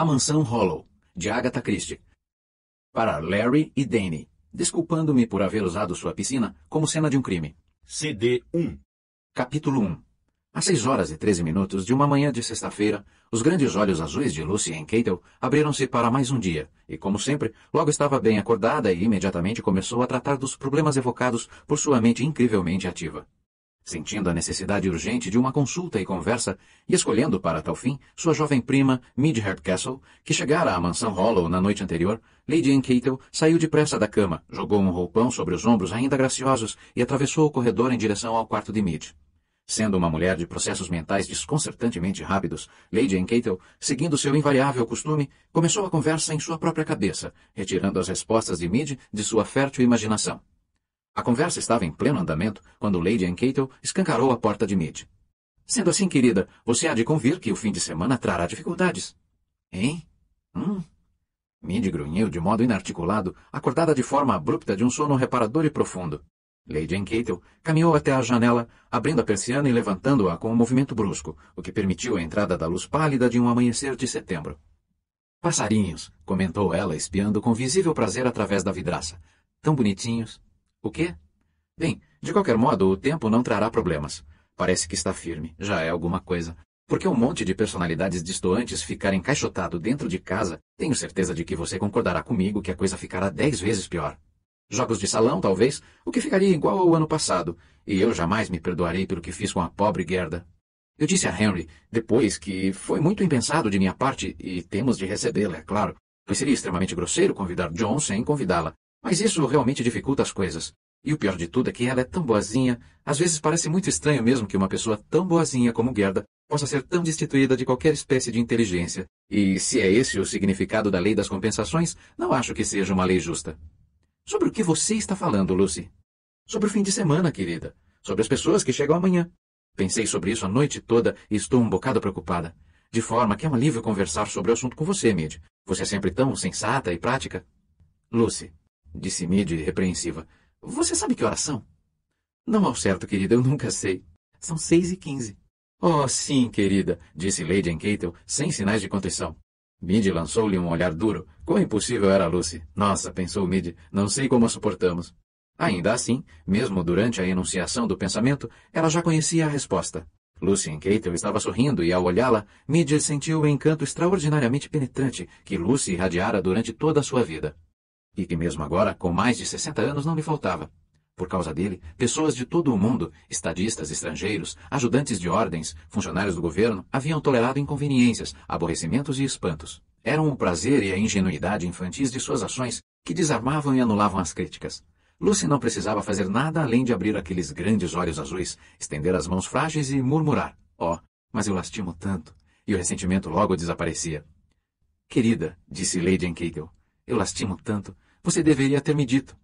A Mansão Hollow, de Agatha Christie. Para Larry e Danny, desculpando-me por haver usado sua piscina como cena de um crime. CD 1. Capítulo 1. Às 6 horas e 13 minutos de uma manhã de sexta-feira, os grandes olhos azuis de Lucy em Cato abriram-se para mais um dia, e como sempre, logo estava bem acordada e imediatamente começou a tratar dos problemas evocados por sua mente incrivelmente ativa sentindo a necessidade urgente de uma consulta e conversa, e escolhendo para tal fim sua jovem prima, Mid Castle, que chegara à mansão Hollow na noite anterior, Lady Encatel saiu depressa da cama, jogou um roupão sobre os ombros ainda graciosos e atravessou o corredor em direção ao quarto de Mid. Sendo uma mulher de processos mentais desconcertantemente rápidos, Lady Encatel, seguindo seu invariável costume, começou a conversa em sua própria cabeça, retirando as respostas de Mid de sua fértil imaginação. A conversa estava em pleno andamento quando Lady Ancatel escancarou a porta de Mid. Sendo assim, querida, você há de convir que o fim de semana trará dificuldades. Hein? Hum? Mid grunhiu de modo inarticulado, acordada de forma abrupta de um sono reparador e profundo. Lady Encatel caminhou até a janela, abrindo a persiana e levantando-a com um movimento brusco, o que permitiu a entrada da luz pálida de um amanhecer de setembro. Passarinhos, comentou ela, espiando com visível prazer através da vidraça. Tão bonitinhos. O quê? Bem, de qualquer modo, o tempo não trará problemas. Parece que está firme, já é alguma coisa. Porque um monte de personalidades distoantes ficar encaixotado dentro de casa, tenho certeza de que você concordará comigo que a coisa ficará dez vezes pior. Jogos de salão, talvez, o que ficaria igual ao ano passado, e eu jamais me perdoarei pelo que fiz com a pobre Gerda. Eu disse a Henry, depois, que foi muito impensado de minha parte, e temos de recebê-la, é claro, pois seria extremamente grosseiro convidar John sem convidá-la, mas isso realmente dificulta as coisas. E o pior de tudo é que ela é tão boazinha, às vezes parece muito estranho mesmo que uma pessoa tão boazinha como Gerda possa ser tão destituída de qualquer espécie de inteligência. E se é esse o significado da lei das compensações, não acho que seja uma lei justa. Sobre o que você está falando, Lucy? Sobre o fim de semana, querida. Sobre as pessoas que chegam amanhã. Pensei sobre isso a noite toda e estou um bocado preocupada. De forma que é um alívio conversar sobre o assunto com você, Mid. Você é sempre tão sensata e prática. Lucy, disse Midi, repreensiva. Você sabe que horas são? Não ao certo, querida, eu nunca sei. São seis e quinze. Oh, sim, querida, disse Lady Encatel, sem sinais de contrição. Midi lançou-lhe um olhar duro. Quão impossível era a Lucy. Nossa, pensou Midi, não sei como a suportamos. Ainda assim, mesmo durante a enunciação do pensamento, ela já conhecia a resposta. Lucy Encatel estava sorrindo e, ao olhá-la, Midge sentiu o um encanto extraordinariamente penetrante que Lucy irradiara durante toda a sua vida e que mesmo agora, com mais de 60 anos, não lhe faltava. Por causa dele, pessoas de todo o mundo, estadistas estrangeiros, ajudantes de ordens, funcionários do governo, haviam tolerado inconveniências, aborrecimentos e espantos. Eram o prazer e a ingenuidade infantis de suas ações que desarmavam e anulavam as críticas. Lucy não precisava fazer nada além de abrir aqueles grandes olhos azuis, estender as mãos frágeis e murmurar: "Ó, oh, mas eu lastimo tanto." E o ressentimento logo desaparecia. Querida, disse Lady Enkiegel, eu lastimo tanto. Você deveria ter me dito.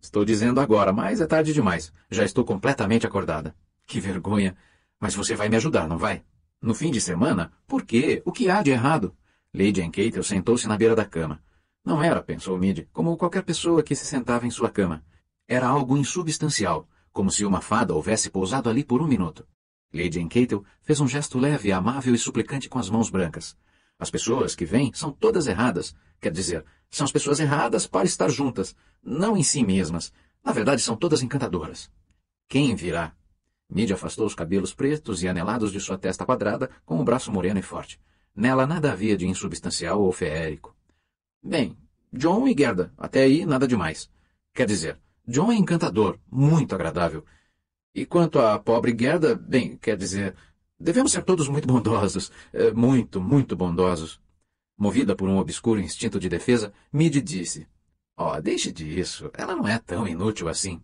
Estou dizendo agora, mas é tarde demais. Já estou completamente acordada. Que vergonha. Mas você vai me ajudar, não vai? No fim de semana? Por quê? O que há de errado? Lady Encatel sentou-se na beira da cama. Não era, pensou Mid, como qualquer pessoa que se sentava em sua cama. Era algo insubstancial, como se uma fada houvesse pousado ali por um minuto. Lady Encatel fez um gesto leve, amável e suplicante com as mãos brancas. As pessoas que vêm são todas erradas. Quer dizer, são as pessoas erradas para estar juntas, não em si mesmas. Na verdade, são todas encantadoras. Quem virá? Mídia afastou os cabelos pretos e anelados de sua testa quadrada com o um braço moreno e forte. Nela nada havia de insubstancial ou feérico. Bem, John e Gerda, até aí nada demais. Quer dizer, John é encantador, muito agradável. E quanto à pobre Gerda, bem, quer dizer, Devemos ser todos muito bondosos, é, muito, muito bondosos. Movida por um obscuro instinto de defesa, Mide disse: Oh, deixe disso. Ela não é tão inútil assim.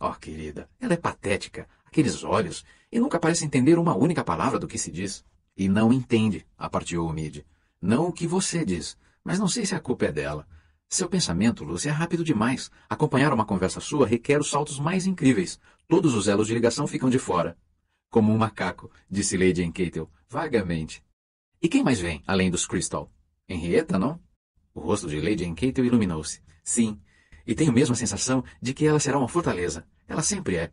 Oh, querida, ela é patética. Aqueles olhos. E nunca parece entender uma única palavra do que se diz. E não entende, aparteou o Mid. Não o que você diz, mas não sei se a culpa é dela. Seu pensamento, Lucy, é rápido demais. Acompanhar uma conversa sua requer os saltos mais incríveis. Todos os elos de ligação ficam de fora. Como um macaco, disse Lady Encatel, vagamente. E quem mais vem, além dos Crystal? Henrietta, não? O rosto de Lady Encatel iluminou-se. Sim, e tenho mesmo a sensação de que ela será uma fortaleza. Ela sempre é.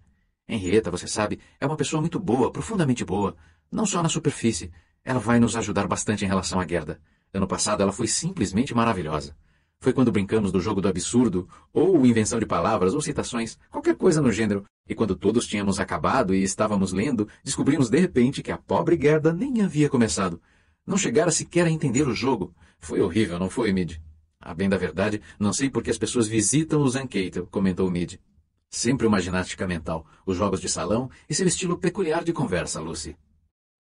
Henrietta, você sabe, é uma pessoa muito boa, profundamente boa. Não só na superfície. Ela vai nos ajudar bastante em relação à guerra. Ano passado ela foi simplesmente maravilhosa. Foi quando brincamos do jogo do absurdo, ou invenção de palavras ou citações, qualquer coisa no gênero, e quando todos tínhamos acabado e estávamos lendo, descobrimos de repente que a pobre Gerda nem havia começado. Não chegara sequer a entender o jogo. Foi horrível, não foi, Mid? A bem da verdade, não sei por que as pessoas visitam o Zankeitel, comentou Mid. Sempre uma ginástica mental, os jogos de salão e seu estilo peculiar de conversa, Lucy.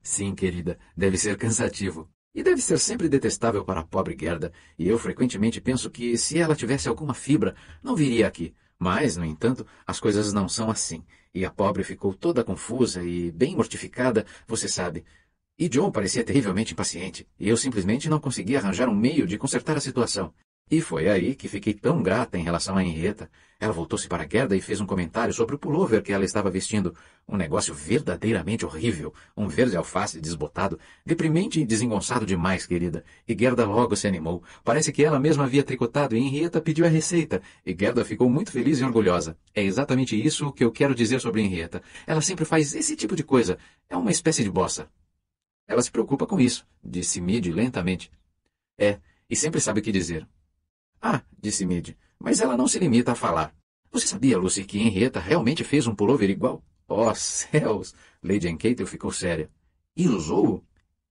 Sim, querida, deve ser cansativo. E deve ser sempre detestável para a pobre Gerda, e eu frequentemente penso que, se ela tivesse alguma fibra, não viria aqui. Mas, no entanto, as coisas não são assim, e a pobre ficou toda confusa e bem mortificada, você sabe. E John parecia terrivelmente impaciente, e eu simplesmente não conseguia arranjar um meio de consertar a situação. E foi aí que fiquei tão grata em relação a Henrietta. Ela voltou-se para a queda e fez um comentário sobre o pullover que ela estava vestindo. Um negócio verdadeiramente horrível. Um verde alface desbotado. Deprimente e desengonçado demais, querida. E Gerda logo se animou. Parece que ela mesma havia tricotado e Henrietta pediu a receita. E Gerda ficou muito feliz e orgulhosa. É exatamente isso que eu quero dizer sobre Henrietta. Ela sempre faz esse tipo de coisa. É uma espécie de bossa. Ela se preocupa com isso, disse Mid lentamente. É, e sempre sabe o que dizer. Ah, disse Mid, mas ela não se limita a falar. Você sabia, Lucy, que Henrietta realmente fez um pullover igual? Oh, céus! Lady Encatel ficou séria. E usou?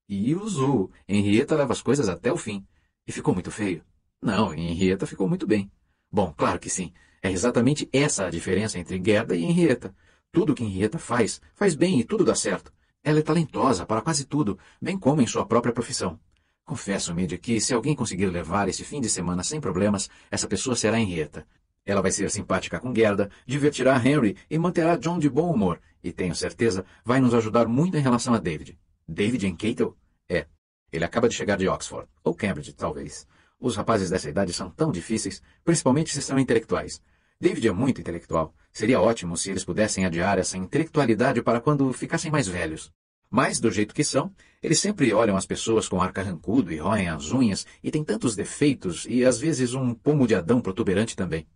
E usou. Henrietta leva as coisas até o fim. E ficou muito feio? Não, Henrietta ficou muito bem. Bom, claro que sim. É exatamente essa a diferença entre Gerda e Henrietta. Tudo que Henrietta faz, faz bem e tudo dá certo. Ela é talentosa para quase tudo, bem como em sua própria profissão. Confesso-me de que, se alguém conseguir levar esse fim de semana sem problemas, essa pessoa será Henrietta. Ela vai ser simpática com Gerda, divertirá Henry e manterá John de bom humor, e tenho certeza vai nos ajudar muito em relação a David. David em Cato? É. Ele acaba de chegar de Oxford, ou Cambridge, talvez. Os rapazes dessa idade são tão difíceis, principalmente se são intelectuais. David é muito intelectual. Seria ótimo se eles pudessem adiar essa intelectualidade para quando ficassem mais velhos. Mas, do jeito que são, eles sempre olham as pessoas com ar carrancudo e roem as unhas e têm tantos defeitos e às vezes um pomo de Adão protuberante também.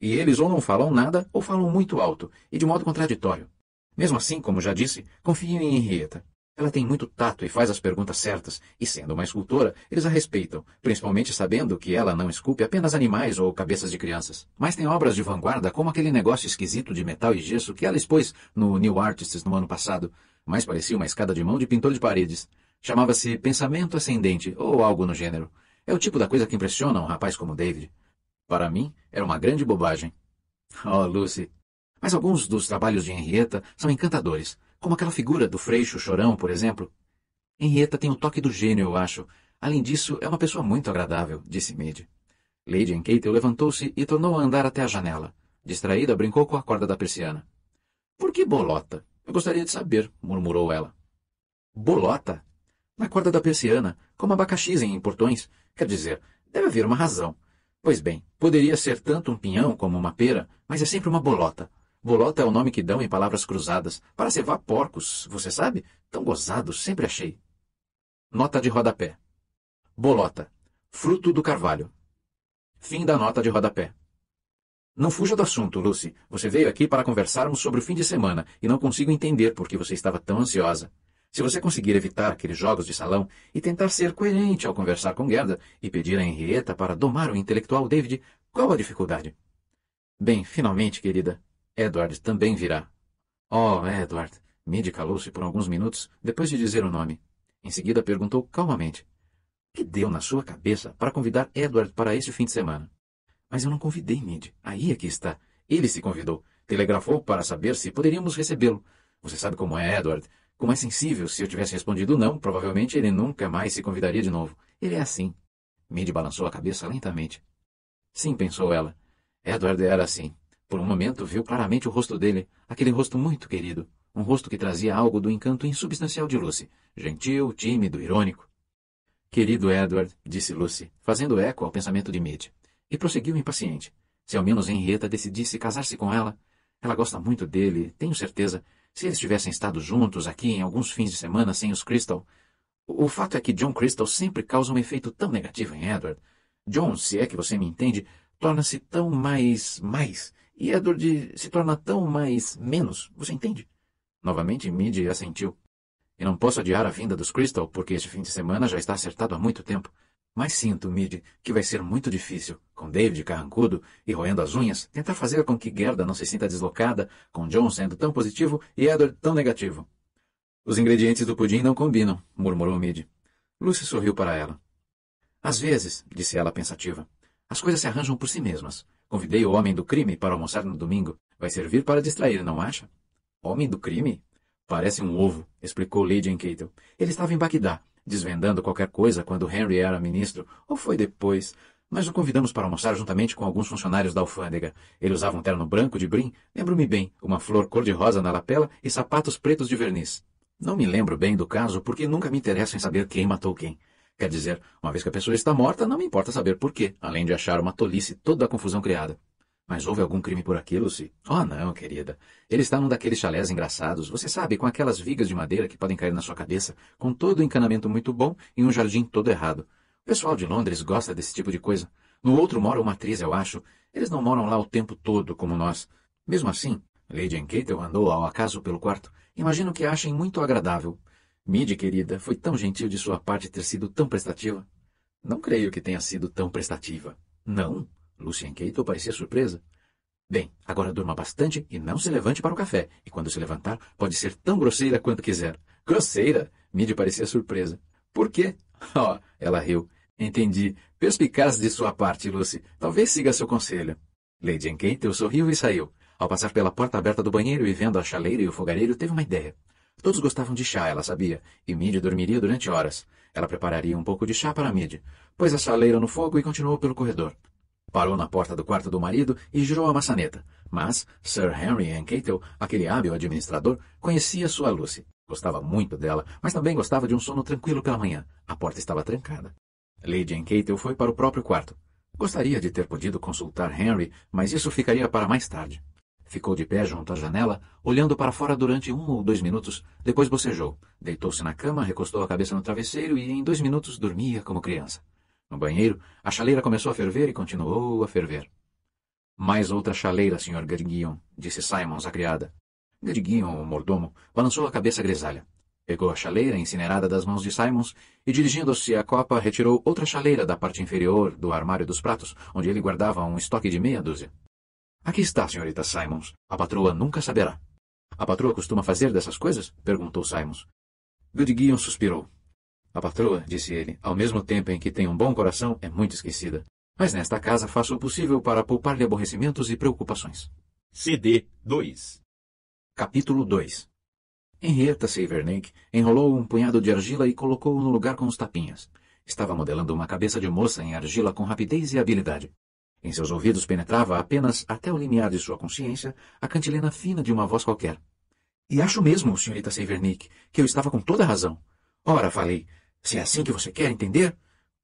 E eles ou não falam nada ou falam muito alto e de modo contraditório. Mesmo assim, como já disse, confiem em Henrietta. Ela tem muito tato e faz as perguntas certas, e sendo uma escultora, eles a respeitam, principalmente sabendo que ela não esculpe apenas animais ou cabeças de crianças. Mas tem obras de vanguarda como aquele negócio esquisito de metal e gesso que ela expôs no New Artists no ano passado, mas parecia uma escada de mão de pintor de paredes. Chamava-se Pensamento Ascendente, ou algo no gênero. É o tipo da coisa que impressiona um rapaz como David. Para mim, era uma grande bobagem. Oh, Lucy! Mas alguns dos trabalhos de Henrietta são encantadores. Como aquela figura do Freixo Chorão, por exemplo. Henrietta tem o toque do gênio, eu acho. Além disso, é uma pessoa muito agradável, disse Made. Lady Encatel levantou-se e tornou a andar até a janela. Distraída, brincou com a corda da persiana. Por que bolota? Eu gostaria de saber, murmurou ela. Bolota? Na corda da persiana, como abacaxis em portões. Quer dizer, deve haver uma razão. Pois bem, poderia ser tanto um pinhão como uma pera, mas é sempre uma bolota. Bolota é o nome que dão em palavras cruzadas para cevar porcos, você sabe? Tão gozado, sempre achei. Nota de rodapé. Bolota. Fruto do carvalho. Fim da nota de rodapé. Não fuja do assunto, Lucy. Você veio aqui para conversarmos sobre o fim de semana e não consigo entender por que você estava tão ansiosa. Se você conseguir evitar aqueles jogos de salão e tentar ser coerente ao conversar com Gerda e pedir a Henrietta para domar o intelectual David, qual a dificuldade? Bem, finalmente, querida, Edward também virá. Oh, Edward. Midi calou-se por alguns minutos, depois de dizer o nome. Em seguida perguntou calmamente. O que deu na sua cabeça para convidar Edward para este fim de semana? Mas eu não convidei Midi. Aí é que está. Ele se convidou. Telegrafou para saber se poderíamos recebê-lo. Você sabe como é, Edward. Como é sensível, se eu tivesse respondido não, provavelmente ele nunca mais se convidaria de novo. Ele é assim. Midi balançou a cabeça lentamente. Sim, pensou ela. Edward era assim. Por um momento viu claramente o rosto dele, aquele rosto muito querido, um rosto que trazia algo do encanto insubstancial de Lucy, gentil, tímido, irônico. Querido Edward, disse Lucy, fazendo eco ao pensamento de Mitch, e prosseguiu impaciente. Se ao menos Henrietta decidisse casar-se com ela, ela gosta muito dele, tenho certeza. Se eles tivessem estado juntos aqui em alguns fins de semana sem os Crystal, o fato é que John Crystal sempre causa um efeito tão negativo em Edward. John, se é que você me entende, torna-se tão mais mais e a dor de se torna tão mais menos, você entende? Novamente, Mid assentiu. E não posso adiar a vinda dos Crystal, porque este fim de semana já está acertado há muito tempo. Mas sinto, Mid, que vai ser muito difícil, com David carrancudo e roendo as unhas, tentar fazer com que Gerda não se sinta deslocada, com John sendo tão positivo e Edward tão negativo. Os ingredientes do pudim não combinam, murmurou Mid. Lucy sorriu para ela. Às vezes, disse ela pensativa, as coisas se arranjam por si mesmas. Convidei o homem do crime para almoçar no domingo. Vai servir para distrair, não acha? Homem do crime? Parece um ovo, explicou Lady Encatel. Ele estava em Bagdá, desvendando qualquer coisa quando Henry era ministro, ou foi depois. Mas o convidamos para almoçar juntamente com alguns funcionários da alfândega. Ele usava um terno branco de brim, lembro-me bem, uma flor cor-de-rosa na lapela e sapatos pretos de verniz. Não me lembro bem do caso porque nunca me interesso em saber quem matou quem. Quer dizer, uma vez que a pessoa está morta, não me importa saber por quê, além de achar uma tolice toda a confusão criada. Mas houve algum crime por aquilo Lucy? Oh, não, querida. Ele está num daqueles chalés engraçados, você sabe, com aquelas vigas de madeira que podem cair na sua cabeça, com todo o encanamento muito bom e um jardim todo errado. O pessoal de Londres gosta desse tipo de coisa. No outro mora uma atriz, eu acho. Eles não moram lá o tempo todo, como nós. Mesmo assim, Lady Encatel andou ao acaso pelo quarto. Imagino que achem muito agradável. Midi, querida, foi tão gentil de sua parte ter sido tão prestativa. Não creio que tenha sido tão prestativa. Não. Lucien Cato parecia surpresa. Bem, agora durma bastante e não se levante para o café, e quando se levantar, pode ser tão grosseira quanto quiser. Grosseira? Midi parecia surpresa. Por quê? Oh, ela riu. Entendi. Perspicaz de sua parte, Lucy. Talvez siga seu conselho. Lady Enquente sorriu e saiu. Ao passar pela porta aberta do banheiro e vendo a chaleira e o fogareiro, teve uma ideia. Todos gostavam de chá, ela sabia, e Mid dormiria durante horas. Ela prepararia um pouco de chá para Mid, pôs a chaleira no fogo e continuou pelo corredor. Parou na porta do quarto do marido e girou a maçaneta. Mas Sir Henry Ancatel, aquele hábil administrador, conhecia sua Lucy. Gostava muito dela, mas também gostava de um sono tranquilo pela manhã. A porta estava trancada. Lady Ancatel foi para o próprio quarto. Gostaria de ter podido consultar Henry, mas isso ficaria para mais tarde. Ficou de pé junto à janela, olhando para fora durante um ou dois minutos, depois bocejou, deitou-se na cama, recostou a cabeça no travesseiro e em dois minutos dormia como criança. No banheiro, a chaleira começou a ferver e continuou a ferver. Mais outra chaleira, Sr. Gerguion, disse Simons à criada. Gerguion, o mordomo, balançou a cabeça grisalha. Pegou a chaleira incinerada das mãos de Simons e, dirigindo-se à copa, retirou outra chaleira da parte inferior do armário dos pratos, onde ele guardava um estoque de meia dúzia. Aqui está, senhorita Simons. A patroa nunca saberá. A patroa costuma fazer dessas coisas? perguntou Simons. Goodguion suspirou. A patroa, disse ele, ao mesmo tempo em que tem um bom coração, é muito esquecida. Mas nesta casa faço o possível para poupar-lhe aborrecimentos e preocupações. CD 2 Capítulo 2 Henrietta Severnake enrolou um punhado de argila e colocou-o no lugar com os tapinhas. Estava modelando uma cabeça de moça em argila com rapidez e habilidade. Em seus ouvidos penetrava apenas até o limiar de sua consciência a cantilena fina de uma voz qualquer. E acho mesmo, senhorita Severnick, que eu estava com toda razão. Ora, falei, se é assim que você quer entender?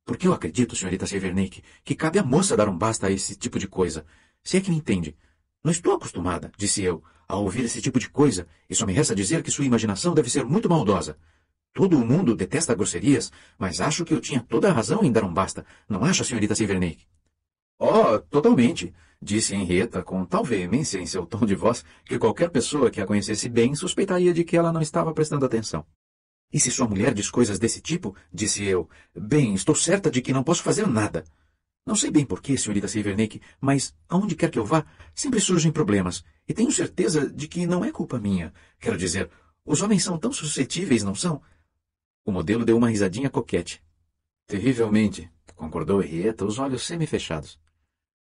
Porque eu acredito, senhorita Severnick, que cabe à moça dar um basta a esse tipo de coisa. Se é que me entende. Não estou acostumada, disse eu, a ouvir esse tipo de coisa, e só me resta dizer que sua imaginação deve ser muito maldosa. Todo o mundo detesta grosserias, mas acho que eu tinha toda a razão em dar um basta. Não acha, senhorita Severnick? Oh, totalmente, disse Henrietta com tal veemência em seu tom de voz que qualquer pessoa que a conhecesse bem suspeitaria de que ela não estava prestando atenção. E se sua mulher diz coisas desse tipo? disse eu. Bem, estou certa de que não posso fazer nada. Não sei bem porquê, senhorita Silvernick, mas aonde quer que eu vá, sempre surgem problemas, e tenho certeza de que não é culpa minha. Quero dizer, os homens são tão suscetíveis, não são? O modelo deu uma risadinha coquete. Terrivelmente, concordou Henrietta, os olhos semi-fechados.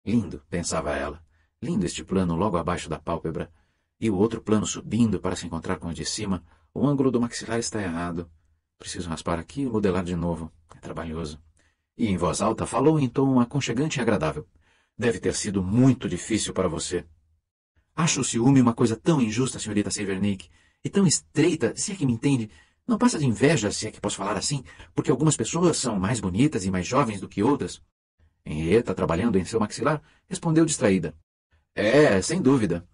Lindo, pensava ela. Lindo este plano logo abaixo da pálpebra. E o outro plano subindo para se encontrar com o de cima. O ângulo do maxilar está errado. Preciso raspar aqui e modelar de novo. É trabalhoso. E em voz alta falou em tom aconchegante e agradável. Deve ter sido muito difícil para você. Acho o ciúme uma coisa tão injusta, senhorita Severnick, e tão estreita, se é que me entende. Não passa de inveja, se é que posso falar assim, porque algumas pessoas são mais bonitas e mais jovens do que outras. Henrietta, trabalhando em seu maxilar, respondeu distraída. É, sem dúvida.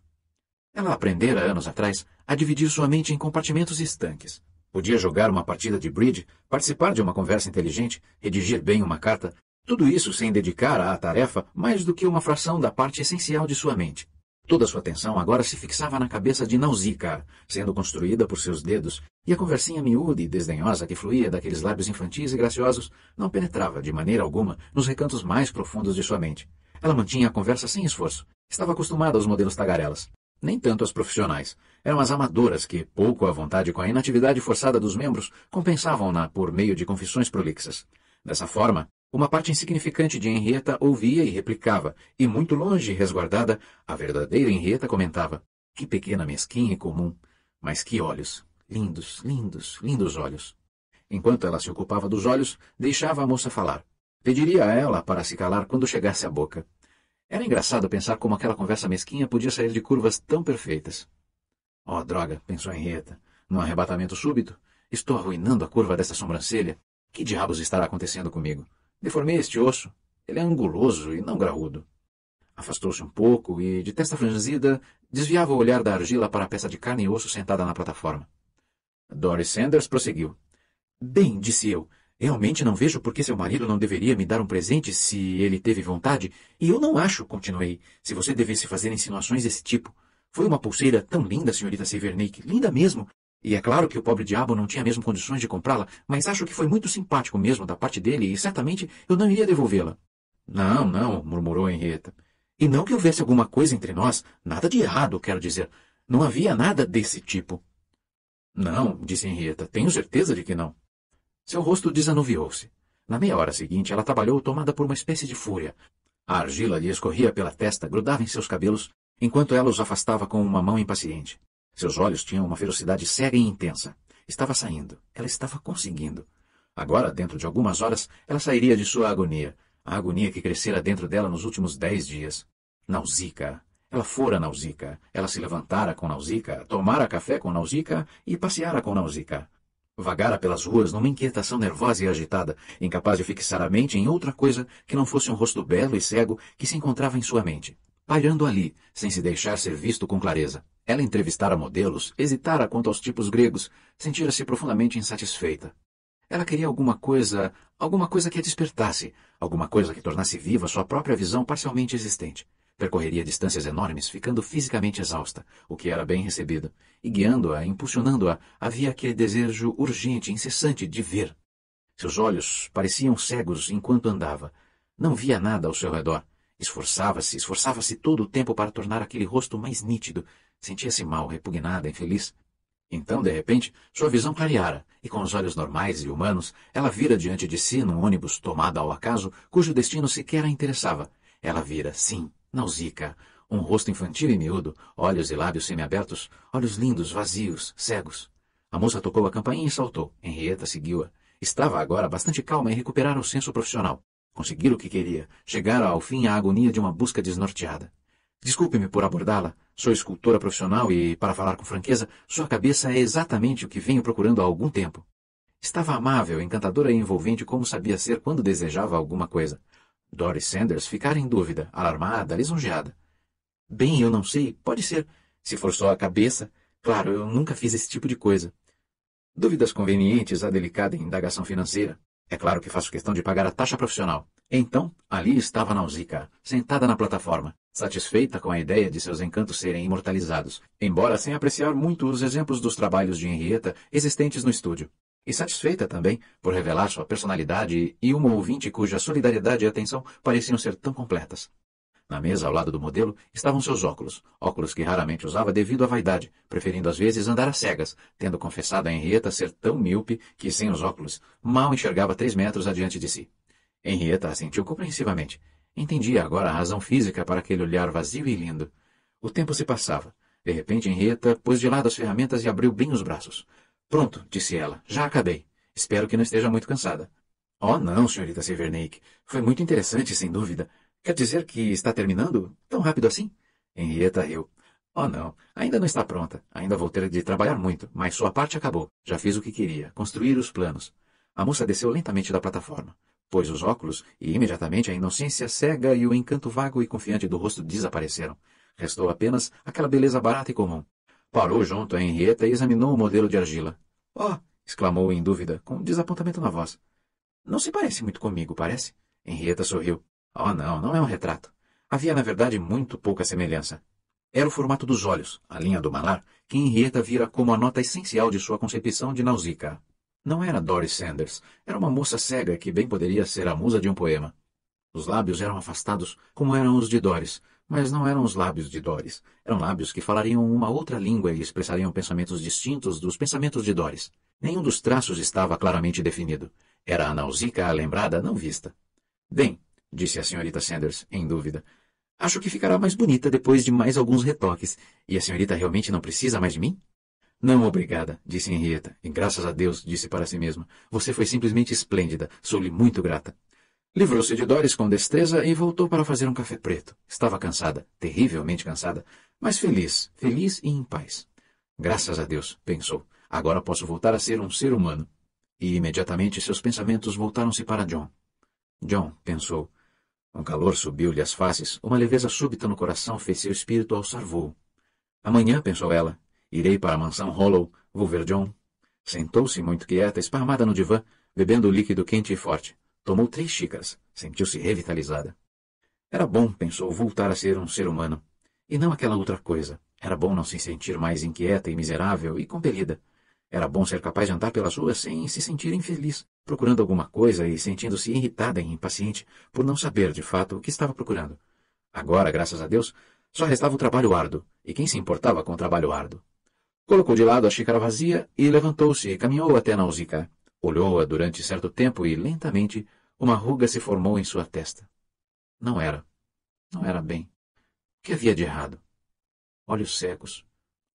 Ela aprendera anos atrás a dividir sua mente em compartimentos estanques. Podia jogar uma partida de bridge, participar de uma conversa inteligente, redigir bem uma carta, tudo isso sem dedicar à tarefa mais do que uma fração da parte essencial de sua mente. Toda sua atenção agora se fixava na cabeça de Nausicaa, sendo construída por seus dedos, e a conversinha miúda e desdenhosa que fluía daqueles lábios infantis e graciosos não penetrava de maneira alguma nos recantos mais profundos de sua mente. Ela mantinha a conversa sem esforço. Estava acostumada aos modelos tagarelas. Nem tanto as profissionais. Eram as amadoras que, pouco à vontade com a inatividade forçada dos membros, compensavam-na por meio de confissões prolixas. Dessa forma, uma parte insignificante de Henrietta ouvia e replicava, e muito longe e resguardada, a verdadeira Henrietta comentava: Que pequena mesquinha e comum, mas que olhos! Lindos, lindos, lindos olhos! Enquanto ela se ocupava dos olhos, deixava a moça falar. Pediria a ela para se calar quando chegasse à boca. Era engraçado pensar como aquela conversa mesquinha podia sair de curvas tão perfeitas. Oh, droga, pensou Henrietta, num arrebatamento súbito. Estou arruinando a curva dessa sobrancelha. Que diabos estará acontecendo comigo? Deformei este osso. Ele é anguloso e não graúdo. Afastou-se um pouco e, de testa franzida, desviava o olhar da argila para a peça de carne e osso sentada na plataforma. Doris Sanders prosseguiu. Bem, disse eu, realmente não vejo por que seu marido não deveria me dar um presente se ele teve vontade, e eu não acho, continuei, se você devesse fazer insinuações desse tipo. Foi uma pulseira tão linda, senhorita Severnake, linda mesmo, e é claro que o pobre diabo não tinha mesmo condições de comprá-la, mas acho que foi muito simpático mesmo da parte dele e certamente eu não iria devolvê-la. Não, não, murmurou Henrietta. E não que houvesse alguma coisa entre nós, nada de errado, quero dizer. Não havia nada desse tipo. Não, disse Henrietta, tenho certeza de que não. Seu rosto desanuviou-se. Na meia hora seguinte, ela trabalhou tomada por uma espécie de fúria. A argila lhe escorria pela testa, grudava em seus cabelos, enquanto ela os afastava com uma mão impaciente. Seus olhos tinham uma ferocidade cega e intensa. Estava saindo. Ela estava conseguindo. Agora, dentro de algumas horas, ela sairia de sua agonia. A agonia que crescera dentro dela nos últimos dez dias. Nausica. Ela fora Nausica. Ela se levantara com Nausica, tomara café com Nausica e passeara com Nausica. Vagara pelas ruas numa inquietação nervosa e agitada, incapaz de fixar a mente em outra coisa que não fosse um rosto belo e cego que se encontrava em sua mente, pairando ali, sem se deixar ser visto com clareza. Ela entrevistara modelos, hesitara quanto aos tipos gregos, sentira-se profundamente insatisfeita. Ela queria alguma coisa, alguma coisa que a despertasse, alguma coisa que tornasse viva sua própria visão parcialmente existente. Percorreria distâncias enormes, ficando fisicamente exausta, o que era bem recebido, e guiando-a, impulsionando-a, havia aquele desejo urgente, incessante de ver. Seus olhos pareciam cegos enquanto andava. Não via nada ao seu redor. Esforçava-se, esforçava-se todo o tempo para tornar aquele rosto mais nítido, sentia-se mal, repugnada, infeliz. Então, de repente, sua visão clareara, e com os olhos normais e humanos, ela vira diante de si num ônibus tomada ao acaso, cujo destino sequer a interessava. Ela vira, sim, Nausica, um rosto infantil e miúdo, olhos e lábios semiabertos, olhos lindos, vazios, cegos. A moça tocou a campainha e saltou. Henrietta seguiu-a. Estava agora bastante calma em recuperar o senso profissional. Conseguir o que queria, chegar ao fim à agonia de uma busca desnorteada. Desculpe-me por abordá-la. Sou escultora profissional e, para falar com franqueza, sua cabeça é exatamente o que venho procurando há algum tempo. Estava amável, encantadora e envolvente como sabia ser quando desejava alguma coisa. Doris Sanders ficara em dúvida, alarmada, lisonjeada. Bem, eu não sei, pode ser. Se for só a cabeça. Claro, eu nunca fiz esse tipo de coisa. Dúvidas convenientes à delicada indagação financeira. É claro que faço questão de pagar a taxa profissional. Então, ali estava Nausicaa, sentada na plataforma, satisfeita com a ideia de seus encantos serem imortalizados, embora sem apreciar muito os exemplos dos trabalhos de Henrietta existentes no estúdio. E satisfeita também por revelar sua personalidade e uma ouvinte cuja solidariedade e atenção pareciam ser tão completas. Na mesa, ao lado do modelo, estavam seus óculos, óculos que raramente usava devido à vaidade, preferindo às vezes andar às cegas, tendo confessado a Henrietta ser tão míope que, sem os óculos, mal enxergava três metros adiante de si. Henrietta assentiu compreensivamente. Entendia agora a razão física para aquele olhar vazio e lindo. O tempo se passava. De repente, Henrietta pôs de lado as ferramentas e abriu bem os braços. Pronto, disse ela, já acabei. Espero que não esteja muito cansada. Oh, não, senhorita Severneik. Foi muito interessante, sem dúvida. Quer dizer que está terminando? Tão rápido assim? Henrietta riu. Oh, não. Ainda não está pronta. Ainda vou ter de trabalhar muito, mas sua parte acabou. Já fiz o que queria, construir os planos. A moça desceu lentamente da plataforma, pôs os óculos e imediatamente a inocência cega e o encanto vago e confiante do rosto desapareceram. Restou apenas aquela beleza barata e comum. Parou junto a Henrietta e examinou o modelo de argila. Oh! exclamou em dúvida, com um desapontamento na voz. Não se parece muito comigo, parece? Henrietta sorriu. Oh, não, não é um retrato. Havia, na verdade, muito pouca semelhança. Era o formato dos olhos, a linha do malar, que Henrietta vira como a nota essencial de sua concepção de Nausicaa. Não era Doris Sanders, era uma moça cega que bem poderia ser a musa de um poema. Os lábios eram afastados, como eram os de Doris, mas não eram os lábios de Doris. Eram lábios que falariam uma outra língua e expressariam pensamentos distintos dos pensamentos de Doris. Nenhum dos traços estava claramente definido. Era a Nausicaa lembrada, não vista. Bem, disse a senhorita Sanders, em dúvida. Acho que ficará mais bonita depois de mais alguns retoques. E a senhorita realmente não precisa mais de mim? Não, obrigada, disse Henrietta. E graças a Deus, disse para si mesma. Você foi simplesmente esplêndida. Sou-lhe muito grata. Livrou-se de Doris com destreza e voltou para fazer um café preto. Estava cansada, terrivelmente cansada, mas feliz, feliz e em paz. Graças a Deus, pensou. Agora posso voltar a ser um ser humano. E imediatamente seus pensamentos voltaram-se para John. John, pensou, um calor subiu-lhe as faces, uma leveza súbita no coração fez seu espírito alçar voo. Amanhã, pensou ela, irei para a mansão Hollow, vou ver John. Sentou-se muito quieta, esparmada no divã, bebendo o líquido quente e forte. Tomou três xícaras. Sentiu-se revitalizada. Era bom, pensou, voltar a ser um ser humano. E não aquela outra coisa. Era bom não se sentir mais inquieta e miserável e compelida. Era bom ser capaz de andar pelas ruas sem se sentir infeliz, procurando alguma coisa e sentindo-se irritada e impaciente por não saber de fato o que estava procurando. Agora, graças a Deus, só restava o trabalho árduo, e quem se importava com o trabalho árduo? Colocou de lado a xícara vazia e levantou-se e caminhou até Nausicaa. Olhou-a durante certo tempo e, lentamente, uma ruga se formou em sua testa. Não era. Não era bem. O que havia de errado? Olhos secos,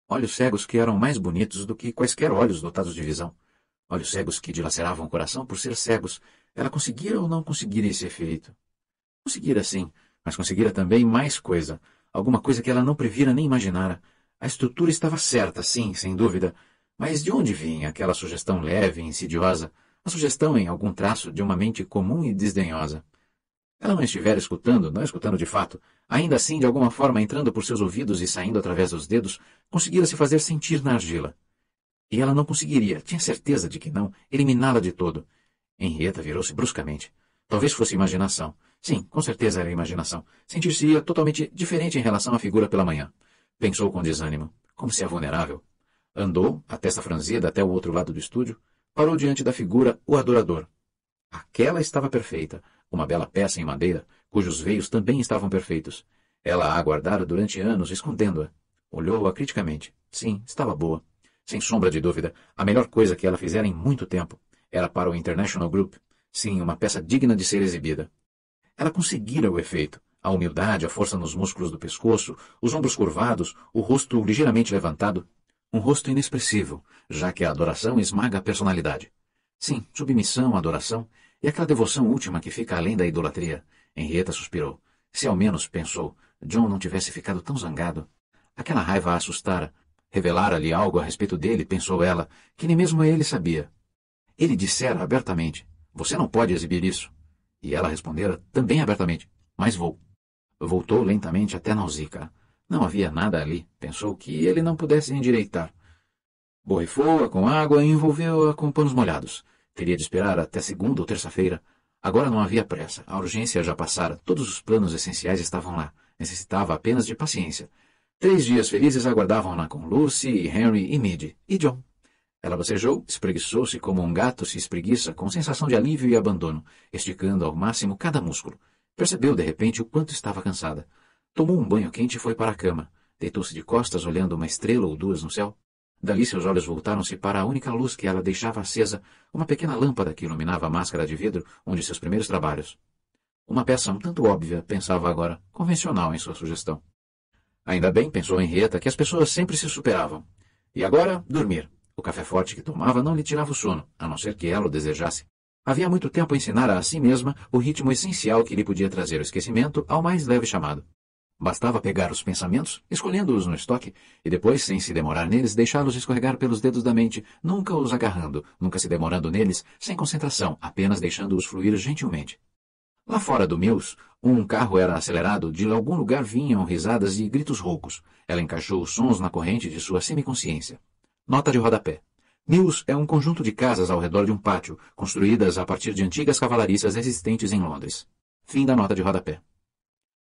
olhos cegos que eram mais bonitos do que quaisquer olhos dotados de visão, olhos cegos que dilaceravam o coração por ser cegos. Ela conseguira ou não conseguira esse efeito? Conseguira sim, mas conseguira também mais coisa, alguma coisa que ela não previra nem imaginara. A estrutura estava certa, sim, sem dúvida, mas de onde vinha aquela sugestão leve e insidiosa, a sugestão em algum traço de uma mente comum e desdenhosa? ela não estiver escutando, não escutando de fato, ainda assim, de alguma forma, entrando por seus ouvidos e saindo através dos dedos, conseguira se fazer sentir na argila. E ela não conseguiria, tinha certeza de que não, eliminá-la de todo. Henrietta virou-se bruscamente. Talvez fosse imaginação. Sim, com certeza era imaginação. Sentir-se-ia totalmente diferente em relação à figura pela manhã. Pensou com desânimo, como se é vulnerável. Andou, a testa franzida, até o outro lado do estúdio, parou diante da figura o adorador. Aquela estava perfeita, uma bela peça em madeira, cujos veios também estavam perfeitos. Ela a aguardara durante anos escondendo-a. Olhou-a criticamente. Sim, estava boa. Sem sombra de dúvida, a melhor coisa que ela fizera em muito tempo. Era para o International Group. Sim, uma peça digna de ser exibida. Ela conseguira o efeito. A humildade, a força nos músculos do pescoço, os ombros curvados, o rosto ligeiramente levantado. Um rosto inexpressivo, já que a adoração esmaga a personalidade. Sim, submissão, adoração, e aquela devoção última que fica além da idolatria? Henrietta suspirou. Se ao menos, pensou, John não tivesse ficado tão zangado. Aquela raiva a assustara. Revelara-lhe algo a respeito dele, pensou ela, que nem mesmo ele sabia. Ele dissera abertamente, você não pode exibir isso. E ela respondera também abertamente, mas vou. Voltou lentamente até Nausica. Não havia nada ali, pensou que ele não pudesse endireitar. Borrifou-a com água e envolveu-a com panos molhados. Teria de esperar até segunda ou terça-feira. Agora não havia pressa. A urgência já passara. Todos os planos essenciais estavam lá. Necessitava apenas de paciência. Três dias felizes aguardavam-na com Lucy, Henry e Mid. E John. Ela bocejou, espreguiçou-se como um gato se espreguiça, com sensação de alívio e abandono, esticando ao máximo cada músculo. Percebeu, de repente, o quanto estava cansada. Tomou um banho quente e foi para a cama. Deitou-se de costas, olhando uma estrela ou duas no céu. Dali seus olhos voltaram-se para a única luz que ela deixava acesa, uma pequena lâmpada que iluminava a máscara de vidro onde seus primeiros trabalhos. Uma peça um tanto óbvia, pensava agora, convencional em sua sugestão. Ainda bem, pensou Henrietta, que as pessoas sempre se superavam. E agora, dormir. O café forte que tomava não lhe tirava o sono, a não ser que ela o desejasse. Havia muito tempo a ensinar a si mesma o ritmo essencial que lhe podia trazer o esquecimento ao mais leve chamado. Bastava pegar os pensamentos, escolhendo-os no estoque, e depois, sem se demorar neles, deixá-los escorregar pelos dedos da mente, nunca os agarrando, nunca se demorando neles, sem concentração, apenas deixando-os fluir gentilmente. Lá fora do Mills, um carro era acelerado, de algum lugar vinham risadas e gritos roucos. Ela encaixou os sons na corrente de sua semiconsciência. Nota de rodapé. Mills é um conjunto de casas ao redor de um pátio, construídas a partir de antigas cavalariças existentes em Londres. Fim da nota de rodapé.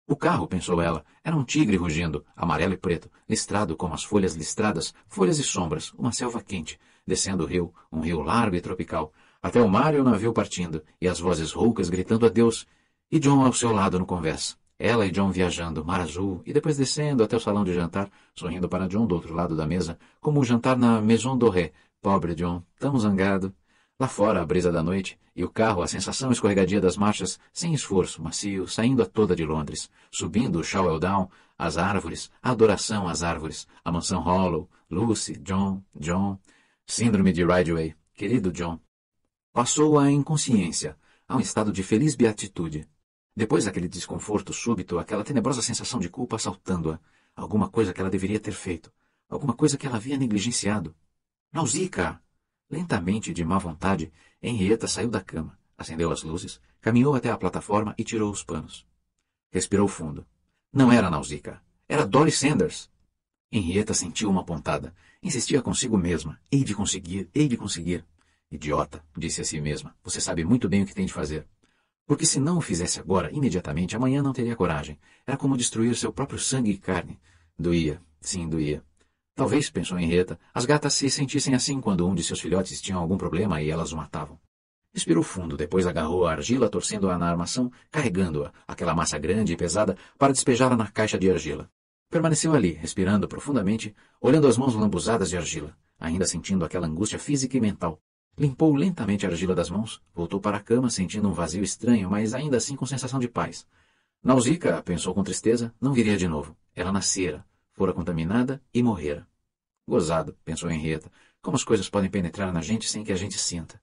O carro, pensou ela, era um tigre rugindo, amarelo e preto, listrado como as folhas listradas, folhas e sombras, uma selva quente, descendo o rio, um rio largo e tropical, até o mar e o navio partindo, e as vozes roucas gritando adeus, e John ao seu lado no convés. Ela e John viajando, mar azul, e depois descendo até o salão de jantar, sorrindo para John do outro lado da mesa, como o um jantar na Maison Doré. Pobre John, tão zangado. Lá fora, a brisa da noite, e o carro, a sensação escorregadia das marchas, sem esforço, macio, saindo a toda de Londres, subindo o Shawell Down, as árvores, a adoração às árvores, a mansão Hollow, Lucy, John, John, síndrome de Rideway, querido John. Passou a inconsciência, a um estado de feliz beatitude. Depois daquele desconforto súbito, aquela tenebrosa sensação de culpa assaltando-a, alguma coisa que ela deveria ter feito, alguma coisa que ela havia negligenciado. Nausica! Lentamente, de má vontade, Henrietta saiu da cama, acendeu as luzes, caminhou até a plataforma e tirou os panos. Respirou fundo. Não era Nausica. Era Dolly Sanders. Henrietta sentiu uma pontada. Insistia consigo mesma. Hei de conseguir, hei de conseguir. Idiota, disse a si mesma. Você sabe muito bem o que tem de fazer. Porque se não o fizesse agora, imediatamente, amanhã não teria coragem. Era como destruir seu próprio sangue e carne. Doía. Sim, doía. Talvez, pensou Henrietta, as gatas se sentissem assim quando um de seus filhotes tinha algum problema e elas o matavam. Respirou fundo, depois agarrou a argila, torcendo-a na armação, carregando-a, aquela massa grande e pesada, para despejá-la na caixa de argila. Permaneceu ali, respirando profundamente, olhando as mãos lambuzadas de argila, ainda sentindo aquela angústia física e mental. Limpou lentamente a argila das mãos, voltou para a cama sentindo um vazio estranho, mas ainda assim com sensação de paz. Nausica, pensou com tristeza, não viria de novo. Ela nascera, fora contaminada e morrera. Gozado, pensou Henrietta, como as coisas podem penetrar na gente sem que a gente sinta.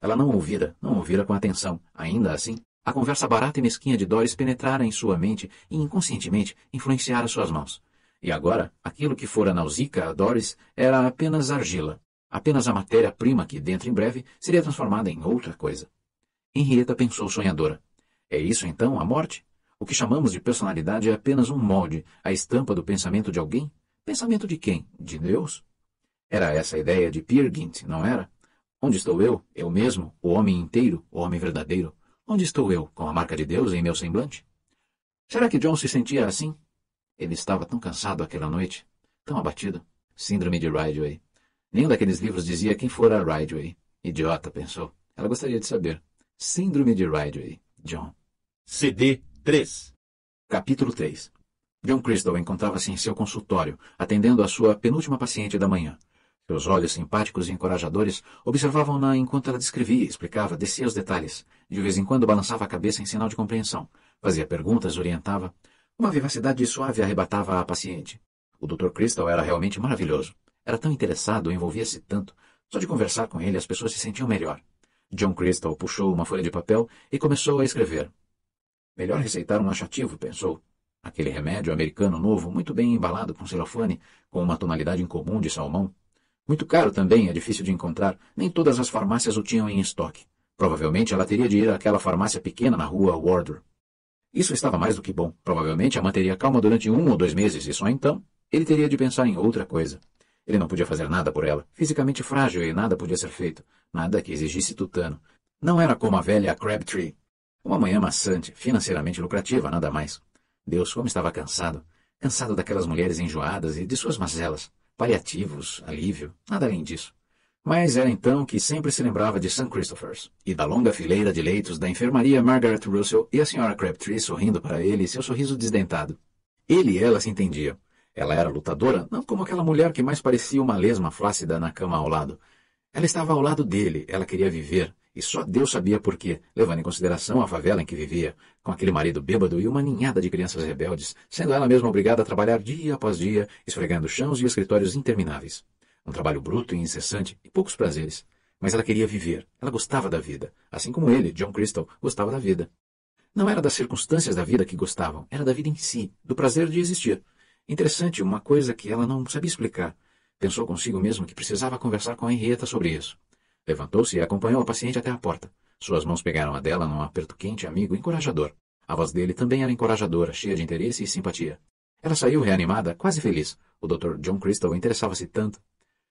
Ela não ouvira, não ouvira com atenção. Ainda assim, a conversa barata e mesquinha de Doris penetrara em sua mente e inconscientemente influenciara suas mãos. E agora, aquilo que fora nausica a Doris era apenas argila, apenas a matéria-prima que, dentro em breve, seria transformada em outra coisa. Henrietta pensou sonhadora. É isso então a morte? O que chamamos de personalidade é apenas um molde, a estampa do pensamento de alguém? Pensamento de quem? De Deus? Era essa a ideia de Piergint, não era? Onde estou eu, eu mesmo, o homem inteiro, o homem verdadeiro? Onde estou eu, com a marca de Deus em meu semblante? Será que John se sentia assim? Ele estava tão cansado aquela noite, tão abatido. Síndrome de Ridgway. Nenhum daqueles livros dizia quem fora Ridgway. Idiota, pensou. Ela gostaria de saber. Síndrome de Ridgway, John. CD 3. Capítulo 3 John Crystal encontrava-se em seu consultório, atendendo a sua penúltima paciente da manhã. Seus olhos simpáticos e encorajadores observavam-na enquanto ela descrevia, explicava, descia os detalhes. De vez em quando balançava a cabeça em sinal de compreensão. Fazia perguntas, orientava. Uma vivacidade suave arrebatava a paciente. O Dr. Crystal era realmente maravilhoso. Era tão interessado, envolvia-se tanto. Só de conversar com ele as pessoas se sentiam melhor. John Crystal puxou uma folha de papel e começou a escrever. Melhor receitar um achativo, pensou. Aquele remédio americano novo, muito bem embalado com celofane, com uma tonalidade incomum de salmão. Muito caro também, é difícil de encontrar. Nem todas as farmácias o tinham em estoque. Provavelmente ela teria de ir àquela farmácia pequena na rua Warder. Isso estava mais do que bom. Provavelmente a manteria calma durante um ou dois meses, e só então ele teria de pensar em outra coisa. Ele não podia fazer nada por ela. Fisicamente frágil e nada podia ser feito. Nada que exigisse tutano. Não era como a velha Crabtree, uma manhã maçante, financeiramente lucrativa, nada mais. Deus, como estava cansado. Cansado daquelas mulheres enjoadas e de suas mazelas. Paliativos, alívio, nada além disso. Mas era então que sempre se lembrava de St. Christopher's e da longa fileira de leitos da enfermaria Margaret Russell e a senhora Crabtree sorrindo para ele seu sorriso desdentado. Ele e ela se entendiam. Ela era lutadora, não como aquela mulher que mais parecia uma lesma flácida na cama ao lado. Ela estava ao lado dele, ela queria viver, e só Deus sabia por quê, levando em consideração a favela em que vivia, com aquele marido bêbado e uma ninhada de crianças rebeldes, sendo ela mesma obrigada a trabalhar dia após dia, esfregando chãos e escritórios intermináveis. Um trabalho bruto e incessante e poucos prazeres. Mas ela queria viver, ela gostava da vida, assim como ele, John Crystal, gostava da vida. Não era das circunstâncias da vida que gostavam, era da vida em si, do prazer de existir. Interessante, uma coisa que ela não sabia explicar. Pensou consigo mesmo que precisava conversar com a Henrietta sobre isso. Levantou-se e acompanhou a paciente até a porta. Suas mãos pegaram a dela num aperto quente, amigo, encorajador. A voz dele também era encorajadora, cheia de interesse e simpatia. Ela saiu reanimada, quase feliz. O Dr. John Crystal interessava-se tanto.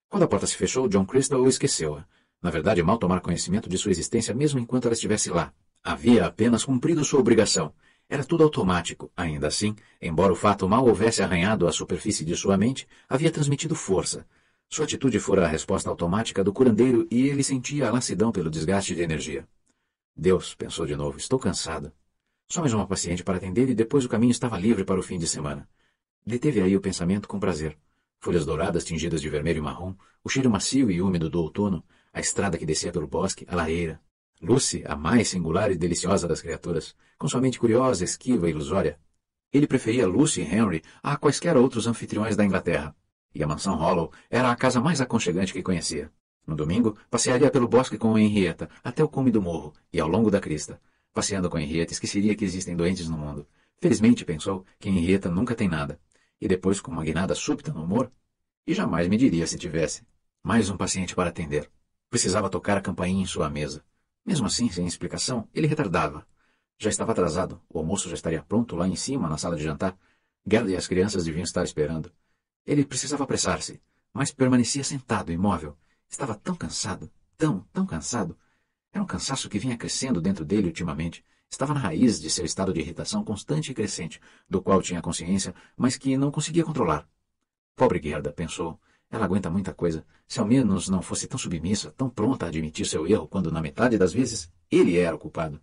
Quando a porta se fechou, John Crystal esqueceu-a. Na verdade, mal tomar conhecimento de sua existência mesmo enquanto ela estivesse lá. Havia apenas cumprido sua obrigação. Era tudo automático. Ainda assim, embora o fato mal houvesse arranhado a superfície de sua mente, havia transmitido força. Sua atitude fora a resposta automática do curandeiro e ele sentia a lassidão pelo desgaste de energia. Deus, pensou de novo, estou cansado. Só mais uma paciente para atender e depois o caminho estava livre para o fim de semana. Deteve aí o pensamento com prazer. Folhas douradas tingidas de vermelho e marrom, o cheiro macio e úmido do outono, a estrada que descia pelo bosque, a lareira. Lucy, a mais singular e deliciosa das criaturas, com sua mente curiosa, esquiva e ilusória. Ele preferia Lucy e Henry a quaisquer outros anfitriões da Inglaterra e a mansão Hollow era a casa mais aconchegante que conhecia. No domingo, passearia pelo bosque com Henrietta até o cume do morro e ao longo da crista. Passeando com Henrietta, esqueceria que existem doentes no mundo. Felizmente pensou que Henrietta nunca tem nada. E depois, com uma guinada súbita no humor, e jamais me diria se tivesse. Mais um paciente para atender. Precisava tocar a campainha em sua mesa. Mesmo assim, sem explicação, ele retardava. Já estava atrasado. O almoço já estaria pronto lá em cima, na sala de jantar. Gerda e as crianças deviam estar esperando. Ele precisava apressar-se, mas permanecia sentado, imóvel. Estava tão cansado, tão, tão cansado. Era um cansaço que vinha crescendo dentro dele ultimamente. Estava na raiz de seu estado de irritação constante e crescente, do qual tinha consciência, mas que não conseguia controlar. Pobre Gerda, pensou. Ela aguenta muita coisa. Se ao menos não fosse tão submissa, tão pronta a admitir seu erro, quando na metade das vezes ele era o culpado.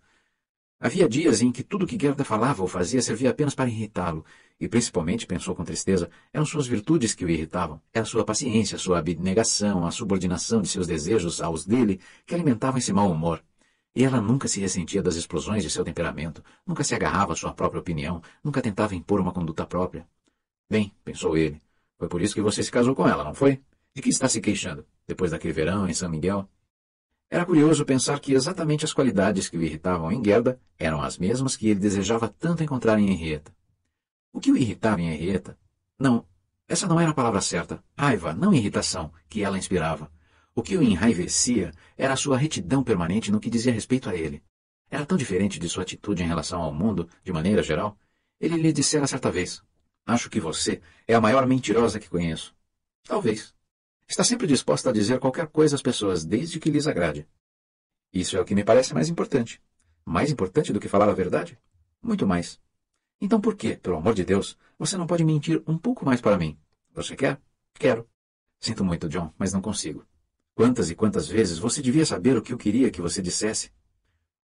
Havia dias em que tudo que Gerda falava ou fazia servia apenas para irritá-lo, e principalmente, pensou com tristeza, eram suas virtudes que o irritavam. Era sua paciência, sua abnegação, a subordinação de seus desejos aos dele que alimentavam esse mau humor. E ela nunca se ressentia das explosões de seu temperamento, nunca se agarrava à sua própria opinião, nunca tentava impor uma conduta própria. Bem, pensou ele, foi por isso que você se casou com ela, não foi? De que está se queixando? Depois daquele verão em São Miguel? Era curioso pensar que exatamente as qualidades que o irritavam em Gerda eram as mesmas que ele desejava tanto encontrar em Henrietta. O que o irritava em Henrietta? Não, essa não era a palavra certa. Raiva, não irritação, que ela inspirava. O que o enraivecia era a sua retidão permanente no que dizia respeito a ele. Era tão diferente de sua atitude em relação ao mundo, de maneira geral. Ele lhe dissera certa vez: Acho que você é a maior mentirosa que conheço. Talvez está sempre disposta a dizer qualquer coisa às pessoas, desde que lhes agrade. Isso é o que me parece mais importante. Mais importante do que falar a verdade? Muito mais. Então por que, pelo amor de Deus, você não pode mentir um pouco mais para mim? Você quer? Quero. Sinto muito, John, mas não consigo. Quantas e quantas vezes você devia saber o que eu queria que você dissesse?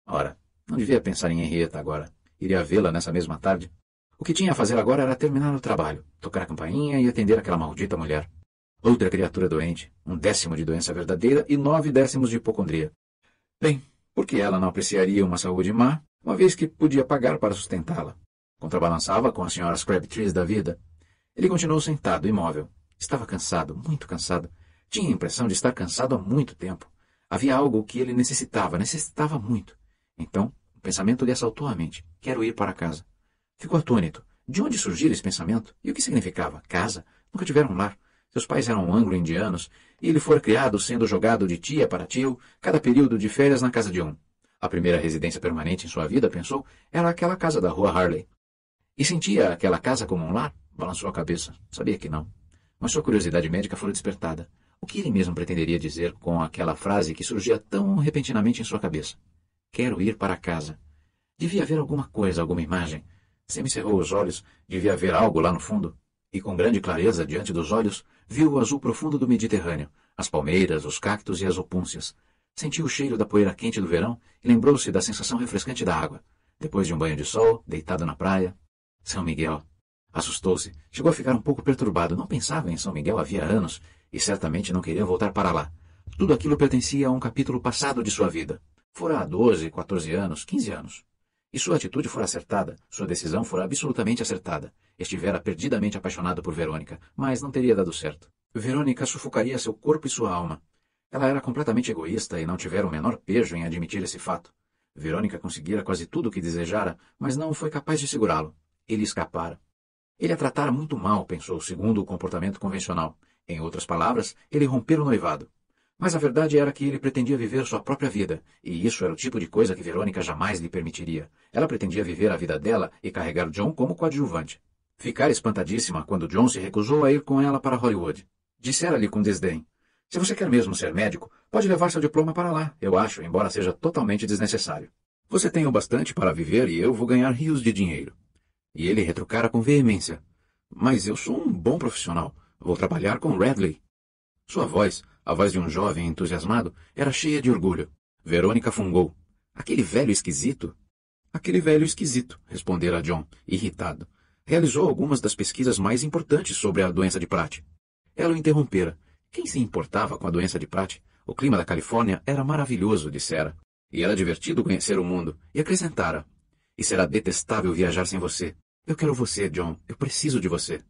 Ora, não devia pensar em Henrietta agora. Iria vê-la nessa mesma tarde. O que tinha a fazer agora era terminar o trabalho, tocar a campainha e atender aquela maldita mulher. Outra criatura doente, um décimo de doença verdadeira e nove décimos de hipocondria. Bem, por que ela não apreciaria uma saúde má, uma vez que podia pagar para sustentá-la? Contrabalançava com as senhoras Crabtrees da vida. Ele continuou sentado, imóvel. Estava cansado, muito cansado. Tinha a impressão de estar cansado há muito tempo. Havia algo que ele necessitava, necessitava muito. Então, um pensamento lhe assaltou a mente. Quero ir para casa. Ficou atônito. De onde surgira esse pensamento? E o que significava? Casa? Nunca tiveram lar. Seus pais eram anglo-indianos e ele foi criado sendo jogado de tia para tio, cada período de férias na casa de um. A primeira residência permanente em sua vida, pensou, era aquela casa da rua Harley. E sentia aquela casa como um lar? Balançou a cabeça. Sabia que não. Mas sua curiosidade médica foi despertada. O que ele mesmo pretenderia dizer com aquela frase que surgia tão repentinamente em sua cabeça? Quero ir para casa. Devia haver alguma coisa, alguma imagem. Sam encerrou os olhos. Devia haver algo lá no fundo e com grande clareza diante dos olhos, viu o azul profundo do Mediterrâneo, as palmeiras, os cactos e as opúncias. Sentiu o cheiro da poeira quente do verão e lembrou-se da sensação refrescante da água. Depois de um banho de sol, deitado na praia, São Miguel. Assustou-se, chegou a ficar um pouco perturbado. Não pensava em São Miguel havia anos e certamente não queria voltar para lá. Tudo aquilo pertencia a um capítulo passado de sua vida. Fora há 12, 14 anos, 15 anos. E sua atitude fora acertada, sua decisão fora absolutamente acertada. Estivera perdidamente apaixonado por Verônica, mas não teria dado certo. Verônica sufocaria seu corpo e sua alma. Ela era completamente egoísta e não tivera o menor pejo em admitir esse fato. Verônica conseguira quase tudo o que desejara, mas não foi capaz de segurá-lo. Ele escapara. Ele a tratara muito mal, pensou, segundo o comportamento convencional. Em outras palavras, ele rompera o noivado. Mas a verdade era que ele pretendia viver sua própria vida, e isso era o tipo de coisa que Verônica jamais lhe permitiria. Ela pretendia viver a vida dela e carregar John como coadjuvante. Ficara espantadíssima quando John se recusou a ir com ela para Hollywood. Dissera-lhe com desdém: Se você quer mesmo ser médico, pode levar seu diploma para lá, eu acho, embora seja totalmente desnecessário. Você tem o bastante para viver e eu vou ganhar rios de dinheiro. E ele retrucara com veemência: Mas eu sou um bom profissional. Vou trabalhar com Radley. Sua voz, a voz de um jovem entusiasmado era cheia de orgulho. Verônica fungou. Aquele velho esquisito? Aquele velho esquisito, respondera John, irritado. Realizou algumas das pesquisas mais importantes sobre a doença de Pratt. Ela o interrompera. Quem se importava com a doença de Pratt? O clima da Califórnia era maravilhoso, dissera. E era divertido conhecer o mundo. E acrescentara. E será detestável viajar sem você. Eu quero você, John. Eu preciso de você.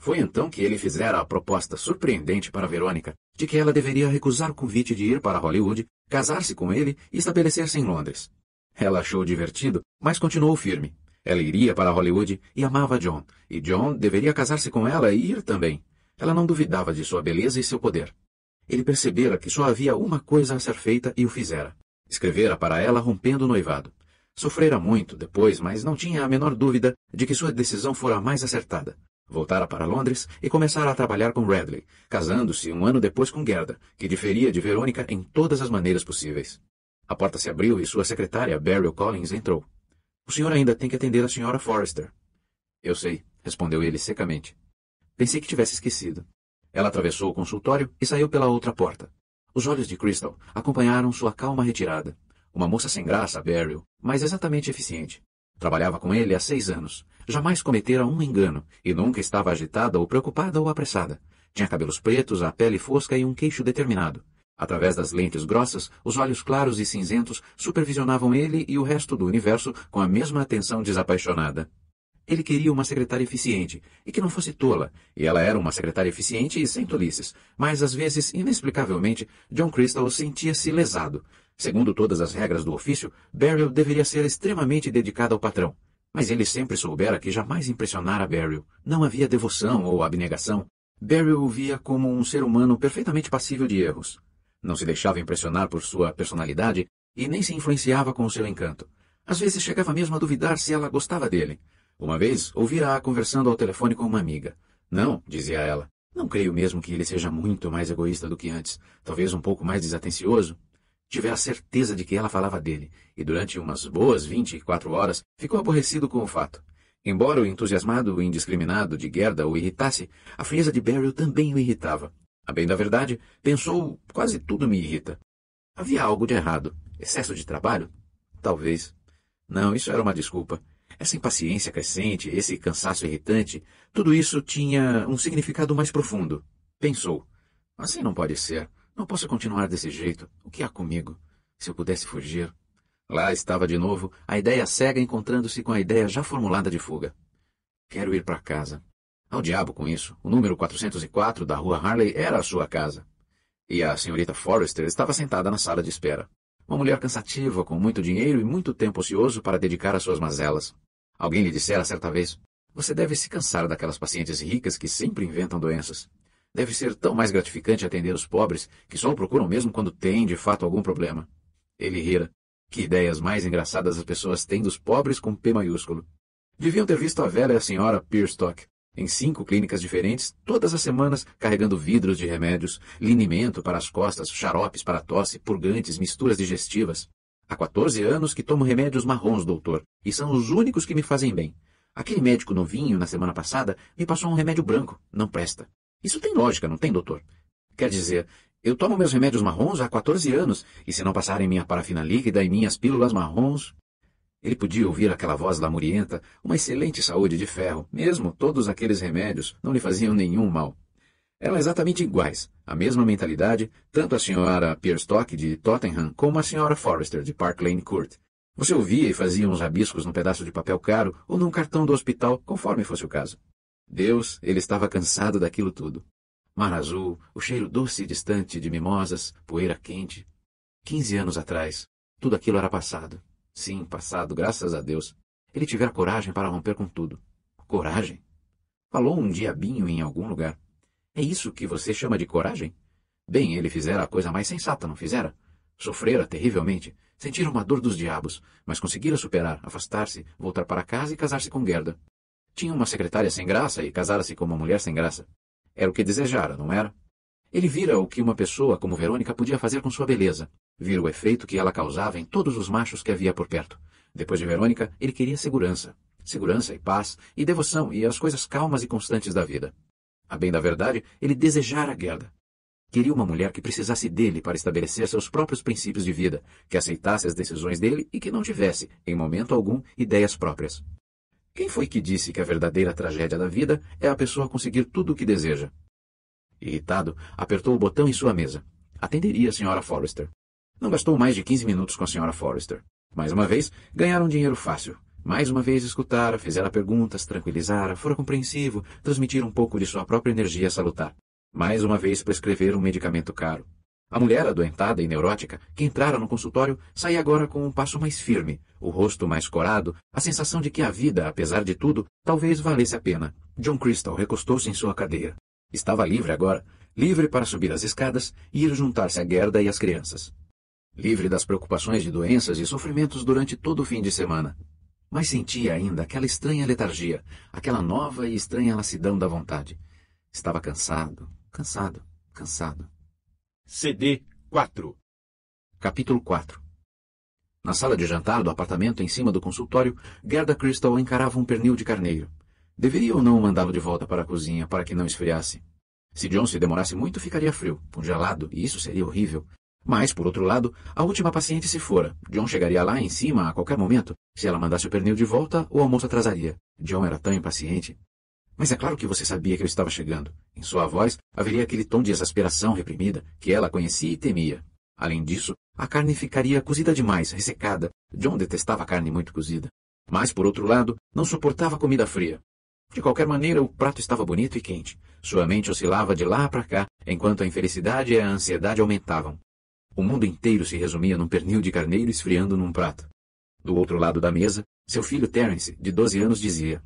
Foi então que ele fizera a proposta surpreendente para Verônica, de que ela deveria recusar o convite de ir para Hollywood, casar-se com ele e estabelecer-se em Londres. Ela achou divertido, mas continuou firme. Ela iria para Hollywood e amava John, e John deveria casar-se com ela e ir também. Ela não duvidava de sua beleza e seu poder. Ele percebera que só havia uma coisa a ser feita e o fizera. Escrevera para ela rompendo o noivado. Sofrera muito depois, mas não tinha a menor dúvida de que sua decisão fora a mais acertada voltara para Londres e começara a trabalhar com Radley, casando-se um ano depois com Gerda, que diferia de Verônica em todas as maneiras possíveis. A porta se abriu e sua secretária, Beryl Collins, entrou. O senhor ainda tem que atender a senhora Forrester. Eu sei, respondeu ele secamente. Pensei que tivesse esquecido. Ela atravessou o consultório e saiu pela outra porta. Os olhos de Crystal acompanharam sua calma retirada. Uma moça sem graça, Beryl, mas exatamente eficiente. Trabalhava com ele há seis anos, jamais cometera um engano, e nunca estava agitada ou preocupada ou apressada. Tinha cabelos pretos, a pele fosca e um queixo determinado. Através das lentes grossas, os olhos claros e cinzentos supervisionavam ele e o resto do universo com a mesma atenção desapaixonada. Ele queria uma secretária eficiente, e que não fosse tola, e ela era uma secretária eficiente e sem tolices, mas às vezes, inexplicavelmente, John Crystal sentia-se lesado. Segundo todas as regras do ofício, Beryl deveria ser extremamente dedicada ao patrão mas ele sempre soubera que jamais impressionara Beryl. Não havia devoção ou abnegação. Beryl o via como um ser humano perfeitamente passível de erros. Não se deixava impressionar por sua personalidade e nem se influenciava com o seu encanto. Às vezes chegava mesmo a duvidar se ela gostava dele. Uma vez, ouvira-a conversando ao telefone com uma amiga. Não, dizia ela. Não creio mesmo que ele seja muito mais egoísta do que antes. Talvez um pouco mais desatencioso, tivera certeza de que ela falava dele, e durante umas boas vinte e quatro horas ficou aborrecido com o fato. Embora o entusiasmado e indiscriminado de Gerda o irritasse, a frieza de Beryl também o irritava. A bem da verdade, pensou, quase tudo me irrita. Havia algo de errado. Excesso de trabalho? Talvez. Não, isso era uma desculpa. Essa impaciência crescente, esse cansaço irritante, tudo isso tinha um significado mais profundo. Pensou. Assim não pode ser. Não posso continuar desse jeito. O que há comigo? Se eu pudesse fugir. Lá estava de novo a ideia cega encontrando-se com a ideia já formulada de fuga. Quero ir para casa. Ao diabo com isso. O número 404 da rua Harley era a sua casa. E a senhorita Forrester estava sentada na sala de espera. Uma mulher cansativa, com muito dinheiro e muito tempo ocioso para dedicar às suas mazelas. Alguém lhe dissera certa vez: Você deve se cansar daquelas pacientes ricas que sempre inventam doenças. Deve ser tão mais gratificante atender os pobres, que só o procuram mesmo quando têm de fato algum problema. Ele rira. Que ideias mais engraçadas as pessoas têm dos pobres com P maiúsculo. Deviam ter visto a velha senhora Pearstock, em cinco clínicas diferentes, todas as semanas carregando vidros de remédios, linimento para as costas, xaropes para a tosse, purgantes, misturas digestivas. Há 14 anos que tomo remédios marrons, doutor, e são os únicos que me fazem bem. Aquele médico novinho, na semana passada, me passou um remédio branco. Não presta. Isso tem lógica, não tem, doutor? Quer dizer, eu tomo meus remédios marrons há 14 anos, e se não passarem minha parafina líquida e minhas pílulas marrons... Ele podia ouvir aquela voz lamurienta, uma excelente saúde de ferro, mesmo todos aqueles remédios não lhe faziam nenhum mal. Eram exatamente iguais, a mesma mentalidade, tanto a senhora Pierstock de Tottenham como a senhora Forrester de Park Lane Court. Você ouvia e fazia uns rabiscos num pedaço de papel caro ou num cartão do hospital, conforme fosse o caso. Deus, ele estava cansado daquilo tudo. Mar azul, o cheiro doce e distante de mimosas, poeira quente. Quinze anos atrás, tudo aquilo era passado. Sim, passado, graças a Deus. Ele tivera coragem para romper com tudo. Coragem? Falou um diabinho em algum lugar. É isso que você chama de coragem? Bem, ele fizera a coisa mais sensata, não fizera? Sofrera terrivelmente, sentira uma dor dos diabos, mas conseguira superar, afastar-se, voltar para casa e casar-se com Gerda. Tinha uma secretária sem graça e casara-se com uma mulher sem graça. Era o que desejara, não era? Ele vira o que uma pessoa como Verônica podia fazer com sua beleza. Vira o efeito que ela causava em todos os machos que havia por perto. Depois de Verônica, ele queria segurança. Segurança e paz, e devoção, e as coisas calmas e constantes da vida. A bem da verdade, ele desejara a guerra. Queria uma mulher que precisasse dele para estabelecer seus próprios princípios de vida, que aceitasse as decisões dele e que não tivesse, em momento algum, ideias próprias. Quem foi que disse que a verdadeira tragédia da vida é a pessoa conseguir tudo o que deseja? Irritado, apertou o botão em sua mesa. Atenderia a Sra. Forrester. Não gastou mais de 15 minutos com a Sra. Forrester. Mais uma vez, ganharam dinheiro fácil. Mais uma vez escutara, fizera perguntas, tranquilizara, fora compreensivo, transmitir um pouco de sua própria energia salutar. Mais uma vez prescreveram um medicamento caro. A mulher adoentada e neurótica, que entrara no consultório, saía agora com um passo mais firme, o rosto mais corado, a sensação de que a vida, apesar de tudo, talvez valesse a pena. John Crystal recostou-se em sua cadeira. Estava livre agora, livre para subir as escadas e ir juntar-se à Gerda e às crianças. Livre das preocupações de doenças e sofrimentos durante todo o fim de semana. Mas sentia ainda aquela estranha letargia, aquela nova e estranha lassidão da vontade. Estava cansado, cansado, cansado. CD 4. Capítulo 4 Na sala de jantar do apartamento em cima do consultório, Gerda Crystal encarava um pernil de carneiro. Deveria ou não mandá-lo de volta para a cozinha para que não esfriasse? Se John se demorasse muito, ficaria frio, congelado, e isso seria horrível. Mas, por outro lado, a última paciente se fora. John chegaria lá em cima a qualquer momento. Se ela mandasse o pernil de volta, o almoço atrasaria. John era tão impaciente. Mas é claro que você sabia que eu estava chegando. Em sua voz haveria aquele tom de exasperação reprimida que ela conhecia e temia. Além disso, a carne ficaria cozida demais, ressecada. John detestava carne muito cozida. Mas, por outro lado, não suportava comida fria. De qualquer maneira, o prato estava bonito e quente. Sua mente oscilava de lá para cá, enquanto a infelicidade e a ansiedade aumentavam. O mundo inteiro se resumia num pernil de carneiro esfriando num prato. Do outro lado da mesa, seu filho Terence, de 12 anos, dizia: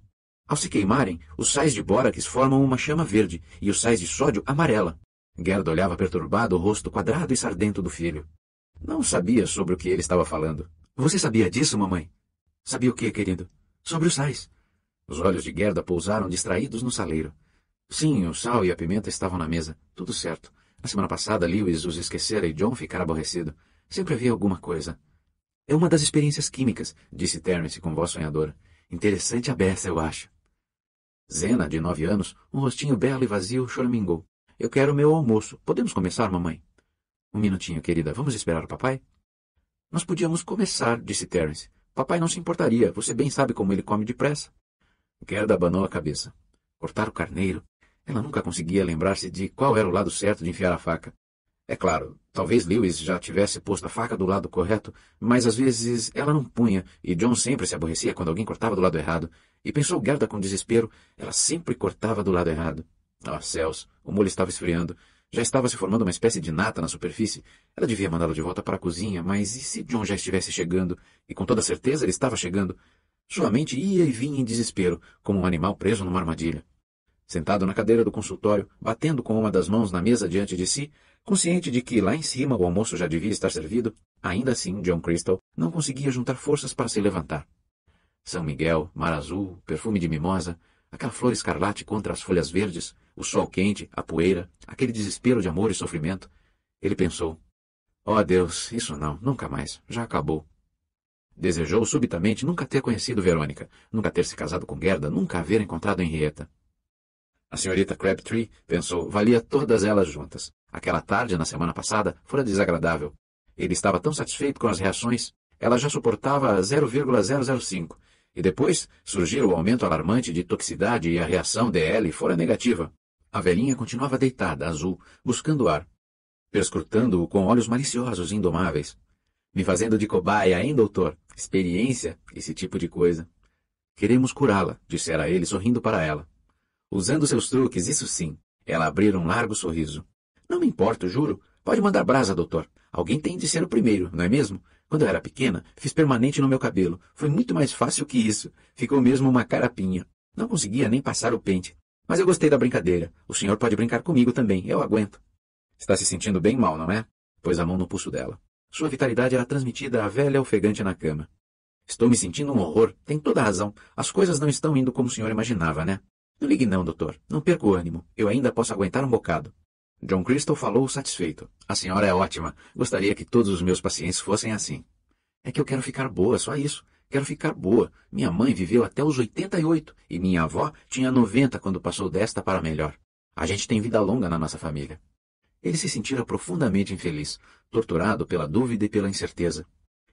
ao se queimarem, os sais de bórax formam uma chama verde e os sais de sódio amarela. Gerda olhava perturbado o rosto quadrado e sardento do filho. Não sabia sobre o que ele estava falando. Você sabia disso, mamãe? Sabia o que, querido? Sobre os sais. Os olhos de Gerda pousaram distraídos no saleiro. Sim, o sal e a pimenta estavam na mesa. Tudo certo. Na semana passada, Lewis os esquecera e John ficara aborrecido. Sempre havia alguma coisa. É uma das experiências químicas, disse Terence com voz sonhadora. Interessante a beça, eu acho. Zena, de nove anos, um rostinho belo e vazio, choramingou. Eu quero o meu almoço. Podemos começar, mamãe? Um minutinho, querida. Vamos esperar o papai? Nós podíamos começar, disse Terence. Papai não se importaria. Você bem sabe como ele come depressa. Gerda abanou a cabeça. Cortar o carneiro. Ela nunca conseguia lembrar-se de qual era o lado certo de enfiar a faca. É claro, talvez Lewis já tivesse posto a faca do lado correto, mas às vezes ela não punha, e John sempre se aborrecia quando alguém cortava do lado errado. E pensou Gerda com desespero, ela sempre cortava do lado errado. Ah, oh, céus, o molho estava esfriando. Já estava se formando uma espécie de nata na superfície. Ela devia mandá-lo de volta para a cozinha, mas e se John já estivesse chegando? E com toda certeza ele estava chegando. Sua mente ia e vinha em desespero, como um animal preso numa armadilha. Sentado na cadeira do consultório, batendo com uma das mãos na mesa diante de si, Consciente de que lá em cima o almoço já devia estar servido, ainda assim John Crystal não conseguia juntar forças para se levantar. São Miguel, mar azul, perfume de mimosa, aquela flor escarlate contra as folhas verdes, o sol quente, a poeira, aquele desespero de amor e sofrimento. Ele pensou: Oh Deus, isso não, nunca mais, já acabou. Desejou subitamente nunca ter conhecido Verônica, nunca ter se casado com Gerda, nunca haver encontrado Henrietta. A senhorita Crabtree pensou, valia todas elas juntas. Aquela tarde na semana passada fora desagradável. Ele estava tão satisfeito com as reações. Ela já suportava 0,005. E depois surgira o aumento alarmante de toxicidade e a reação DL fora negativa. A velhinha continuava deitada, azul, buscando ar, perscrutando-o com olhos maliciosos e indomáveis. Me fazendo de cobaia, hein, doutor? Experiência, esse tipo de coisa. Queremos curá-la, dissera ele, sorrindo para ela. Usando seus truques, isso sim. Ela abriu um largo sorriso. Não me importo, juro. Pode mandar brasa, doutor. Alguém tem de ser o primeiro, não é mesmo? Quando eu era pequena, fiz permanente no meu cabelo. Foi muito mais fácil que isso. Ficou mesmo uma carapinha. Não conseguia nem passar o pente. Mas eu gostei da brincadeira. O senhor pode brincar comigo também. Eu aguento. Está se sentindo bem mal, não é? Pôs a mão no pulso dela. Sua vitalidade era transmitida à velha ofegante na cama. Estou me sentindo um horror. Tem toda a razão. As coisas não estão indo como o senhor imaginava, né? Não ligue não, doutor. Não perca o ânimo. Eu ainda posso aguentar um bocado. John Crystal falou satisfeito. A senhora é ótima. Gostaria que todos os meus pacientes fossem assim. É que eu quero ficar boa, só isso. Quero ficar boa. Minha mãe viveu até os 88 e minha avó tinha 90 quando passou desta para melhor. A gente tem vida longa na nossa família. Ele se sentira profundamente infeliz, torturado pela dúvida e pela incerteza.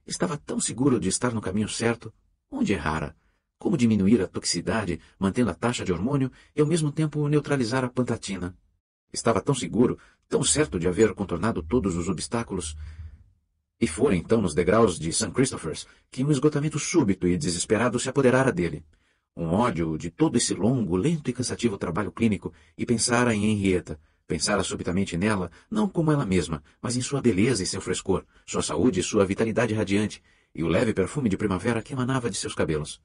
Estava tão seguro de estar no caminho certo, onde errara? Como diminuir a toxicidade, mantendo a taxa de hormônio e ao mesmo tempo neutralizar a pantatina? Estava tão seguro, tão certo de haver contornado todos os obstáculos. E fora então nos degraus de St. Christopher's que um esgotamento súbito e desesperado se apoderara dele. Um ódio de todo esse longo, lento e cansativo trabalho clínico e pensara em Henrietta. Pensara subitamente nela, não como ela mesma, mas em sua beleza e seu frescor, sua saúde e sua vitalidade radiante, e o leve perfume de primavera que emanava de seus cabelos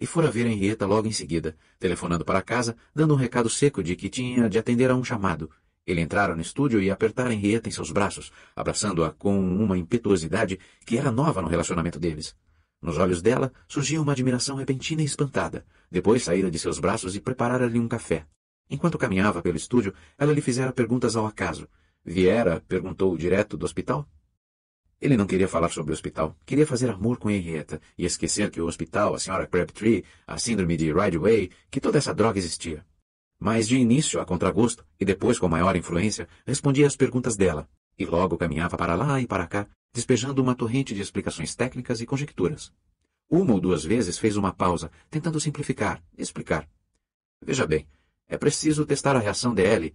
e fora ver Henrietta logo em seguida, telefonando para casa, dando um recado seco de que tinha de atender a um chamado. Ele entrara no estúdio e apertara Henrietta em seus braços, abraçando-a com uma impetuosidade que era nova no relacionamento deles. Nos olhos dela surgia uma admiração repentina e espantada. Depois saíra de seus braços e preparara-lhe um café. Enquanto caminhava pelo estúdio, ela lhe fizera perguntas ao acaso. Viera perguntou direto do hospital? Ele não queria falar sobre o hospital. Queria fazer amor com Henrietta e esquecer que o hospital, a senhora Crabtree, a síndrome de Rideway, que toda essa droga existia. Mas de início, a contragosto, e depois com maior influência, respondia às perguntas dela. E logo caminhava para lá e para cá, despejando uma torrente de explicações técnicas e conjecturas. Uma ou duas vezes fez uma pausa, tentando simplificar, explicar. Veja bem, é preciso testar a reação de L.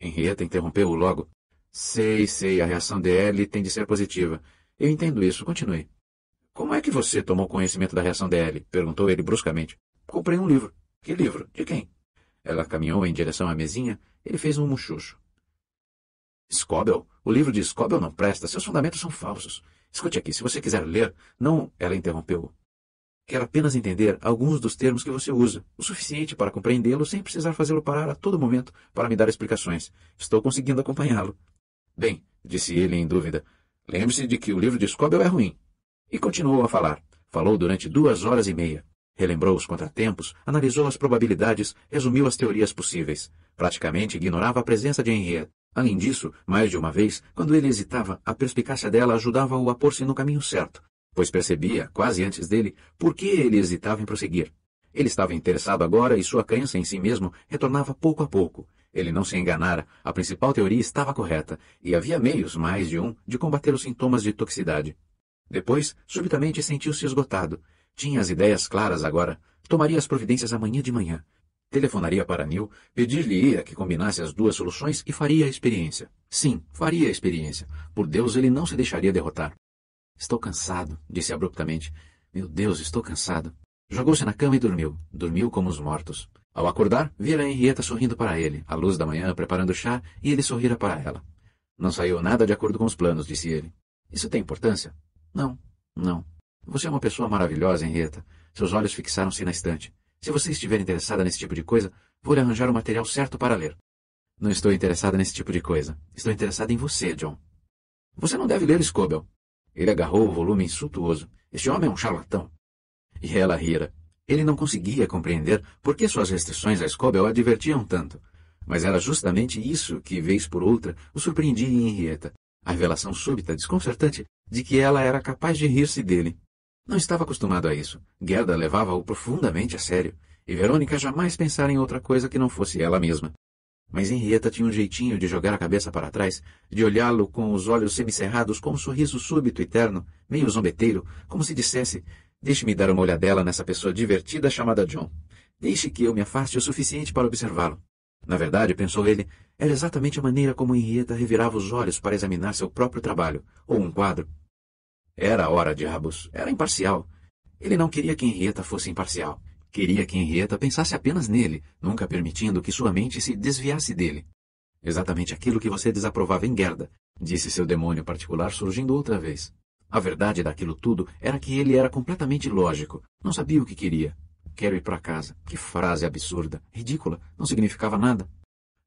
Henrietta interrompeu-o logo. Sei, sei, a reação DL tem de ser positiva. Eu entendo isso, continue. Como é que você tomou conhecimento da reação DL? perguntou ele bruscamente. Comprei um livro. Que livro? De quem? Ela caminhou em direção à mesinha. Ele fez um muxuxo. Scobel? O livro de Scobel não presta. Seus fundamentos são falsos. Escute aqui, se você quiser ler, não. Ela interrompeu. Quero apenas entender alguns dos termos que você usa, o suficiente para compreendê-lo sem precisar fazê-lo parar a todo momento para me dar explicações. Estou conseguindo acompanhá-lo. Bem, disse ele em dúvida, lembre-se de que o livro de Scobel é ruim. E continuou a falar. Falou durante duas horas e meia. Relembrou os contratempos, analisou as probabilidades, resumiu as teorias possíveis. Praticamente ignorava a presença de Henriette. Além disso, mais de uma vez, quando ele hesitava, a perspicácia dela ajudava-o a pôr-se no caminho certo, pois percebia, quase antes dele, por que ele hesitava em prosseguir. Ele estava interessado agora e sua crença em si mesmo retornava pouco a pouco. Ele não se enganara, a principal teoria estava correta, e havia meios, mais de um, de combater os sintomas de toxicidade. Depois, subitamente sentiu-se esgotado. Tinha as ideias claras agora. Tomaria as providências amanhã de manhã. Telefonaria para Neil, pedir-lhe-ia que combinasse as duas soluções e faria a experiência. Sim, faria a experiência. Por Deus, ele não se deixaria derrotar. Estou cansado, disse abruptamente. Meu Deus, estou cansado. Jogou-se na cama e dormiu. Dormiu como os mortos. Ao acordar, vira Henrietta sorrindo para ele, à luz da manhã preparando chá, e ele sorrira para ela. Não saiu nada de acordo com os planos, disse ele. Isso tem importância? Não, não. Você é uma pessoa maravilhosa, Henrietta. Seus olhos fixaram-se na estante. Se você estiver interessada nesse tipo de coisa, vou lhe arranjar o material certo para ler. Não estou interessada nesse tipo de coisa. Estou interessada em você, John. Você não deve ler Scobel. Ele agarrou o volume insultuoso. Este homem é um charlatão. E ela rira. Ele não conseguia compreender por que suas restrições à Scobel advertiam tanto. Mas era justamente isso que, vez por outra, o surpreendia em Henrietta. A revelação súbita, desconcertante, de que ela era capaz de rir-se dele. Não estava acostumado a isso. Gerda levava-o profundamente a sério, e Verônica jamais pensara em outra coisa que não fosse ela mesma. Mas Henrietta tinha um jeitinho de jogar a cabeça para trás, de olhá-lo com os olhos semicerrados com um sorriso súbito e terno, meio zombeteiro, como se dissesse, Deixe-me dar uma olhadela nessa pessoa divertida chamada John. Deixe que eu me afaste o suficiente para observá-lo. Na verdade, pensou ele, era exatamente a maneira como Henrietta revirava os olhos para examinar seu próprio trabalho, ou um quadro. Era hora, diabos. Era imparcial. Ele não queria que Henrietta fosse imparcial. Queria que Henrietta pensasse apenas nele, nunca permitindo que sua mente se desviasse dele. Exatamente aquilo que você desaprovava em Gerda, disse seu demônio particular surgindo outra vez. A verdade daquilo tudo era que ele era completamente lógico. Não sabia o que queria. Quero ir para casa. Que frase absurda, ridícula, não significava nada.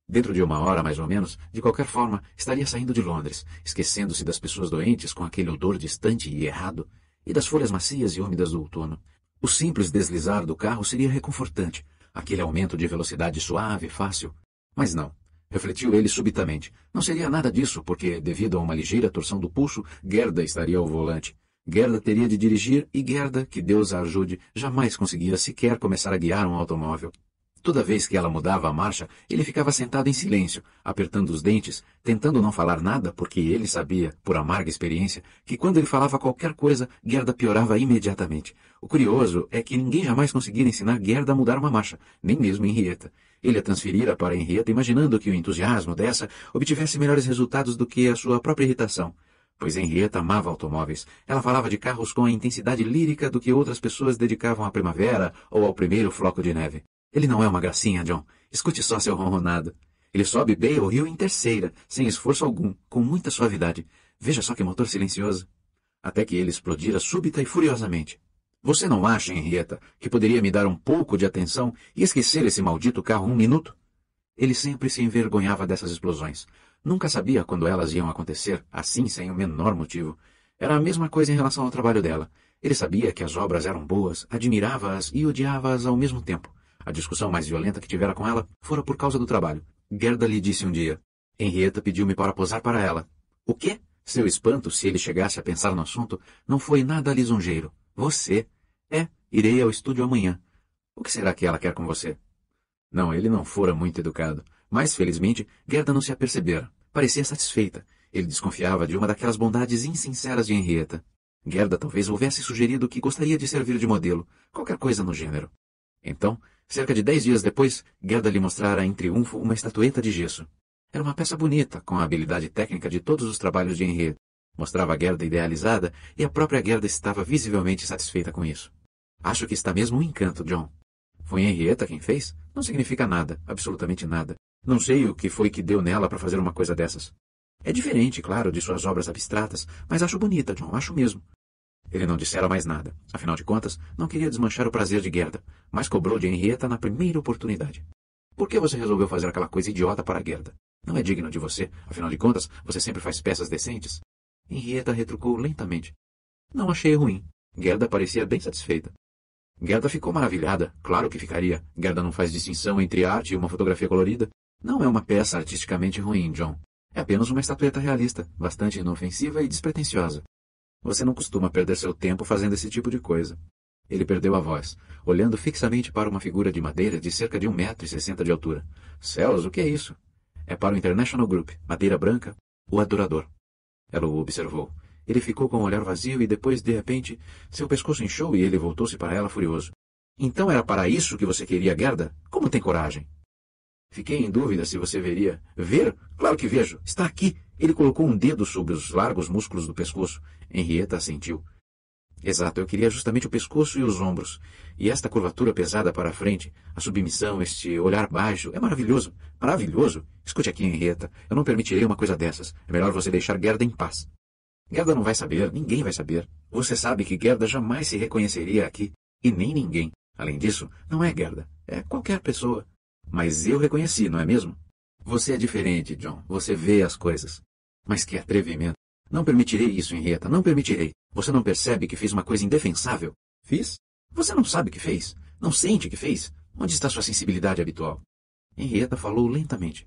Dentro de uma hora, mais ou menos, de qualquer forma, estaria saindo de Londres, esquecendo-se das pessoas doentes com aquele odor distante e errado, e das folhas macias e úmidas do outono. O simples deslizar do carro seria reconfortante, aquele aumento de velocidade suave e fácil. Mas não refletiu ele subitamente. Não seria nada disso, porque, devido a uma ligeira torção do pulso, Gerda estaria ao volante. Gerda teria de dirigir e Gerda, que Deus a ajude, jamais conseguira sequer começar a guiar um automóvel. Toda vez que ela mudava a marcha, ele ficava sentado em silêncio, apertando os dentes, tentando não falar nada, porque ele sabia, por amarga experiência, que quando ele falava qualquer coisa, Gerda piorava imediatamente. O curioso é que ninguém jamais conseguira ensinar Gerda a mudar uma marcha, nem mesmo Henrietta. Ele a transferira para Henrietta, imaginando que o entusiasmo dessa obtivesse melhores resultados do que a sua própria irritação. Pois Henrietta amava automóveis. Ela falava de carros com a intensidade lírica do que outras pessoas dedicavam à primavera ou ao primeiro floco de neve. Ele não é uma gracinha, John. Escute só seu ronronado. Ele sobe bem o rio em terceira, sem esforço algum, com muita suavidade. Veja só que motor silencioso. Até que ele explodira súbita e furiosamente. Você não acha, Henrietta, que poderia me dar um pouco de atenção e esquecer esse maldito carro um minuto? Ele sempre se envergonhava dessas explosões. Nunca sabia quando elas iam acontecer, assim, sem o menor motivo. Era a mesma coisa em relação ao trabalho dela. Ele sabia que as obras eram boas, admirava-as e odiava-as ao mesmo tempo. A discussão mais violenta que tivera com ela fora por causa do trabalho. Gerda lhe disse um dia. Henrietta pediu-me para posar para ela. O quê? Seu espanto, se ele chegasse a pensar no assunto, não foi nada lisonjeiro. Você? É, irei ao estúdio amanhã. O que será que ela quer com você? Não, ele não fora muito educado, mas felizmente Gerda não se apercebera. Parecia satisfeita. Ele desconfiava de uma daquelas bondades insinceras de Henrietta. Gerda talvez houvesse sugerido que gostaria de servir de modelo, qualquer coisa no gênero. Então, cerca de dez dias depois, Gerda lhe mostrara em triunfo uma estatueta de gesso. Era uma peça bonita, com a habilidade técnica de todos os trabalhos de Henrietta. Mostrava a Gerda idealizada e a própria Gerda estava visivelmente satisfeita com isso. Acho que está mesmo um encanto, John. Foi Henrietta quem fez? Não significa nada, absolutamente nada. Não sei o que foi que deu nela para fazer uma coisa dessas. É diferente, claro, de suas obras abstratas, mas acho bonita, John, acho mesmo. Ele não dissera mais nada. Afinal de contas, não queria desmanchar o prazer de Gerda, mas cobrou de Henrietta na primeira oportunidade. Por que você resolveu fazer aquela coisa idiota para Gerda? Não é digno de você. Afinal de contas, você sempre faz peças decentes. Henrietta retrucou lentamente. Não achei ruim. Gerda parecia bem satisfeita. Gerda ficou maravilhada, claro que ficaria. Gerda não faz distinção entre arte e uma fotografia colorida. Não é uma peça artisticamente ruim, John. É apenas uma estatueta realista, bastante inofensiva e despretensiosa. Você não costuma perder seu tempo fazendo esse tipo de coisa. Ele perdeu a voz, olhando fixamente para uma figura de madeira de cerca de um metro e sessenta de altura. Céus, o que é isso? É para o International Group, madeira branca, o adorador. Ela o observou. Ele ficou com o olhar vazio e depois, de repente, seu pescoço inchou e ele voltou-se para ela furioso. Então era para isso que você queria, Gerda? Como tem coragem? Fiquei em dúvida se você veria. Ver? Claro que vejo. Está aqui. Ele colocou um dedo sobre os largos músculos do pescoço. Henrietta assentiu. Exato, eu queria justamente o pescoço e os ombros. E esta curvatura pesada para a frente, a submissão, este olhar baixo, é maravilhoso, maravilhoso. Escute aqui, Henrietta, eu não permitirei uma coisa dessas. É melhor você deixar Gerda em paz. Gerda não vai saber, ninguém vai saber. Você sabe que Gerda jamais se reconheceria aqui, e nem ninguém. Além disso, não é Gerda, é qualquer pessoa. Mas eu reconheci, não é mesmo? Você é diferente, John. Você vê as coisas. Mas que atrevimento. Não permitirei isso, Henrietta, não permitirei. Você não percebe que fez uma coisa indefensável? Fiz? Você não sabe o que fez. Não sente o que fez. Onde está sua sensibilidade habitual? Henrietta falou lentamente.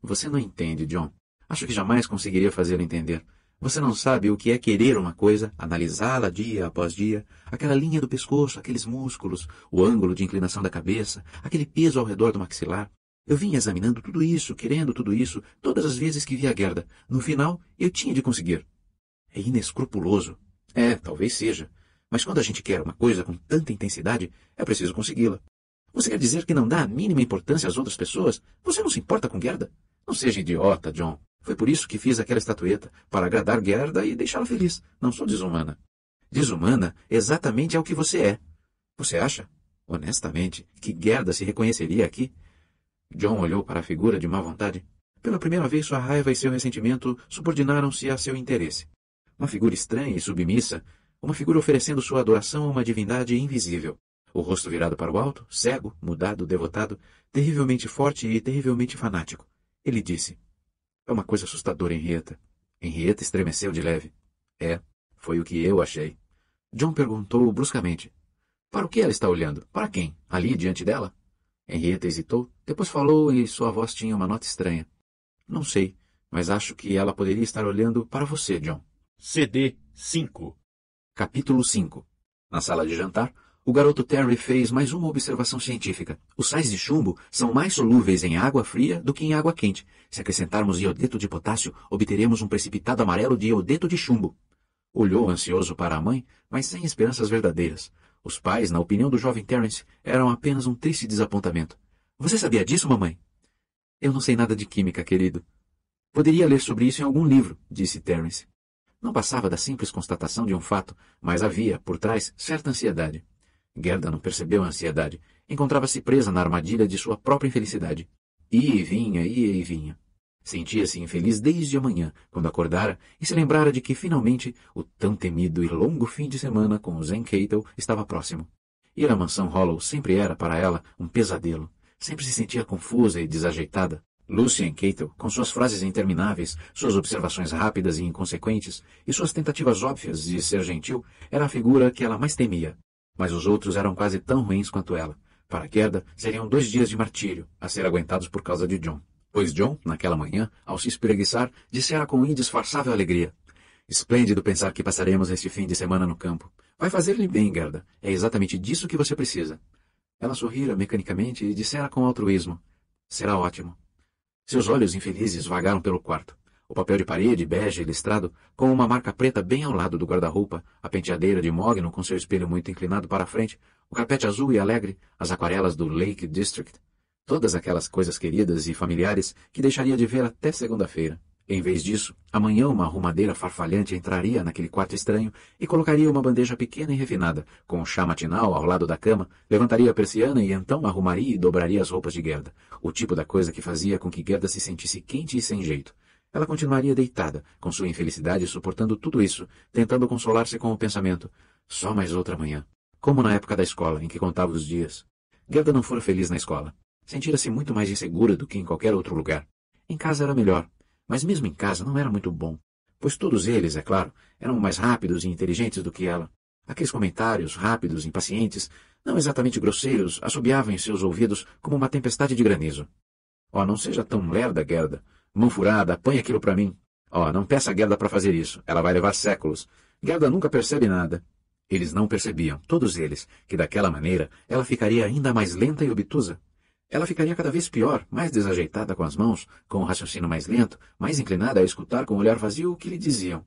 Você não entende, John. Acho que jamais conseguiria fazê-lo entender. Você não sabe o que é querer uma coisa, analisá-la dia após dia, aquela linha do pescoço, aqueles músculos, o ângulo de inclinação da cabeça, aquele peso ao redor do maxilar, eu vinha examinando tudo isso, querendo tudo isso, todas as vezes que via a Gerda. No final, eu tinha de conseguir. É inescrupuloso. É, talvez seja. Mas quando a gente quer uma coisa com tanta intensidade, é preciso consegui-la. Você quer dizer que não dá a mínima importância às outras pessoas? Você não se importa com Gerda? Não seja idiota, John. Foi por isso que fiz aquela estatueta, para agradar Gerda e deixá-la feliz. Não sou desumana. Desumana exatamente é o que você é. Você acha, honestamente, que Gerda se reconheceria aqui? John olhou para a figura de má vontade. Pela primeira vez, sua raiva e seu ressentimento subordinaram-se a seu interesse. Uma figura estranha e submissa, uma figura oferecendo sua adoração a uma divindade invisível. O rosto virado para o alto, cego, mudado, devotado, terrivelmente forte e terrivelmente fanático. Ele disse: É uma coisa assustadora, Henrietta. Henrietta estremeceu de leve. É, foi o que eu achei. John perguntou bruscamente: Para o que ela está olhando? Para quem? Ali diante dela? Henrietta hesitou, depois falou e sua voz tinha uma nota estranha. Não sei, mas acho que ela poderia estar olhando para você, John. CD 5 Capítulo 5 Na sala de jantar, o garoto Terry fez mais uma observação científica. Os sais de chumbo são mais solúveis em água fria do que em água quente. Se acrescentarmos iodeto de potássio, obteremos um precipitado amarelo de iodeto de chumbo. Olhou ansioso para a mãe, mas sem esperanças verdadeiras. Os pais, na opinião do jovem Terence, eram apenas um triste desapontamento. Você sabia disso, mamãe? Eu não sei nada de química, querido. Poderia ler sobre isso em algum livro, disse Terence. Não passava da simples constatação de um fato, mas havia, por trás, certa ansiedade. Gerda não percebeu a ansiedade. Encontrava-se presa na armadilha de sua própria infelicidade. Ia e vinha, ia e vinha. Sentia-se infeliz desde a manhã, quando acordara e se lembrara de que, finalmente, o tão temido e longo fim de semana com o Zen Cato estava próximo. Ir à mansão Hollow sempre era, para ela, um pesadelo. Sempre se sentia confusa e desajeitada. Lucien Cato, com suas frases intermináveis, suas observações rápidas e inconsequentes, e suas tentativas óbvias de ser gentil, era a figura que ela mais temia. Mas os outros eram quase tão ruins quanto ela. Para a queda, seriam dois dias de martírio a ser aguentados por causa de John. Pois John, naquela manhã, ao se espreguiçar, dissera com indisfarçável alegria. Esplêndido pensar que passaremos este fim de semana no campo. Vai fazer-lhe bem, Gerda. É exatamente disso que você precisa. Ela sorrira mecanicamente e dissera com altruísmo. Será ótimo. Seus olhos infelizes vagaram pelo quarto. O papel de parede, bege e listrado, com uma marca preta bem ao lado do guarda-roupa, a penteadeira de mogno com seu espelho muito inclinado para a frente, o carpete azul e alegre, as aquarelas do Lake District, todas aquelas coisas queridas e familiares que deixaria de ver até segunda-feira. Em vez disso, amanhã uma arrumadeira farfalhante entraria naquele quarto estranho e colocaria uma bandeja pequena e refinada, com um chá matinal ao lado da cama, levantaria a persiana e então arrumaria e dobraria as roupas de Gerda, o tipo da coisa que fazia com que Gerda se sentisse quente e sem jeito. Ela continuaria deitada, com sua infelicidade suportando tudo isso, tentando consolar-se com o pensamento: só mais outra manhã. Como na época da escola, em que contava os dias. Gerda não fora feliz na escola. Sentira-se muito mais insegura do que em qualquer outro lugar. Em casa era melhor, mas mesmo em casa não era muito bom, pois todos eles, é claro, eram mais rápidos e inteligentes do que ela. Aqueles comentários rápidos, impacientes, não exatamente grosseiros, assobiavam em seus ouvidos como uma tempestade de granizo. Ó, oh, não seja tão lerda, Gerda. Mão furada, apanha aquilo para mim. Ó, oh, não peça a Gerda para fazer isso. Ela vai levar séculos. Gerda nunca percebe nada. Eles não percebiam, todos eles, que daquela maneira ela ficaria ainda mais lenta e obtusa. Ela ficaria cada vez pior, mais desajeitada com as mãos, com o um raciocínio mais lento, mais inclinada a escutar com o um olhar vazio o que lhe diziam.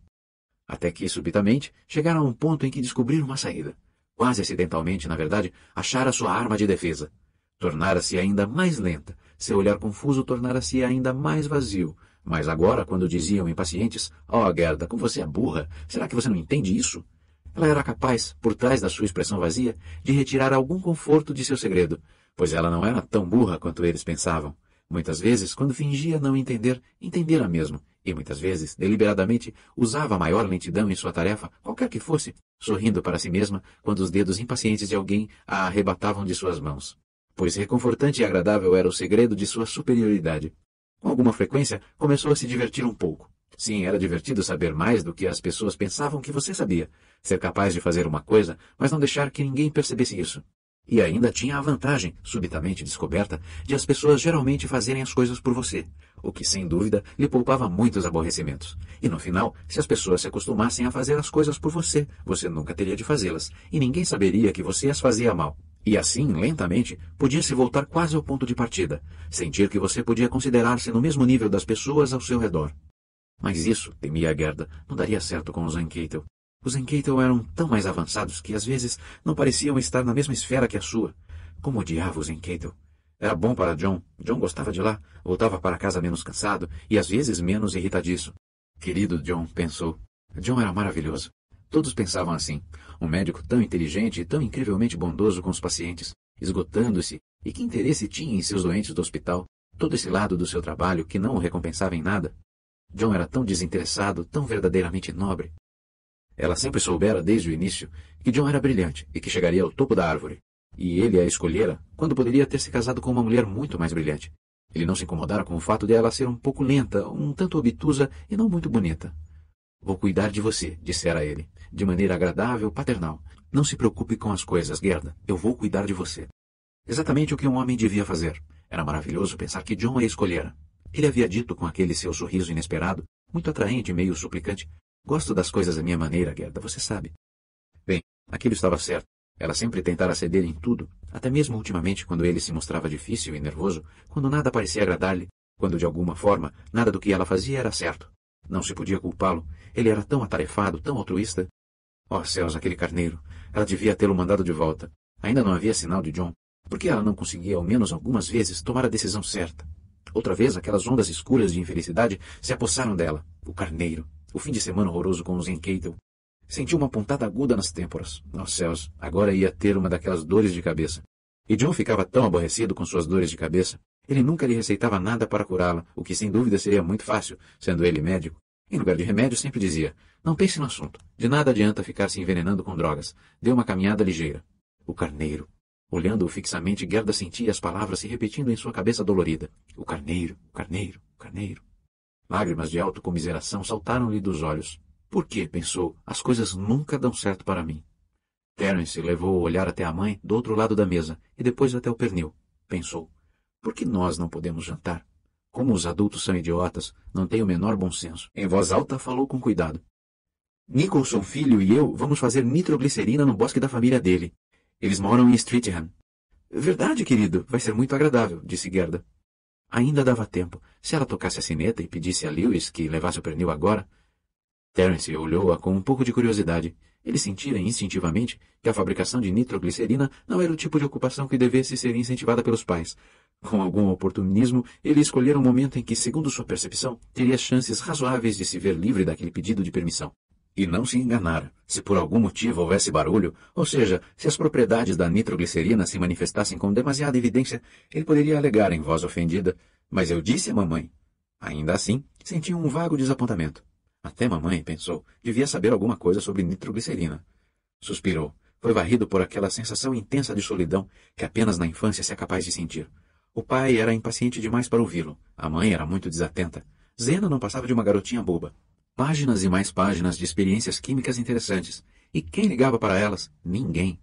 Até que, subitamente, chegaram a um ponto em que descobriram uma saída. Quase acidentalmente, na verdade, achara sua arma de defesa. Tornara-se ainda mais lenta, seu olhar confuso tornara-se ainda mais vazio. Mas agora, quando diziam impacientes, ó oh, Gerda, como você é burra, será que você não entende isso? Ela era capaz, por trás da sua expressão vazia, de retirar algum conforto de seu segredo, pois ela não era tão burra quanto eles pensavam. Muitas vezes, quando fingia não entender, entendera mesmo, e muitas vezes, deliberadamente, usava maior lentidão em sua tarefa, qualquer que fosse, sorrindo para si mesma quando os dedos impacientes de alguém a arrebatavam de suas mãos. Pois reconfortante e agradável era o segredo de sua superioridade. Com alguma frequência, começou a se divertir um pouco. Sim, era divertido saber mais do que as pessoas pensavam que você sabia, ser capaz de fazer uma coisa, mas não deixar que ninguém percebesse isso. E ainda tinha a vantagem, subitamente descoberta, de as pessoas geralmente fazerem as coisas por você, o que sem dúvida lhe poupava muitos aborrecimentos. E no final, se as pessoas se acostumassem a fazer as coisas por você, você nunca teria de fazê-las, e ninguém saberia que você as fazia mal. E assim, lentamente, podia-se voltar quase ao ponto de partida, sentir que você podia considerar-se no mesmo nível das pessoas ao seu redor. Mas isso, temia a Gerda, não daria certo com o Zankeitel. Os Enkeito eram tão mais avançados que às vezes não pareciam estar na mesma esfera que a sua. Como odiava os Enkeito! Era bom para John. John gostava de lá, voltava para casa menos cansado e às vezes menos irritadiço. Querido John, pensou. John era maravilhoso. Todos pensavam assim. Um médico tão inteligente e tão incrivelmente bondoso com os pacientes, esgotando-se, e que interesse tinha em seus doentes do hospital, todo esse lado do seu trabalho que não o recompensava em nada. John era tão desinteressado, tão verdadeiramente nobre. Ela sempre soubera desde o início que John era brilhante e que chegaria ao topo da árvore. E ele a escolhera quando poderia ter se casado com uma mulher muito mais brilhante. Ele não se incomodara com o fato de ela ser um pouco lenta, um tanto obtusa e não muito bonita. Vou cuidar de você, dissera ele, de maneira agradável, paternal. Não se preocupe com as coisas, Gerda. Eu vou cuidar de você. Exatamente o que um homem devia fazer. Era maravilhoso pensar que John a escolhera. Ele havia dito com aquele seu sorriso inesperado, muito atraente e meio suplicante, Gosto das coisas à minha maneira, Gerda, você sabe. Bem, aquilo estava certo. Ela sempre tentara ceder em tudo, até mesmo ultimamente quando ele se mostrava difícil e nervoso, quando nada parecia agradar-lhe, quando de alguma forma nada do que ela fazia era certo. Não se podia culpá-lo, ele era tão atarefado, tão altruísta. Oh céus, aquele carneiro! Ela devia tê-lo mandado de volta. Ainda não havia sinal de John. Por que ela não conseguia, ao menos algumas vezes, tomar a decisão certa? Outra vez, aquelas ondas escuras de infelicidade se apossaram dela. O carneiro o fim de semana horroroso com os Enkeitel. Sentiu uma pontada aguda nas têmporas. Nossos céus, agora ia ter uma daquelas dores de cabeça. E John ficava tão aborrecido com suas dores de cabeça. Ele nunca lhe receitava nada para curá-la, o que sem dúvida seria muito fácil, sendo ele médico. Em lugar de remédio, sempre dizia: Não pense no assunto. De nada adianta ficar se envenenando com drogas. Dê uma caminhada ligeira. O carneiro. Olhando-o fixamente, Gerda sentia as palavras se repetindo em sua cabeça dolorida. O carneiro, o carneiro, o carneiro. Lágrimas de autocomiseração saltaram-lhe dos olhos. Por que, pensou, as coisas nunca dão certo para mim? Terence levou o olhar até a mãe do outro lado da mesa e depois até o pernil. Pensou. Por que nós não podemos jantar? Como os adultos são idiotas, não têm o menor bom senso. Em voz alta falou com cuidado. Nicholson filho e eu vamos fazer nitroglicerina no bosque da família dele. Eles moram em Streatham. Verdade, querido. Vai ser muito agradável, disse Gerda. Ainda dava tempo. Se ela tocasse a sineta e pedisse a Lewis que levasse o pernil agora... Terence olhou-a com um pouco de curiosidade. Ele sentia instintivamente que a fabricação de nitroglicerina não era o tipo de ocupação que devesse ser incentivada pelos pais. Com algum oportunismo, ele escolhera um momento em que, segundo sua percepção, teria chances razoáveis de se ver livre daquele pedido de permissão. E não se enganara se por algum motivo houvesse barulho, ou seja, se as propriedades da nitroglicerina se manifestassem com demasiada evidência, ele poderia alegar em voz ofendida, mas eu disse a mamãe. Ainda assim, sentiu um vago desapontamento. Até mamãe, pensou, devia saber alguma coisa sobre nitroglicerina. Suspirou. Foi varrido por aquela sensação intensa de solidão que apenas na infância se é capaz de sentir. O pai era impaciente demais para ouvi-lo. A mãe era muito desatenta. Zena não passava de uma garotinha boba páginas e mais páginas de experiências químicas interessantes. E quem ligava para elas? Ninguém.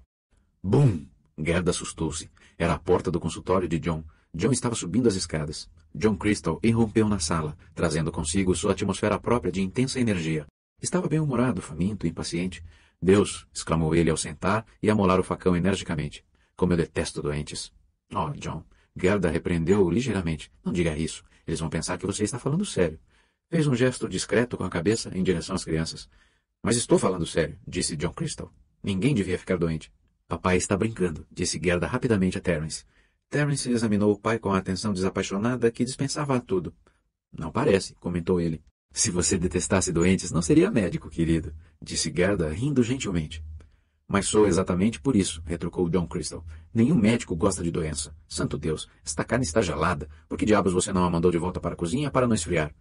Bum! Gerda assustou-se. Era a porta do consultório de John. John estava subindo as escadas. John Crystal irrompeu na sala, trazendo consigo sua atmosfera própria de intensa energia. Estava bem-humorado, faminto, impaciente. Deus! exclamou ele ao sentar e amolar o facão energicamente. Como eu detesto doentes. Oh, John! Gerda repreendeu-o ligeiramente. Não diga isso. Eles vão pensar que você está falando sério. Fez um gesto discreto com a cabeça em direção às crianças. Mas estou falando sério, disse John Crystal. Ninguém devia ficar doente. Papai está brincando, disse Gerda rapidamente a Terence. Terence examinou o pai com a atenção desapaixonada que dispensava a tudo. Não parece, comentou ele. Se você detestasse doentes, não seria médico, querido, disse Gerda, rindo gentilmente. Mas sou exatamente por isso, retrucou John Crystal. Nenhum médico gosta de doença. Santo Deus, esta carne está gelada. Por que diabos você não a mandou de volta para a cozinha para não esfriar?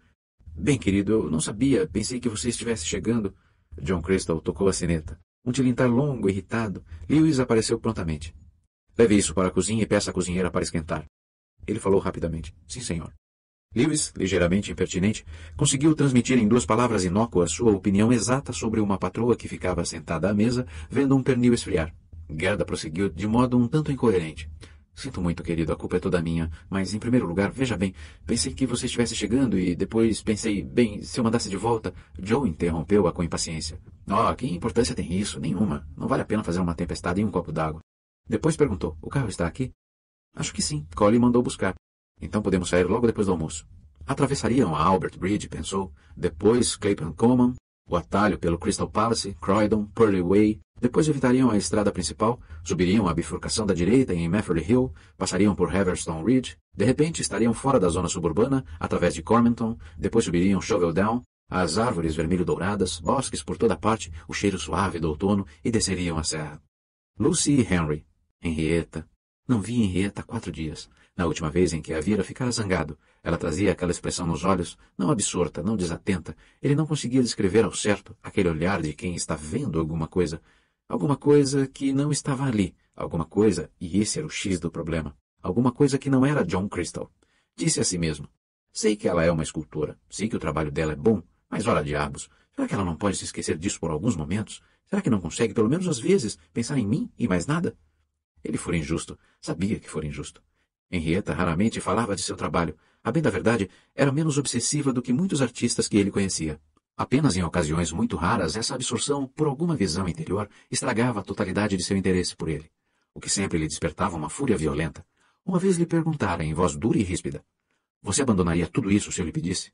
Bem, querido, eu não sabia. Pensei que você estivesse chegando. John Crystal tocou a sineta. Um tilintar longo, irritado. Lewis apareceu prontamente. Leve isso para a cozinha e peça à cozinheira para esquentar. Ele falou rapidamente. Sim, senhor. Lewis, ligeiramente impertinente, conseguiu transmitir em duas palavras inócuas sua opinião exata sobre uma patroa que ficava sentada à mesa, vendo um pernil esfriar. Gerda prosseguiu de modo um tanto incoerente. Sinto muito, querido, a culpa é toda minha. Mas, em primeiro lugar, veja bem, pensei que você estivesse chegando e depois pensei, bem, se eu mandasse de volta. Joe interrompeu-a com impaciência. Oh, que importância tem isso? Nenhuma. Não vale a pena fazer uma tempestade em um copo d'água. Depois perguntou: O carro está aqui? Acho que sim. Collie mandou buscar. Então podemos sair logo depois do almoço. Atravessariam a Albert Bridge, pensou. Depois clayton Common, o atalho pelo Crystal Palace, Croydon, Purley Way, depois evitariam a estrada principal, subiriam a bifurcação da direita em Mafferly Hill, passariam por Haverstone Ridge, de repente estariam fora da zona suburbana, através de Cormenton, depois subiriam Shovel Down, as árvores vermelho-douradas, bosques por toda parte, o cheiro suave do outono, e desceriam a serra. Lucy e Henry. Henrietta. Não vi Henrietta há quatro dias. Na última vez em que a vira, ficara zangado. Ela trazia aquela expressão nos olhos, não absorta, não desatenta. Ele não conseguia descrever ao certo aquele olhar de quem está vendo alguma coisa. Alguma coisa que não estava ali. Alguma coisa, e esse era o X do problema. Alguma coisa que não era John Crystal. Disse a si mesmo. Sei que ela é uma escultora. Sei que o trabalho dela é bom. Mas ora diabos, será que ela não pode se esquecer disso por alguns momentos? Será que não consegue, pelo menos às vezes, pensar em mim e mais nada? Ele fora injusto. Sabia que fora injusto. Henrietta raramente falava de seu trabalho. A bem da verdade, era menos obsessiva do que muitos artistas que ele conhecia. Apenas em ocasiões muito raras essa absorção por alguma visão interior estragava a totalidade de seu interesse por ele, o que sempre lhe despertava uma fúria violenta. Uma vez lhe perguntara em voz dura e ríspida: Você abandonaria tudo isso se eu lhe pedisse?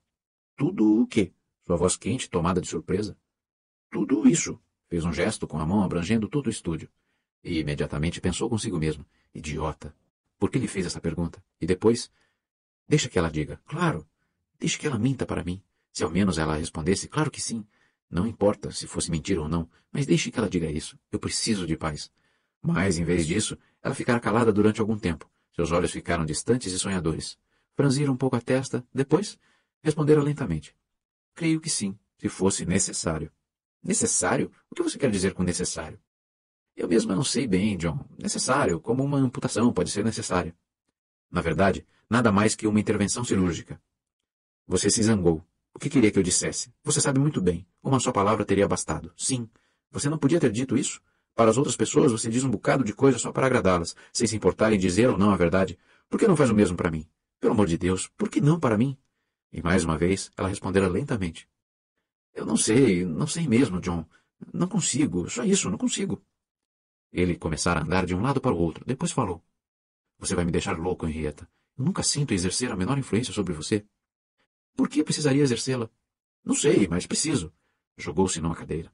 Tudo o quê? Sua voz quente, tomada de surpresa. Tudo isso. Fez um gesto com a mão abrangendo todo o estúdio. E imediatamente pensou consigo mesmo: Idiota! Por que lhe fez essa pergunta? E depois: Deixa que ela diga. Claro! deixa que ela minta para mim. Se ao menos ela respondesse, claro que sim. Não importa se fosse mentira ou não, mas deixe que ela diga isso. Eu preciso de paz. Mas, em vez disso, ela ficara calada durante algum tempo. Seus olhos ficaram distantes e sonhadores. Franziram um pouco a testa, depois responderam lentamente. Creio que sim, se fosse necessário. Necessário? O que você quer dizer com necessário? Eu mesma não sei bem, John. Necessário, como uma amputação pode ser necessária. Na verdade, nada mais que uma intervenção cirúrgica. Você se zangou. O que queria que eu dissesse? Você sabe muito bem. Uma só palavra teria bastado. Sim. Você não podia ter dito isso? Para as outras pessoas, você diz um bocado de coisa só para agradá-las, sem se importar em dizer ou não a verdade. Por que não faz o mesmo para mim? Pelo amor de Deus, por que não para mim? E mais uma vez, ela respondera lentamente. Eu não sei, não sei mesmo, John. Não consigo, só isso, não consigo. Ele começara a andar de um lado para o outro, depois falou. Você vai me deixar louco, Henrietta. Eu nunca sinto exercer a menor influência sobre você. Por que precisaria exercê-la? Não sei, mas preciso. Jogou-se numa cadeira.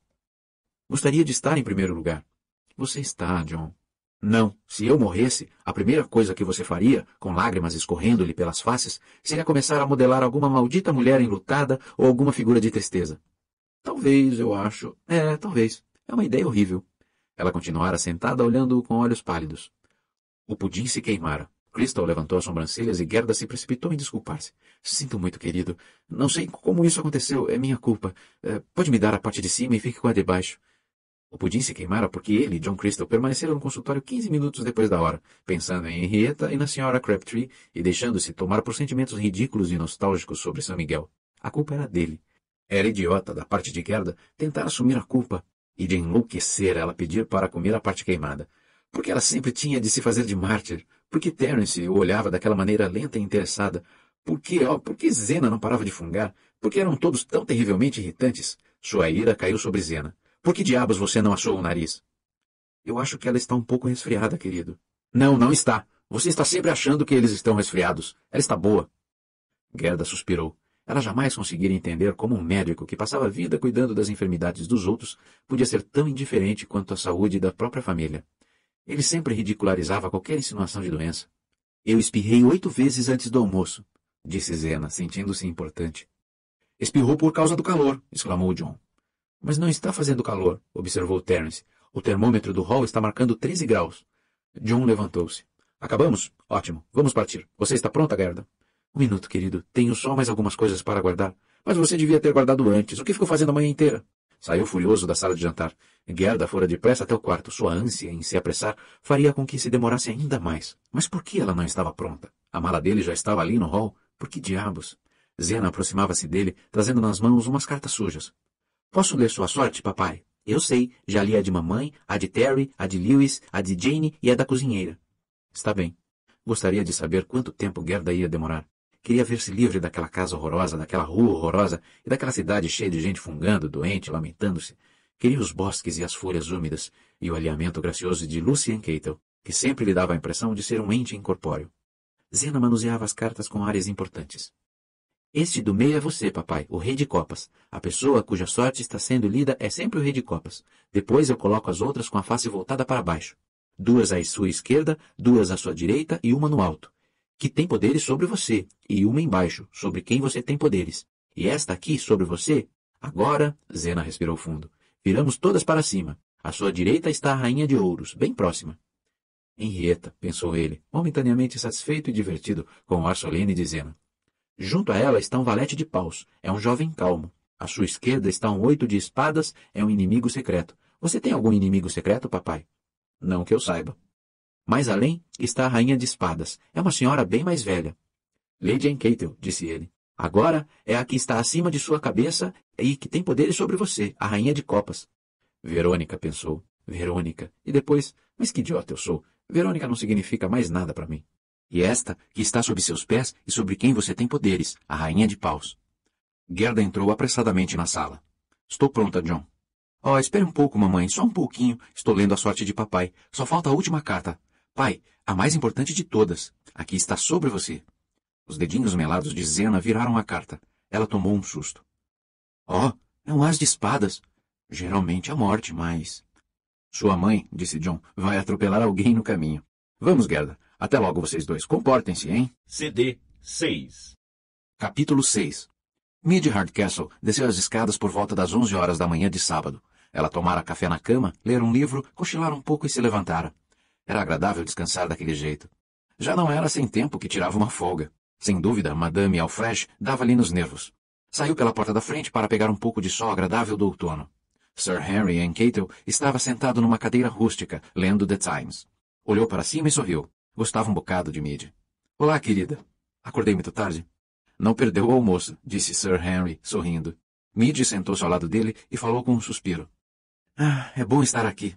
Gostaria de estar em primeiro lugar. Você está, John. Não, se eu morresse, a primeira coisa que você faria, com lágrimas escorrendo-lhe pelas faces, seria começar a modelar alguma maldita mulher enlutada ou alguma figura de tristeza. Talvez, eu acho. É, talvez. É uma ideia horrível. Ela continuara sentada olhando-o com olhos pálidos. O pudim se queimara. Crystal levantou as sobrancelhas e Gerda se precipitou em desculpar-se. Sinto muito, querido. Não sei como isso aconteceu. É minha culpa. É, pode me dar a parte de cima e fique com a de baixo. O pudim se queimara porque ele e John Crystal permaneceram no consultório quinze minutos depois da hora, pensando em Henrietta e na senhora Crabtree e deixando-se tomar por sentimentos ridículos e nostálgicos sobre São Miguel. A culpa era dele. Era idiota, da parte de Gerda, tentar assumir a culpa e de enlouquecer ela pedir para comer a parte queimada, porque ela sempre tinha de se fazer de mártir. Porque Terence o olhava daquela maneira lenta e interessada? Por que, ó, por que Zena não parava de fungar? Por que eram todos tão terrivelmente irritantes? Sua ira caiu sobre Zena. Por que diabos você não achou o nariz? Eu acho que ela está um pouco resfriada, querido. Não, não está. Você está sempre achando que eles estão resfriados. Ela está boa. Gerda suspirou. Ela jamais conseguira entender como um médico que passava a vida cuidando das enfermidades dos outros podia ser tão indiferente quanto à saúde da própria família. Ele sempre ridicularizava qualquer insinuação de doença. Eu espirrei oito vezes antes do almoço, disse Zena, sentindo-se importante. Espirrou por causa do calor, exclamou John. Mas não está fazendo calor, observou Terence. O termômetro do hall está marcando 13 graus. John levantou-se. Acabamos? Ótimo. Vamos partir. Você está pronta, Gerda? Um minuto, querido. Tenho só mais algumas coisas para guardar. Mas você devia ter guardado antes. O que ficou fazendo a manhã inteira? Saiu furioso da sala de jantar. Gerda fora depressa até o quarto. Sua ânsia em se apressar faria com que se demorasse ainda mais. Mas por que ela não estava pronta? A mala dele já estava ali no hall. Por que diabos? Zena aproximava-se dele, trazendo nas mãos umas cartas sujas. Posso ler sua sorte, papai? Eu sei, já li a de mamãe, a de Terry, a de Lewis, a de Jane e a da cozinheira. Está bem. Gostaria de saber quanto tempo Gerda ia demorar. Queria ver-se livre daquela casa horrorosa, daquela rua horrorosa e daquela cidade cheia de gente fungando, doente, lamentando-se. Queria os bosques e as folhas úmidas e o alinhamento gracioso de Lucian Keitel, que sempre lhe dava a impressão de ser um ente incorpóreo. Zena manuseava as cartas com áreas importantes. Este do meio é você, papai, o rei de copas. A pessoa cuja sorte está sendo lida é sempre o rei de copas. Depois eu coloco as outras com a face voltada para baixo. Duas à sua esquerda, duas à sua direita e uma no alto que tem poderes sobre você, e uma embaixo, sobre quem você tem poderes. E esta aqui sobre você? Agora, Zena respirou fundo. Viramos todas para cima. À sua direita está a Rainha de Ouros, bem próxima. Henrieta pensou ele, momentaneamente satisfeito e divertido com o ar solene de Zena. Junto a ela está um valete de paus. É um jovem calmo. À sua esquerda está um oito de espadas. É um inimigo secreto. Você tem algum inimigo secreto, papai? Não que eu saiba. Mais além, está a rainha de espadas. É uma senhora bem mais velha. Lady Encatel, disse ele. Agora é a que está acima de sua cabeça e que tem poderes sobre você, a rainha de copas. Verônica pensou. Verônica. E depois, mas que idiota eu sou. Verônica não significa mais nada para mim. E esta, que está sob seus pés e sobre quem você tem poderes, a rainha de paus. Gerda entrou apressadamente na sala. Estou pronta, John. Oh, espere um pouco, mamãe, só um pouquinho. Estou lendo a sorte de papai. Só falta a última carta. Pai, a mais importante de todas. Aqui está sobre você. Os dedinhos melados de Zena viraram a carta. Ela tomou um susto. Oh, é um as de espadas. Geralmente a morte, mas... Sua mãe, disse John, vai atropelar alguém no caminho. Vamos, Gerda. Até logo vocês dois. Comportem-se, hein? CD 6 Capítulo 6 Mid Hardcastle desceu as escadas por volta das 11 horas da manhã de sábado. Ela tomara café na cama, ler um livro, cochilar um pouco e se levantara. Era agradável descansar daquele jeito. Já não era sem tempo que tirava uma folga. Sem dúvida, Madame Alfresh dava-lhe nos nervos. Saiu pela porta da frente para pegar um pouco de sol agradável do outono. Sir Henry Encatel estava sentado numa cadeira rústica, lendo The Times. Olhou para cima e sorriu. Gostava um bocado de mídia. Olá, querida. Acordei muito tarde. Não perdeu o almoço, disse Sir Henry, sorrindo. Midge sentou-se ao lado dele e falou com um suspiro. Ah, é bom estar aqui.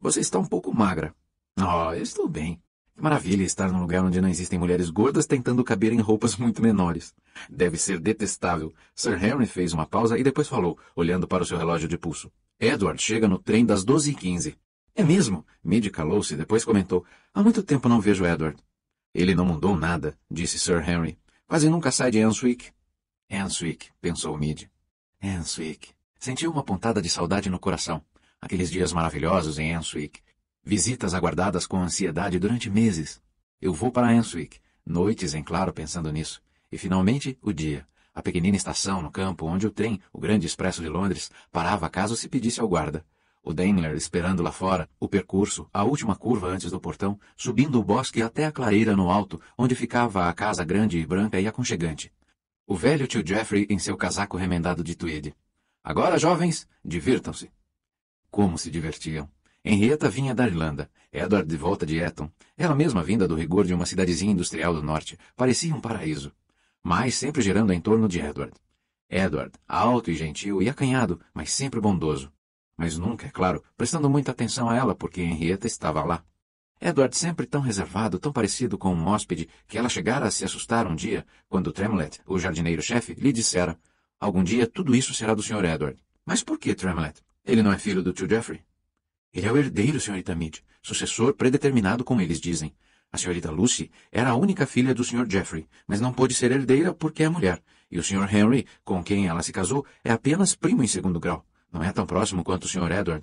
Você está um pouco magra. Oh, eu estou bem. Que maravilha estar num lugar onde não existem mulheres gordas tentando caber em roupas muito menores. Deve ser detestável. Sir Henry fez uma pausa e depois falou, olhando para o seu relógio de pulso. Edward chega no trem das doze e quinze. É mesmo? Midi calou-se e depois comentou. Há muito tempo não vejo Edward. Ele não mudou nada, disse Sir Henry. Quase nunca sai de Answick. Answick, pensou Midi. Answick. Sentiu uma pontada de saudade no coração. Aqueles dias maravilhosos em Answick visitas aguardadas com ansiedade durante meses. Eu vou para Answick, noites em claro pensando nisso, e finalmente o dia. A pequenina estação no campo onde o trem, o grande expresso de Londres, parava caso se pedisse ao guarda. O Daimler esperando lá fora, o percurso, a última curva antes do portão, subindo o bosque até a clareira no alto, onde ficava a casa grande e branca e aconchegante. O velho tio Jeffrey em seu casaco remendado de tweed. Agora, jovens, divirtam-se. Como se divertiam. Henrietta vinha da Irlanda, Edward de volta de Eton, ela mesma vinda do rigor de uma cidadezinha industrial do norte, parecia um paraíso, mas sempre girando em torno de Edward. Edward, alto e gentil e acanhado, mas sempre bondoso. Mas nunca, é claro, prestando muita atenção a ela porque Henrietta estava lá. Edward sempre tão reservado, tão parecido com um hóspede, que ela chegara a se assustar um dia, quando Tremlett, o jardineiro-chefe, lhe dissera Algum dia tudo isso será do Sr. Edward. Mas por que Tremlett? Ele não é filho do tio Jeffrey? Ele é o herdeiro, senhorita Mead, sucessor predeterminado, como eles dizem. A senhorita Lucy era a única filha do Sr. Jeffrey, mas não pôde ser herdeira porque é mulher, e o Sr. Henry, com quem ela se casou, é apenas primo em segundo grau. Não é tão próximo quanto o Sr. Edward.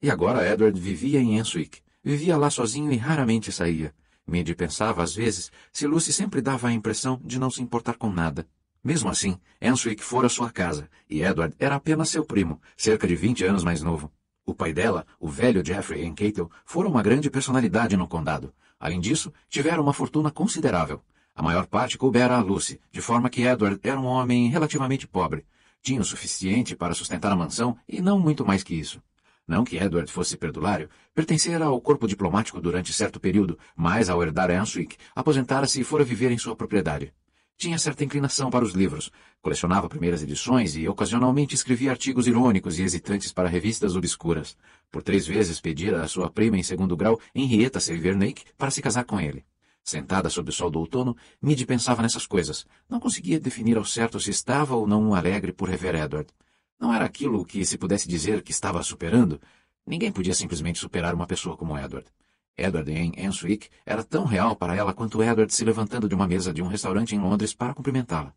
E agora Edward vivia em Enswick. Vivia lá sozinho e raramente saía. Mead pensava, às vezes, se Lucy sempre dava a impressão de não se importar com nada. Mesmo assim, Enswick fora sua casa, e Edward era apenas seu primo, cerca de vinte anos mais novo. O pai dela, o velho Jeffrey and Cato, uma grande personalidade no condado. Além disso, tiveram uma fortuna considerável. A maior parte coubera a Lucy, de forma que Edward era um homem relativamente pobre. Tinha o suficiente para sustentar a mansão e não muito mais que isso. Não que Edward fosse perdulário, pertencera ao corpo diplomático durante certo período, mas ao herdar Answick, aposentara-se e fora viver em sua propriedade. Tinha certa inclinação para os livros, colecionava primeiras edições e ocasionalmente escrevia artigos irônicos e hesitantes para revistas obscuras. Por três vezes pedira a sua prima em segundo grau, Henrietta Severnake, para se casar com ele. Sentada sob o sol do outono, Midi pensava nessas coisas. Não conseguia definir ao certo se estava ou não alegre por rever Edward. Não era aquilo que se pudesse dizer que estava superando. Ninguém podia simplesmente superar uma pessoa como Edward. Edward em Enswick era tão real para ela quanto Edward se levantando de uma mesa de um restaurante em Londres para cumprimentá-la.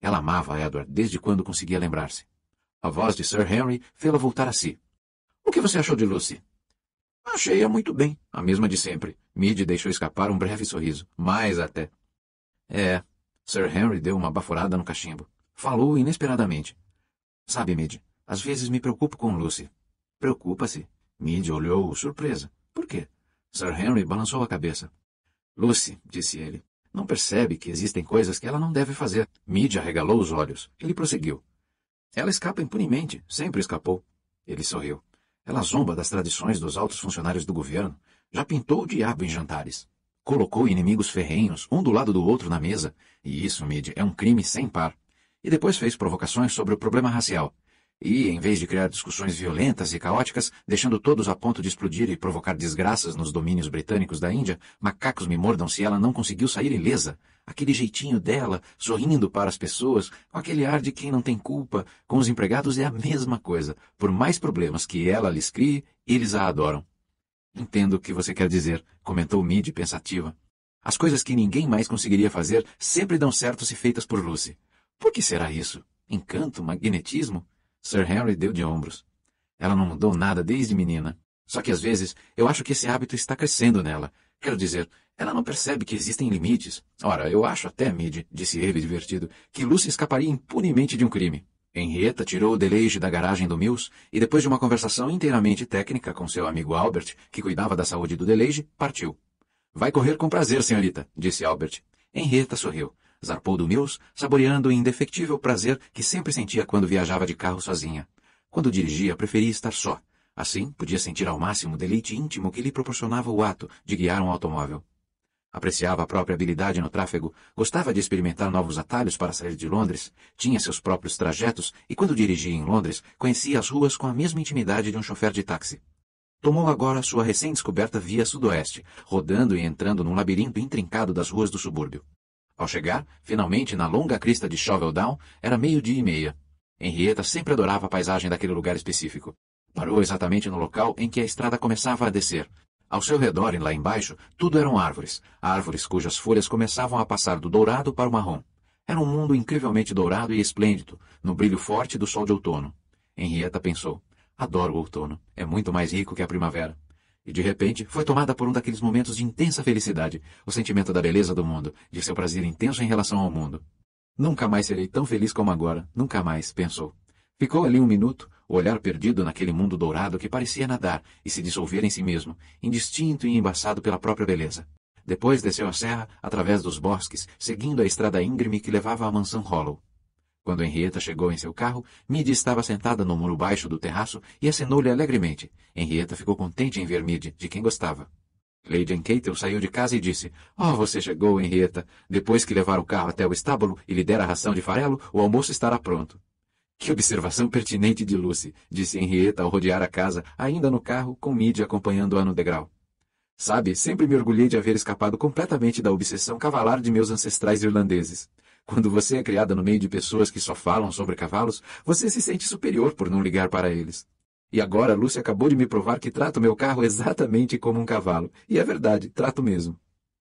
Ela amava Edward desde quando conseguia lembrar-se. A voz de Sir Henry fê-la voltar a si. O que você achou de Lucy? Achei-a muito bem, a mesma de sempre. Meade deixou escapar um breve sorriso, mais até. É. Sir Henry deu uma baforada no cachimbo. Falou inesperadamente. Sabe, Meade, às vezes me preocupo com Lucy. Preocupa-se. Meade olhou, surpresa. Por quê? Sir Henry balançou a cabeça. Lucy, disse ele, não percebe que existem coisas que ela não deve fazer. Mídia regalou os olhos. Ele prosseguiu. Ela escapa impunemente, sempre escapou. Ele sorriu. Ela zomba das tradições dos altos funcionários do governo. Já pintou o diabo em jantares. Colocou inimigos ferrenhos, um do lado do outro na mesa. E isso, Mid, é um crime sem par. E depois fez provocações sobre o problema racial e, em vez de criar discussões violentas e caóticas, deixando todos a ponto de explodir e provocar desgraças nos domínios britânicos da Índia, macacos me mordam se ela não conseguiu sair ilesa. Aquele jeitinho dela, sorrindo para as pessoas, com aquele ar de quem não tem culpa, com os empregados é a mesma coisa. Por mais problemas que ela lhes crie, eles a adoram. Entendo o que você quer dizer, comentou Mid pensativa. As coisas que ninguém mais conseguiria fazer sempre dão certo se feitas por Lucy. Por que será isso? Encanto? Magnetismo? Sir Henry deu de ombros. Ela não mudou nada desde menina. Só que às vezes eu acho que esse hábito está crescendo nela. Quero dizer, ela não percebe que existem limites. Ora, eu acho até, Mid, disse ele divertido, que Lucy escaparia impunemente de um crime. Henrietta tirou o deleite da garagem do Mills e, depois de uma conversação inteiramente técnica com seu amigo Albert, que cuidava da saúde do deleite, partiu. Vai correr com prazer, senhorita, disse Albert. Henrietta sorriu zarpou do Mills, saboreando o indefectível prazer que sempre sentia quando viajava de carro sozinha. Quando dirigia, preferia estar só. Assim, podia sentir ao máximo o deleite íntimo que lhe proporcionava o ato de guiar um automóvel. Apreciava a própria habilidade no tráfego, gostava de experimentar novos atalhos para sair de Londres, tinha seus próprios trajetos e, quando dirigia em Londres, conhecia as ruas com a mesma intimidade de um chofer de táxi. Tomou agora sua recém-descoberta via sudoeste, rodando e entrando num labirinto intrincado das ruas do subúrbio. Ao chegar, finalmente, na longa crista de Down, era meio-dia e meia. Henrietta sempre adorava a paisagem daquele lugar específico. Parou exatamente no local em que a estrada começava a descer. Ao seu redor e lá embaixo, tudo eram árvores, árvores cujas folhas começavam a passar do dourado para o marrom. Era um mundo incrivelmente dourado e esplêndido, no brilho forte do sol de outono. Henrietta pensou, adoro o outono, é muito mais rico que a primavera. E de repente foi tomada por um daqueles momentos de intensa felicidade, o sentimento da beleza do mundo, de seu prazer intenso em relação ao mundo. Nunca mais serei tão feliz como agora, nunca mais, pensou. Ficou ali um minuto, o olhar perdido naquele mundo dourado que parecia nadar e se dissolver em si mesmo, indistinto e embaçado pela própria beleza. Depois desceu a serra, através dos bosques, seguindo a estrada íngreme que levava à mansão Hollow. Quando Henrietta chegou em seu carro, Midi estava sentada no muro baixo do terraço e acenou-lhe alegremente. Henrietta ficou contente em ver Midi, de quem gostava. Lady Ancatel saiu de casa e disse, Oh, você chegou, Henrietta. Depois que levar o carro até o estábulo e lhe der a ração de farelo, o almoço estará pronto. Que observação pertinente de Lucy, disse Henrietta ao rodear a casa, ainda no carro, com Midi acompanhando-a no degrau. Sabe, sempre me orgulhei de haver escapado completamente da obsessão cavalar de meus ancestrais irlandeses. Quando você é criada no meio de pessoas que só falam sobre cavalos, você se sente superior por não ligar para eles. E agora Lúcia acabou de me provar que o meu carro exatamente como um cavalo. E é verdade, trato mesmo.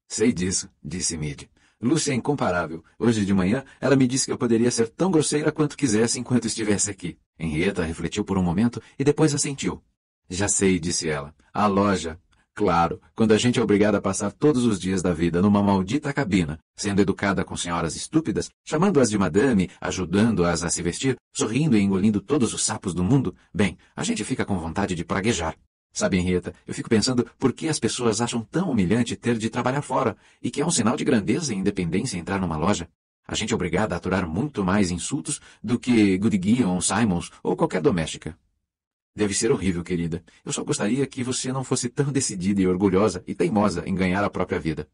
Sei disso, disse Mid. Lúcia é incomparável. Hoje de manhã, ela me disse que eu poderia ser tão grosseira quanto quisesse enquanto estivesse aqui. Henrietta refletiu por um momento e depois assentiu. Já sei, disse ela. A loja. Claro, quando a gente é obrigada a passar todos os dias da vida numa maldita cabina, sendo educada com senhoras estúpidas, chamando-as de madame, ajudando-as a se vestir, sorrindo e engolindo todos os sapos do mundo, bem, a gente fica com vontade de praguejar. Sabe, Henrietta, eu fico pensando por que as pessoas acham tão humilhante ter de trabalhar fora, e que é um sinal de grandeza e independência entrar numa loja. A gente é obrigada a aturar muito mais insultos do que ou Simons ou qualquer doméstica. Deve ser horrível, querida. Eu só gostaria que você não fosse tão decidida e orgulhosa e teimosa em ganhar a própria vida.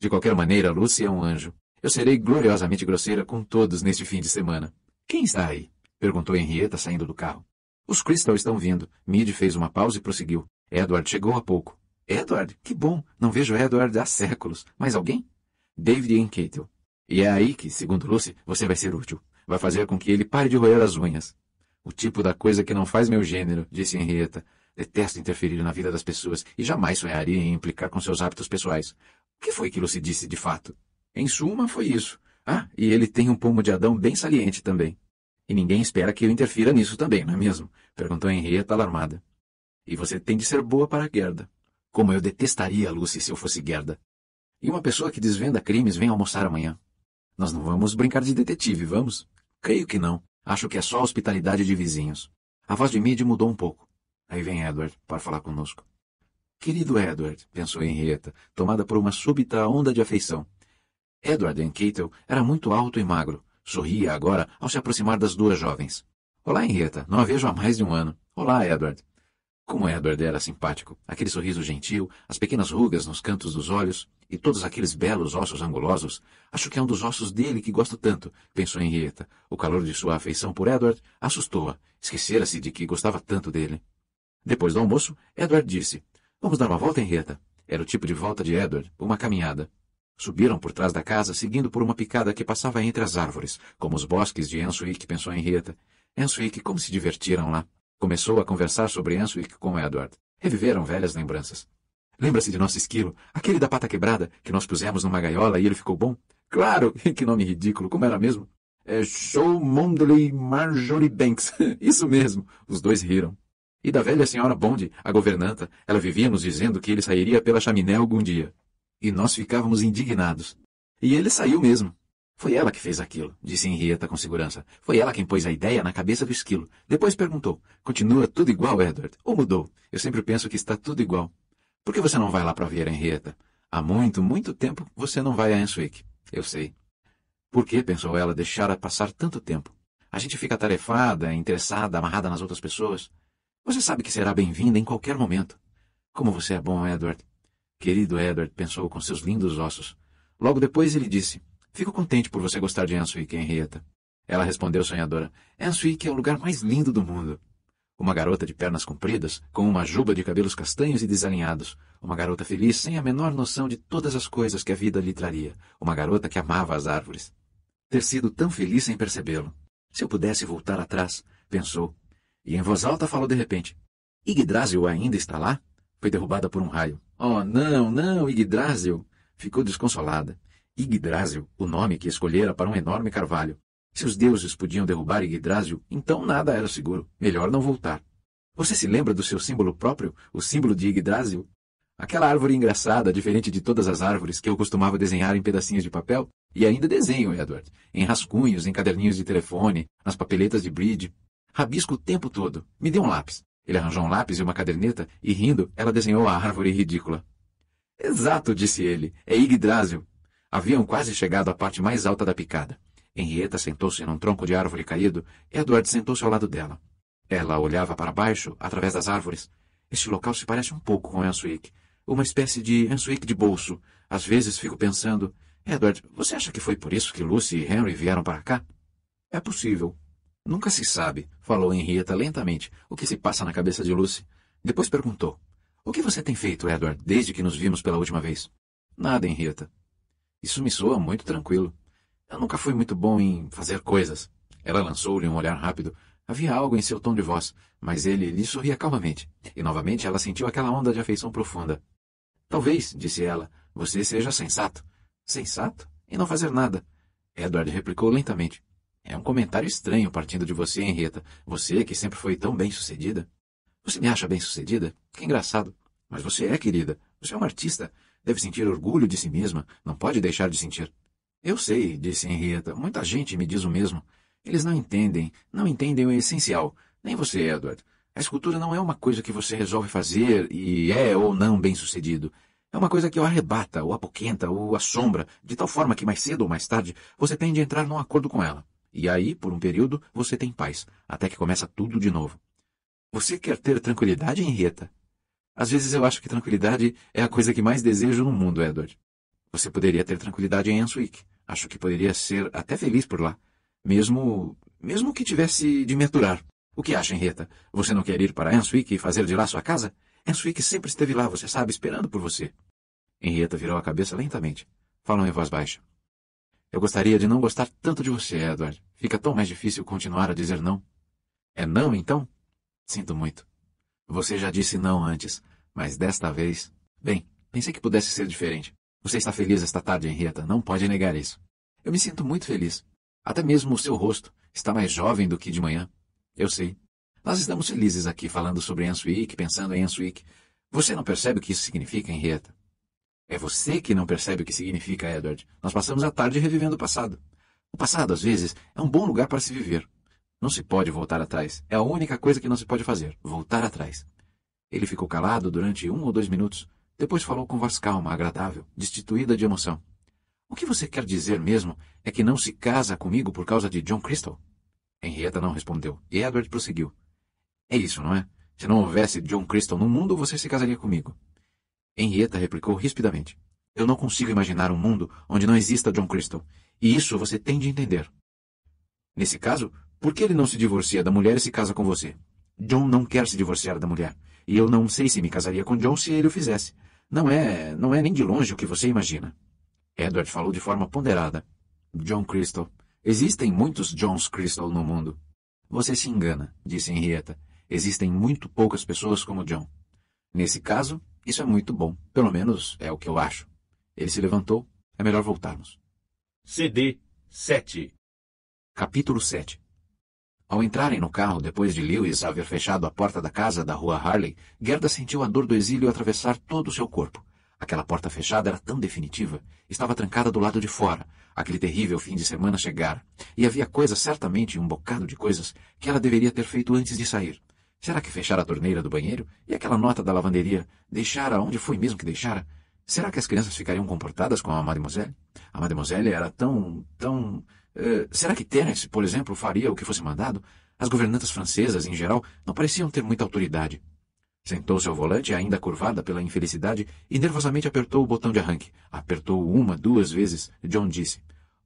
De qualquer maneira, Lucy é um anjo. Eu serei gloriosamente grosseira com todos neste fim de semana. Quem está aí? perguntou Henrietta saindo do carro. Os Crystal estão vindo. Mead fez uma pausa e prosseguiu. Edward chegou há pouco. Edward? Que bom! Não vejo Edward há séculos. Mais alguém? David Enketel. E é aí que, segundo Lucy, você vai ser útil. Vai fazer com que ele pare de roer as unhas. O tipo da coisa que não faz meu gênero, disse Henrietta. Detesto interferir na vida das pessoas e jamais sonharia em implicar com seus hábitos pessoais. O que foi que Lucy disse de fato? Em suma, foi isso. Ah, e ele tem um pomo de Adão bem saliente também. E ninguém espera que eu interfira nisso também, não é mesmo? Perguntou Henrietta alarmada. E você tem de ser boa para a Gerda. Como eu detestaria Lucy se eu fosse Gerda. E uma pessoa que desvenda crimes vem almoçar amanhã. Nós não vamos brincar de detetive, vamos? Creio que não. Acho que é só hospitalidade de vizinhos. A voz de Mid mudou um pouco. Aí vem Edward para falar conosco. Querido Edward, pensou Henrietta, tomada por uma súbita onda de afeição. Edward Encatel era muito alto e magro. Sorria agora ao se aproximar das duas jovens. Olá, Henrietta. Não a vejo há mais de um ano. Olá, Edward. Como Edward era simpático, aquele sorriso gentil, as pequenas rugas nos cantos dos olhos e todos aqueles belos ossos angulosos. Acho que é um dos ossos dele que gosto tanto, pensou Henrietta. O calor de sua afeição por Edward assustou-a. Esquecera-se de que gostava tanto dele. Depois do almoço, Edward disse: Vamos dar uma volta, Henrietta. Era o tipo de volta de Edward, uma caminhada. Subiram por trás da casa, seguindo por uma picada que passava entre as árvores, como os bosques de Answick, pensou Henrietta. Answick, como se divertiram lá. Começou a conversar sobre Answick com Edward. Reviveram velhas lembranças. Lembra-se de nosso esquilo? Aquele da pata quebrada, que nós pusemos numa gaiola e ele ficou bom? Claro! Que nome ridículo! Como era mesmo? É Show Mondley Marjorie Banks. Isso mesmo. Os dois riram. E da velha senhora Bond, a governanta, ela vivia nos dizendo que ele sairia pela chaminé algum dia. E nós ficávamos indignados. E ele saiu mesmo. Foi ela que fez aquilo, disse Henrietta com segurança. Foi ela quem pôs a ideia na cabeça do esquilo. Depois perguntou: Continua tudo igual, Edward? Ou mudou? Eu sempre penso que está tudo igual. Por que você não vai lá para ver Henrietta? Há muito, muito tempo você não vai a Enswick Eu sei. Por que, pensou ela, deixara passar tanto tempo? A gente fica tarefada, interessada, amarrada nas outras pessoas. Você sabe que será bem-vinda em qualquer momento. Como você é bom, Edward. Querido Edward, pensou com seus lindos ossos. Logo depois ele disse, Fico contente por você gostar de Answick, Henrietta. Ela respondeu sonhadora, Enswick é o lugar mais lindo do mundo uma garota de pernas compridas, com uma juba de cabelos castanhos e desalinhados, uma garota feliz sem a menor noção de todas as coisas que a vida lhe traria, uma garota que amava as árvores. Ter sido tão feliz sem percebê-lo. Se eu pudesse voltar atrás, pensou, e em voz alta falou de repente. Yggdrasil ainda está lá? Foi derrubada por um raio. Oh, não, não, Yggdrasil! Ficou desconsolada. Yggdrasil, o nome que escolhera para um enorme carvalho, se os deuses podiam derrubar Yggdrasil, então nada era seguro. Melhor não voltar. Você se lembra do seu símbolo próprio, o símbolo de Yggdrasil? Aquela árvore engraçada, diferente de todas as árvores que eu costumava desenhar em pedacinhos de papel, e ainda desenho, Edward, em rascunhos, em caderninhos de telefone, nas papeletas de bridge. Rabisco o tempo todo. Me dê um lápis. Ele arranjou um lápis e uma caderneta, e rindo, ela desenhou a árvore ridícula. Exato, disse ele. É Yggdrasil. Haviam quase chegado à parte mais alta da picada. Henrietta sentou-se num tronco de árvore caído, Edward sentou-se ao lado dela. Ela olhava para baixo, através das árvores. Este local se parece um pouco com Answick. Uma espécie de Answick de bolso. Às vezes fico pensando... Edward, você acha que foi por isso que Lucy e Henry vieram para cá? É possível. Nunca se sabe, falou Henrietta lentamente, o que se passa na cabeça de Lucy. Depois perguntou. O que você tem feito, Edward, desde que nos vimos pela última vez? Nada, Henrietta. Isso me soa muito tranquilo. Eu nunca fui muito bom em fazer coisas. Ela lançou-lhe um olhar rápido. Havia algo em seu tom de voz, mas ele lhe sorria calmamente. E novamente ela sentiu aquela onda de afeição profunda. Talvez, disse ela, você seja sensato. Sensato? E não fazer nada. Edward replicou lentamente. É um comentário estranho partindo de você, Henrietta. Você que sempre foi tão bem-sucedida. Você me acha bem-sucedida? Que engraçado. Mas você é, querida. Você é uma artista. Deve sentir orgulho de si mesma. Não pode deixar de sentir. Eu sei, disse Henrietta. Muita gente me diz o mesmo. Eles não entendem, não entendem o essencial. Nem você, Edward. A escultura não é uma coisa que você resolve fazer e é ou não bem-sucedido. É uma coisa que o arrebata, o apoquenta, o assombra, de tal forma que mais cedo ou mais tarde você tem de entrar num acordo com ela. E aí, por um período, você tem paz, até que começa tudo de novo. Você quer ter tranquilidade, Henrietta? Às vezes eu acho que tranquilidade é a coisa que mais desejo no mundo, Edward. Você poderia ter tranquilidade em Answick. Acho que poderia ser até feliz por lá. Mesmo. mesmo que tivesse de me aturar. O que acha, Henrietta? Você não quer ir para Answick e fazer de lá sua casa? Answick sempre esteve lá, você sabe, esperando por você. Henrietta virou a cabeça lentamente. Falou em voz baixa. Eu gostaria de não gostar tanto de você, Edward. Fica tão mais difícil continuar a dizer não. É não, então? Sinto muito. Você já disse não antes, mas desta vez. Bem, pensei que pudesse ser diferente. Você está feliz esta tarde, Henrietta, não pode negar isso. Eu me sinto muito feliz. Até mesmo o seu rosto está mais jovem do que de manhã. Eu sei. Nós estamos felizes aqui falando sobre Answick, pensando em Answick. Você não percebe o que isso significa, Henrietta? É você que não percebe o que significa, Edward. Nós passamos a tarde revivendo o passado. O passado, às vezes, é um bom lugar para se viver. Não se pode voltar atrás. É a única coisa que não se pode fazer. Voltar atrás. Ele ficou calado durante um ou dois minutos. Depois falou com voz calma, agradável, destituída de emoção. O que você quer dizer mesmo é que não se casa comigo por causa de John Crystal? Henrietta não respondeu, e Edward prosseguiu. É isso, não é? Se não houvesse John Crystal no mundo, você se casaria comigo. Henrietta replicou rispidamente. Eu não consigo imaginar um mundo onde não exista John Crystal, e isso você tem de entender. Nesse caso, por que ele não se divorcia da mulher e se casa com você? John não quer se divorciar da mulher, e eu não sei se me casaria com John se ele o fizesse não é, não é nem de longe o que você imagina. Edward falou de forma ponderada. John Crystal. Existem muitos Johns Crystal no mundo. Você se engana, disse Henrietta. Existem muito poucas pessoas como John. Nesse caso, isso é muito bom. Pelo menos é o que eu acho. Ele se levantou. É melhor voltarmos. CD 7 Capítulo 7 ao entrarem no carro depois de Lewis haver fechado a porta da casa da rua Harley, Gerda sentiu a dor do exílio atravessar todo o seu corpo. Aquela porta fechada era tão definitiva. Estava trancada do lado de fora. Aquele terrível fim de semana chegara. E havia coisas, certamente um bocado de coisas, que ela deveria ter feito antes de sair. Será que fechara a torneira do banheiro? E aquela nota da lavanderia? Deixara onde foi mesmo que deixara? Será que as crianças ficariam comportadas com a mademoiselle? A mademoiselle era tão... tão... Eh, será que Terence, por exemplo, faria o que fosse mandado? As governantas francesas, em geral, não pareciam ter muita autoridade. Sentou-se ao volante, ainda curvada pela infelicidade, e nervosamente apertou o botão de arranque. Apertou uma, duas vezes. John disse: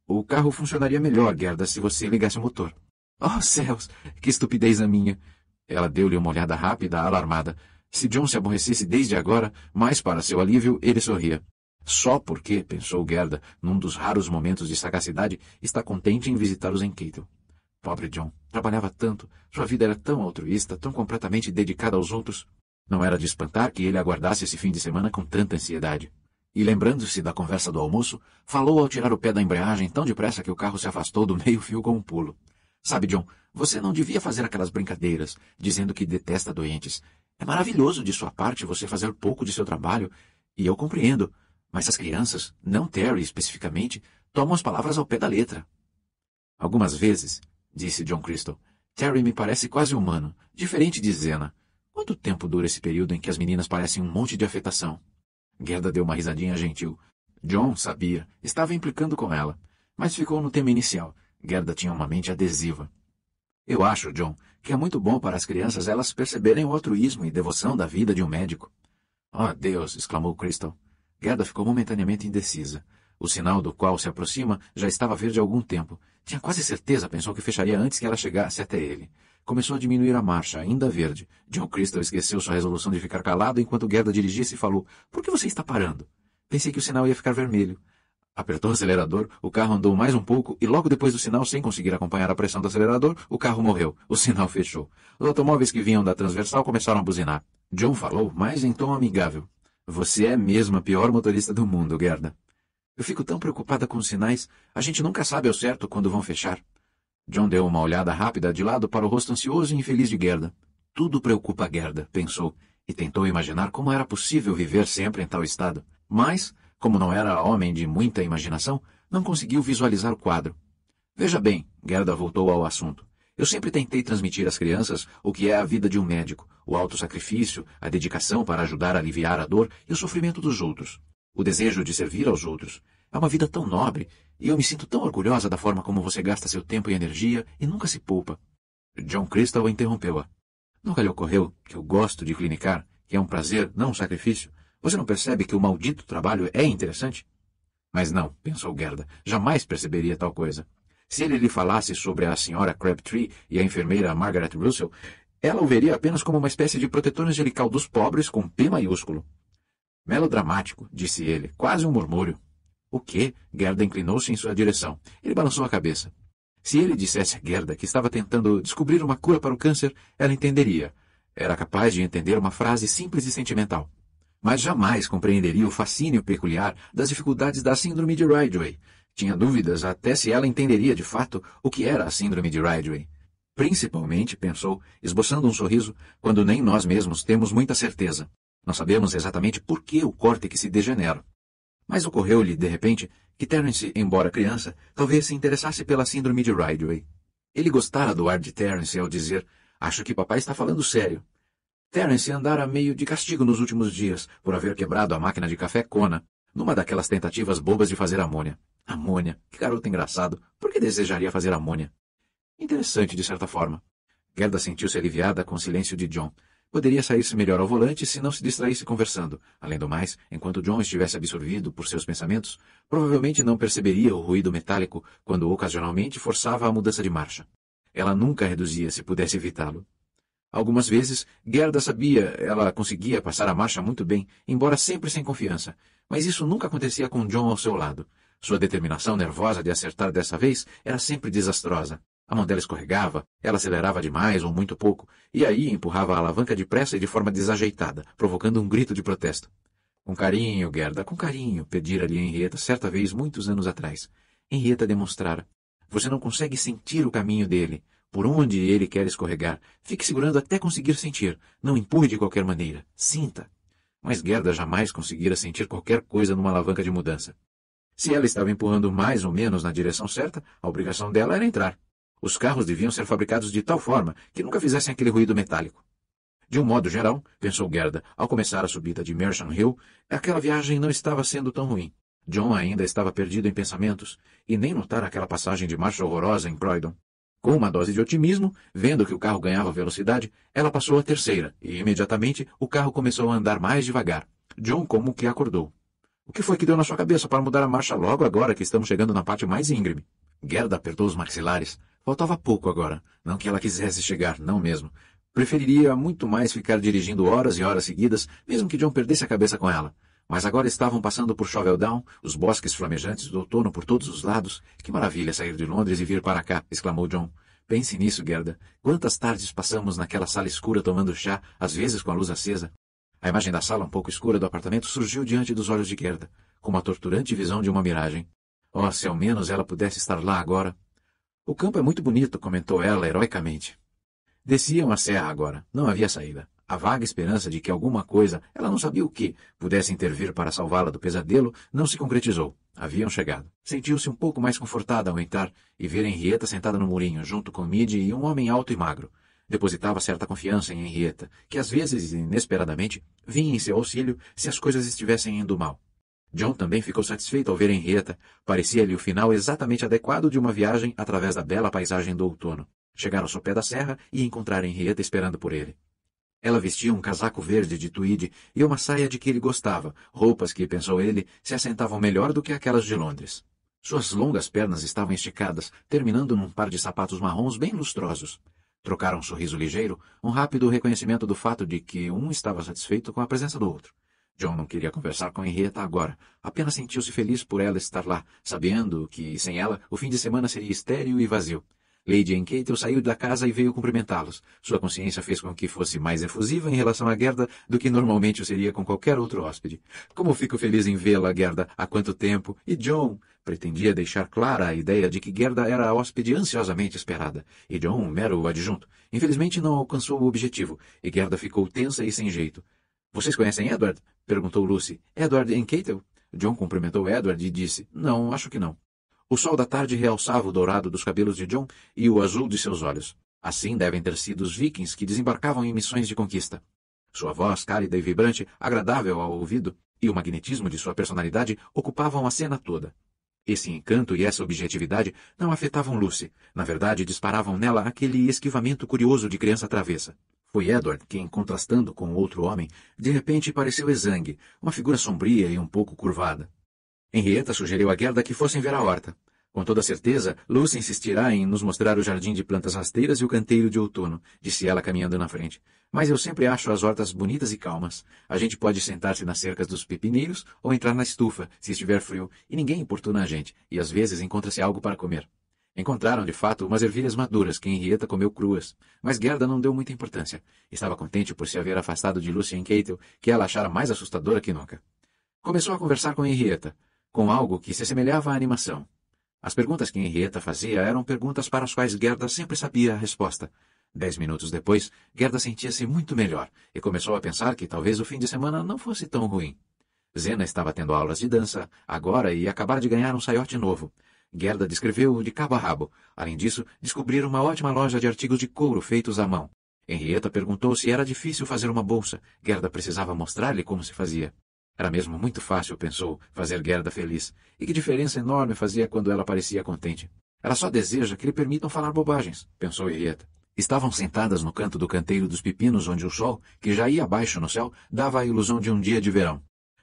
O carro funcionaria melhor, Gerda, se você ligasse o motor. Oh, céus! Que estupidez a minha! Ela deu-lhe uma olhada rápida, alarmada. Se John se aborrecesse desde agora, mais para seu alívio, ele sorria. Só porque, pensou Gerda, num dos raros momentos de sagacidade, está contente em visitar os Enkeitel. Pobre John. Trabalhava tanto, sua vida era tão altruísta, tão completamente dedicada aos outros. Não era de espantar que ele aguardasse esse fim de semana com tanta ansiedade. E lembrando-se da conversa do almoço, falou ao tirar o pé da embreagem tão depressa que o carro se afastou do meio-fio com um pulo. Sabe, John, você não devia fazer aquelas brincadeiras, dizendo que detesta doentes. É maravilhoso de sua parte você fazer pouco de seu trabalho, e eu compreendo. Mas as crianças, não Terry especificamente, tomam as palavras ao pé da letra. Algumas vezes, disse John Crystal, Terry me parece quase humano, diferente de Zena. Quanto tempo dura esse período em que as meninas parecem um monte de afetação? Gerda deu uma risadinha gentil. John sabia, estava implicando com ela, mas ficou no tema inicial. Gerda tinha uma mente adesiva. Eu acho, John, que é muito bom para as crianças elas perceberem o altruísmo e devoção da vida de um médico. Oh, Deus! exclamou Crystal. Gerda ficou momentaneamente indecisa. O sinal do qual se aproxima já estava verde há algum tempo. Tinha quase certeza, pensou que fecharia antes que ela chegasse até ele. Começou a diminuir a marcha, ainda verde. John Crystal esqueceu sua resolução de ficar calado enquanto Gerda dirigia-se e falou: Por que você está parando? Pensei que o sinal ia ficar vermelho. Apertou o acelerador, o carro andou mais um pouco e logo depois do sinal, sem conseguir acompanhar a pressão do acelerador, o carro morreu. O sinal fechou. Os automóveis que vinham da transversal começaram a buzinar. John falou, mas em tom amigável. Você é mesmo a pior motorista do mundo, Gerda. Eu fico tão preocupada com os sinais, a gente nunca sabe ao certo quando vão fechar. John deu uma olhada rápida de lado para o rosto ansioso e infeliz de Gerda. Tudo preocupa Gerda, pensou, e tentou imaginar como era possível viver sempre em tal estado. Mas, como não era homem de muita imaginação, não conseguiu visualizar o quadro. Veja bem, Gerda voltou ao assunto. Eu sempre tentei transmitir às crianças o que é a vida de um médico, o alto sacrifício, a dedicação para ajudar a aliviar a dor e o sofrimento dos outros, o desejo de servir aos outros. É uma vida tão nobre, e eu me sinto tão orgulhosa da forma como você gasta seu tempo e energia e nunca se poupa. John Crystal interrompeu-a. Nunca lhe ocorreu que eu gosto de clinicar, que é um prazer, não um sacrifício. Você não percebe que o maldito trabalho é interessante? Mas não, pensou Gerda, jamais perceberia tal coisa. Se ele lhe falasse sobre a senhora Crabtree e a enfermeira Margaret Russell, ela o veria apenas como uma espécie de protetor angelical dos pobres com P maiúsculo. Melodramático, disse ele, quase um murmúrio. O quê? Gerda inclinou-se em sua direção. Ele balançou a cabeça. Se ele dissesse a Gerda que estava tentando descobrir uma cura para o câncer, ela entenderia. Era capaz de entender uma frase simples e sentimental. Mas jamais compreenderia o fascínio peculiar das dificuldades da síndrome de Ridgway, tinha dúvidas até se ela entenderia de fato o que era a síndrome de Ridgway. Principalmente, pensou, esboçando um sorriso, quando nem nós mesmos temos muita certeza. Não sabemos exatamente por que o córtex se degenera. Mas ocorreu-lhe, de repente, que Terence, embora criança, talvez se interessasse pela síndrome de Ridgway. Ele gostara do ar de Terence ao dizer, acho que papai está falando sério. Terence andara meio de castigo nos últimos dias, por haver quebrado a máquina de café Kona, numa daquelas tentativas bobas de fazer amônia. Amônia, que garoto engraçado, por que desejaria fazer amônia? Interessante, de certa forma. Gerda sentiu-se aliviada com o silêncio de John. Poderia sair-se melhor ao volante se não se distraísse conversando. Além do mais, enquanto John estivesse absorvido por seus pensamentos, provavelmente não perceberia o ruído metálico quando ocasionalmente forçava a mudança de marcha. Ela nunca reduzia se pudesse evitá-lo. Algumas vezes, Gerda sabia, ela conseguia passar a marcha muito bem, embora sempre sem confiança, mas isso nunca acontecia com John ao seu lado. Sua determinação nervosa de acertar dessa vez era sempre desastrosa. A mão dela escorregava, ela acelerava demais ou muito pouco, e aí empurrava a alavanca depressa e de forma desajeitada, provocando um grito de protesto. Com carinho, Gerda, com carinho, pedira-lhe Henrietta certa vez muitos anos atrás. Henrietta demonstrara. Você não consegue sentir o caminho dele, por onde ele quer escorregar. Fique segurando até conseguir sentir. Não empurre de qualquer maneira. Sinta mas Gerda jamais conseguira sentir qualquer coisa numa alavanca de mudança. Se ela estava empurrando mais ou menos na direção certa, a obrigação dela era entrar. Os carros deviam ser fabricados de tal forma que nunca fizessem aquele ruído metálico. De um modo geral, pensou Gerda, ao começar a subida de Mersham Hill, aquela viagem não estava sendo tão ruim. John ainda estava perdido em pensamentos, e nem notara aquela passagem de marcha horrorosa em Croydon. Com uma dose de otimismo, vendo que o carro ganhava velocidade, ela passou a terceira e, imediatamente, o carro começou a andar mais devagar. John como que acordou. O que foi que deu na sua cabeça para mudar a marcha logo agora que estamos chegando na parte mais íngreme? Gerda apertou os maxilares. Faltava pouco agora. Não que ela quisesse chegar, não mesmo. Preferiria muito mais ficar dirigindo horas e horas seguidas, mesmo que John perdesse a cabeça com ela. Mas agora estavam passando por Shoveldown, os bosques flamejantes do outono por todos os lados. Que maravilha sair de Londres e vir para cá! exclamou John. Pense nisso, Gerda. Quantas tardes passamos naquela sala escura tomando chá, às vezes com a luz acesa. A imagem da sala um pouco escura do apartamento surgiu diante dos olhos de Gerda, como a torturante visão de uma miragem. Oh, se ao menos ela pudesse estar lá agora! O campo é muito bonito, comentou ela heroicamente. Desciam a serra agora, não havia saída. A vaga esperança de que alguma coisa, ela não sabia o que, pudesse intervir para salvá-la do pesadelo, não se concretizou. Haviam chegado. Sentiu-se um pouco mais confortada ao entrar e ver Henrietta sentada no murinho, junto com Midi e um homem alto e magro. Depositava certa confiança em Henrietta, que às vezes, inesperadamente, vinha em seu auxílio se as coisas estivessem indo mal. John também ficou satisfeito ao ver Henrietta. Parecia-lhe o final exatamente adequado de uma viagem através da bela paisagem do outono. Chegar ao sopé da serra e encontrar Henrietta esperando por ele. Ela vestia um casaco verde de tweed e uma saia de que ele gostava, roupas que, pensou ele, se assentavam melhor do que aquelas de Londres. Suas longas pernas estavam esticadas, terminando num par de sapatos marrons bem lustrosos. Trocaram um sorriso ligeiro, um rápido reconhecimento do fato de que um estava satisfeito com a presença do outro. John não queria conversar com Henrietta agora, apenas sentiu-se feliz por ela estar lá, sabendo que, sem ela, o fim de semana seria estéril e vazio. Lady Enkeito saiu da casa e veio cumprimentá-los. Sua consciência fez com que fosse mais efusiva em relação a Gerda do que normalmente o seria com qualquer outro hóspede. Como fico feliz em vê-la, Gerda, há quanto tempo! E John! Pretendia deixar clara a ideia de que Gerda era a hóspede ansiosamente esperada, e John um mero adjunto. Infelizmente não alcançou o objetivo, e Gerda ficou tensa e sem jeito. Vocês conhecem Edward? perguntou Lucy. Edward Enkeito? John cumprimentou Edward e disse: Não, acho que não. O sol da tarde realçava o dourado dos cabelos de John e o azul de seus olhos. Assim devem ter sido os vikings que desembarcavam em missões de conquista. Sua voz cálida e vibrante, agradável ao ouvido, e o magnetismo de sua personalidade ocupavam a cena toda. Esse encanto e essa objetividade não afetavam Lucy. Na verdade, disparavam nela aquele esquivamento curioso de criança travessa. Foi Edward quem, contrastando com outro homem, de repente pareceu exangue, uma figura sombria e um pouco curvada. Henrietta sugeriu a Gerda que fossem ver a horta. Com toda certeza, Lucy insistirá em nos mostrar o jardim de plantas rasteiras e o canteiro de outono, disse ela caminhando na frente. Mas eu sempre acho as hortas bonitas e calmas. A gente pode sentar-se nas cercas dos pepineiros ou entrar na estufa, se estiver frio, e ninguém importuna a gente, e às vezes encontra-se algo para comer. Encontraram, de fato, umas ervilhas maduras que Henrietta comeu cruas, mas Gerda não deu muita importância. Estava contente por se haver afastado de Lucy em Keitel, que ela achara mais assustadora que nunca. Começou a conversar com Henrietta com algo que se assemelhava à animação. As perguntas que Henrietta fazia eram perguntas para as quais Gerda sempre sabia a resposta. Dez minutos depois, Gerda sentia-se muito melhor e começou a pensar que talvez o fim de semana não fosse tão ruim. Zena estava tendo aulas de dança agora e acabara de ganhar um saiote novo. Gerda descreveu-o de cabo a rabo. Além disso, descobriram uma ótima loja de artigos de couro feitos à mão. Henrietta perguntou se era difícil fazer uma bolsa. Gerda precisava mostrar-lhe como se fazia. Era mesmo muito fácil, pensou, fazer Gerda feliz. E que diferença enorme fazia quando ela parecia contente. Ela só deseja que lhe permitam falar bobagens, pensou Henrietta. Estavam sentadas no canto do canteiro dos pepinos onde o sol, que já ia abaixo no céu, dava a ilusão de um dia de verão.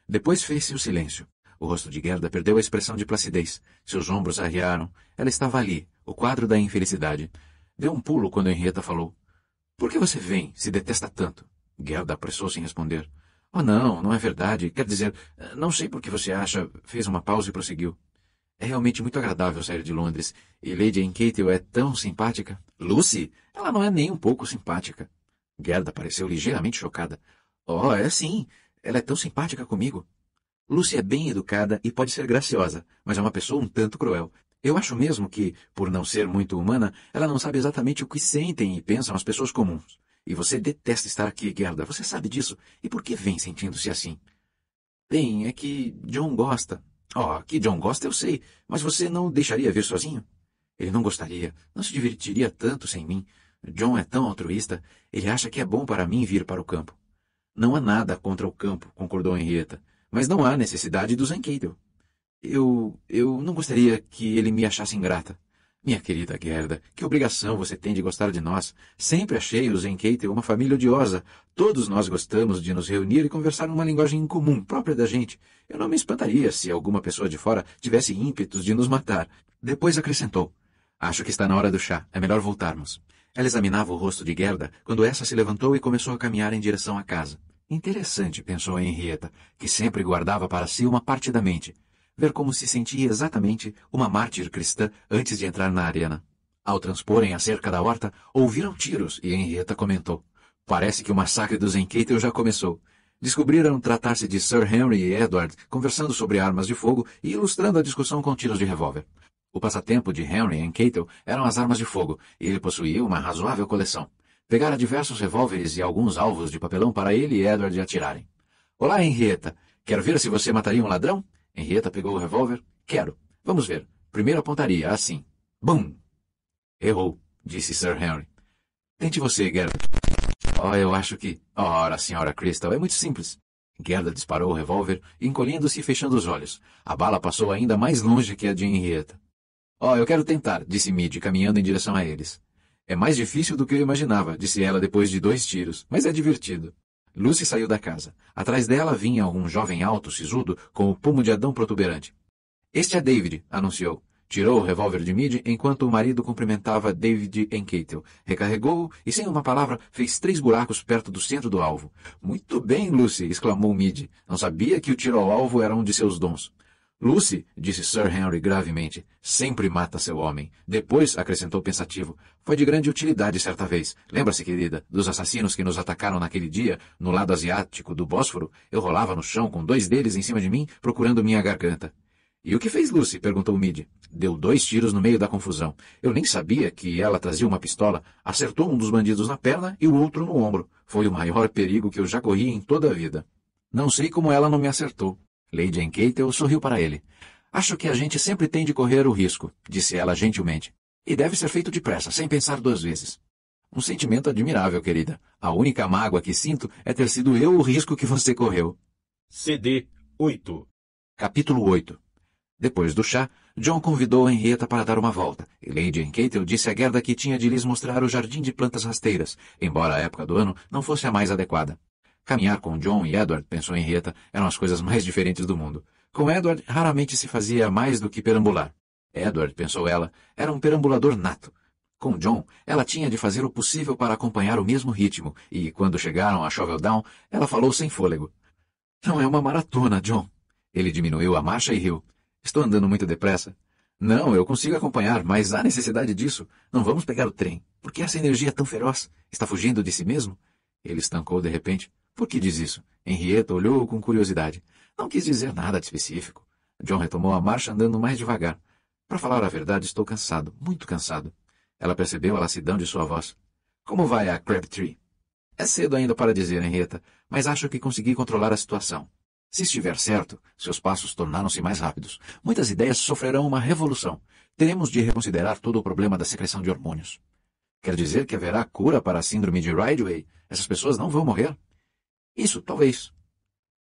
Depois fez-se o silêncio. O rosto de Gerda perdeu a expressão de placidez. Seus ombros arriaram. Ela estava ali, o quadro da infelicidade. Deu um pulo quando Henrietta falou. — Por que você vem, se detesta tanto? Gerda apressou-se em responder. Oh, não, não é verdade. Quer dizer, não sei por que você acha. Fez uma pausa e prosseguiu. É realmente muito agradável sair de Londres. E Lady Encatel é tão simpática. Lucy, ela não é nem um pouco simpática. Gerda pareceu ligeiramente chocada. Oh, é sim. Ela é tão simpática comigo. Lucy é bem educada e pode ser graciosa, mas é uma pessoa um tanto cruel. Eu acho mesmo que, por não ser muito humana, ela não sabe exatamente o que sentem e pensam as pessoas comuns. E você detesta estar aqui, Gerda, você sabe disso. E por que vem sentindo-se assim? Bem, é que John gosta. Oh, que John gosta eu sei, mas você não o deixaria vir sozinho? Ele não gostaria, não se divertiria tanto sem mim. John é tão altruísta, ele acha que é bom para mim vir para o campo. Não há nada contra o campo, concordou Henrietta, mas não há necessidade do Zankadel. Eu. eu não gostaria que ele me achasse ingrata. Minha querida Gerda, que obrigação você tem de gostar de nós. Sempre achei os Enkeitel uma família odiosa. Todos nós gostamos de nos reunir e conversar numa linguagem incomum, própria da gente. Eu não me espantaria se alguma pessoa de fora tivesse ímpetos de nos matar. Depois acrescentou. Acho que está na hora do chá. É melhor voltarmos. Ela examinava o rosto de Gerda quando essa se levantou e começou a caminhar em direção à casa. Interessante, pensou Henrietta, que sempre guardava para si uma parte da mente ver como se sentia exatamente uma mártir cristã antes de entrar na arena. Ao transporem a cerca da horta, ouviram tiros e Henrietta comentou. Parece que o massacre dos Enqueitel já começou. Descobriram tratar-se de Sir Henry e Edward conversando sobre armas de fogo e ilustrando a discussão com tiros de revólver. O passatempo de Henry e Enqueitel eram as armas de fogo e ele possuía uma razoável coleção. Pegara diversos revólveres e alguns alvos de papelão para ele e Edward atirarem. Olá, Henrietta. Quero ver se você mataria um ladrão? Henrietta pegou o revólver. Quero. Vamos ver. a pontaria, assim. Bum! Errou, disse Sir Henry. Tente você, Geralt. Oh, eu acho que... Ora, senhora Crystal, é muito simples. Gerda disparou o revólver, encolhendo-se e fechando os olhos. A bala passou ainda mais longe que a de Henrietta. Oh, eu quero tentar, disse Mid, caminhando em direção a eles. É mais difícil do que eu imaginava, disse ela depois de dois tiros, mas é divertido. Lucy saiu da casa. Atrás dela vinha um jovem alto, sisudo, com o pumo de Adão protuberante. Este é David, anunciou. Tirou o revólver de Mid enquanto o marido cumprimentava David em Keitel. Recarregou-o e, sem uma palavra, fez três buracos perto do centro do alvo. Muito bem, Lucy! exclamou Mid. Não sabia que o tiro ao alvo era um de seus dons. Lucy, disse Sir Henry gravemente, sempre mata seu homem. Depois, acrescentou pensativo, foi de grande utilidade certa vez. Lembra-se, querida, dos assassinos que nos atacaram naquele dia, no lado asiático do Bósforo? Eu rolava no chão com dois deles em cima de mim, procurando minha garganta. E o que fez Lucy? perguntou Mid. Deu dois tiros no meio da confusão. Eu nem sabia que ela trazia uma pistola. Acertou um dos bandidos na perna e o outro no ombro. Foi o maior perigo que eu já corri em toda a vida. Não sei como ela não me acertou. Lady Enqueitel sorriu para ele. Acho que a gente sempre tem de correr o risco, disse ela gentilmente. E deve ser feito depressa, sem pensar duas vezes. Um sentimento admirável, querida. A única mágoa que sinto é ter sido eu o risco que você correu. CD 8 Capítulo 8 Depois do chá, John convidou Henrietta para dar uma volta, e Lady Enqueitel disse a Gerda que tinha de lhes mostrar o jardim de plantas rasteiras, embora a época do ano não fosse a mais adequada. Caminhar com John e Edward, pensou Henrietta, eram as coisas mais diferentes do mundo. Com Edward, raramente se fazia mais do que perambular. Edward, pensou ela, era um perambulador nato. Com John, ela tinha de fazer o possível para acompanhar o mesmo ritmo, e quando chegaram a Shovel Down, ela falou sem fôlego. Não é uma maratona, John. Ele diminuiu a marcha e riu. Estou andando muito depressa. Não, eu consigo acompanhar, mas há necessidade disso. Não vamos pegar o trem. Por que essa energia é tão feroz? Está fugindo de si mesmo? Ele estancou de repente. Por que diz isso? Henrietta olhou com curiosidade. Não quis dizer nada de específico. John retomou a marcha andando mais devagar. Para falar a verdade, estou cansado, muito cansado. Ela percebeu a lassidão de sua voz. Como vai a Crabtree? É cedo ainda para dizer, Henrietta, mas acho que consegui controlar a situação. Se estiver certo, seus passos tornaram-se mais rápidos. Muitas ideias sofrerão uma revolução. Teremos de reconsiderar todo o problema da secreção de hormônios. Quer dizer que haverá cura para a síndrome de Ridgway? Essas pessoas não vão morrer? Isso, talvez.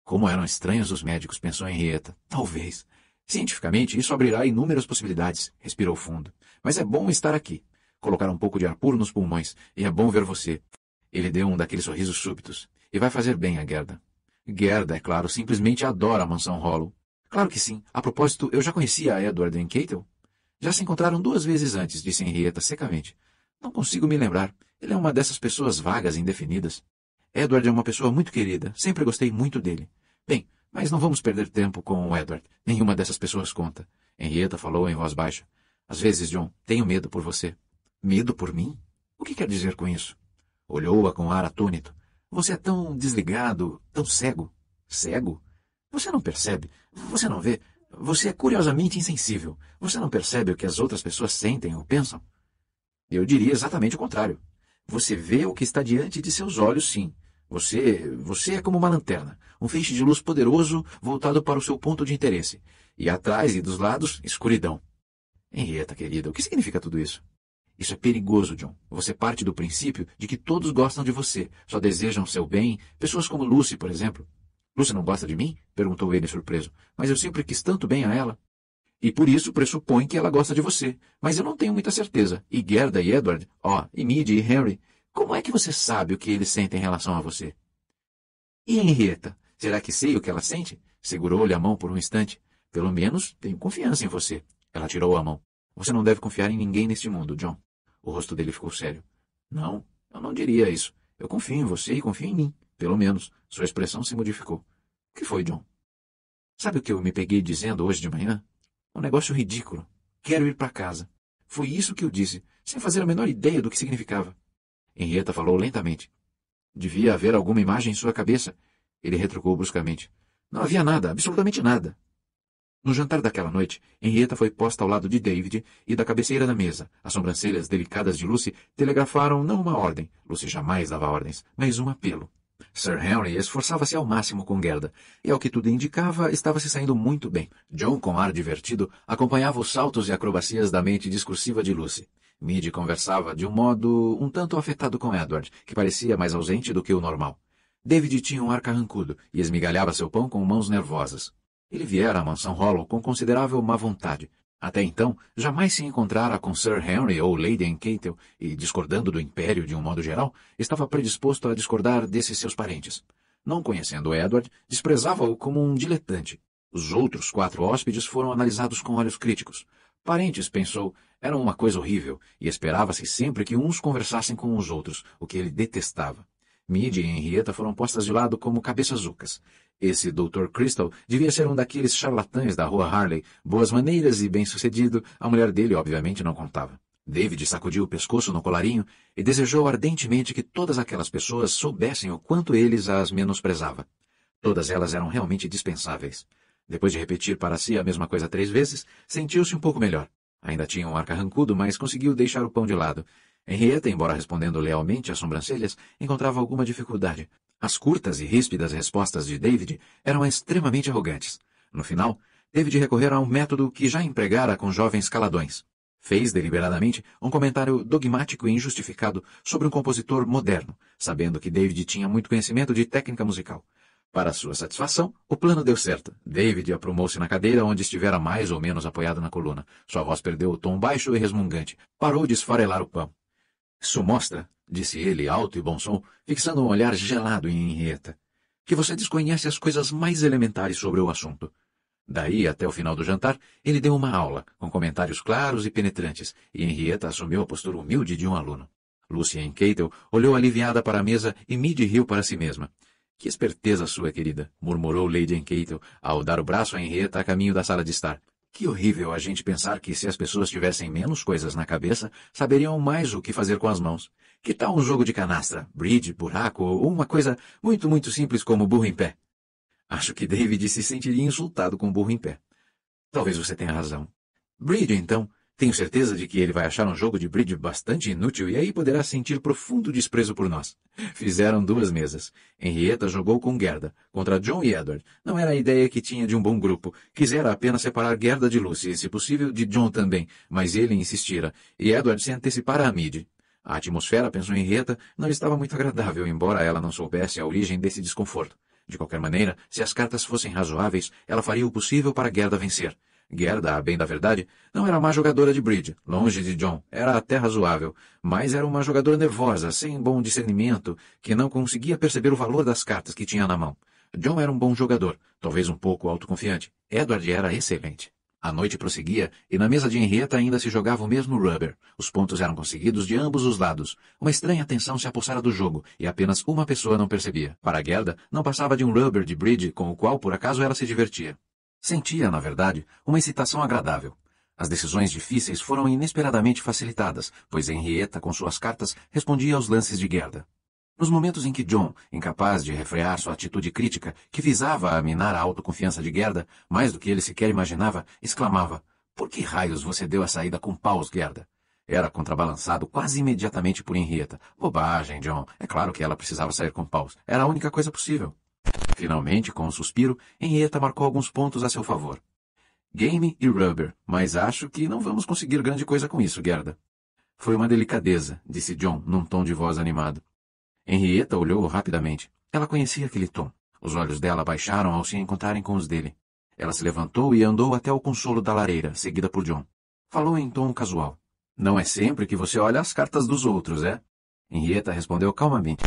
Como eram estranhos os médicos, pensou Henrietta. Talvez. Cientificamente, isso abrirá inúmeras possibilidades, respirou fundo. Mas é bom estar aqui. Colocar um pouco de ar puro nos pulmões, e é bom ver você. Ele deu um daqueles sorrisos súbitos. E vai fazer bem a Gerda. Gerda, é claro, simplesmente adora a mansão Hollow. Claro que sim. A propósito, eu já conhecia a Edward em Cato. Já se encontraram duas vezes antes, disse Henrietta secamente. Não consigo me lembrar. Ele é uma dessas pessoas vagas e indefinidas. Edward é uma pessoa muito querida, sempre gostei muito dele. Bem, mas não vamos perder tempo com o Edward. Nenhuma dessas pessoas conta. Henrietta falou em voz baixa. Às vezes, John, tenho medo por você. Medo por mim? O que quer dizer com isso? Olhou-a com ar atônito. Você é tão desligado, tão cego. Cego? Você não percebe. Você não vê. Você é curiosamente insensível. Você não percebe o que as outras pessoas sentem ou pensam? Eu diria exatamente o contrário. Você vê o que está diante de seus olhos, sim, você, você é como uma lanterna, um feixe de luz poderoso voltado para o seu ponto de interesse. E atrás e dos lados, escuridão. Henrietta, querida, o que significa tudo isso? Isso é perigoso, John. Você parte do princípio de que todos gostam de você, só desejam seu bem, pessoas como Lucy, por exemplo. Lucy não gosta de mim? perguntou ele surpreso. Mas eu sempre quis tanto bem a ela. E por isso pressupõe que ela gosta de você. Mas eu não tenho muita certeza. E Gerda e Edward, ó, oh, e Mid e Henry, como é que você sabe o que ele sente em relação a você? E Henrietta? Será que sei o que ela sente? Segurou-lhe a mão por um instante. Pelo menos tenho confiança em você. Ela tirou a mão. Você não deve confiar em ninguém neste mundo, John. O rosto dele ficou sério. Não, eu não diria isso. Eu confio em você e confio em mim. Pelo menos. Sua expressão se modificou. O que foi, John? Sabe o que eu me peguei dizendo hoje de manhã? Um negócio ridículo. Quero ir para casa. Foi isso que eu disse, sem fazer a menor ideia do que significava. Henrietta falou lentamente. Devia haver alguma imagem em sua cabeça. Ele retrucou bruscamente. Não havia nada, absolutamente nada. No jantar daquela noite, Henrietta foi posta ao lado de David e da cabeceira da mesa. As sobrancelhas delicadas de Lucy telegrafaram não uma ordem, Lucy jamais dava ordens, mas um apelo. Sir Henry esforçava-se ao máximo com Gerda, e ao que tudo indicava, estava se saindo muito bem. John, com ar divertido, acompanhava os saltos e acrobacias da mente discursiva de Lucy. Midi conversava de um modo um tanto afetado com Edward, que parecia mais ausente do que o normal. David tinha um ar carrancudo e esmigalhava seu pão com mãos nervosas. Ele viera à mansão Hollow com considerável má vontade, até então, jamais se encontrara com Sir Henry ou Lady Encatel e, discordando do Império de um modo geral, estava predisposto a discordar desses seus parentes. Não conhecendo Edward, desprezava-o como um diletante. Os outros quatro hóspedes foram analisados com olhos críticos. Parentes, pensou, eram uma coisa horrível, e esperava-se sempre que uns conversassem com os outros, o que ele detestava. Mídia e Henrietta foram postas de lado como cabeças zucas. Esse Dr. Crystal devia ser um daqueles charlatães da rua Harley, boas maneiras e bem-sucedido, a mulher dele obviamente não contava. David sacudiu o pescoço no colarinho e desejou ardentemente que todas aquelas pessoas soubessem o quanto eles as menosprezava. Todas elas eram realmente dispensáveis. Depois de repetir para si a mesma coisa três vezes, sentiu-se um pouco melhor. Ainda tinha um ar carrancudo, mas conseguiu deixar o pão de lado. Henrietta, embora respondendo lealmente às sobrancelhas, encontrava alguma dificuldade. As curtas e ríspidas respostas de David eram extremamente arrogantes. No final, teve de recorrer a um método que já empregara com jovens caladões. Fez deliberadamente um comentário dogmático e injustificado sobre um compositor moderno, sabendo que David tinha muito conhecimento de técnica musical. Para sua satisfação, o plano deu certo. David aprumou-se na cadeira onde estivera mais ou menos apoiado na coluna. Sua voz perdeu o tom baixo e resmungante. Parou de esfarelar o pão. Isso mostra, disse ele alto e bom som, fixando um olhar gelado em Henrietta, que você desconhece as coisas mais elementares sobre o assunto. Daí até o final do jantar, ele deu uma aula, com comentários claros e penetrantes, e Henrietta assumiu a postura humilde de um aluno. Lucien Keitel olhou aliviada para a mesa e Mid riu para si mesma. Que esperteza sua, querida, murmurou Lady Keitel ao dar o braço a Henrietta a caminho da sala de estar. Que horrível a gente pensar que se as pessoas tivessem menos coisas na cabeça, saberiam mais o que fazer com as mãos. Que tal um jogo de canastra, bridge, buraco ou uma coisa muito, muito simples como burro em pé? Acho que David se sentiria insultado com burro em pé. Talvez você tenha razão. Bridge, então, tenho certeza de que ele vai achar um jogo de bridge bastante inútil e aí poderá sentir profundo desprezo por nós. Fizeram duas mesas. Henrietta jogou com Gerda, contra John e Edward. Não era a ideia que tinha de um bom grupo. Quisera apenas separar Gerda de Lucy e, se possível, de John também, mas ele insistira, e Edward se antecipara a Mid. A atmosfera, pensou Henrietta, não estava muito agradável, embora ela não soubesse a origem desse desconforto. De qualquer maneira, se as cartas fossem razoáveis, ela faria o possível para Gerda vencer. Gerda, a bem da verdade, não era má jogadora de bridge, longe de John, era até razoável, mas era uma jogadora nervosa, sem bom discernimento, que não conseguia perceber o valor das cartas que tinha na mão. John era um bom jogador, talvez um pouco autoconfiante. Edward era excelente. A noite prosseguia, e na mesa de Henrietta ainda se jogava o mesmo rubber. Os pontos eram conseguidos de ambos os lados. Uma estranha tensão se apossara do jogo, e apenas uma pessoa não percebia. Para Gerda, não passava de um rubber de bridge com o qual por acaso ela se divertia. Sentia, na verdade, uma excitação agradável. As decisões difíceis foram inesperadamente facilitadas, pois Henrietta, com suas cartas, respondia aos lances de Gerda. Nos momentos em que John, incapaz de refrear sua atitude crítica, que visava a minar a autoconfiança de Gerda, mais do que ele sequer imaginava, exclamava Por que raios você deu a saída com paus, Gerda? Era contrabalançado quase imediatamente por Henrietta. Bobagem, John. É claro que ela precisava sair com paus. Era a única coisa possível. Finalmente, com um suspiro, Henrietta marcou alguns pontos a seu favor. Game e rubber, mas acho que não vamos conseguir grande coisa com isso, Gerda. Foi uma delicadeza, disse John, num tom de voz animado. Henrietta olhou rapidamente. Ela conhecia aquele tom. Os olhos dela baixaram ao se encontrarem com os dele. Ela se levantou e andou até o consolo da lareira, seguida por John. Falou em tom casual. Não é sempre que você olha as cartas dos outros, é? Henrietta respondeu calmamente.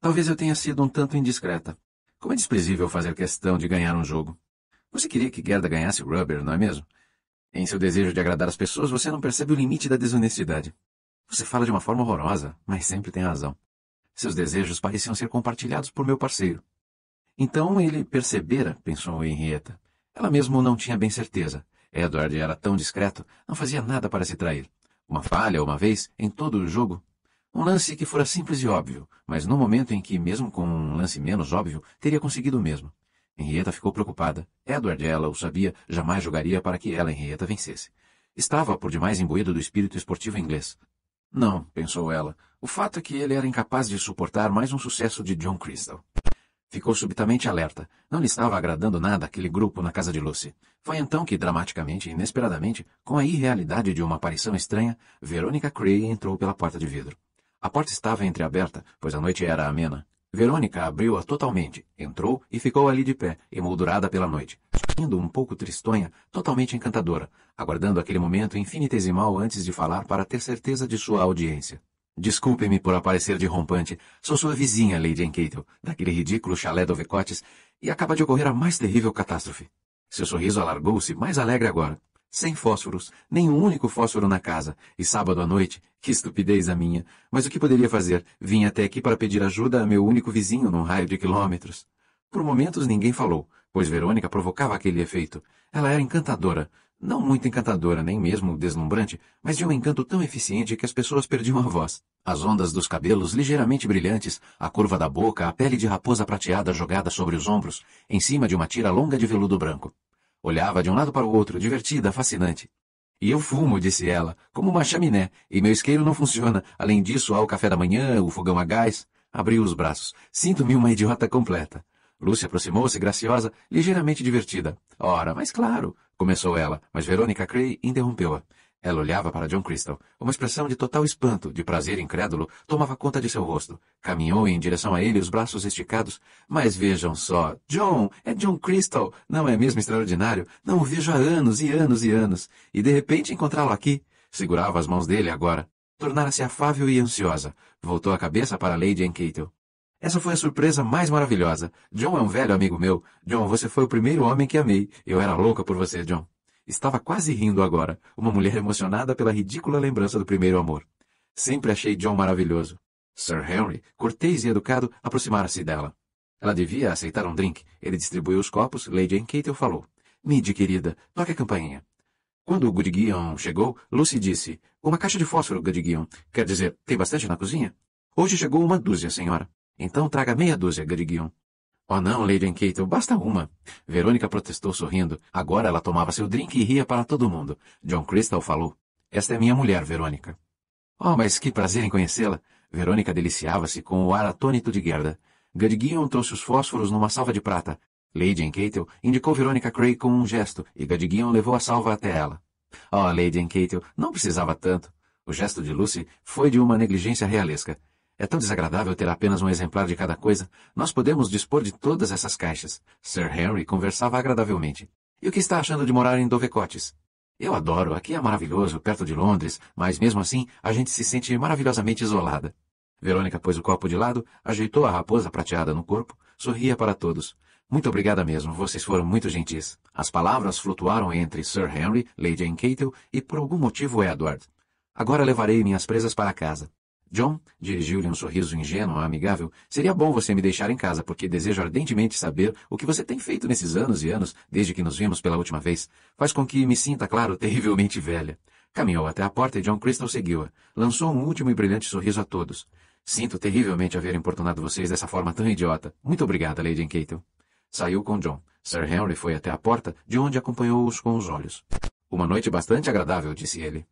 Talvez eu tenha sido um tanto indiscreta. Como é desprezível fazer questão de ganhar um jogo. Você queria que Gerda ganhasse o Rubber, não é mesmo? Em seu desejo de agradar as pessoas, você não percebe o limite da desonestidade. Você fala de uma forma horrorosa, mas sempre tem razão. Seus desejos pareciam ser compartilhados por meu parceiro. Então ele percebera, pensou Henrietta. Ela mesmo não tinha bem certeza. Edward era tão discreto, não fazia nada para se trair. Uma falha, uma vez, em todo o jogo, um lance que fora simples e óbvio, mas no momento em que, mesmo com um lance menos óbvio, teria conseguido o mesmo. Henrietta ficou preocupada. Edward, ela o sabia, jamais jogaria para que ela, Henrietta, vencesse. Estava por demais imbuído do espírito esportivo inglês. Não, pensou ela. O fato é que ele era incapaz de suportar mais um sucesso de John Crystal. Ficou subitamente alerta. Não lhe estava agradando nada aquele grupo na casa de Lucy. Foi então que, dramaticamente inesperadamente, com a irrealidade de uma aparição estranha, Verônica Cray entrou pela porta de vidro. A porta estava entreaberta, pois a noite era amena. Verônica abriu-a totalmente, entrou e ficou ali de pé, emoldurada pela noite, sorrindo um pouco tristonha, totalmente encantadora, aguardando aquele momento infinitesimal antes de falar para ter certeza de sua audiência. Desculpe-me por aparecer de rompante. Sou sua vizinha, Lady Encatel, daquele ridículo chalé do Vecotes, e acaba de ocorrer a mais terrível catástrofe. Seu sorriso alargou-se, mais alegre agora. Sem fósforos, nem um único fósforo na casa, e sábado à noite, que estupidez a minha, mas o que poderia fazer? Vim até aqui para pedir ajuda a meu único vizinho num raio de quilômetros. Por momentos ninguém falou, pois Verônica provocava aquele efeito. Ela era encantadora, não muito encantadora, nem mesmo deslumbrante, mas de um encanto tão eficiente que as pessoas perdiam a voz. As ondas dos cabelos ligeiramente brilhantes, a curva da boca, a pele de raposa prateada jogada sobre os ombros, em cima de uma tira longa de veludo branco. Olhava de um lado para o outro, divertida, fascinante. E eu fumo, disse ela, como uma chaminé, e meu isqueiro não funciona. Além disso, há o café da manhã, o fogão a gás. Abriu os braços. Sinto-me uma idiota completa. Lúcia aproximou-se, graciosa, ligeiramente divertida. Ora, mas claro, começou ela, mas Verônica Cray interrompeu-a. Ela olhava para John Crystal. Uma expressão de total espanto, de prazer incrédulo, tomava conta de seu rosto. Caminhou em direção a ele, os braços esticados. Mas vejam só. John! É John Crystal! Não é mesmo extraordinário? Não o vejo há anos e anos e anos. E de repente encontrá-lo aqui. Segurava as mãos dele agora. Tornara-se afável e ansiosa. Voltou a cabeça para Lady Encatel. Essa foi a surpresa mais maravilhosa. John é um velho amigo meu. John, você foi o primeiro homem que amei. Eu era louca por você, John. Estava quase rindo agora, uma mulher emocionada pela ridícula lembrança do primeiro amor. Sempre achei John maravilhoso. Sir Henry, cortês e educado, aproximara-se dela. Ela devia aceitar um drink. Ele distribuiu os copos, Lady Encatel falou. Mid, querida, toque a campainha. Quando o Goodguion chegou, Lucy disse, Uma caixa de fósforo, Goodguion. Quer dizer, tem bastante na cozinha? Hoje chegou uma dúzia, senhora. Então traga meia dúzia, Goodguion. Oh não, Lady Enkeito, basta uma. Verônica protestou sorrindo. Agora ela tomava seu drink e ria para todo mundo. John Crystal falou. Esta é minha mulher, Verônica. Oh, mas que prazer em conhecê-la. Verônica deliciava-se com o ar atônito de Gerda. Gadguion trouxe os fósforos numa salva de prata. Lady Enkeito indicou Verônica Cray com um gesto e Gadguion levou a salva até ela. Oh, Lady Enkeito, não precisava tanto. O gesto de Lucy foi de uma negligência realesca. É tão desagradável ter apenas um exemplar de cada coisa. Nós podemos dispor de todas essas caixas. Sir Henry conversava agradavelmente. E o que está achando de morar em Dovecotes? Eu adoro, aqui é maravilhoso, perto de Londres, mas mesmo assim a gente se sente maravilhosamente isolada. Verônica pôs o copo de lado, ajeitou a raposa prateada no corpo, sorria para todos. Muito obrigada mesmo, vocês foram muito gentis. As palavras flutuaram entre Sir Henry, Lady Anne Cato e por algum motivo Edward. Agora levarei minhas presas para casa. John, dirigiu-lhe um sorriso ingênuo amigável, seria bom você me deixar em casa, porque desejo ardentemente saber o que você tem feito nesses anos e anos desde que nos vimos pela última vez. Faz com que me sinta, claro, terrivelmente velha. Caminhou até a porta e John Crystal seguiu-a. Lançou um último e brilhante sorriso a todos. Sinto terrivelmente haver importunado vocês dessa forma tão idiota. Muito obrigada, Lady Encatel. Saiu com John. Sir Henry foi até a porta, de onde acompanhou-os com os olhos. Uma noite bastante agradável, disse ele.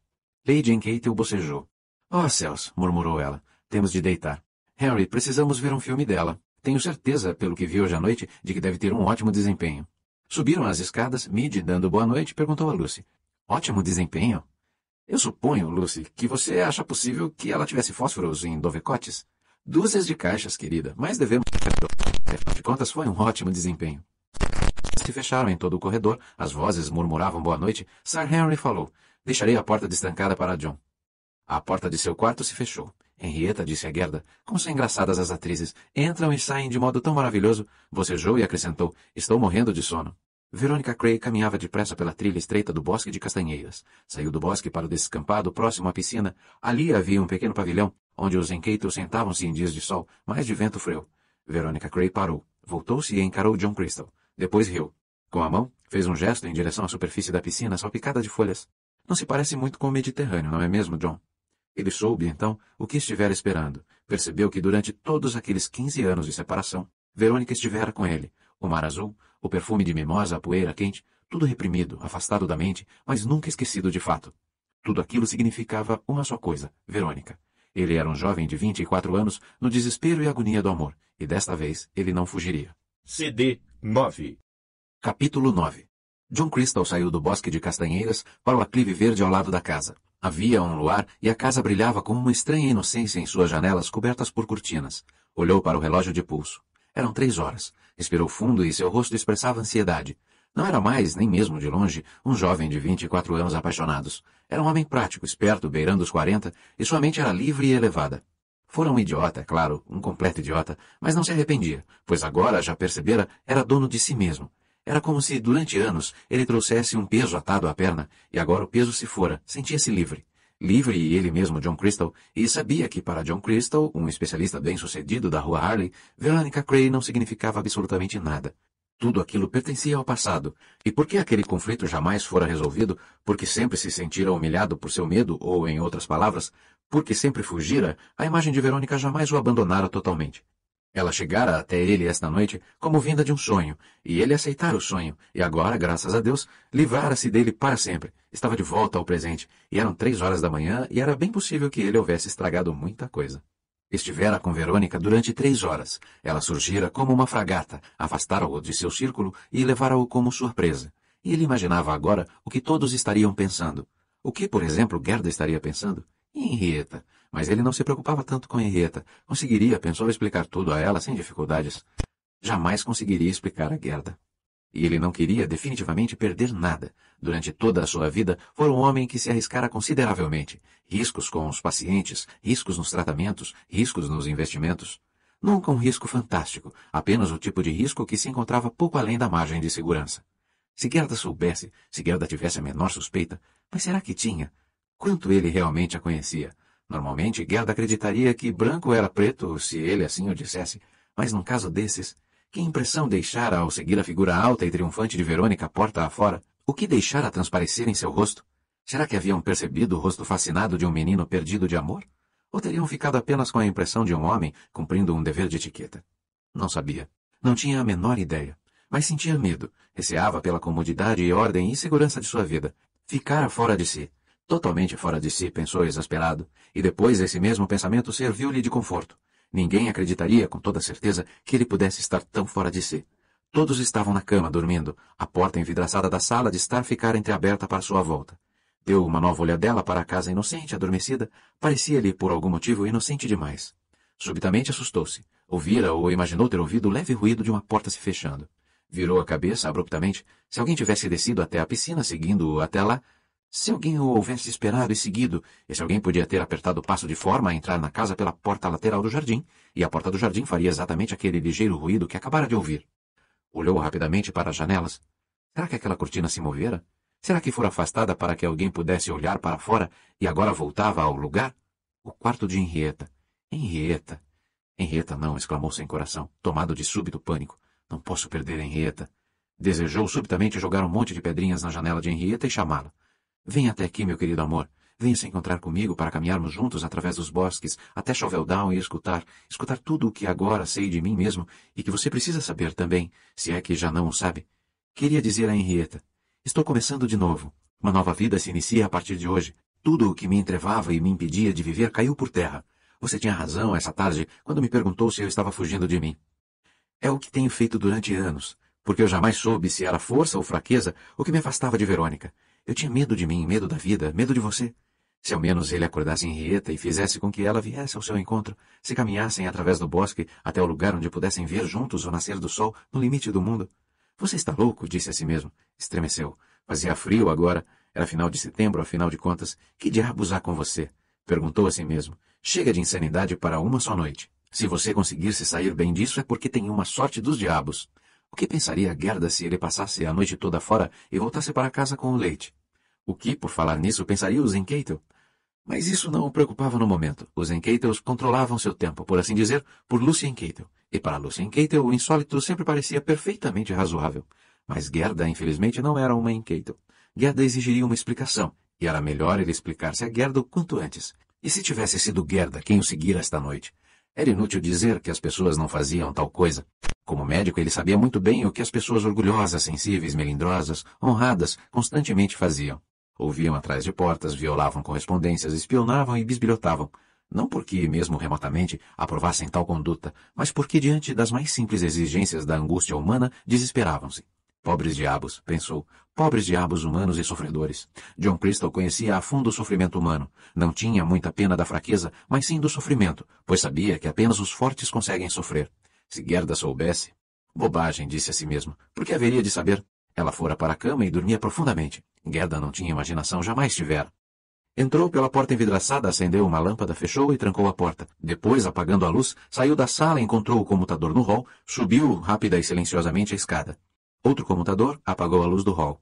Lady Encatel bocejou. Oh céus, murmurou ela. Temos de deitar. Harry, precisamos ver um filme dela. Tenho certeza, pelo que vi hoje à noite, de que deve ter um ótimo desempenho. Subiram as escadas, Mid, dando boa noite, perguntou a Lucy. Ótimo desempenho? Eu suponho, Lucy, que você acha possível que ela tivesse fósforos em dovecotes? Dúzias de caixas, querida, mas devemos... Afinal de contas, foi um ótimo desempenho. Se fecharam em todo o corredor, as vozes murmuravam boa noite. Sir Henry falou. Deixarei a porta destrancada para John. A porta de seu quarto se fechou. Henrietta disse a Gerda, como são engraçadas as atrizes, entram e saem de modo tão maravilhoso, bocejou e acrescentou, estou morrendo de sono. Verônica Cray caminhava depressa pela trilha estreita do bosque de castanheiras. Saiu do bosque para o descampado próximo à piscina. Ali havia um pequeno pavilhão, onde os enqueitos sentavam-se em dias de sol, mas de vento frio. Verônica Cray parou, voltou-se e encarou John Crystal. Depois riu. Com a mão, fez um gesto em direção à superfície da piscina salpicada de folhas. Não se parece muito com o Mediterrâneo, não é mesmo, John? Ele soube então o que estivera esperando. Percebeu que durante todos aqueles 15 anos de separação, Verônica estivera com ele. O mar azul, o perfume de mimosa, a poeira quente, tudo reprimido, afastado da mente, mas nunca esquecido de fato. Tudo aquilo significava uma só coisa, Verônica. Ele era um jovem de 24 anos, no desespero e agonia do amor, e desta vez ele não fugiria. CD 9 Capítulo 9 John Crystal saiu do bosque de castanheiras para o aclive verde ao lado da casa. Havia um luar, e a casa brilhava com uma estranha inocência em suas janelas cobertas por cortinas. Olhou para o relógio de pulso. Eram três horas. Respirou fundo e seu rosto expressava ansiedade. Não era mais, nem mesmo de longe, um jovem de vinte e quatro anos apaixonados. Era um homem prático, esperto, beirando os quarenta, e sua mente era livre e elevada. Fora um idiota, é claro, um completo idiota, mas não se arrependia, pois agora, já percebera, era dono de si mesmo. Era como se, durante anos, ele trouxesse um peso atado à perna, e agora o peso se fora, sentia-se livre. Livre e ele mesmo John Crystal, e sabia que para John Crystal, um especialista bem-sucedido da rua Harley, Veronica Cray não significava absolutamente nada. Tudo aquilo pertencia ao passado, e porque aquele conflito jamais fora resolvido, porque sempre se sentira humilhado por seu medo, ou, em outras palavras, porque sempre fugira, a imagem de Verônica jamais o abandonara totalmente. Ela chegara até ele esta noite como vinda de um sonho, e ele aceitara o sonho, e agora, graças a Deus, livrara-se dele para sempre. Estava de volta ao presente, e eram três horas da manhã, e era bem possível que ele houvesse estragado muita coisa. Estivera com Verônica durante três horas. Ela surgira como uma fragata, afastara-o de seu círculo e levara-o como surpresa. E ele imaginava agora o que todos estariam pensando. O que, por exemplo, Gerda estaria pensando? Henrieta? Mas ele não se preocupava tanto com Henrietta. Conseguiria, pensou, explicar tudo a ela sem dificuldades. Jamais conseguiria explicar a Gerda. E ele não queria definitivamente perder nada. Durante toda a sua vida, foi um homem que se arriscara consideravelmente. Riscos com os pacientes, riscos nos tratamentos, riscos nos investimentos. Nunca um risco fantástico, apenas o tipo de risco que se encontrava pouco além da margem de segurança. Se Gerda soubesse, se Gerda tivesse a menor suspeita, mas será que tinha? Quanto ele realmente a conhecia? Normalmente Gerda acreditaria que branco era preto se ele assim o dissesse, mas num caso desses, que impressão deixara ao seguir a figura alta e triunfante de Verônica porta afora? O que deixara transparecer em seu rosto? Será que haviam percebido o rosto fascinado de um menino perdido de amor? Ou teriam ficado apenas com a impressão de um homem cumprindo um dever de etiqueta? Não sabia. Não tinha a menor ideia. Mas sentia medo. Receava pela comodidade e ordem e segurança de sua vida. Ficara fora de si. Totalmente fora de si, pensou exasperado, e depois esse mesmo pensamento serviu-lhe de conforto. Ninguém acreditaria com toda certeza que ele pudesse estar tão fora de si. Todos estavam na cama dormindo, a porta envidraçada da sala de estar ficara entreaberta para sua volta. Deu uma nova olhadela para a casa inocente, adormecida, parecia-lhe por algum motivo inocente demais. Subitamente assustou-se. Ouvira ou imaginou ter ouvido o leve ruído de uma porta se fechando. Virou a cabeça abruptamente. Se alguém tivesse descido até a piscina, seguindo-o até lá, se alguém o houvesse esperado e seguido, esse alguém podia ter apertado o passo de forma a entrar na casa pela porta lateral do jardim, e a porta do jardim faria exatamente aquele ligeiro ruído que acabara de ouvir. Olhou rapidamente para as janelas. Será que aquela cortina se movera? Será que fora afastada para que alguém pudesse olhar para fora e agora voltava ao lugar? O quarto de Henrieta. Henrieta. Henrieta não, exclamou sem coração, tomado de súbito pânico. Não posso perder Henrieta. Desejou subitamente jogar um monte de pedrinhas na janela de Henrieta e chamá-la. Vem até aqui, meu querido amor. Venha se encontrar comigo para caminharmos juntos através dos bosques até Shoveldown e escutar, escutar tudo o que agora sei de mim mesmo e que você precisa saber também, se é que já não o sabe. Queria dizer a Henrietta. Estou começando de novo. Uma nova vida se inicia a partir de hoje. Tudo o que me entrevava e me impedia de viver caiu por terra. Você tinha razão essa tarde quando me perguntou se eu estava fugindo de mim. É o que tenho feito durante anos, porque eu jamais soube se era força ou fraqueza o que me afastava de Verônica. Eu tinha medo de mim, medo da vida, medo de você. Se ao menos ele acordasse Henrietta e fizesse com que ela viesse ao seu encontro, se caminhassem através do bosque até o lugar onde pudessem ver juntos o nascer do sol no limite do mundo. Você está louco, disse a si mesmo. Estremeceu. Fazia frio agora. Era final de setembro, afinal de contas. Que diabos há com você? Perguntou a si mesmo. Chega de insanidade para uma só noite. Se você conseguir se sair bem disso é porque tem uma sorte dos diabos. O que pensaria Gerda se ele passasse a noite toda fora e voltasse para casa com o leite? O que, por falar nisso, pensaria os Zenkeitel? Mas isso não o preocupava no momento. Os Enkeitels controlavam seu tempo, por assim dizer, por Lucy Keitel. E para Lucy Keitel, o insólito sempre parecia perfeitamente razoável. Mas Gerda, infelizmente, não era uma Enkeitel. Gerda exigiria uma explicação, e era melhor ele explicar-se a Gerda o quanto antes. E se tivesse sido Gerda quem o seguira esta noite? Era inútil dizer que as pessoas não faziam tal coisa. Como médico, ele sabia muito bem o que as pessoas orgulhosas, sensíveis, melindrosas, honradas, constantemente faziam. Ouviam atrás de portas, violavam correspondências, espionavam e bisbilhotavam. Não porque, mesmo remotamente, aprovassem tal conduta, mas porque, diante das mais simples exigências da angústia humana, desesperavam-se. Pobres diabos, pensou, Pobres diabos humanos e sofredores. John Crystal conhecia a fundo o sofrimento humano. Não tinha muita pena da fraqueza, mas sim do sofrimento, pois sabia que apenas os fortes conseguem sofrer. Se Gerda soubesse... Bobagem, disse a si mesmo. Por que haveria de saber? Ela fora para a cama e dormia profundamente. Gerda não tinha imaginação, jamais tivera. Entrou pela porta envidraçada, acendeu uma lâmpada, fechou e trancou a porta. Depois, apagando a luz, saiu da sala, encontrou o comutador no hall, subiu rápida e silenciosamente a escada. Outro comutador apagou a luz do hall.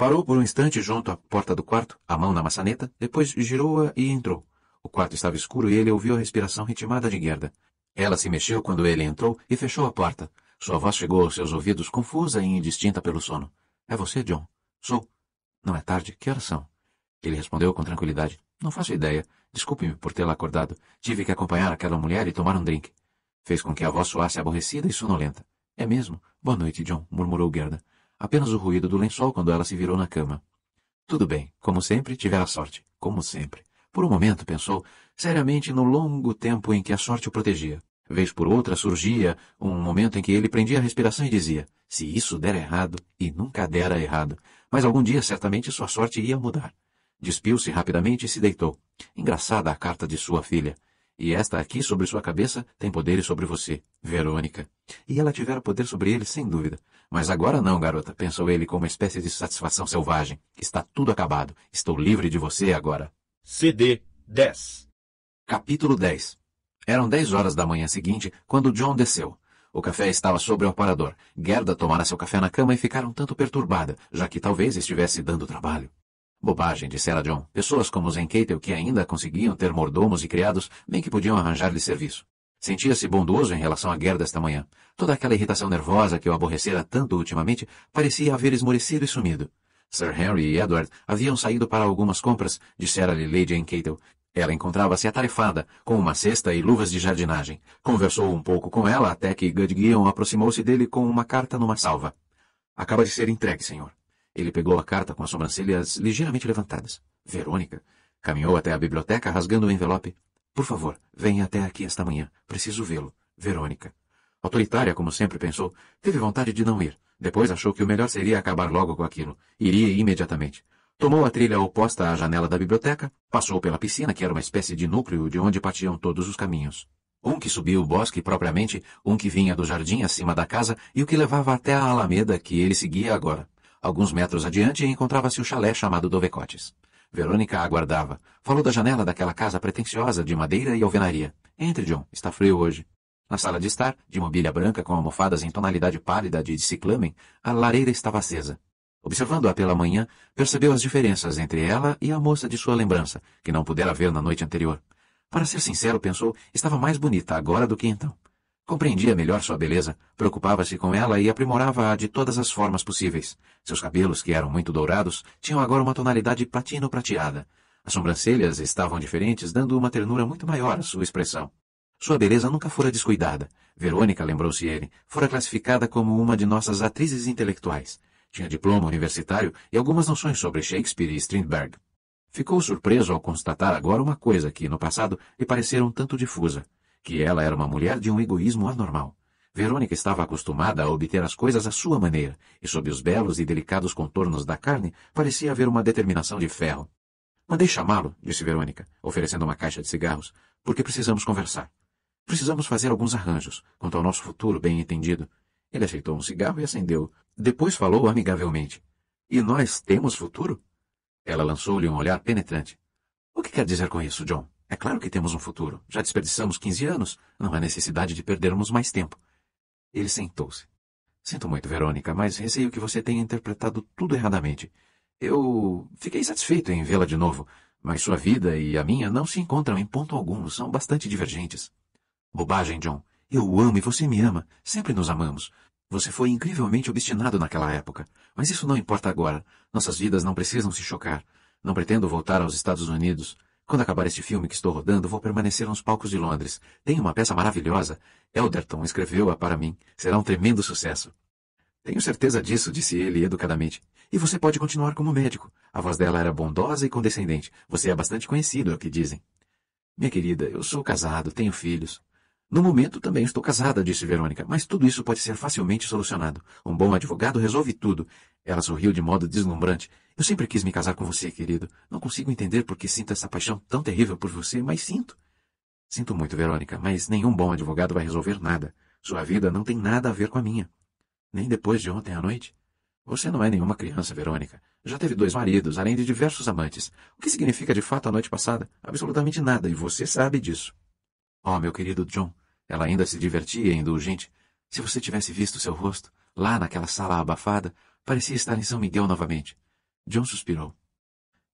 Parou por um instante junto à porta do quarto, a mão na maçaneta, depois girou-a e entrou. O quarto estava escuro e ele ouviu a respiração ritmada de Gerda. Ela se mexeu quando ele entrou e fechou a porta. Sua voz chegou aos seus ouvidos, confusa e indistinta pelo sono. É você, John? Sou. Não é tarde? Que horas são? Ele respondeu com tranquilidade. Não faço ideia. Desculpe-me por tê-la acordado. Tive que acompanhar aquela mulher e tomar um drink. Fez com que a voz soasse aborrecida e sonolenta. É mesmo? Boa noite, John, murmurou Gerda. Apenas o ruído do lençol quando ela se virou na cama. Tudo bem, como sempre, tivera sorte. Como sempre. Por um momento pensou seriamente no longo tempo em que a sorte o protegia. Vez por outra surgia um momento em que ele prendia a respiração e dizia: Se isso der errado, e nunca dera errado, mas algum dia certamente sua sorte ia mudar. Despiu-se rapidamente e se deitou. Engraçada a carta de sua filha. E esta aqui sobre sua cabeça tem poderes sobre você, Verônica. E ela tivera poder sobre ele, sem dúvida. Mas agora não, garota, pensou ele com uma espécie de satisfação selvagem. Está tudo acabado. Estou livre de você agora. CD 10 Capítulo 10 Eram dez horas da manhã seguinte quando John desceu. O café estava sobre o aparador. Gerda tomara seu café na cama e ficara um tanto perturbada, já que talvez estivesse dando trabalho. Bobagem, dissera John. Pessoas como Zen Catel que ainda conseguiam ter mordomos e criados, bem que podiam arranjar-lhe serviço. Sentia-se bondoso em relação à guerra desta manhã. Toda aquela irritação nervosa que o aborrecera tanto ultimamente parecia haver esmorecido e sumido. Sir Henry e Edward haviam saído para algumas compras, dissera-lhe Lady Encatel. Ela encontrava-se atarefada, com uma cesta e luvas de jardinagem. Conversou um pouco com ela até que Gudgeon aproximou-se dele com uma carta numa salva. Acaba de ser entregue, senhor. Ele pegou a carta com as sobrancelhas ligeiramente levantadas. Verônica caminhou até a biblioteca rasgando o envelope. Por favor, venha até aqui esta manhã. Preciso vê-lo. Verônica. Autoritária, como sempre pensou, teve vontade de não ir. Depois achou que o melhor seria acabar logo com aquilo. Iria imediatamente. Tomou a trilha oposta à janela da biblioteca, passou pela piscina, que era uma espécie de núcleo de onde partiam todos os caminhos. Um que subia o bosque propriamente, um que vinha do jardim acima da casa e o que levava até a alameda que ele seguia agora. Alguns metros adiante encontrava-se o chalé chamado Dovecotes. Verônica aguardava. Falou da janela daquela casa pretensiosa de madeira e alvenaria. Entre, John. Está frio hoje. Na sala de estar, de mobília branca com almofadas em tonalidade pálida de ciclamen, a lareira estava acesa. Observando-a pela manhã, percebeu as diferenças entre ela e a moça de sua lembrança, que não pudera ver na noite anterior. Para ser sincero, pensou, estava mais bonita agora do que então. Compreendia melhor sua beleza, preocupava-se com ela e aprimorava-a de todas as formas possíveis. Seus cabelos, que eram muito dourados, tinham agora uma tonalidade platino-prateada. As sobrancelhas estavam diferentes, dando uma ternura muito maior à sua expressão. Sua beleza nunca fora descuidada. Verônica, lembrou-se ele, fora classificada como uma de nossas atrizes intelectuais. Tinha diploma universitário e algumas noções sobre Shakespeare e Strindberg. Ficou surpreso ao constatar agora uma coisa que, no passado, lhe parecera um tanto difusa que ela era uma mulher de um egoísmo anormal. Verônica estava acostumada a obter as coisas à sua maneira, e sob os belos e delicados contornos da carne parecia haver uma determinação de ferro. Mandei chamá-lo, disse Verônica, oferecendo uma caixa de cigarros, porque precisamos conversar. Precisamos fazer alguns arranjos quanto ao nosso futuro bem entendido. Ele aceitou um cigarro e acendeu. Depois falou amigavelmente. E nós temos futuro? Ela lançou-lhe um olhar penetrante. O que quer dizer com isso, John? É claro que temos um futuro. Já desperdiçamos 15 anos. Não há necessidade de perdermos mais tempo. Ele sentou-se. Sinto muito, Verônica, mas receio que você tenha interpretado tudo erradamente. Eu fiquei satisfeito em vê-la de novo, mas sua vida e a minha não se encontram em ponto algum, são bastante divergentes. Bobagem, John. Eu o amo e você me ama. Sempre nos amamos. Você foi incrivelmente obstinado naquela época, mas isso não importa agora. Nossas vidas não precisam se chocar. Não pretendo voltar aos Estados Unidos. Quando acabar este filme que estou rodando, vou permanecer nos palcos de Londres. Tem uma peça maravilhosa. Elderton escreveu-a para mim. Será um tremendo sucesso. Tenho certeza disso, disse ele educadamente. E você pode continuar como médico. A voz dela era bondosa e condescendente. Você é bastante conhecido, é o que dizem. Minha querida, eu sou casado, tenho filhos. No momento também estou casada, disse Verônica, mas tudo isso pode ser facilmente solucionado. Um bom advogado resolve tudo. Ela sorriu de modo deslumbrante. Eu sempre quis me casar com você, querido. Não consigo entender por que sinto essa paixão tão terrível por você, mas sinto. Sinto muito, Verônica, mas nenhum bom advogado vai resolver nada. Sua vida não tem nada a ver com a minha. Nem depois de ontem à noite. Você não é nenhuma criança, Verônica. Já teve dois maridos, além de diversos amantes. O que significa de fato a noite passada? Absolutamente nada, e você sabe disso. Oh, meu querido John, ela ainda se divertia e indulgente. Se você tivesse visto seu rosto, lá naquela sala abafada, parecia estar em São Miguel novamente. John suspirou.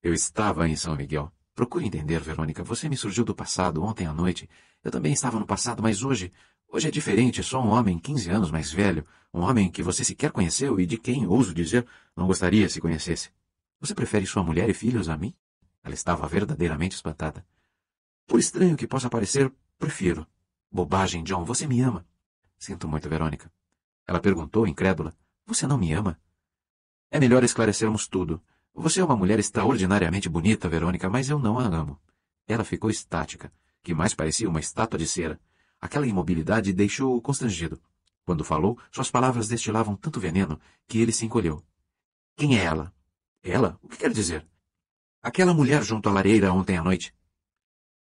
Eu estava em São Miguel. Procure entender, Verônica. Você me surgiu do passado ontem à noite. Eu também estava no passado, mas hoje. Hoje é diferente. Sou um homem quinze anos mais velho. Um homem que você sequer conheceu e de quem, ouso dizer, não gostaria se conhecesse. Você prefere sua mulher e filhos a mim? Ela estava verdadeiramente espantada. Por estranho que possa parecer, Prefiro. Bobagem, John, você me ama. Sinto muito, Verônica. Ela perguntou, incrédula. Você não me ama? É melhor esclarecermos tudo. Você é uma mulher extraordinariamente bonita, Verônica, mas eu não a amo. Ela ficou estática, que mais parecia uma estátua de cera. Aquela imobilidade deixou-o constrangido. Quando falou, suas palavras destilavam tanto veneno que ele se encolheu. Quem é ela? Ela? O que quer dizer? Aquela mulher junto à lareira ontem à noite.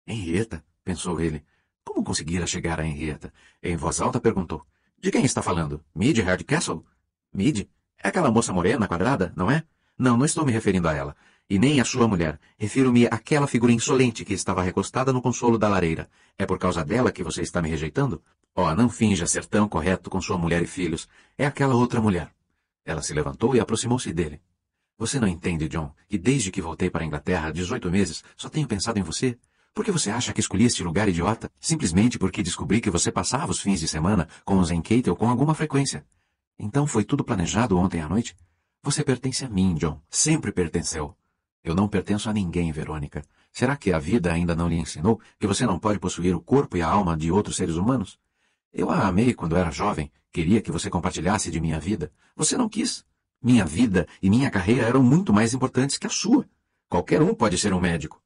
Henrietta, pensou ele. Como conseguira chegar a Henrietta? Em voz alta perguntou. De quem está falando? Mid Hardcastle? Mid? É aquela moça morena, quadrada, não é? Não, não estou me referindo a ela. E nem à sua mulher. Refiro-me àquela figura insolente que estava recostada no consolo da lareira. É por causa dela que você está me rejeitando? Oh, não finja ser tão correto com sua mulher e filhos. É aquela outra mulher. Ela se levantou e aproximou-se dele. Você não entende, John, que desde que voltei para a Inglaterra há 18 meses, só tenho pensado em você. Por que você acha que escolhi este lugar idiota, simplesmente porque descobri que você passava os fins de semana com os Encatel com alguma frequência? Então foi tudo planejado ontem à noite? Você pertence a mim, John. Sempre pertenceu. Eu não pertenço a ninguém, Verônica. Será que a vida ainda não lhe ensinou que você não pode possuir o corpo e a alma de outros seres humanos? Eu a amei quando era jovem. Queria que você compartilhasse de minha vida. Você não quis. Minha vida e minha carreira eram muito mais importantes que a sua. Qualquer um pode ser um médico.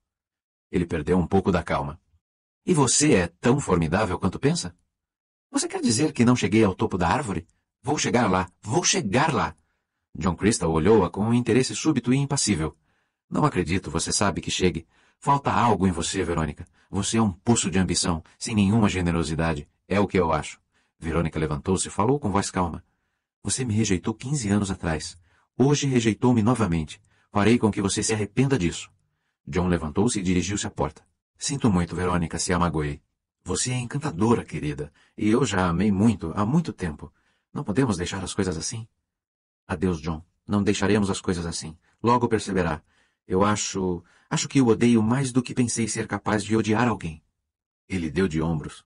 Ele perdeu um pouco da calma. E você é tão formidável quanto pensa? Você quer dizer que não cheguei ao topo da árvore? Vou chegar lá, vou chegar lá. John Crystal olhou-a com um interesse súbito e impassível. Não acredito, você sabe que chegue. Falta algo em você, Verônica. Você é um poço de ambição, sem nenhuma generosidade. É o que eu acho. Verônica levantou-se e falou com voz calma. Você me rejeitou 15 anos atrás. Hoje rejeitou-me novamente. Farei com que você se arrependa disso. John levantou-se e dirigiu-se à porta. Sinto muito, Verônica, se amagoei. Você é encantadora, querida, e eu já a amei muito, há muito tempo. Não podemos deixar as coisas assim? Adeus, John. Não deixaremos as coisas assim. Logo perceberá. Eu acho... acho que o odeio mais do que pensei ser capaz de odiar alguém. Ele deu de ombros.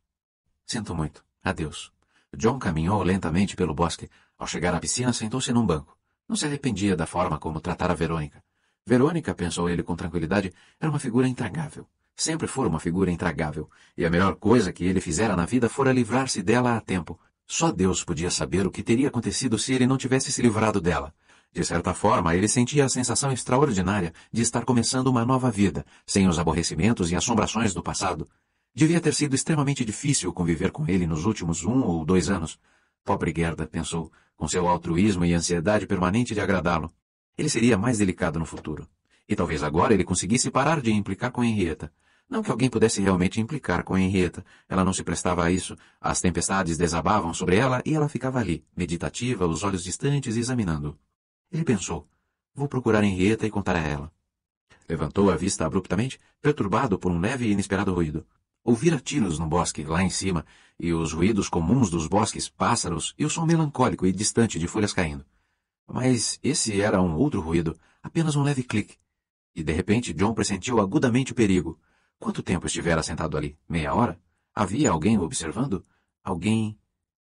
Sinto muito. Adeus. John caminhou lentamente pelo bosque. Ao chegar à piscina, sentou-se num banco. Não se arrependia da forma como tratara Verônica. Verônica, pensou ele com tranquilidade, era uma figura intragável. Sempre fora uma figura intragável, e a melhor coisa que ele fizera na vida fora livrar-se dela a tempo. Só Deus podia saber o que teria acontecido se ele não tivesse se livrado dela. De certa forma, ele sentia a sensação extraordinária de estar começando uma nova vida, sem os aborrecimentos e assombrações do passado. Devia ter sido extremamente difícil conviver com ele nos últimos um ou dois anos. Pobre Gerda, pensou, com seu altruísmo e ansiedade permanente de agradá-lo. Ele seria mais delicado no futuro. E talvez agora ele conseguisse parar de implicar com Henrietta. Não que alguém pudesse realmente implicar com Henrietta. Ela não se prestava a isso. As tempestades desabavam sobre ela e ela ficava ali, meditativa, os olhos distantes, examinando. Ele pensou. Vou procurar Henrietta e contar a ela. Levantou a vista abruptamente, perturbado por um leve e inesperado ruído. Ouvira tiros no bosque, lá em cima, e os ruídos comuns dos bosques, pássaros, e o som melancólico e distante de folhas caindo. Mas esse era um outro ruído, apenas um leve clique. E de repente John pressentiu agudamente o perigo. Quanto tempo estivera sentado ali? Meia hora? Havia alguém observando? Alguém...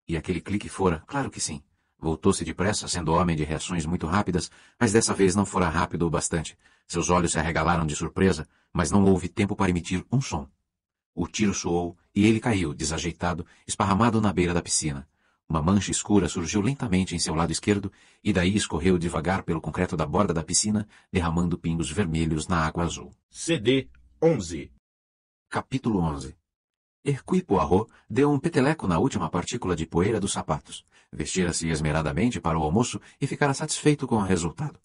E aquele clique fora, claro que sim. Voltou-se depressa, sendo homem de reações muito rápidas, mas dessa vez não fora rápido o bastante. Seus olhos se arregalaram de surpresa, mas não houve tempo para emitir um som. O tiro soou e ele caiu, desajeitado, esparramado na beira da piscina uma mancha escura surgiu lentamente em seu lado esquerdo e daí escorreu devagar pelo concreto da borda da piscina, derramando pingos vermelhos na água azul. CD 11 Capítulo 11 Hercule Poirot deu um peteleco na última partícula de poeira dos sapatos, vestira-se esmeradamente para o almoço e ficara satisfeito com o resultado.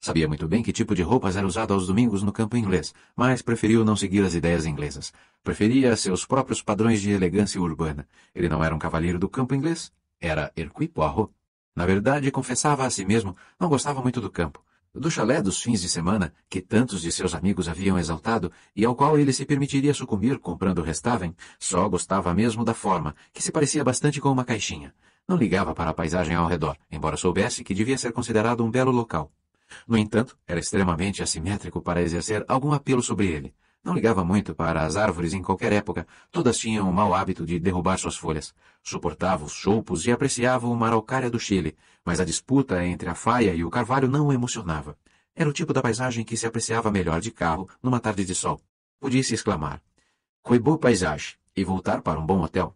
Sabia muito bem que tipo de roupas era usado aos domingos no campo inglês, mas preferiu não seguir as ideias inglesas. Preferia seus próprios padrões de elegância urbana. Ele não era um cavalheiro do campo inglês era Hercule Poirot. Na verdade, confessava a si mesmo, não gostava muito do campo, do chalé dos fins de semana que tantos de seus amigos haviam exaltado e ao qual ele se permitiria sucumbir comprando Restaven, só gostava mesmo da forma, que se parecia bastante com uma caixinha. Não ligava para a paisagem ao redor, embora soubesse que devia ser considerado um belo local. No entanto, era extremamente assimétrico para exercer algum apelo sobre ele. Não ligava muito para as árvores em qualquer época, todas tinham o mau hábito de derrubar suas folhas. Suportava os choupos e apreciava o maraucária do Chile, mas a disputa entre a faia e o carvalho não o emocionava. Era o tipo da paisagem que se apreciava melhor de carro numa tarde de sol. Podia-se exclamar, "Foi boa paisagem, e voltar para um bom hotel.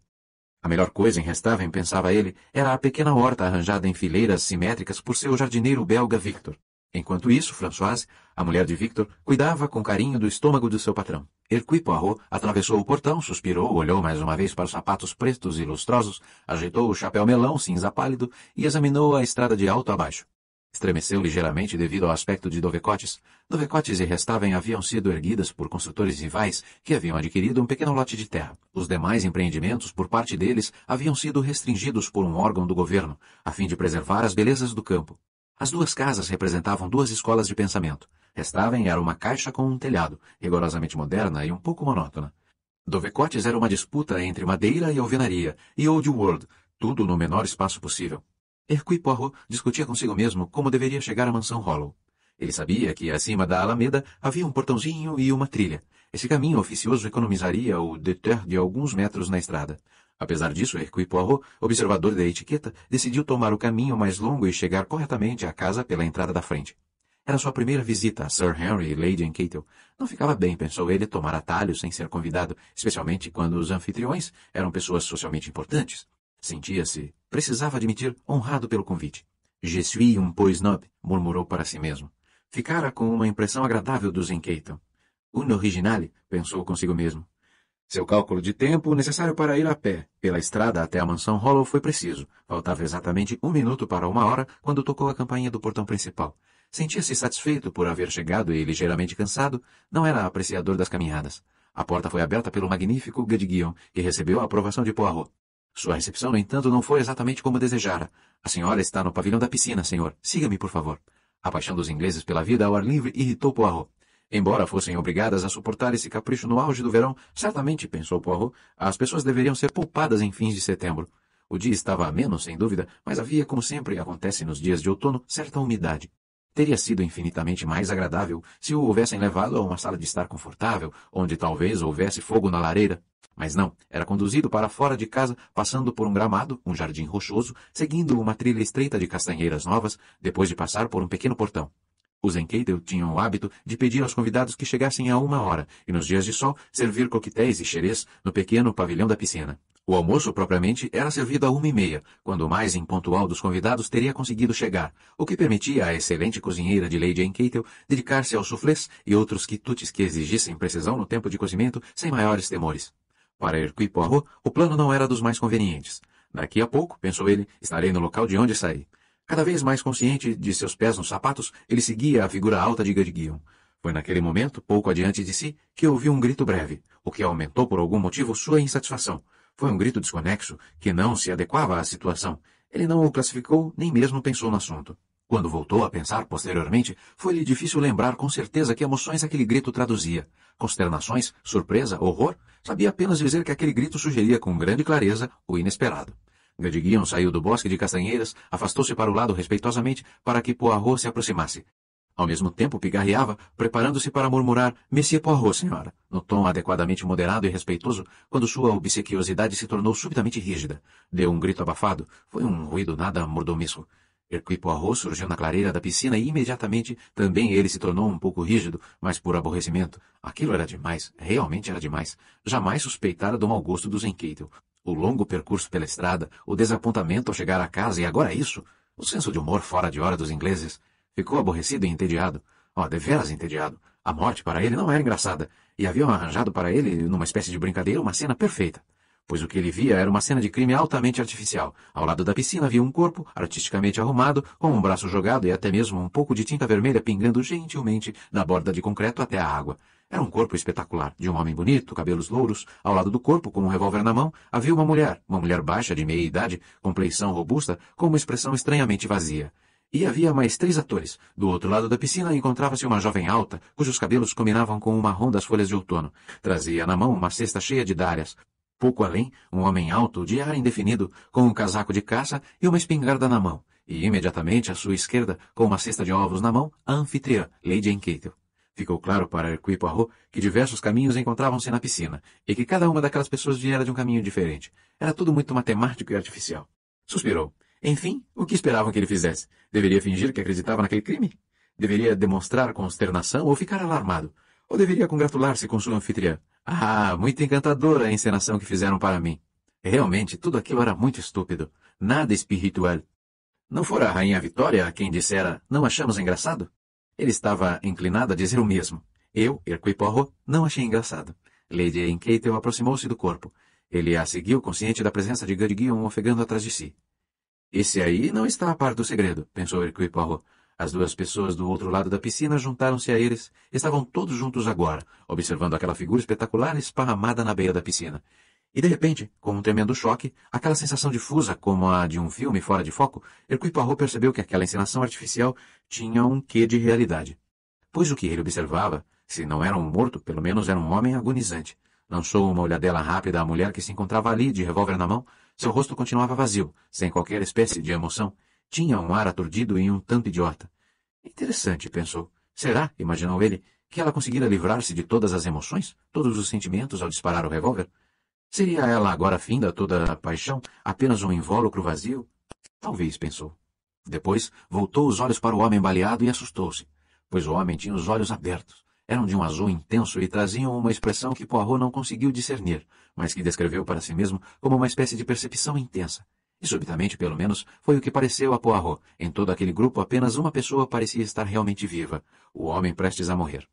A melhor coisa em Restaven, pensava ele, era a pequena horta arranjada em fileiras simétricas por seu jardineiro belga Victor. Enquanto isso, Françoise, a mulher de Victor, cuidava com carinho do estômago do seu patrão. Hercule Poirot atravessou o portão, suspirou, olhou mais uma vez para os sapatos pretos e lustrosos, ajeitou o chapéu melão cinza pálido e examinou a estrada de alto a baixo. Estremeceu ligeiramente devido ao aspecto de Dovecotes. Dovecotes e Restaven haviam sido erguidas por construtores rivais que haviam adquirido um pequeno lote de terra. Os demais empreendimentos por parte deles haviam sido restringidos por um órgão do governo, a fim de preservar as belezas do campo. As duas casas representavam duas escolas de pensamento. Restaven era uma caixa com um telhado, rigorosamente moderna e um pouco monótona. Dovecotes era uma disputa entre madeira e alvenaria, e Old World, tudo no menor espaço possível. Hercule Poirot discutia consigo mesmo como deveria chegar à mansão Hollow. Ele sabia que acima da alameda havia um portãozinho e uma trilha. Esse caminho oficioso economizaria o deter de alguns metros na estrada. Apesar disso, Hercule Poirot, observador da etiqueta, decidiu tomar o caminho mais longo e chegar corretamente à casa pela entrada da frente. Era sua primeira visita a Sir Henry e Lady Encatel. Não ficava bem, pensou ele, tomar atalho sem ser convidado, especialmente quando os anfitriões eram pessoas socialmente importantes. Sentia-se, precisava admitir, honrado pelo convite. Je suis un peu snob, murmurou para si mesmo. Ficara com uma impressão agradável dos Encatel. Un originale, pensou consigo mesmo. Seu cálculo de tempo necessário para ir a pé, pela estrada até a mansão Hollow foi preciso. Faltava exatamente um minuto para uma hora quando tocou a campainha do portão principal. Sentia-se satisfeito por haver chegado e, ligeiramente cansado, não era apreciador das caminhadas. A porta foi aberta pelo magnífico Gadguion, que recebeu a aprovação de Poirot. Sua recepção, no entanto, não foi exatamente como desejara. A senhora está no pavilhão da piscina, senhor. Siga-me, por favor. A paixão dos ingleses pela vida ao ar livre irritou Poirot. Embora fossem obrigadas a suportar esse capricho no auge do verão, certamente, pensou Poirot, as pessoas deveriam ser poupadas em fins de setembro. O dia estava ameno, sem dúvida, mas havia, como sempre acontece nos dias de outono, certa umidade. Teria sido infinitamente mais agradável se o houvessem levado a uma sala de estar confortável, onde talvez houvesse fogo na lareira. Mas não, era conduzido para fora de casa, passando por um gramado, um jardim rochoso, seguindo uma trilha estreita de castanheiras novas, depois de passar por um pequeno portão. Os Enkeitel tinham o hábito de pedir aos convidados que chegassem a uma hora, e nos dias de sol, servir coquetéis e xerês no pequeno pavilhão da piscina. O almoço propriamente era servido a uma e meia, quando o mais impontual dos convidados teria conseguido chegar, o que permitia à excelente cozinheira de Lady Enkeitel dedicar-se aos soufflés e outros quitutes que exigissem precisão no tempo de cozimento sem maiores temores. Para Hercule Poirot, o plano não era dos mais convenientes. Daqui a pouco, pensou ele, estarei no local de onde saí. Cada vez mais consciente de seus pés nos sapatos, ele seguia a figura alta de Gadguion. Foi naquele momento, pouco adiante de si, que ouviu um grito breve, o que aumentou por algum motivo sua insatisfação. Foi um grito desconexo, que não se adequava à situação. Ele não o classificou, nem mesmo pensou no assunto. Quando voltou a pensar posteriormente, foi-lhe difícil lembrar com certeza que emoções aquele grito traduzia. Consternações, surpresa, horror? Sabia apenas dizer que aquele grito sugeria com grande clareza o inesperado. Gadiguion saiu do bosque de castanheiras, afastou-se para o lado respeitosamente, para que Poirot se aproximasse. Ao mesmo tempo pigarreava, preparando-se para murmurar, Monsieur Poirot, senhora, no tom adequadamente moderado e respeitoso, quando sua obsequiosidade se tornou subitamente rígida. Deu um grito abafado, foi um ruído nada mordomesco. Hercule Poirot surgiu na clareira da piscina e imediatamente também ele se tornou um pouco rígido, mas por aborrecimento. Aquilo era demais, realmente era demais. Jamais suspeitara do mau gosto dos Enqueitel o longo percurso pela estrada, o desapontamento ao chegar à casa e agora isso, o senso de humor fora de hora dos ingleses. Ficou aborrecido e entediado. Oh, deveras entediado. A morte para ele não era engraçada, e haviam arranjado para ele, numa espécie de brincadeira, uma cena perfeita. Pois o que ele via era uma cena de crime altamente artificial. Ao lado da piscina havia um corpo, artisticamente arrumado, com um braço jogado e até mesmo um pouco de tinta vermelha pingando gentilmente da borda de concreto até a água. Era um corpo espetacular, de um homem bonito, cabelos louros. Ao lado do corpo, com um revólver na mão, havia uma mulher, uma mulher baixa, de meia idade, pleição robusta, com uma expressão estranhamente vazia. E havia mais três atores. Do outro lado da piscina encontrava-se uma jovem alta, cujos cabelos combinavam com o marrom das folhas de outono. Trazia na mão uma cesta cheia de dárias. Pouco além, um homem alto, de ar indefinido, com um casaco de caça e uma espingarda na mão. E imediatamente à sua esquerda, com uma cesta de ovos na mão, a anfitriã, Lady Enquetel. Ficou claro para Hercule Poirot que diversos caminhos encontravam-se na piscina, e que cada uma daquelas pessoas viera de um caminho diferente. Era tudo muito matemático e artificial. Suspirou. Enfim, o que esperavam que ele fizesse? Deveria fingir que acreditava naquele crime? Deveria demonstrar consternação ou ficar alarmado? Ou deveria congratular-se com sua anfitriã? Ah, muito encantadora a encenação que fizeram para mim. Realmente, tudo aquilo era muito estúpido. Nada espiritual. Não fora a rainha Vitória quem dissera, não achamos engraçado? Ele estava inclinado a dizer o mesmo. Eu, Hercule Poirot, não achei engraçado. Lady Enquetel aproximou-se do corpo. Ele a seguiu, consciente da presença de Gadguion ofegando atrás de si. Esse aí não está a par do segredo, pensou Hercule Poirot. As duas pessoas do outro lado da piscina juntaram-se a eles. Estavam todos juntos agora, observando aquela figura espetacular esparramada na beira da piscina. E de repente, com um tremendo choque, aquela sensação difusa como a de um filme fora de foco, Hercule Poirot percebeu que aquela encenação artificial tinha um quê de realidade. Pois o que ele observava, se não era um morto, pelo menos era um homem agonizante. Lançou uma olhadela rápida à mulher que se encontrava ali, de revólver na mão. Seu rosto continuava vazio, sem qualquer espécie de emoção. Tinha um ar aturdido e um tanto idiota. Interessante, pensou. Será, imaginou ele, que ela conseguira livrar-se de todas as emoções, todos os sentimentos ao disparar o revólver? Seria ela agora finda toda a paixão, apenas um invólucro vazio? Talvez, pensou. Depois, voltou os olhos para o homem baleado e assustou-se, pois o homem tinha os olhos abertos. Eram de um azul intenso e traziam uma expressão que Poirot não conseguiu discernir, mas que descreveu para si mesmo como uma espécie de percepção intensa. E subitamente, pelo menos, foi o que pareceu a Poirot. Em todo aquele grupo, apenas uma pessoa parecia estar realmente viva, o homem prestes a morrer.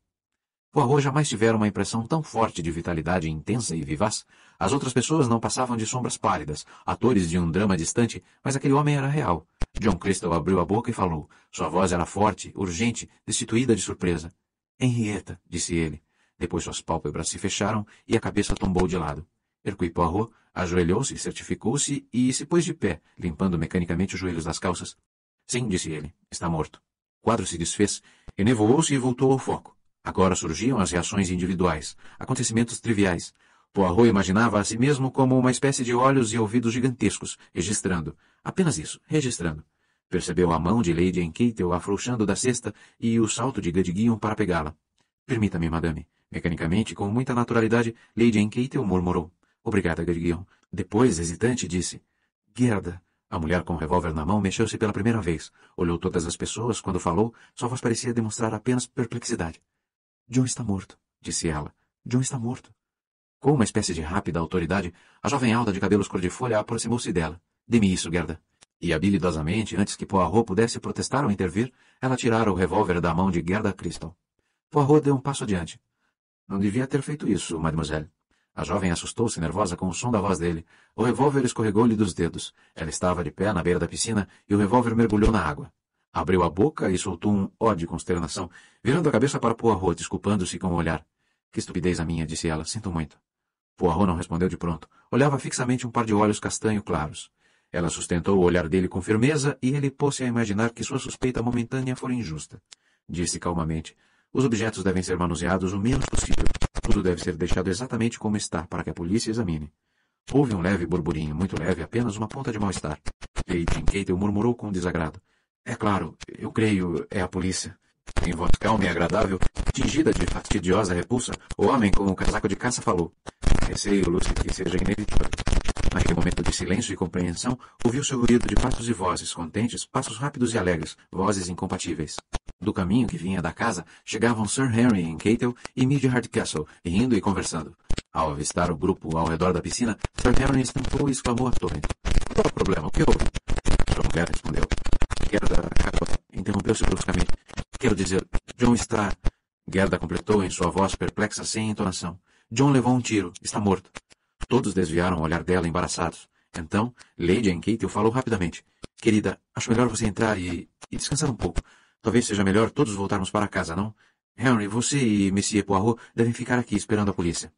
Poirot jamais tivera uma impressão tão forte de vitalidade intensa e vivaz. As outras pessoas não passavam de sombras pálidas, atores de um drama distante, mas aquele homem era real. John Crystal abriu a boca e falou. Sua voz era forte, urgente, destituída de surpresa. Henrietta, disse ele. Depois suas pálpebras se fecharam e a cabeça tombou de lado. Hercule Poirot ajoelhou-se, certificou-se e se pôs de pé, limpando mecanicamente os joelhos das calças. Sim, disse ele, está morto. O quadro se desfez, enevoou-se e voltou ao foco. Agora surgiam as reações individuais, acontecimentos triviais. Poirot imaginava a si mesmo como uma espécie de olhos e ouvidos gigantescos, registrando. Apenas isso, registrando. Percebeu a mão de Lady Enqueitel afrouxando da cesta e o salto de Gadguion para pegá-la. Permita-me, madame. Mecanicamente, com muita naturalidade, Lady Enqueitel murmurou. Obrigada, Gadguion. Depois, hesitante, disse. Gerda. A mulher com o revólver na mão mexeu-se pela primeira vez. Olhou todas as pessoas. Quando falou, sua voz parecia demonstrar apenas perplexidade. John está morto, disse ela. John está morto. Com uma espécie de rápida autoridade, a jovem alda de cabelos cor-de-folha aproximou-se dela. Dê-me isso, Gerda. E habilidosamente, antes que Poirot pudesse protestar ou intervir, ela tirara o revólver da mão de Gerda Crystal. Poirot deu um passo adiante. Não devia ter feito isso, mademoiselle. A jovem assustou-se nervosa com o som da voz dele. O revólver escorregou-lhe dos dedos. Ela estava de pé na beira da piscina e o revólver mergulhou na água. Abriu a boca e soltou um ó de consternação, virando a cabeça para Poirot, desculpando-se com o olhar. Que estupidez a minha, disse ela. Sinto muito. Poirot não respondeu de pronto. Olhava fixamente um par de olhos castanho claros. Ela sustentou o olhar dele com firmeza e ele pôs-se a imaginar que sua suspeita momentânea fora injusta. Disse calmamente. Os objetos devem ser manuseados o menos possível. Tudo deve ser deixado exatamente como está para que a polícia examine. Houve um leve burburinho, muito leve, apenas uma ponta de mal-estar. Lady Kate murmurou com desagrado. É claro, eu creio, é a polícia. Em voz calma e agradável, tingida de fastidiosa repulsa, o homem com o casaco de caça falou. Receio, Lúcia, que seja inevitável. Naquele momento de silêncio e compreensão, ouviu-se o ruído de passos e vozes, contentes, passos rápidos e alegres, vozes incompatíveis. Do caminho que vinha da casa, chegavam Sir Henry em Cato e Mid Hardcastle, rindo e conversando. Ao avistar o grupo ao redor da piscina, Sir Henry estampou e exclamou atônito. Qual é o problema? O que houve? John respondeu. Gerda interrompeu-se bruscamente. Quero dizer, John está. Gerda completou em sua voz perplexa, sem entonação. John levou um tiro. Está morto. Todos desviaram o olhar dela, embaraçados. Então, Lady Enquete falou rapidamente. Querida, acho melhor você entrar e, e descansar um pouco. Talvez seja melhor todos voltarmos para casa, não? Henry, você e Monsieur Poirot devem ficar aqui esperando a polícia.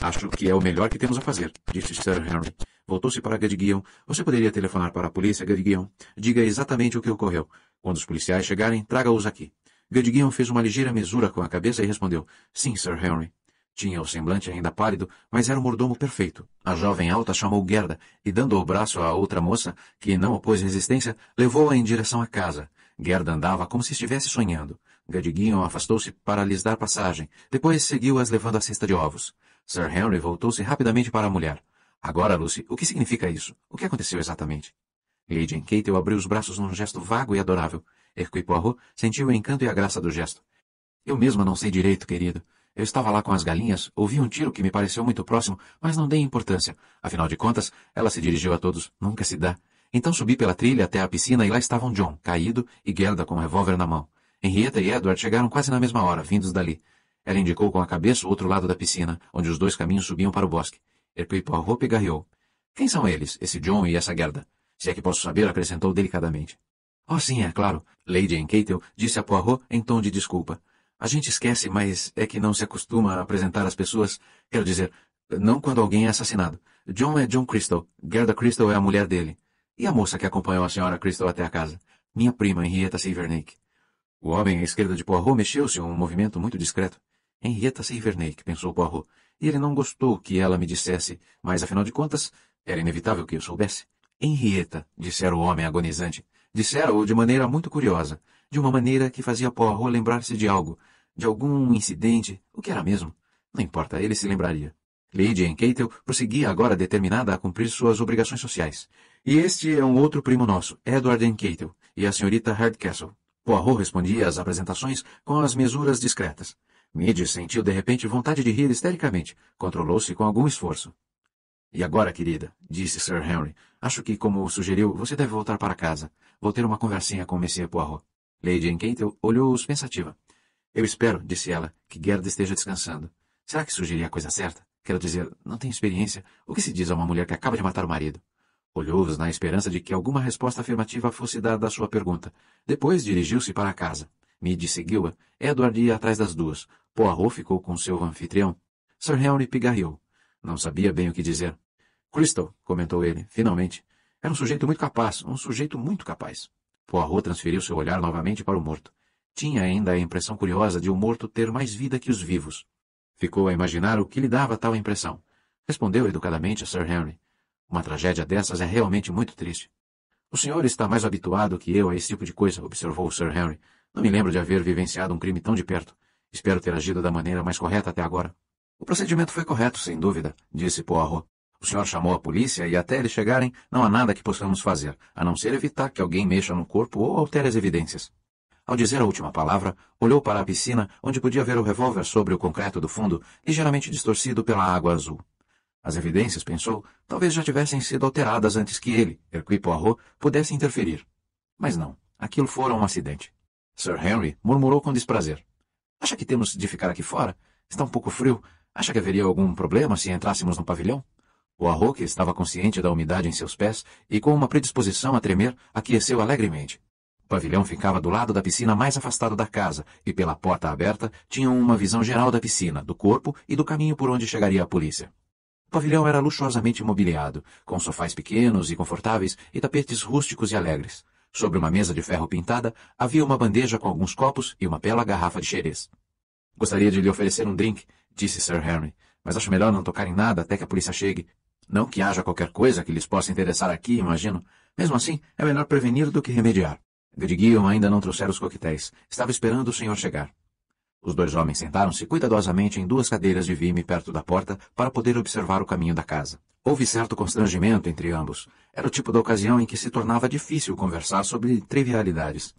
Acho que é o melhor que temos a fazer, disse Sir Henry. Voltou-se para Gadguion. Você poderia telefonar para a polícia, Gadguion? Diga exatamente o que ocorreu. Quando os policiais chegarem, traga-os aqui. Gadguion fez uma ligeira mesura com a cabeça e respondeu: Sim, Sir Henry. Tinha o semblante ainda pálido, mas era um mordomo perfeito. A jovem alta chamou Gerda e, dando o braço à outra moça, que não opôs resistência, levou-a em direção à casa. Gerda andava como se estivesse sonhando. Gadiguinho afastou-se para lhes dar passagem. Depois seguiu-as levando a cesta de ovos. Sir Henry voltou-se rapidamente para a mulher. Agora, Lucy, o que significa isso? O que aconteceu exatamente? Lady Encatel abriu os braços num gesto vago e adorável. Hercule Poirot sentiu o encanto e a graça do gesto. Eu mesma não sei direito, querido. Eu estava lá com as galinhas, ouvi um tiro que me pareceu muito próximo, mas não dei importância. Afinal de contas, ela se dirigiu a todos. Nunca se dá. Então subi pela trilha até a piscina e lá estavam John, caído, e Gerda com um revólver na mão. Henrietta e Edward chegaram quase na mesma hora, vindos dali. Ela indicou com a cabeça o outro lado da piscina, onde os dois caminhos subiam para o bosque. Hercule Poirot pegarreou. Quem são eles, esse John e essa Gerda? Se é que posso saber, acrescentou delicadamente. Oh, sim, é claro. Lady Encatel disse a Poirot em tom de desculpa. A gente esquece, mas é que não se acostuma a apresentar as pessoas. Quero dizer, não quando alguém é assassinado. John é John Crystal. Gerda Crystal é a mulher dele. E a moça que acompanhou a senhora Crystal até a casa? Minha prima, Henrietta Silvernick. O homem à esquerda de Poirot mexeu-se um movimento muito discreto. Henrietta Severnake, pensou Poirot. Ele não gostou que ela me dissesse, mas afinal de contas, era inevitável que eu soubesse. Henrietta, dissera o homem agonizante. Dissera-o de maneira muito curiosa, de uma maneira que fazia Poirot lembrar-se de algo, de algum incidente, o que era mesmo. Não importa, ele se lembraria. Lady Encatel prosseguia agora determinada a cumprir suas obrigações sociais. E este é um outro primo nosso, Edward Encatel, e a senhorita Hardcastle. Poirot respondia às apresentações com as mesuras discretas. Midge sentiu de repente vontade de rir histericamente. Controlou-se com algum esforço. E agora, querida, disse Sir Henry, acho que, como sugeriu, você deve voltar para casa. Vou ter uma conversinha com Monsieur Poirot. Lady Enkentel olhou-os pensativa. Eu espero, disse ela, que Gerda esteja descansando. Será que sugeri a coisa certa? Quero dizer, não tenho experiência. O que se diz a uma mulher que acaba de matar o marido? Olhou-os na esperança de que alguma resposta afirmativa fosse dada à sua pergunta. Depois dirigiu-se para a casa. Meade seguiu-a, Edward ia atrás das duas. Poirot ficou com seu anfitrião. Sir Henry pigarreou. Não sabia bem o que dizer. Crystal, comentou ele, finalmente. Era um sujeito muito capaz, um sujeito muito capaz. Poirot transferiu seu olhar novamente para o morto. Tinha ainda a impressão curiosa de o morto ter mais vida que os vivos. Ficou a imaginar o que lhe dava tal impressão. Respondeu educadamente a Sir Henry. Uma tragédia dessas é realmente muito triste. O senhor está mais habituado que eu a esse tipo de coisa, observou Sir Henry. Não me lembro de haver vivenciado um crime tão de perto. Espero ter agido da maneira mais correta até agora. O procedimento foi correto, sem dúvida, disse Poirot. O senhor chamou a polícia e até eles chegarem, não há nada que possamos fazer, a não ser evitar que alguém mexa no corpo ou altere as evidências. Ao dizer a última palavra, olhou para a piscina, onde podia ver o revólver sobre o concreto do fundo, ligeiramente distorcido pela água azul. As evidências, pensou, talvez já tivessem sido alteradas antes que ele, Hercule Poirot, pudesse interferir. Mas não, aquilo fora um acidente. Sir Henry murmurou com desprazer. Acha que temos de ficar aqui fora? Está um pouco frio. Acha que haveria algum problema se entrássemos no pavilhão? O arroque estava consciente da umidade em seus pés e, com uma predisposição a tremer, aqueceu alegremente. O pavilhão ficava do lado da piscina mais afastado da casa, e pela porta aberta tinham uma visão geral da piscina, do corpo e do caminho por onde chegaria a polícia. O pavilhão era luxuosamente mobiliado, com sofás pequenos e confortáveis e tapetes rústicos e alegres. Sobre uma mesa de ferro pintada, havia uma bandeja com alguns copos e uma bela garrafa de xerez. Gostaria de lhe oferecer um drink, disse Sir Henry, mas acho melhor não tocar em nada até que a polícia chegue. Não que haja qualquer coisa que lhes possa interessar aqui, imagino. Mesmo assim, é melhor prevenir do que remediar. Grigio ainda não trouxera os coquetéis. Estava esperando o senhor chegar. Os dois homens sentaram-se cuidadosamente em duas cadeiras de vime perto da porta para poder observar o caminho da casa. Houve certo constrangimento entre ambos. Era o tipo da ocasião em que se tornava difícil conversar sobre trivialidades.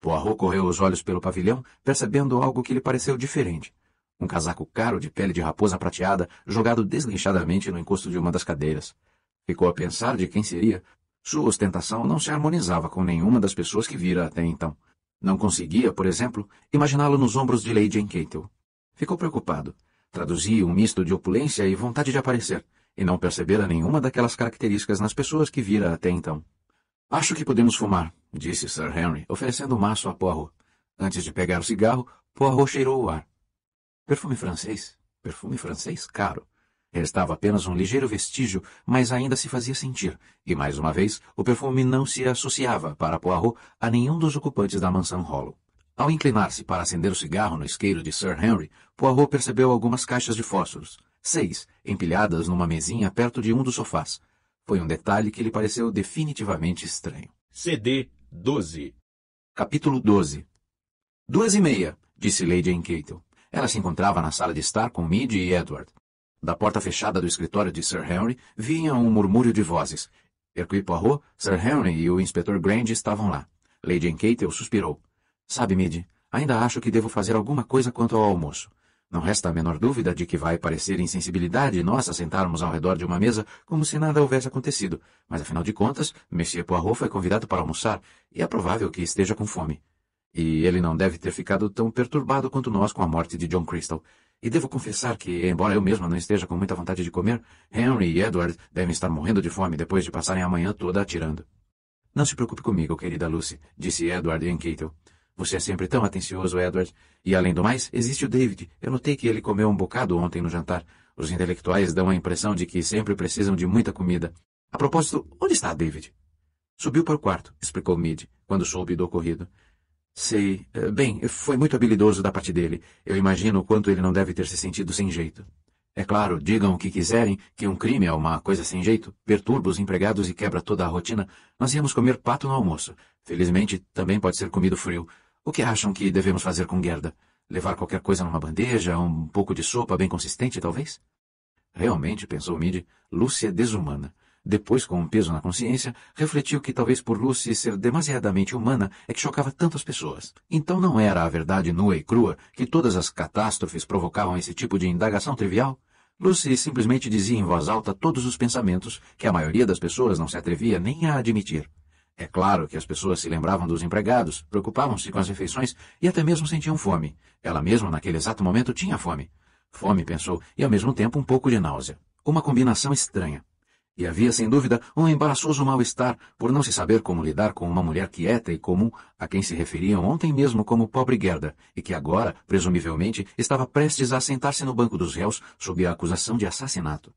Poirot correu os olhos pelo pavilhão, percebendo algo que lhe pareceu diferente. Um casaco caro de pele de raposa prateada, jogado desleixadamente no encosto de uma das cadeiras. Ficou a pensar de quem seria. Sua ostentação não se harmonizava com nenhuma das pessoas que vira até então. Não conseguia, por exemplo, imaginá-lo nos ombros de Lady Encatel. Ficou preocupado. Traduzia um misto de opulência e vontade de aparecer, e não percebera nenhuma daquelas características nas pessoas que vira até então. Acho que podemos fumar, disse Sir Henry, oferecendo o um maço a Poirot. Antes de pegar o cigarro, Poirot cheirou o ar. Perfume francês? Perfume francês caro. Restava apenas um ligeiro vestígio, mas ainda se fazia sentir, e mais uma vez o perfume não se associava para Poirot a nenhum dos ocupantes da mansão Hollow. Ao inclinar-se para acender o cigarro no isqueiro de Sir Henry, Poirot percebeu algumas caixas de fósforos seis, empilhadas numa mesinha perto de um dos sofás. Foi um detalhe que lhe pareceu definitivamente estranho. CD 12 Capítulo 12 Duas e meia, disse Lady Encatel. Ela se encontrava na sala de estar com Mid e Edward. Da porta fechada do escritório de Sir Henry, vinha um murmúrio de vozes. Hercule Poirot, Sir Henry e o inspetor Grand estavam lá. Lady Encatel suspirou. Sabe, Mid, ainda acho que devo fazer alguma coisa quanto ao almoço. Não resta a menor dúvida de que vai parecer insensibilidade nossa sentarmos ao redor de uma mesa como se nada houvesse acontecido, mas afinal de contas, Monsieur Poirot foi convidado para almoçar e é provável que esteja com fome. E ele não deve ter ficado tão perturbado quanto nós com a morte de John Crystal. E devo confessar que, embora eu mesma não esteja com muita vontade de comer, Henry e Edward devem estar morrendo de fome depois de passarem a manhã toda atirando. Não se preocupe comigo, querida Lucy, disse Edward Encatel. Você é sempre tão atencioso, Edward. E além do mais, existe o David. Eu notei que ele comeu um bocado ontem no jantar. Os intelectuais dão a impressão de que sempre precisam de muita comida. A propósito, onde está David? Subiu para o quarto, explicou Mid. quando soube do ocorrido. Sei. Eh, bem, foi muito habilidoso da parte dele. Eu imagino o quanto ele não deve ter se sentido sem jeito. É claro, digam o que quiserem, que um crime é uma coisa sem jeito, perturba os empregados e quebra toda a rotina. Nós íamos comer pato no almoço. Felizmente, também pode ser comido frio. O que acham que devemos fazer com Gerda? Levar qualquer coisa numa bandeja, um pouco de sopa bem consistente, talvez? Realmente, pensou Mid, Lucy é desumana. Depois, com um peso na consciência, refletiu que talvez por Lucy ser demasiadamente humana é que chocava tantas pessoas. Então não era a verdade nua e crua que todas as catástrofes provocavam esse tipo de indagação trivial? Lucy simplesmente dizia em voz alta todos os pensamentos que a maioria das pessoas não se atrevia nem a admitir. É claro que as pessoas se lembravam dos empregados, preocupavam-se com as refeições e até mesmo sentiam fome. Ela mesma, naquele exato momento, tinha fome. Fome, pensou, e ao mesmo tempo um pouco de náusea. Uma combinação estranha. E havia, sem dúvida, um embaraçoso mal-estar por não se saber como lidar com uma mulher quieta e comum a quem se referiam ontem mesmo como pobre Gerda, e que agora, presumivelmente, estava prestes a sentar-se no banco dos réus sob a acusação de assassinato.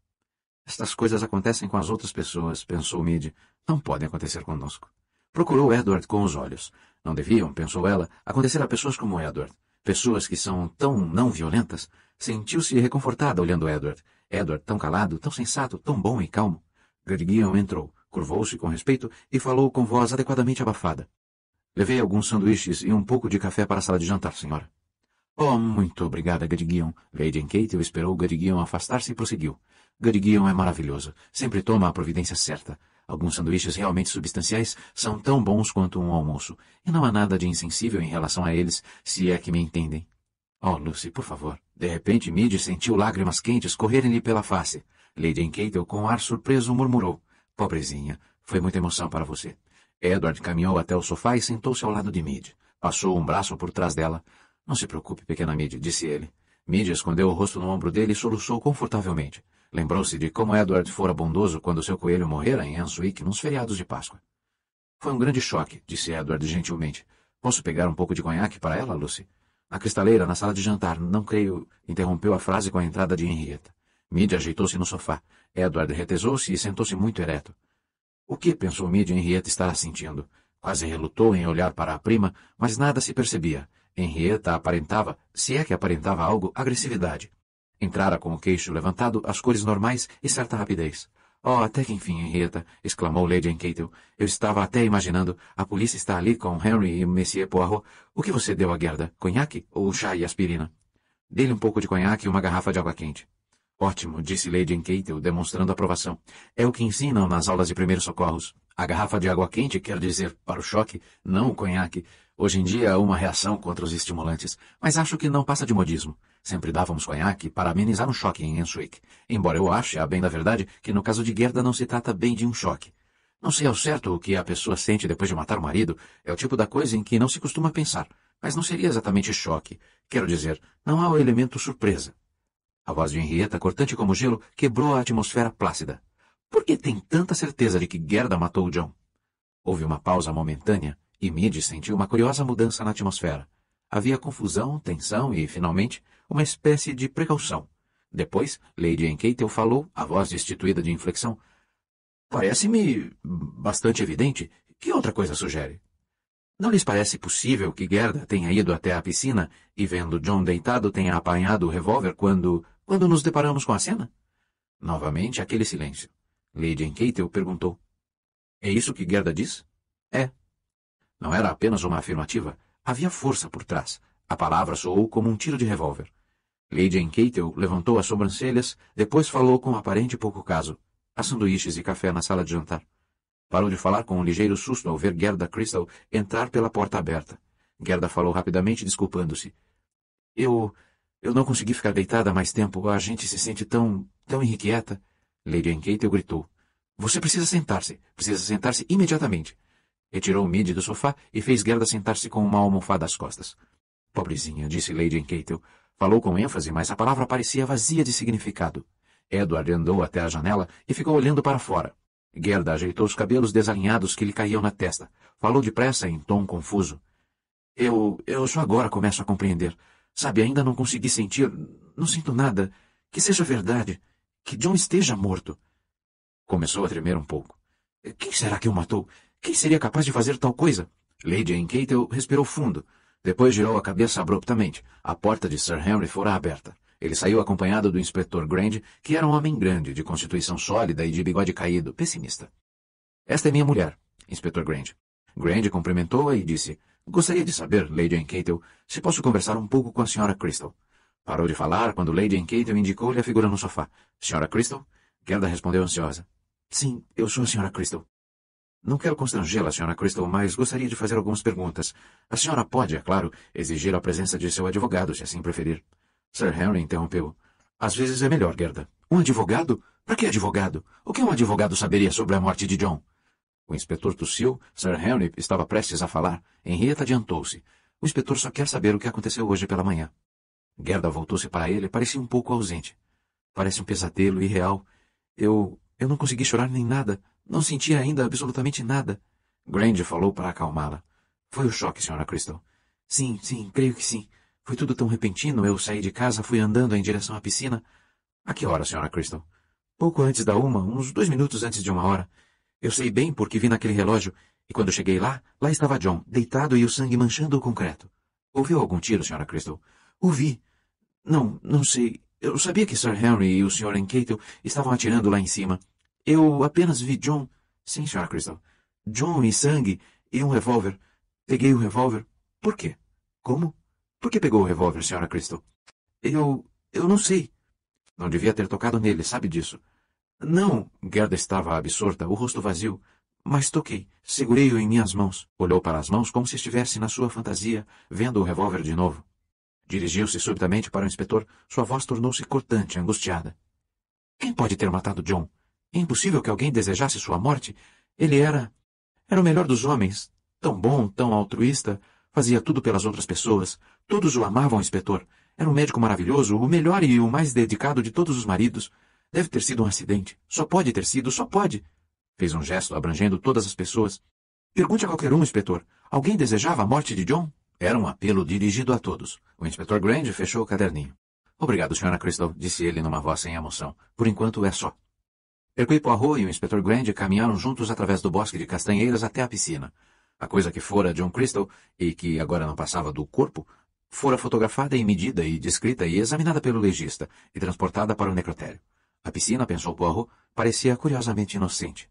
Estas coisas acontecem com as outras pessoas, pensou Mid. Não podem acontecer conosco. Procurou Edward com os olhos. Não deviam, pensou ela, acontecer a pessoas como Edward. Pessoas que são tão não violentas. Sentiu-se reconfortada olhando Edward. Edward, tão calado, tão sensato, tão bom e calmo. Gerguion entrou, curvou-se com respeito e falou com voz adequadamente abafada. Levei alguns sanduíches e um pouco de café para a sala de jantar, senhora. Oh, muito obrigada, Gerguion. Lady Kate esperou Gerguion afastar-se e prosseguiu. Gariguion é maravilhoso. Sempre toma a providência certa. Alguns sanduíches realmente substanciais são tão bons quanto um almoço, e não há nada de insensível em relação a eles, se é que me entendem. Oh, Lucy, por favor. De repente, Midge sentiu lágrimas quentes correrem-lhe pela face. Lady Encatel, com ar surpreso, murmurou. Pobrezinha, foi muita emoção para você. Edward caminhou até o sofá e sentou-se ao lado de Midge. Passou um braço por trás dela. Não se preocupe, pequena Midge, disse ele. Midge escondeu o rosto no ombro dele e soluçou confortavelmente. Lembrou-se de como Edward fora bondoso quando seu coelho morrera em Hanswick nos feriados de Páscoa. Foi um grande choque, disse Edward gentilmente. Posso pegar um pouco de conhaque para ela, Lucy? A cristaleira na sala de jantar, não creio... Interrompeu a frase com a entrada de Henrietta. Mid ajeitou-se no sofá. Edward retesou-se e sentou-se muito ereto. O que, pensou Mid, Henrietta estará sentindo? Quase relutou em olhar para a prima, mas nada se percebia. Henrietta aparentava, se é que aparentava algo, agressividade. Entrara com o queixo levantado as cores normais e certa rapidez. Oh, até que enfim, Henrietta, exclamou Lady Encatel. Eu estava até imaginando. A polícia está ali com Henry e Monsieur Poirot. O que você deu à Gerda? Conhaque ou chá e aspirina? dê lhe um pouco de conhaque e uma garrafa de água quente. Ótimo, disse Lady Encatel, demonstrando aprovação. É o que ensinam nas aulas de primeiros socorros. A garrafa de água quente quer dizer, para o choque, não o conhaque. Hoje em dia há uma reação contra os estimulantes, mas acho que não passa de modismo. Sempre dávamos conhaque para amenizar um choque em Enswick, embora eu ache, a bem da verdade, que no caso de Gerda não se trata bem de um choque. Não sei ao certo o que a pessoa sente depois de matar o marido, é o tipo da coisa em que não se costuma pensar, mas não seria exatamente choque. Quero dizer, não há o elemento surpresa. A voz de Henrietta, cortante como gelo, quebrou a atmosfera plácida. Por que tem tanta certeza de que Gerda matou o John? Houve uma pausa momentânea, e Mid sentiu uma curiosa mudança na atmosfera. Havia confusão, tensão e, finalmente, uma espécie de precaução. Depois, Lady Encatel falou, a voz destituída de inflexão. Parece-me bastante evidente. Que outra coisa sugere? Não lhes parece possível que Gerda tenha ido até a piscina e, vendo John deitado, tenha apanhado o revólver quando... quando nos deparamos com a cena? Novamente aquele silêncio. Lady Encatel perguntou. É isso que Gerda diz? É, não era apenas uma afirmativa, havia força por trás. A palavra soou como um tiro de revólver. Lady Keitel levantou as sobrancelhas, depois falou com aparente pouco caso. Há sanduíches e café na sala de jantar. Parou de falar com um ligeiro susto ao ver Gerda Crystal entrar pela porta aberta. Gerda falou rapidamente, desculpando-se. Eu... eu não consegui ficar deitada mais tempo. A gente se sente tão... tão irrequieta. Lady Keitel gritou. Você precisa sentar-se. Precisa sentar-se imediatamente. Retirou Midi do sofá e fez Gerda sentar-se com uma almofada às costas. Pobrezinha, disse Lady Encatel. Falou com ênfase, mas a palavra parecia vazia de significado. Edward andou até a janela e ficou olhando para fora. Gerda ajeitou os cabelos desalinhados que lhe caíam na testa. Falou depressa em tom confuso. Eu... eu só agora começo a compreender. Sabe, ainda não consegui sentir... não sinto nada. Que seja verdade. Que John esteja morto. Começou a tremer um pouco. Quem será que o matou? Quem seria capaz de fazer tal coisa? Lady Encatel respirou fundo. Depois girou a cabeça abruptamente. A porta de Sir Henry fora aberta. Ele saiu acompanhado do inspetor Grand, que era um homem grande, de constituição sólida e de bigode caído, pessimista. Esta é minha mulher, inspetor Grand. Grand cumprimentou-a e disse, Gostaria de saber, Lady Encatel, se posso conversar um pouco com a senhora Crystal. Parou de falar quando Lady Encatel indicou-lhe a figura no sofá. Senhora Crystal? Gerda respondeu ansiosa. Sim, eu sou a senhora Crystal. Não quero constrangê-la, Sra. Crystal, mas gostaria de fazer algumas perguntas. A senhora pode, é claro, exigir a presença de seu advogado, se assim preferir. Sir Henry interrompeu. Às vezes é melhor, Gerda. Um advogado? Para que advogado? O que um advogado saberia sobre a morte de John? O inspetor tossiu. Sir Henry estava prestes a falar. Henrietta adiantou-se. O inspetor só quer saber o que aconteceu hoje pela manhã. Gerda voltou-se para ele, e parecia um pouco ausente. Parece um pesadelo irreal. Eu... eu não consegui chorar nem nada. Não sentia ainda absolutamente nada. Grand falou para acalmá-la. Foi o choque, senhora Crystal. Sim, sim, creio que sim. Foi tudo tão repentino, eu saí de casa, fui andando em direção à piscina. A que hora, senhora Crystal? Pouco antes da uma, uns dois minutos antes de uma hora. Eu sei bem porque vi naquele relógio, e quando cheguei lá, lá estava John, deitado e o sangue manchando o concreto. Ouviu algum tiro, senhora Crystal? Ouvi. Não, não sei. Eu sabia que Sir Henry e o Sr. Encatel estavam atirando lá em cima. Eu apenas vi John. Sim, Sr. Crystal. John e sangue e um revólver. Peguei o revólver. Por quê? Como? Por que pegou o revólver, Sra. Crystal? Eu. eu não sei. Não devia ter tocado nele, sabe disso? Não, Gerda estava absorta, o rosto vazio. Mas toquei, segurei-o em minhas mãos. Olhou para as mãos como se estivesse na sua fantasia, vendo o revólver de novo. Dirigiu-se subitamente para o inspetor, sua voz tornou-se cortante, angustiada. Quem pode ter matado John? É impossível que alguém desejasse sua morte. Ele era. Era o melhor dos homens. Tão bom, tão altruísta. Fazia tudo pelas outras pessoas. Todos o amavam, inspetor. Era um médico maravilhoso, o melhor e o mais dedicado de todos os maridos. Deve ter sido um acidente. Só pode ter sido, só pode. Fez um gesto abrangendo todas as pessoas. Pergunte a qualquer um, inspetor. Alguém desejava a morte de John? Era um apelo dirigido a todos. O inspetor Grand fechou o caderninho. Obrigado, senhora Crystal, disse ele numa voz sem emoção. Por enquanto é só. Hercule Poirot e o Inspetor Grand caminharam juntos através do bosque de castanheiras até a piscina. A coisa que fora John Crystal, e que agora não passava do corpo, fora fotografada e medida e descrita e examinada pelo legista, e transportada para o necrotério. A piscina, pensou Poirot, parecia curiosamente inocente.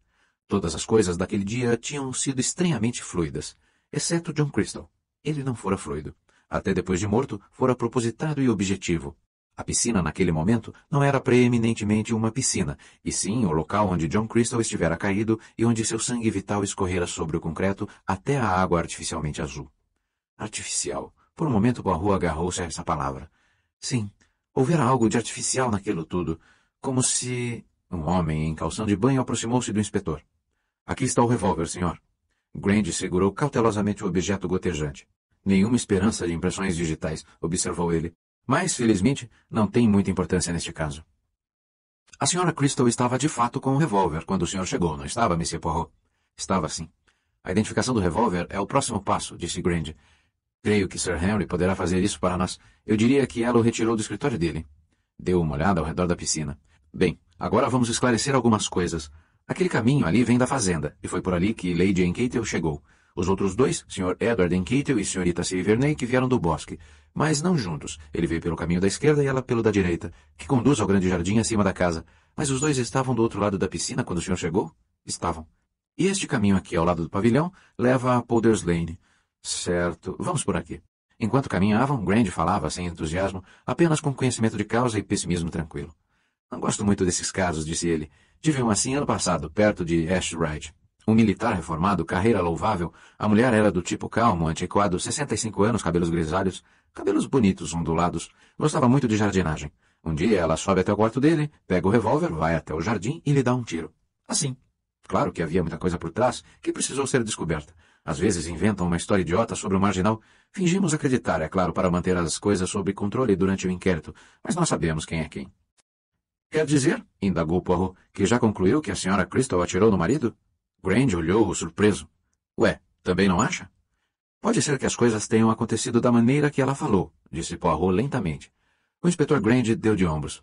Todas as coisas daquele dia tinham sido estranhamente fluidas, exceto John Crystal. Ele não fora fluido. Até depois de morto, fora propositado e objetivo, a piscina naquele momento não era preeminentemente uma piscina, e sim o local onde John Crystal estivera caído e onde seu sangue vital escorrera sobre o concreto até a água artificialmente azul. Artificial. Por um momento Poirot agarrou-se a essa palavra. Sim, houvera algo de artificial naquilo tudo, como se... Um homem em calção de banho aproximou-se do inspetor. Aqui está o revólver, senhor. Grand segurou cautelosamente o objeto gotejante. Nenhuma esperança de impressões digitais, observou ele mas felizmente não tem muita importância neste caso. A senhora Crystal estava de fato com o revólver quando o senhor chegou, não estava, Monsieur Poirot? Estava sim. A identificação do revólver é o próximo passo, disse Grand. Creio que Sir Henry poderá fazer isso para nós. Eu diria que ela o retirou do escritório dele. Deu uma olhada ao redor da piscina. Bem, agora vamos esclarecer algumas coisas. Aquele caminho ali vem da fazenda, e foi por ali que Lady Encatel chegou. Os outros dois, Sr. Edward Enkitel e Srta. Silverney, que vieram do bosque, mas não juntos. Ele veio pelo caminho da esquerda e ela pelo da direita, que conduz ao grande jardim acima da casa. Mas os dois estavam do outro lado da piscina quando o senhor chegou? Estavam. E este caminho aqui ao lado do pavilhão leva a Polders Lane. Certo, vamos por aqui. Enquanto caminhavam, Grand falava sem entusiasmo, apenas com conhecimento de causa e pessimismo tranquilo. Não gosto muito desses casos, disse ele. Tive um assim ano passado, perto de Ashridge. Um militar reformado, carreira louvável, a mulher era do tipo calmo, antiquado, 65 anos, cabelos grisalhos, cabelos bonitos, ondulados, gostava muito de jardinagem. Um dia ela sobe até o quarto dele, pega o revólver, vai até o jardim e lhe dá um tiro. Assim. Claro que havia muita coisa por trás que precisou ser descoberta. Às vezes inventam uma história idiota sobre o marginal. Fingimos acreditar, é claro, para manter as coisas sob controle durante o inquérito, mas nós sabemos quem é quem. Quer dizer, indagou Poirot, que já concluiu que a senhora Crystal atirou no marido? Grand olhou-o surpreso. Ué, também não acha? Pode ser que as coisas tenham acontecido da maneira que ela falou, disse Poirot lentamente. O inspetor Grand deu de ombros.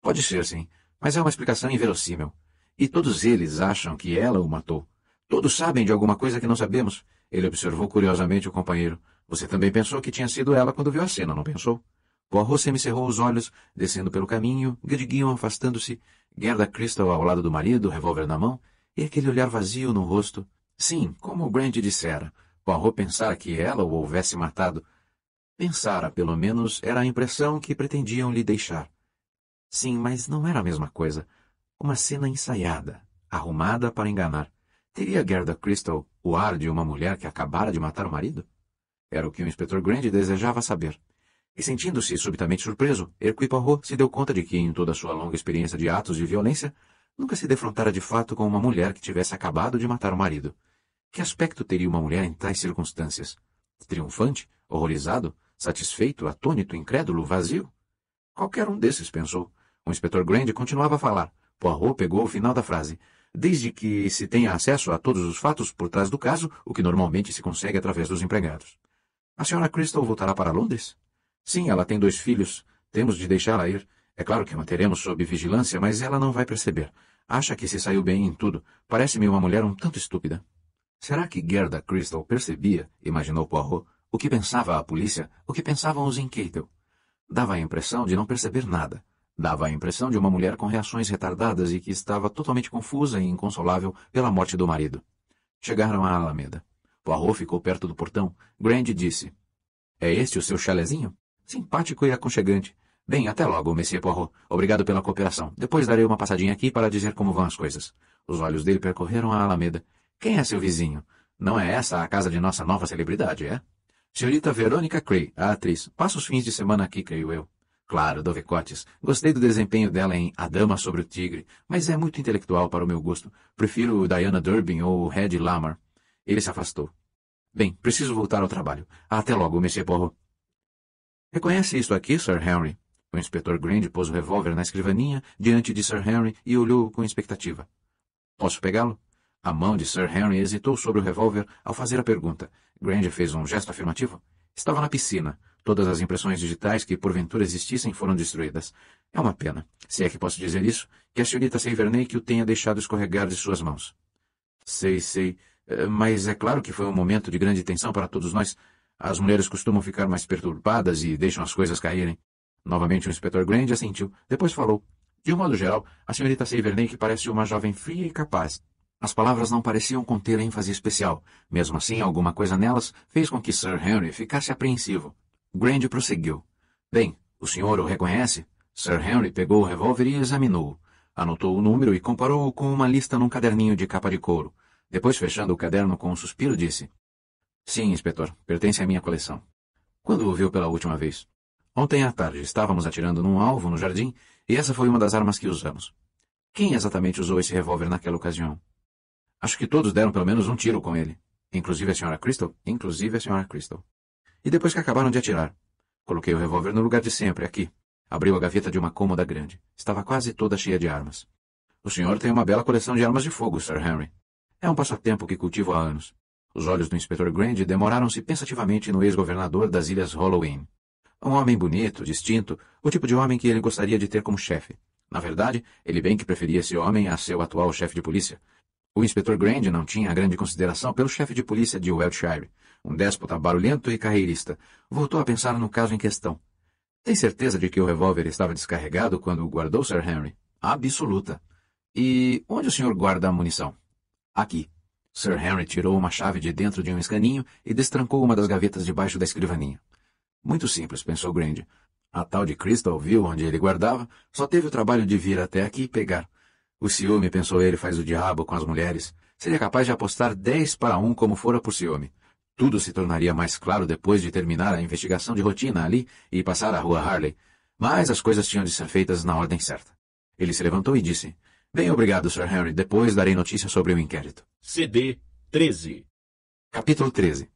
Pode ser, sim, mas é uma explicação inverossímil. E todos eles acham que ela o matou. Todos sabem de alguma coisa que não sabemos. Ele observou curiosamente o companheiro. Você também pensou que tinha sido ela quando viu a cena, não pensou? Poirot semicerrou os olhos, descendo pelo caminho, Gedguion afastando-se, Gerda Crystal ao lado do marido, revólver na mão, e aquele olhar vazio no rosto. Sim, como o grande dissera, Poirot pensara que ela o houvesse matado. Pensara, pelo menos, era a impressão que pretendiam lhe deixar. Sim, mas não era a mesma coisa. Uma cena ensaiada, arrumada para enganar. Teria Gerda Crystal o ar de uma mulher que acabara de matar o marido? Era o que o inspetor Grande desejava saber. E sentindo-se subitamente surpreso, Hercule Poirot se deu conta de que, em toda a sua longa experiência de atos de violência, Nunca se defrontara de fato com uma mulher que tivesse acabado de matar o marido. Que aspecto teria uma mulher em tais circunstâncias? Triunfante? Horrorizado? Satisfeito? Atônito? Incrédulo? Vazio? Qualquer um desses, pensou. O inspetor Grand continuava a falar. Poirot pegou o final da frase. Desde que se tenha acesso a todos os fatos por trás do caso, o que normalmente se consegue através dos empregados. A senhora Crystal voltará para Londres? Sim, ela tem dois filhos. Temos de deixá-la ir. É claro que a manteremos sob vigilância, mas ela não vai perceber. Acha que se saiu bem em tudo. Parece-me uma mulher um tanto estúpida. Será que Gerda Crystal percebia, imaginou Poirot, o que pensava a polícia, o que pensavam os Inqueitel? Dava a impressão de não perceber nada. Dava a impressão de uma mulher com reações retardadas e que estava totalmente confusa e inconsolável pela morte do marido. Chegaram à Alameda. Poirot ficou perto do portão. Grand disse. É este o seu chalezinho? Simpático e aconchegante. Bem, até logo, Monsieur Poirot. Obrigado pela cooperação. Depois darei uma passadinha aqui para dizer como vão as coisas. Os olhos dele percorreram a alameda. Quem é seu vizinho? Não é essa a casa de nossa nova celebridade, é? Senhorita Verônica Cray, a atriz. Passa os fins de semana aqui, creio eu. Claro, Dovecotes. Gostei do desempenho dela em A Dama sobre o Tigre, mas é muito intelectual para o meu gosto. Prefiro Diana Durbin ou Red Lamar. Ele se afastou. Bem, preciso voltar ao trabalho. Até logo, Monsieur Poirot. Reconhece isso aqui, Sir Henry? O inspetor Grand pôs o revólver na escrivaninha diante de Sir Henry e olhou com expectativa. Posso pegá-lo? A mão de Sir Henry hesitou sobre o revólver ao fazer a pergunta. Grand fez um gesto afirmativo. Estava na piscina. Todas as impressões digitais que porventura existissem foram destruídas. É uma pena, se é que posso dizer isso, que a senhorita Severney que o tenha deixado escorregar de suas mãos. Sei, sei, eh, mas é claro que foi um momento de grande tensão para todos nós. As mulheres costumam ficar mais perturbadas e deixam as coisas caírem. Novamente o inspetor Grande assentiu, depois falou. De um modo geral, a senhorita Savernake parece uma jovem fria e capaz. As palavras não pareciam conter ênfase especial. Mesmo assim, alguma coisa nelas fez com que Sir Henry ficasse apreensivo. Grande prosseguiu. Bem, o senhor o reconhece? Sir Henry pegou o revólver e examinou-o. Anotou o número e comparou-o com uma lista num caderninho de capa de couro. Depois, fechando o caderno com um suspiro, disse: Sim, inspetor, pertence à minha coleção. Quando o viu pela última vez? Ontem à tarde estávamos atirando num alvo no jardim, e essa foi uma das armas que usamos. Quem exatamente usou esse revólver naquela ocasião? Acho que todos deram pelo menos um tiro com ele. Inclusive a senhora Crystal? Inclusive a senhora Crystal. E depois que acabaram de atirar. Coloquei o revólver no lugar de sempre, aqui. Abriu a gaveta de uma cômoda grande. Estava quase toda cheia de armas. O senhor tem uma bela coleção de armas de fogo, Sir Henry. É um passatempo que cultivo há anos. Os olhos do inspetor Grand demoraram-se pensativamente no ex-governador das Ilhas Halloween. Um homem bonito, distinto, o tipo de homem que ele gostaria de ter como chefe. Na verdade, ele bem que preferia esse homem a seu atual chefe de polícia. O inspetor Grand não tinha grande consideração pelo chefe de polícia de Wiltshire, um déspota barulhento e carreirista. Voltou a pensar no caso em questão. Tem certeza de que o revólver estava descarregado quando o guardou Sir Henry? Absoluta. E onde o senhor guarda a munição? Aqui. Sir Henry tirou uma chave de dentro de um escaninho e destrancou uma das gavetas debaixo da escrivaninha. Muito simples, pensou grande A tal de Crystal viu onde ele guardava, só teve o trabalho de vir até aqui e pegar. O ciúme, pensou ele, faz o diabo com as mulheres. Seria capaz de apostar dez para um como fora por ciúme. Tudo se tornaria mais claro depois de terminar a investigação de rotina ali e passar à rua Harley. Mas as coisas tinham de ser feitas na ordem certa. Ele se levantou e disse, Bem obrigado, Sir Henry. Depois darei notícia sobre o inquérito. CD 13 Capítulo 13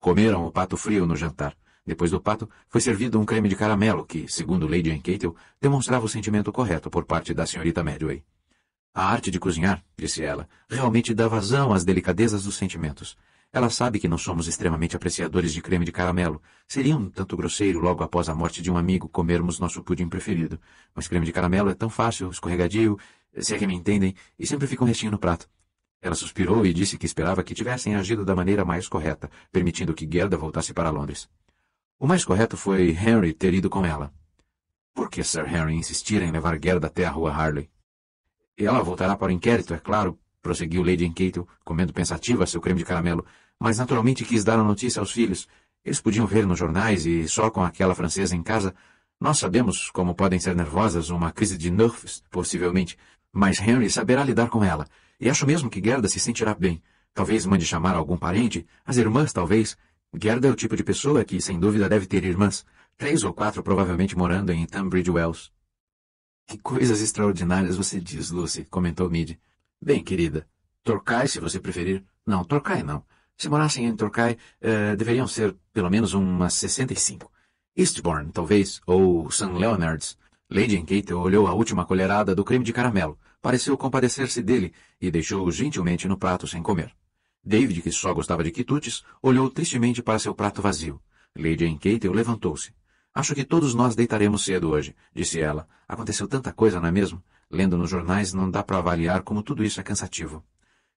Comeram o pato frio no jantar. Depois do pato, foi servido um creme de caramelo que, segundo Lady Encatel, demonstrava o sentimento correto por parte da senhorita Medway. A arte de cozinhar, disse ela, realmente dá vazão às delicadezas dos sentimentos. Ela sabe que não somos extremamente apreciadores de creme de caramelo. Seria um tanto grosseiro logo após a morte de um amigo comermos nosso pudim preferido. Mas creme de caramelo é tão fácil, escorregadio, se é que me entendem, e sempre fica um restinho no prato. Ela suspirou e disse que esperava que tivessem agido da maneira mais correta, permitindo que Gerda voltasse para Londres. O mais correto foi Henry ter ido com ela. Por que Sir Henry insistir em levar Gerda até a rua Harley? Ela voltará para o inquérito, é claro, prosseguiu Lady Enqueito, comendo pensativa seu creme de caramelo, mas naturalmente quis dar a notícia aos filhos. Eles podiam ver nos jornais e só com aquela francesa em casa. Nós sabemos como podem ser nervosas uma crise de nerfs, possivelmente, mas Henry saberá lidar com ela. E acho mesmo que Gerda se sentirá bem. Talvez mande chamar algum parente, as irmãs talvez, Gerda é o tipo de pessoa que, sem dúvida, deve ter irmãs, três ou quatro provavelmente morando em Tunbridge Wells. Que coisas extraordinárias você diz, Lucy, comentou Mid. Bem, querida, Torcai, se você preferir. Não, Torcai não. Se morassem em Torcai, eh, deveriam ser pelo menos umas 65. Eastbourne, talvez, ou St. Leonard's. Lady Enkate olhou a última colherada do creme de caramelo, pareceu compadecer-se dele e deixou o gentilmente no prato sem comer. David, que só gostava de quitutes, olhou tristemente para seu prato vazio. Lady Encatel levantou-se. Acho que todos nós deitaremos cedo hoje, disse ela. Aconteceu tanta coisa, não é mesmo? Lendo nos jornais não dá para avaliar como tudo isso é cansativo.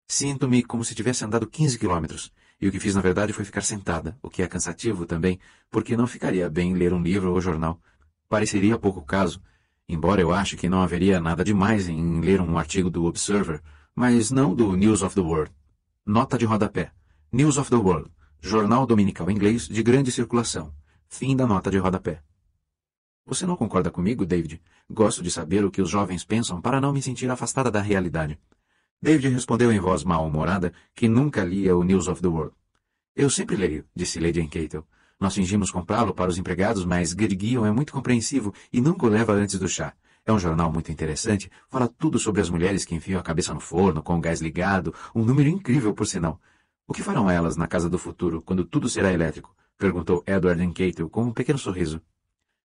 Sinto-me como se tivesse andado 15 quilômetros. E o que fiz, na verdade, foi ficar sentada, o que é cansativo também, porque não ficaria bem ler um livro ou jornal. Pareceria pouco caso, embora eu ache que não haveria nada demais em ler um artigo do Observer, mas não do News of the World. Nota de rodapé. News of the World. Jornal dominical inglês de grande circulação. Fim da nota de rodapé. Você não concorda comigo, David? Gosto de saber o que os jovens pensam para não me sentir afastada da realidade. David respondeu em voz mal-humorada que nunca lia o News of the World. Eu sempre leio, disse Lady Encatel. Nós fingimos comprá-lo para os empregados, mas Gergion é muito compreensivo e nunca o leva antes do chá. É um jornal muito interessante, fala tudo sobre as mulheres que enfiam a cabeça no forno com o gás ligado, um número incrível, por sinal. O que farão elas na casa do futuro, quando tudo será elétrico? Perguntou Edward Cato com um pequeno sorriso.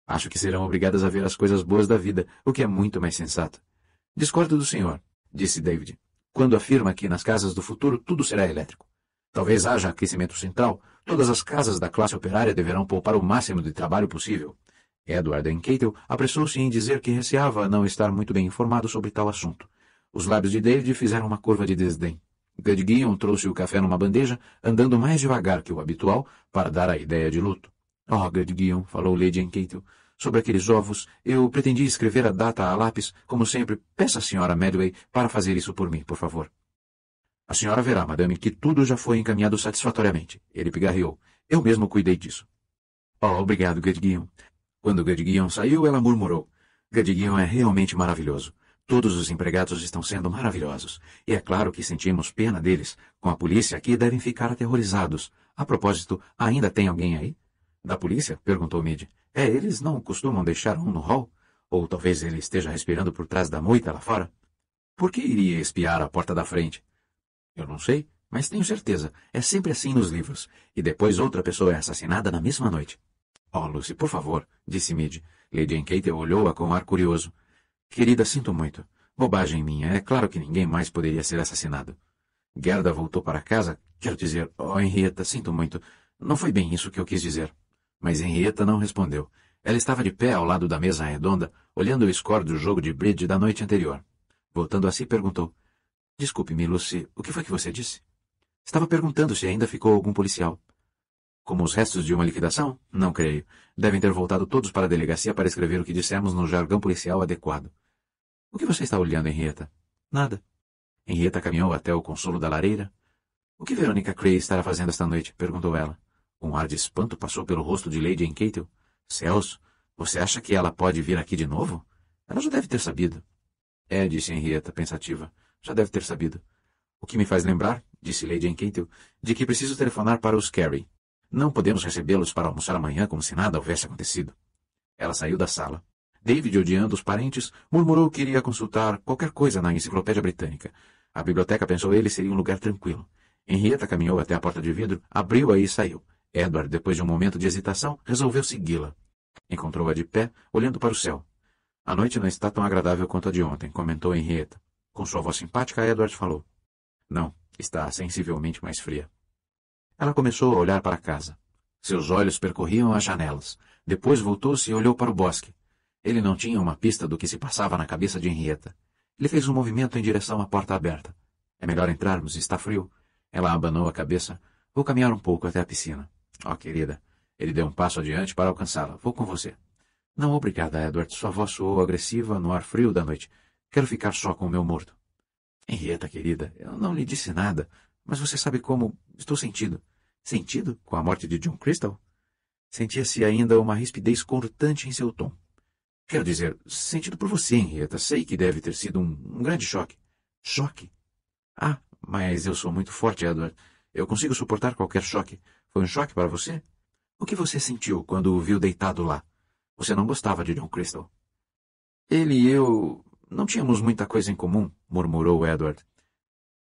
Acho que serão obrigadas a ver as coisas boas da vida, o que é muito mais sensato. Discordo do senhor, disse David, quando afirma que nas casas do futuro tudo será elétrico. Talvez haja aquecimento central, todas as casas da classe operária deverão poupar o máximo de trabalho possível. Edward Enquetel apressou-se em dizer que receava não estar muito bem informado sobre tal assunto. Os lábios de David fizeram uma curva de desdém. Ted Guion trouxe o café numa bandeja, andando mais devagar que o habitual, para dar a ideia de luto. — Oh, Gerd Guion, falou Lady Enquetel, sobre aqueles ovos, eu pretendi escrever a data a lápis, como sempre, peça à senhora Medway para fazer isso por mim, por favor. A senhora verá, madame, que tudo já foi encaminhado satisfatoriamente. Ele pigarreou. Eu mesmo cuidei disso. Oh, obrigado, Gerd Guion. Quando Gadiguion saiu, ela murmurou. Gadiguion é realmente maravilhoso. Todos os empregados estão sendo maravilhosos. E é claro que sentimos pena deles. Com a polícia aqui devem ficar aterrorizados. A propósito, ainda tem alguém aí? Da polícia? Perguntou Mid. É, eles não costumam deixar um no hall? Ou talvez ele esteja respirando por trás da moita lá fora? Por que iria espiar a porta da frente? Eu não sei, mas tenho certeza. É sempre assim nos livros. E depois outra pessoa é assassinada na mesma noite. Oh, Lucy, por favor, disse Mid. Lady Kate olhou-a com ar curioso. Querida, sinto muito. Bobagem minha. É claro que ninguém mais poderia ser assassinado. Gerda voltou para casa. Quero dizer, oh, Henrietta, sinto muito. Não foi bem isso que eu quis dizer. Mas Henrietta não respondeu. Ela estava de pé ao lado da mesa redonda, olhando o score do jogo de bridge da noite anterior. Voltando a si, perguntou. Desculpe-me, Lucy, o que foi que você disse? Estava perguntando se ainda ficou algum policial. Como os restos de uma liquidação, não creio, devem ter voltado todos para a delegacia para escrever o que dissemos no jargão policial adequado. O que você está olhando, Henrietta? Nada. Henrietta caminhou até o consolo da lareira. O que Veronica Cray estará fazendo esta noite? perguntou ela. Um ar de espanto passou pelo rosto de Lady Encatel. Céus, você acha que ela pode vir aqui de novo? Ela já deve ter sabido. É, disse Henrietta, pensativa. Já deve ter sabido. O que me faz lembrar, disse Lady Encatel, de que preciso telefonar para os Carey. Não podemos recebê-los para almoçar amanhã como se nada houvesse acontecido. Ela saiu da sala. David, odiando os parentes, murmurou que iria consultar qualquer coisa na Enciclopédia Britânica. A biblioteca, pensou ele, seria um lugar tranquilo. Henrietta caminhou até a porta de vidro, abriu-a e saiu. Edward, depois de um momento de hesitação, resolveu segui-la. Encontrou-a de pé, olhando para o céu. A noite não está tão agradável quanto a de ontem, comentou Henrietta. Com sua voz simpática, Edward falou. Não, está sensivelmente mais fria. Ela começou a olhar para a casa. Seus olhos percorriam as janelas. Depois voltou-se e olhou para o bosque. Ele não tinha uma pista do que se passava na cabeça de Henrietta. Ele fez um movimento em direção à porta aberta. É melhor entrarmos, está frio. Ela abanou a cabeça. Vou caminhar um pouco até a piscina. Oh, querida. Ele deu um passo adiante para alcançá-la. Vou com você. Não, obrigada, Edward. Sua voz soou agressiva no ar frio da noite. Quero ficar só com o meu morto. Henrietta, querida, eu não lhe disse nada. Mas você sabe como estou sentido. Sentido? Com a morte de John Crystal? Sentia-se ainda uma rispidez cortante em seu tom. Quero dizer, sentido por você, Henrietta. Sei que deve ter sido um, um grande choque. Choque? Ah, mas eu sou muito forte, Edward. Eu consigo suportar qualquer choque. Foi um choque para você? O que você sentiu quando o viu deitado lá? Você não gostava de John Crystal. Ele e eu não tínhamos muita coisa em comum, murmurou Edward.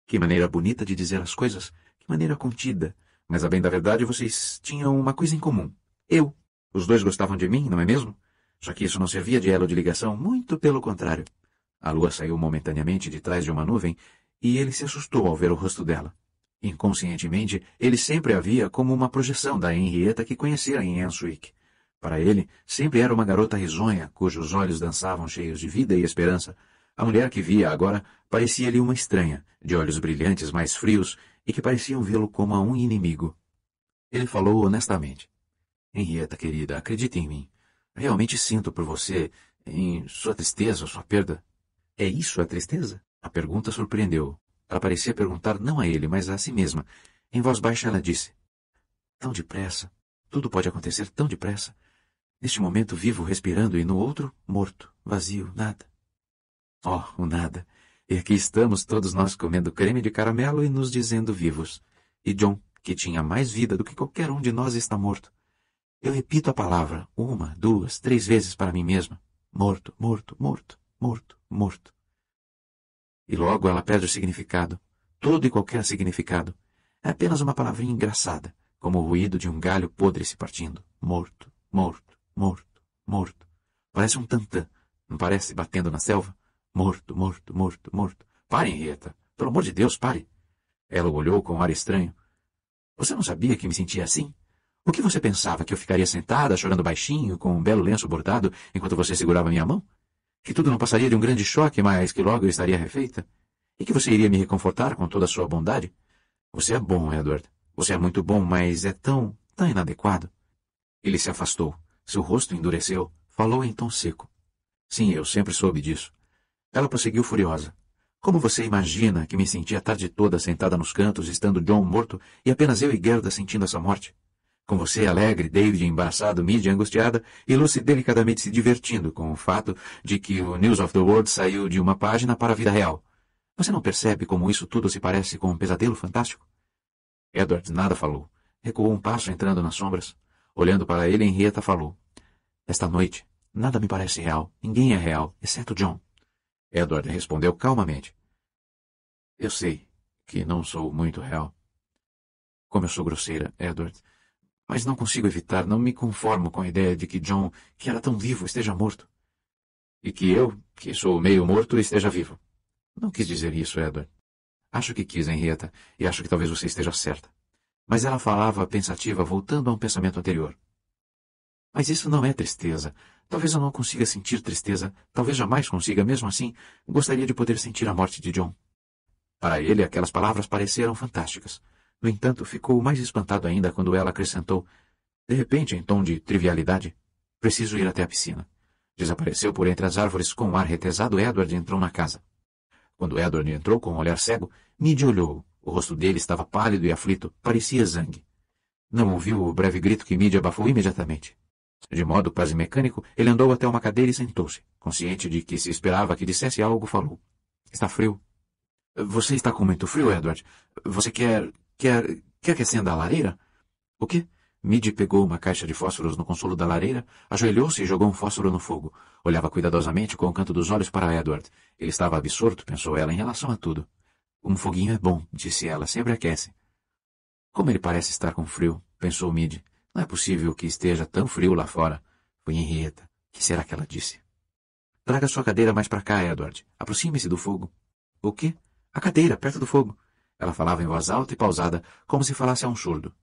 Que maneira bonita de dizer as coisas, que maneira contida. Mas a bem da verdade vocês tinham uma coisa em comum. Eu. Os dois gostavam de mim, não é mesmo? Só que isso não servia de elo de ligação, muito pelo contrário. A lua saiu momentaneamente de trás de uma nuvem e ele se assustou ao ver o rosto dela. Inconscientemente, ele sempre a via como uma projeção da Henrietta que conhecera em Answick. Para ele, sempre era uma garota risonha, cujos olhos dançavam cheios de vida e esperança, a mulher que via agora parecia-lhe uma estranha, de olhos brilhantes mais frios e que pareciam vê-lo como a um inimigo. Ele falou honestamente. Henrietta, querida, acredite em mim. Realmente sinto por você, em sua tristeza, sua perda. É isso a tristeza? A pergunta surpreendeu. Ela parecia perguntar não a ele, mas a si mesma. Em voz baixa ela disse. Tão depressa. Tudo pode acontecer tão depressa. Neste momento vivo respirando e no outro, morto, vazio, nada. Oh, o nada. E aqui estamos todos nós comendo creme de caramelo e nos dizendo vivos. E John, que tinha mais vida do que qualquer um de nós, está morto. Eu repito a palavra uma, duas, três vezes para mim mesma. Morto, morto, morto, morto, morto. E logo ela perde o significado. Todo e qualquer significado. É apenas uma palavrinha engraçada, como o ruído de um galho podre se partindo. Morto, morto, morto, morto. Parece um tantã, não parece batendo na selva? Morto, morto, morto, morto. Parem, Rieta. Pelo amor de Deus, pare. Ela o olhou com um ar estranho. Você não sabia que me sentia assim? O que você pensava? Que eu ficaria sentada, chorando baixinho, com um belo lenço bordado, enquanto você segurava minha mão? Que tudo não passaria de um grande choque, mas que logo eu estaria refeita? E que você iria me reconfortar com toda a sua bondade? Você é bom, Edward. Você é muito bom, mas é tão, tão inadequado. Ele se afastou. Seu rosto endureceu. Falou em tom seco. Sim, eu sempre soube disso. Ela prosseguiu furiosa. Como você imagina que me senti a tarde toda sentada nos cantos, estando John morto, e apenas eu e Gerda sentindo essa morte? Com você alegre, David embaraçado, Mid angustiada, e Lucy delicadamente se divertindo com o fato de que o News of the World saiu de uma página para a vida real. Você não percebe como isso tudo se parece com um pesadelo fantástico? Edward nada falou. Recuou um passo entrando nas sombras. Olhando para ele, Henrietta falou. Esta noite, nada me parece real. Ninguém é real, exceto John. Edward respondeu calmamente. Eu sei que não sou muito real. Como eu sou grosseira, Edward. Mas não consigo evitar, não me conformo com a ideia de que John, que era tão vivo, esteja morto. E que eu, que sou meio morto, esteja vivo. Não quis dizer isso, Edward. Acho que quis, Henrietta, e acho que talvez você esteja certa. Mas ela falava pensativa, voltando a um pensamento anterior. Mas isso não é tristeza. Talvez eu não consiga sentir tristeza, talvez jamais consiga mesmo assim. Gostaria de poder sentir a morte de John. Para ele, aquelas palavras pareceram fantásticas. No entanto, ficou mais espantado ainda quando ela acrescentou, de repente, em tom de trivialidade, preciso ir até a piscina. Desapareceu por entre as árvores com um ar retesado. Edward entrou na casa. Quando Edward entrou com um olhar cego, Midi olhou. O rosto dele estava pálido e aflito, parecia zangue. Não ouviu o breve grito que Midi abafou imediatamente. De modo quase mecânico, ele andou até uma cadeira e sentou-se, consciente de que se esperava que dissesse algo, falou. Está frio. Você está com muito frio, Edward. Você quer. quer. quer que acenda a lareira? O quê? Midi pegou uma caixa de fósforos no consolo da lareira, ajoelhou-se e jogou um fósforo no fogo. Olhava cuidadosamente com o canto dos olhos para Edward. Ele estava absorto, pensou ela, em relação a tudo. Um foguinho é bom, disse ela, sempre aquece. Como ele parece estar com frio, pensou Midi. Não é possível que esteja tão frio lá fora. Foi Henrietta. que será que ela disse? Traga sua cadeira mais para cá, Edward. Aproxime-se do fogo. O quê? A cadeira, perto do fogo. Ela falava em voz alta e pausada, como se falasse a um surdo.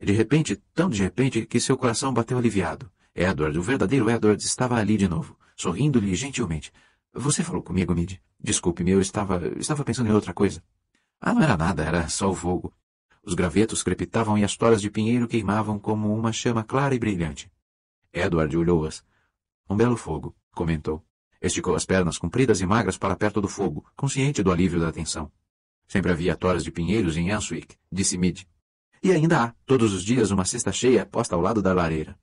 De repente, tão de repente, que seu coração bateu aliviado. Edward, o verdadeiro Edward, estava ali de novo, sorrindo-lhe gentilmente. Você falou comigo, Mid. Desculpe-me, eu estava... estava pensando em outra coisa. Ah, não era nada, era só o fogo os gravetos crepitavam e as toras de pinheiro queimavam como uma chama clara e brilhante. Edward olhou-as. Um belo fogo, comentou. Esticou as pernas compridas e magras para perto do fogo, consciente do alívio da tensão. Sempre havia toras de pinheiros em Answick, disse Mid. E ainda há, todos os dias, uma cesta cheia posta ao lado da lareira.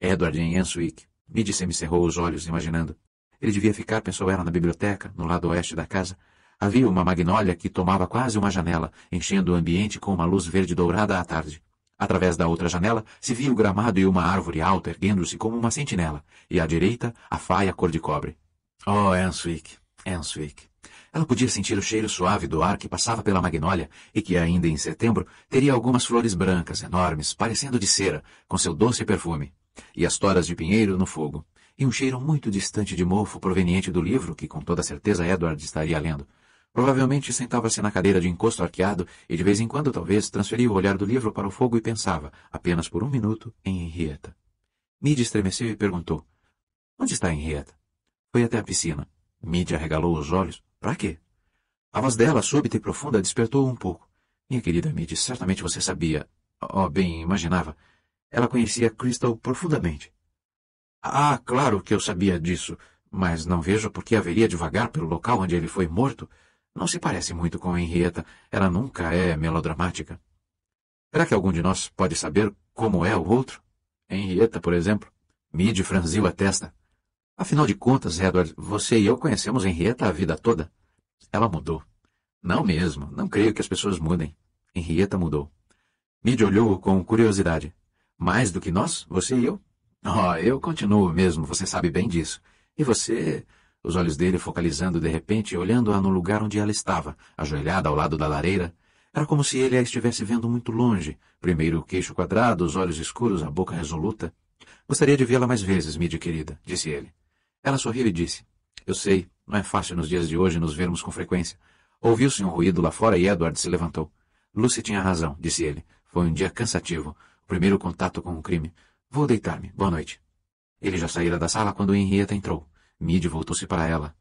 Edward em Answick. Mid semicerrou os olhos, imaginando. Ele devia ficar, pensou ela, na biblioteca, no lado oeste da casa, Havia uma magnólia que tomava quase uma janela, enchendo o ambiente com uma luz verde dourada à tarde. Através da outra janela se via o gramado e uma árvore alta erguendo-se como uma sentinela, e à direita a faia cor de cobre. Oh, Answick, Answick. Ela podia sentir o cheiro suave do ar que passava pela magnólia e que ainda em setembro teria algumas flores brancas enormes, parecendo de cera, com seu doce perfume, e as toras de pinheiro no fogo, e um cheiro muito distante de mofo proveniente do livro que com toda certeza Edward estaria lendo. Provavelmente sentava-se na cadeira de encosto arqueado e de vez em quando talvez transferia o olhar do livro para o fogo e pensava, apenas por um minuto, em Henrietta. Mid estremeceu e perguntou. Onde está Henrietta? Foi até a piscina. Mid arregalou os olhos. Para quê? A voz dela, súbita e profunda, despertou um pouco. Minha querida Mid, certamente você sabia. Oh, bem, imaginava. Ela conhecia Crystal profundamente. Ah, claro que eu sabia disso, mas não vejo por que haveria de vagar pelo local onde ele foi morto. Não se parece muito com a Henrietta. Ela nunca é melodramática. Será que algum de nós pode saber como é o outro? Henrietta, por exemplo. Mide franziu a testa. Afinal de contas, Edward, você e eu conhecemos Henrietta a vida toda. Ela mudou. Não mesmo. Não creio que as pessoas mudem. Henrietta mudou. Mide olhou com curiosidade. Mais do que nós, você e eu? Oh, eu continuo mesmo, você sabe bem disso. E você os olhos dele focalizando de repente e olhando-a no lugar onde ela estava, ajoelhada ao lado da lareira. Era como se ele a estivesse vendo muito longe, primeiro o queixo quadrado, os olhos escuros, a boca resoluta. Gostaria de vê-la mais vezes, Midi querida, disse ele. Ela sorriu e disse: Eu sei, não é fácil nos dias de hoje nos vermos com frequência. Ouviu-se um ruído lá fora e Edward se levantou. Lucy tinha razão, disse ele. Foi um dia cansativo, o primeiro contato com o crime. Vou deitar-me. Boa noite. Ele já saíra da sala quando Henrietta entrou. Mid voltou-se para ela.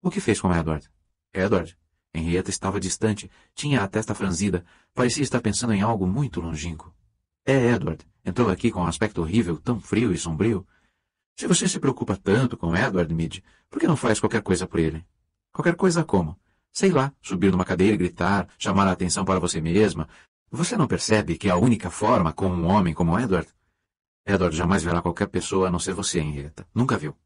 O que fez com Edward? Edward? Henrietta estava distante, tinha a testa franzida, parecia estar pensando em algo muito longínquo. É Edward. Entrou aqui com um aspecto horrível, tão frio e sombrio. Se você se preocupa tanto com Edward Mid, por que não faz qualquer coisa por ele? Qualquer coisa como? Sei lá, subir numa cadeira e gritar, chamar a atenção para você mesma. Você não percebe que é a única forma com um homem como Edward? Edward jamais verá qualquer pessoa a não ser você, Henrietta. Nunca viu.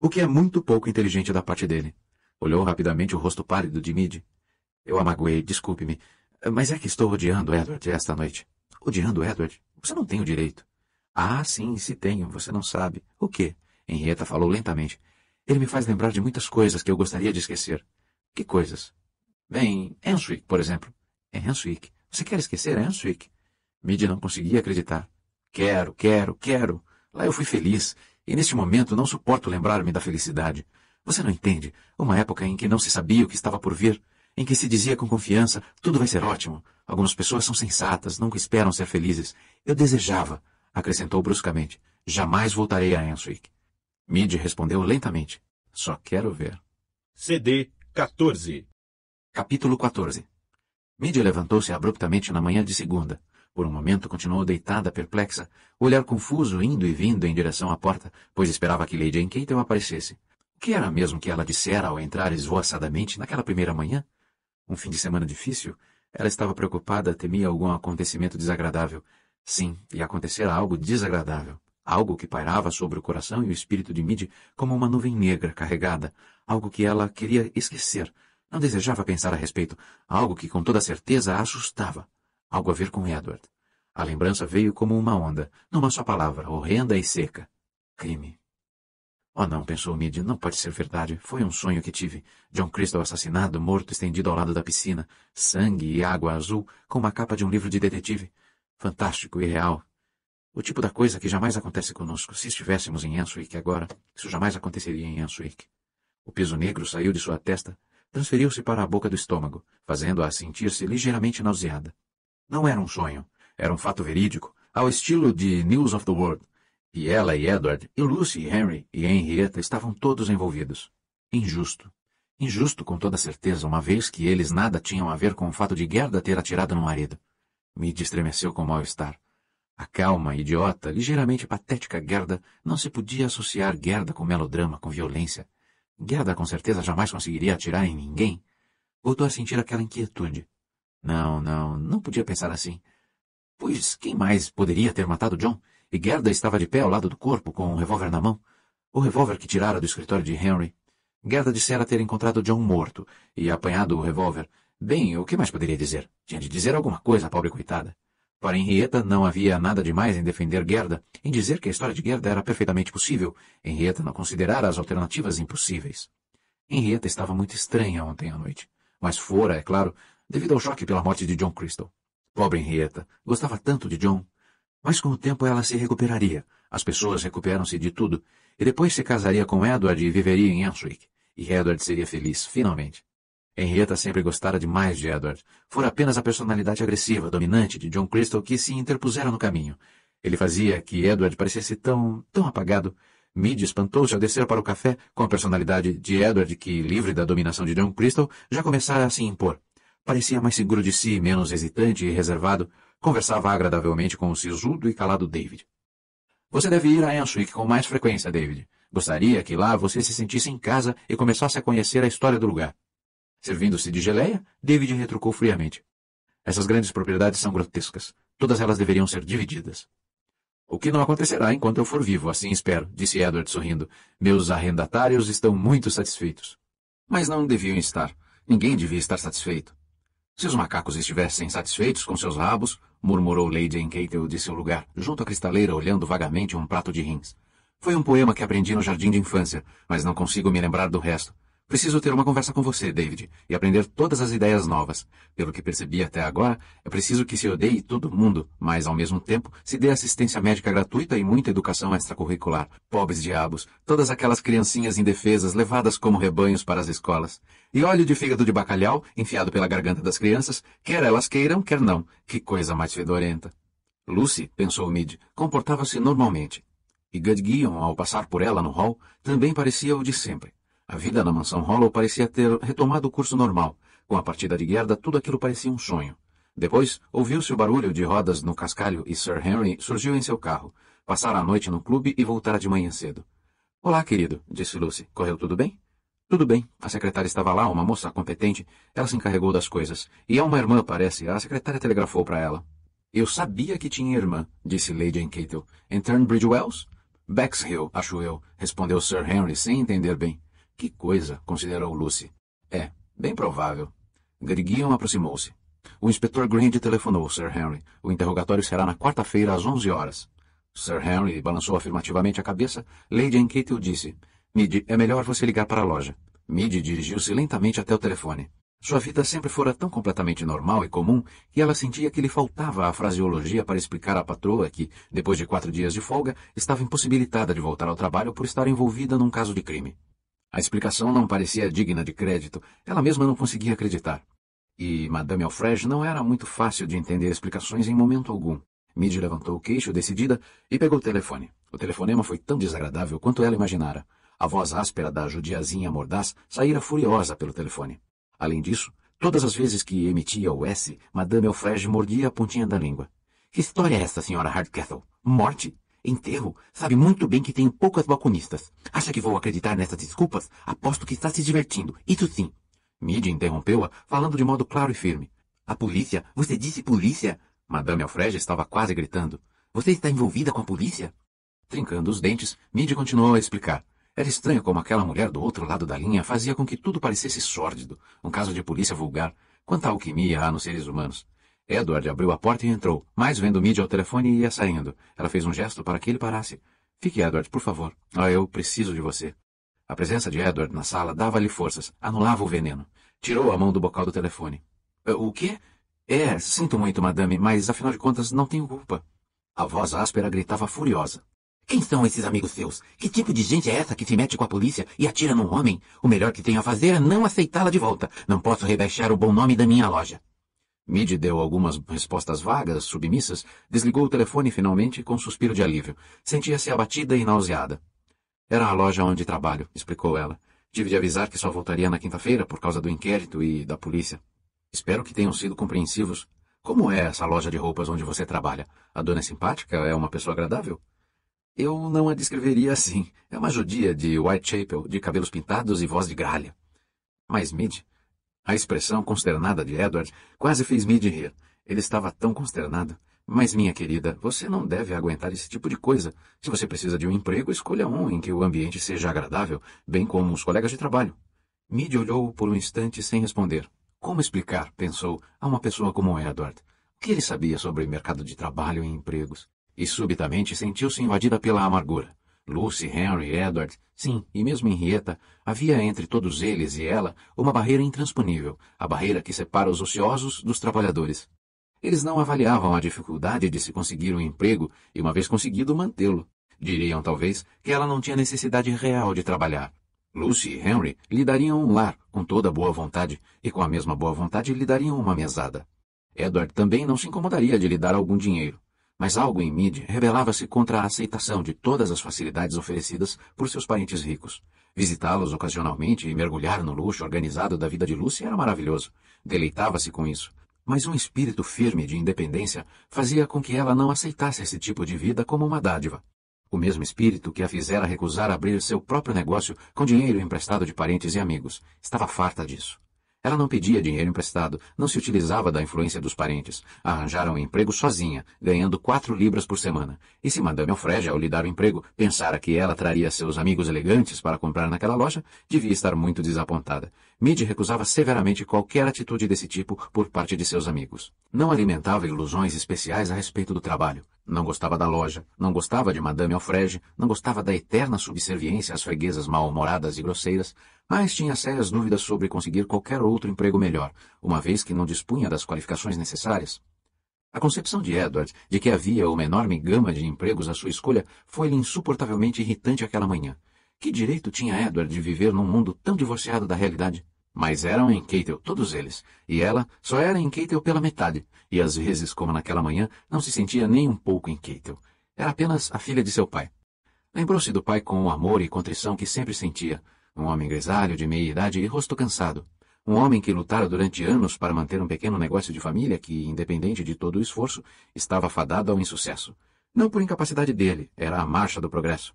O que é muito pouco inteligente da parte dele. Olhou rapidamente o rosto pálido de Mid. Eu amaguei, desculpe-me. Mas é que estou odiando Edward esta noite. Odiando Edward? Você não tem o direito. Ah, sim, se tenho, você não sabe. O quê? Henrietta falou lentamente. Ele me faz lembrar de muitas coisas que eu gostaria de esquecer. Que coisas? Bem, Answick, por exemplo. É Answick. Você quer esquecer Answick? Mid não conseguia acreditar. Quero, quero, quero. Lá eu fui feliz. E neste momento não suporto lembrar-me da felicidade. Você não entende? Uma época em que não se sabia o que estava por vir, em que se dizia com confiança, tudo vai ser ótimo. Algumas pessoas são sensatas, nunca esperam ser felizes. Eu desejava, acrescentou bruscamente, jamais voltarei a Answick. Mid respondeu lentamente, só quero ver. CD 14 Capítulo 14 Mid levantou-se abruptamente na manhã de segunda, por um momento continuou deitada, perplexa, olhar confuso indo e vindo em direção à porta, pois esperava que Lady Enqueitel aparecesse. O que era mesmo que ela dissera ao entrar esvoaçadamente naquela primeira manhã? Um fim de semana difícil? Ela estava preocupada, temia algum acontecimento desagradável. Sim, e acontecera algo desagradável. Algo que pairava sobre o coração e o espírito de Mid como uma nuvem negra carregada. Algo que ela queria esquecer. Não desejava pensar a respeito. Algo que com toda certeza a assustava. Algo a ver com Edward. A lembrança veio como uma onda, numa só palavra, horrenda e seca. Crime. Oh não, pensou Mid, não pode ser verdade. Foi um sonho que tive. John Crystal assassinado, morto, estendido ao lado da piscina. Sangue e água azul, com uma capa de um livro de detetive. Fantástico e real. O tipo da coisa que jamais acontece conosco. Se estivéssemos em Answick agora, isso jamais aconteceria em Answick. O peso negro saiu de sua testa, transferiu-se para a boca do estômago, fazendo-a sentir-se ligeiramente nauseada. Não era um sonho, era um fato verídico, ao estilo de News of the World. E ela e Edward, e Lucy e Henry e Henrietta estavam todos envolvidos. Injusto. Injusto com toda certeza, uma vez que eles nada tinham a ver com o fato de Gerda ter atirado no marido. Me estremeceu com mal-estar. A calma, idiota, ligeiramente patética Gerda não se podia associar Gerda com melodrama, com violência. Gerda com certeza jamais conseguiria atirar em ninguém. Voltou a sentir aquela inquietude. Não, não, não podia pensar assim. Pois quem mais poderia ter matado John? E Gerda estava de pé ao lado do corpo, com um revólver na mão. O revólver que tirara do escritório de Henry. Gerda dissera ter encontrado John morto e apanhado o revólver. Bem, o que mais poderia dizer? Tinha de dizer alguma coisa, a pobre coitada. Para Henrietta, não havia nada de mais em defender Gerda, em dizer que a história de Gerda era perfeitamente possível. Henrietta não considerara as alternativas impossíveis. Henrietta estava muito estranha ontem à noite. Mas fora, é claro, devido ao choque pela morte de John Crystal. Pobre Henrietta, gostava tanto de John. Mas com o tempo ela se recuperaria. As pessoas recuperam-se de tudo. E depois se casaria com Edward e viveria em Answick. E Edward seria feliz, finalmente. Henrietta sempre gostara demais de Edward. Fora apenas a personalidade agressiva, dominante de John Crystal que se interpusera no caminho. Ele fazia que Edward parecesse tão, tão apagado. Mid espantou-se ao descer para o café com a personalidade de Edward que, livre da dominação de John Crystal, já começara a se impor. Parecia mais seguro de si, menos hesitante e reservado. Conversava agradavelmente com o sisudo e calado David. Você deve ir a Ensuic com mais frequência, David. Gostaria que lá você se sentisse em casa e começasse a conhecer a história do lugar. Servindo-se de geleia, David retrucou friamente. Essas grandes propriedades são grotescas. Todas elas deveriam ser divididas. O que não acontecerá enquanto eu for vivo, assim espero, disse Edward sorrindo. Meus arrendatários estão muito satisfeitos. Mas não deviam estar. Ninguém devia estar satisfeito. Se os macacos estivessem satisfeitos com seus rabos, murmurou Lady Encatel de seu lugar, junto à cristaleira, olhando vagamente um prato de rins. Foi um poema que aprendi no jardim de infância, mas não consigo me lembrar do resto. Preciso ter uma conversa com você, David, e aprender todas as ideias novas. Pelo que percebi até agora, é preciso que se odeie todo mundo, mas ao mesmo tempo se dê assistência médica gratuita e muita educação extracurricular. Pobres diabos, todas aquelas criancinhas indefesas levadas como rebanhos para as escolas e óleo de fígado de bacalhau enfiado pela garganta das crianças, quer elas queiram, quer não. Que coisa mais fedorenta. Lucy, pensou Mid, comportava-se normalmente. E Gudgeon, ao passar por ela no hall, também parecia o de sempre. A vida na mansão Hollow parecia ter retomado o curso normal. Com a partida de Gerda, tudo aquilo parecia um sonho. Depois, ouviu-se o barulho de rodas no cascalho e Sir Henry surgiu em seu carro. Passara a noite no clube e voltara de manhã cedo. — Olá, querido — disse Lucy. — Correu tudo bem? Tudo bem, a secretária estava lá, uma moça competente. Ela se encarregou das coisas. E é uma irmã, parece. A secretária telegrafou para ela. Eu sabia que tinha irmã, disse Lady Encatel. Em Turnbridge Wells? Bexhill, acho eu, respondeu Sir Henry sem entender bem. Que coisa, considerou Lucy. É, bem provável. Griggion aproximou-se. O inspetor Grant telefonou Sir Henry. O interrogatório será na quarta-feira às onze horas. Sir Henry balançou afirmativamente a cabeça. Lady Encatel disse... Midi, é melhor você ligar para a loja. Midi dirigiu-se lentamente até o telefone. Sua vida sempre fora tão completamente normal e comum que ela sentia que lhe faltava a fraseologia para explicar à patroa que, depois de quatro dias de folga, estava impossibilitada de voltar ao trabalho por estar envolvida num caso de crime. A explicação não parecia digna de crédito, ela mesma não conseguia acreditar. E Madame Alfred não era muito fácil de entender explicações em momento algum. Midi levantou o queixo, decidida, e pegou o telefone. O telefonema foi tão desagradável quanto ela imaginara. A voz áspera da judiazinha mordaz saíra furiosa pelo telefone. Além disso, todas as vezes que emitia o S, Madame Elfrege mordia a pontinha da língua. Que história é essa, senhora Hardcastle? Morte? Enterro? Sabe muito bem que tenho poucas balconistas. Acha que vou acreditar nessas desculpas? Aposto que está se divertindo. Isso sim. Midi interrompeu-a, falando de modo claro e firme. A polícia? Você disse polícia? Madame Alfrege estava quase gritando. Você está envolvida com a polícia? Trincando os dentes, Midi continuou a explicar. Era estranho como aquela mulher do outro lado da linha fazia com que tudo parecesse sórdido, um caso de polícia vulgar. Quanta alquimia há nos seres humanos. Edward abriu a porta e entrou, mas vendo Mídia ao telefone e ia saindo. Ela fez um gesto para que ele parasse. Fique, Edward, por favor. Ah, eu preciso de você. A presença de Edward na sala dava-lhe forças, anulava o veneno. Tirou a mão do bocal do telefone. Ah, o quê? É, sinto muito, madame, mas afinal de contas não tenho culpa. A voz áspera gritava furiosa. Quem são esses amigos seus? Que tipo de gente é essa que se mete com a polícia e atira num homem? O melhor que tenho a fazer é não aceitá-la de volta. Não posso rebaixar o bom nome da minha loja. Mid deu algumas respostas vagas, submissas, desligou o telefone finalmente com um suspiro de alívio. Sentia-se abatida e nauseada. Era a loja onde trabalho, explicou ela. Tive de avisar que só voltaria na quinta-feira por causa do inquérito e da polícia. Espero que tenham sido compreensivos. Como é essa loja de roupas onde você trabalha? A dona é simpática? É uma pessoa agradável? Eu não a descreveria assim. É uma judia de Whitechapel, de cabelos pintados e voz de gralha. Mas Mid, a expressão consternada de Edward quase fez Mid rir. Ele estava tão consternado. Mas, minha querida, você não deve aguentar esse tipo de coisa. Se você precisa de um emprego, escolha um em que o ambiente seja agradável, bem como os colegas de trabalho. Mid olhou por um instante sem responder. Como explicar, pensou, a uma pessoa como Edward, o que ele sabia sobre mercado de trabalho e empregos? e subitamente sentiu-se invadida pela amargura. Lucy, Henry, Edward, sim, e mesmo Henrietta, havia entre todos eles e ela uma barreira intransponível, a barreira que separa os ociosos dos trabalhadores. Eles não avaliavam a dificuldade de se conseguir um emprego e, uma vez conseguido, mantê-lo. Diriam, talvez, que ela não tinha necessidade real de trabalhar. Lucy e Henry lhe dariam um lar, com toda boa vontade, e com a mesma boa vontade lhe dariam uma mesada. Edward também não se incomodaria de lhe dar algum dinheiro mas algo em Mid rebelava-se contra a aceitação de todas as facilidades oferecidas por seus parentes ricos. Visitá-los ocasionalmente e mergulhar no luxo organizado da vida de Lucy era maravilhoso. Deleitava-se com isso. Mas um espírito firme de independência fazia com que ela não aceitasse esse tipo de vida como uma dádiva. O mesmo espírito que a fizera recusar abrir seu próprio negócio com dinheiro emprestado de parentes e amigos. Estava farta disso. Ela não pedia dinheiro emprestado, não se utilizava da influência dos parentes. Arranjaram um emprego sozinha, ganhando quatro libras por semana. E se Madame Alfred, ao lhe dar o emprego, pensara que ela traria seus amigos elegantes para comprar naquela loja, devia estar muito desapontada. Meade recusava severamente qualquer atitude desse tipo por parte de seus amigos. Não alimentava ilusões especiais a respeito do trabalho. Não gostava da loja, não gostava de Madame Alfrege, não gostava da eterna subserviência às freguesas mal-humoradas e grosseiras, mas tinha sérias dúvidas sobre conseguir qualquer outro emprego melhor, uma vez que não dispunha das qualificações necessárias. A concepção de Edward de que havia uma enorme gama de empregos à sua escolha foi-lhe insuportavelmente irritante aquela manhã. Que direito tinha Edward de viver num mundo tão divorciado da realidade? Mas eram em Keitel todos eles, e ela só era em Keitel pela metade, e às vezes, como naquela manhã, não se sentia nem um pouco em Keitel. Era apenas a filha de seu pai. Lembrou-se do pai com o amor e contrição que sempre sentia, um homem grisalho de meia idade e rosto cansado, um homem que lutara durante anos para manter um pequeno negócio de família que, independente de todo o esforço, estava fadado ao insucesso. Não por incapacidade dele, era a marcha do progresso.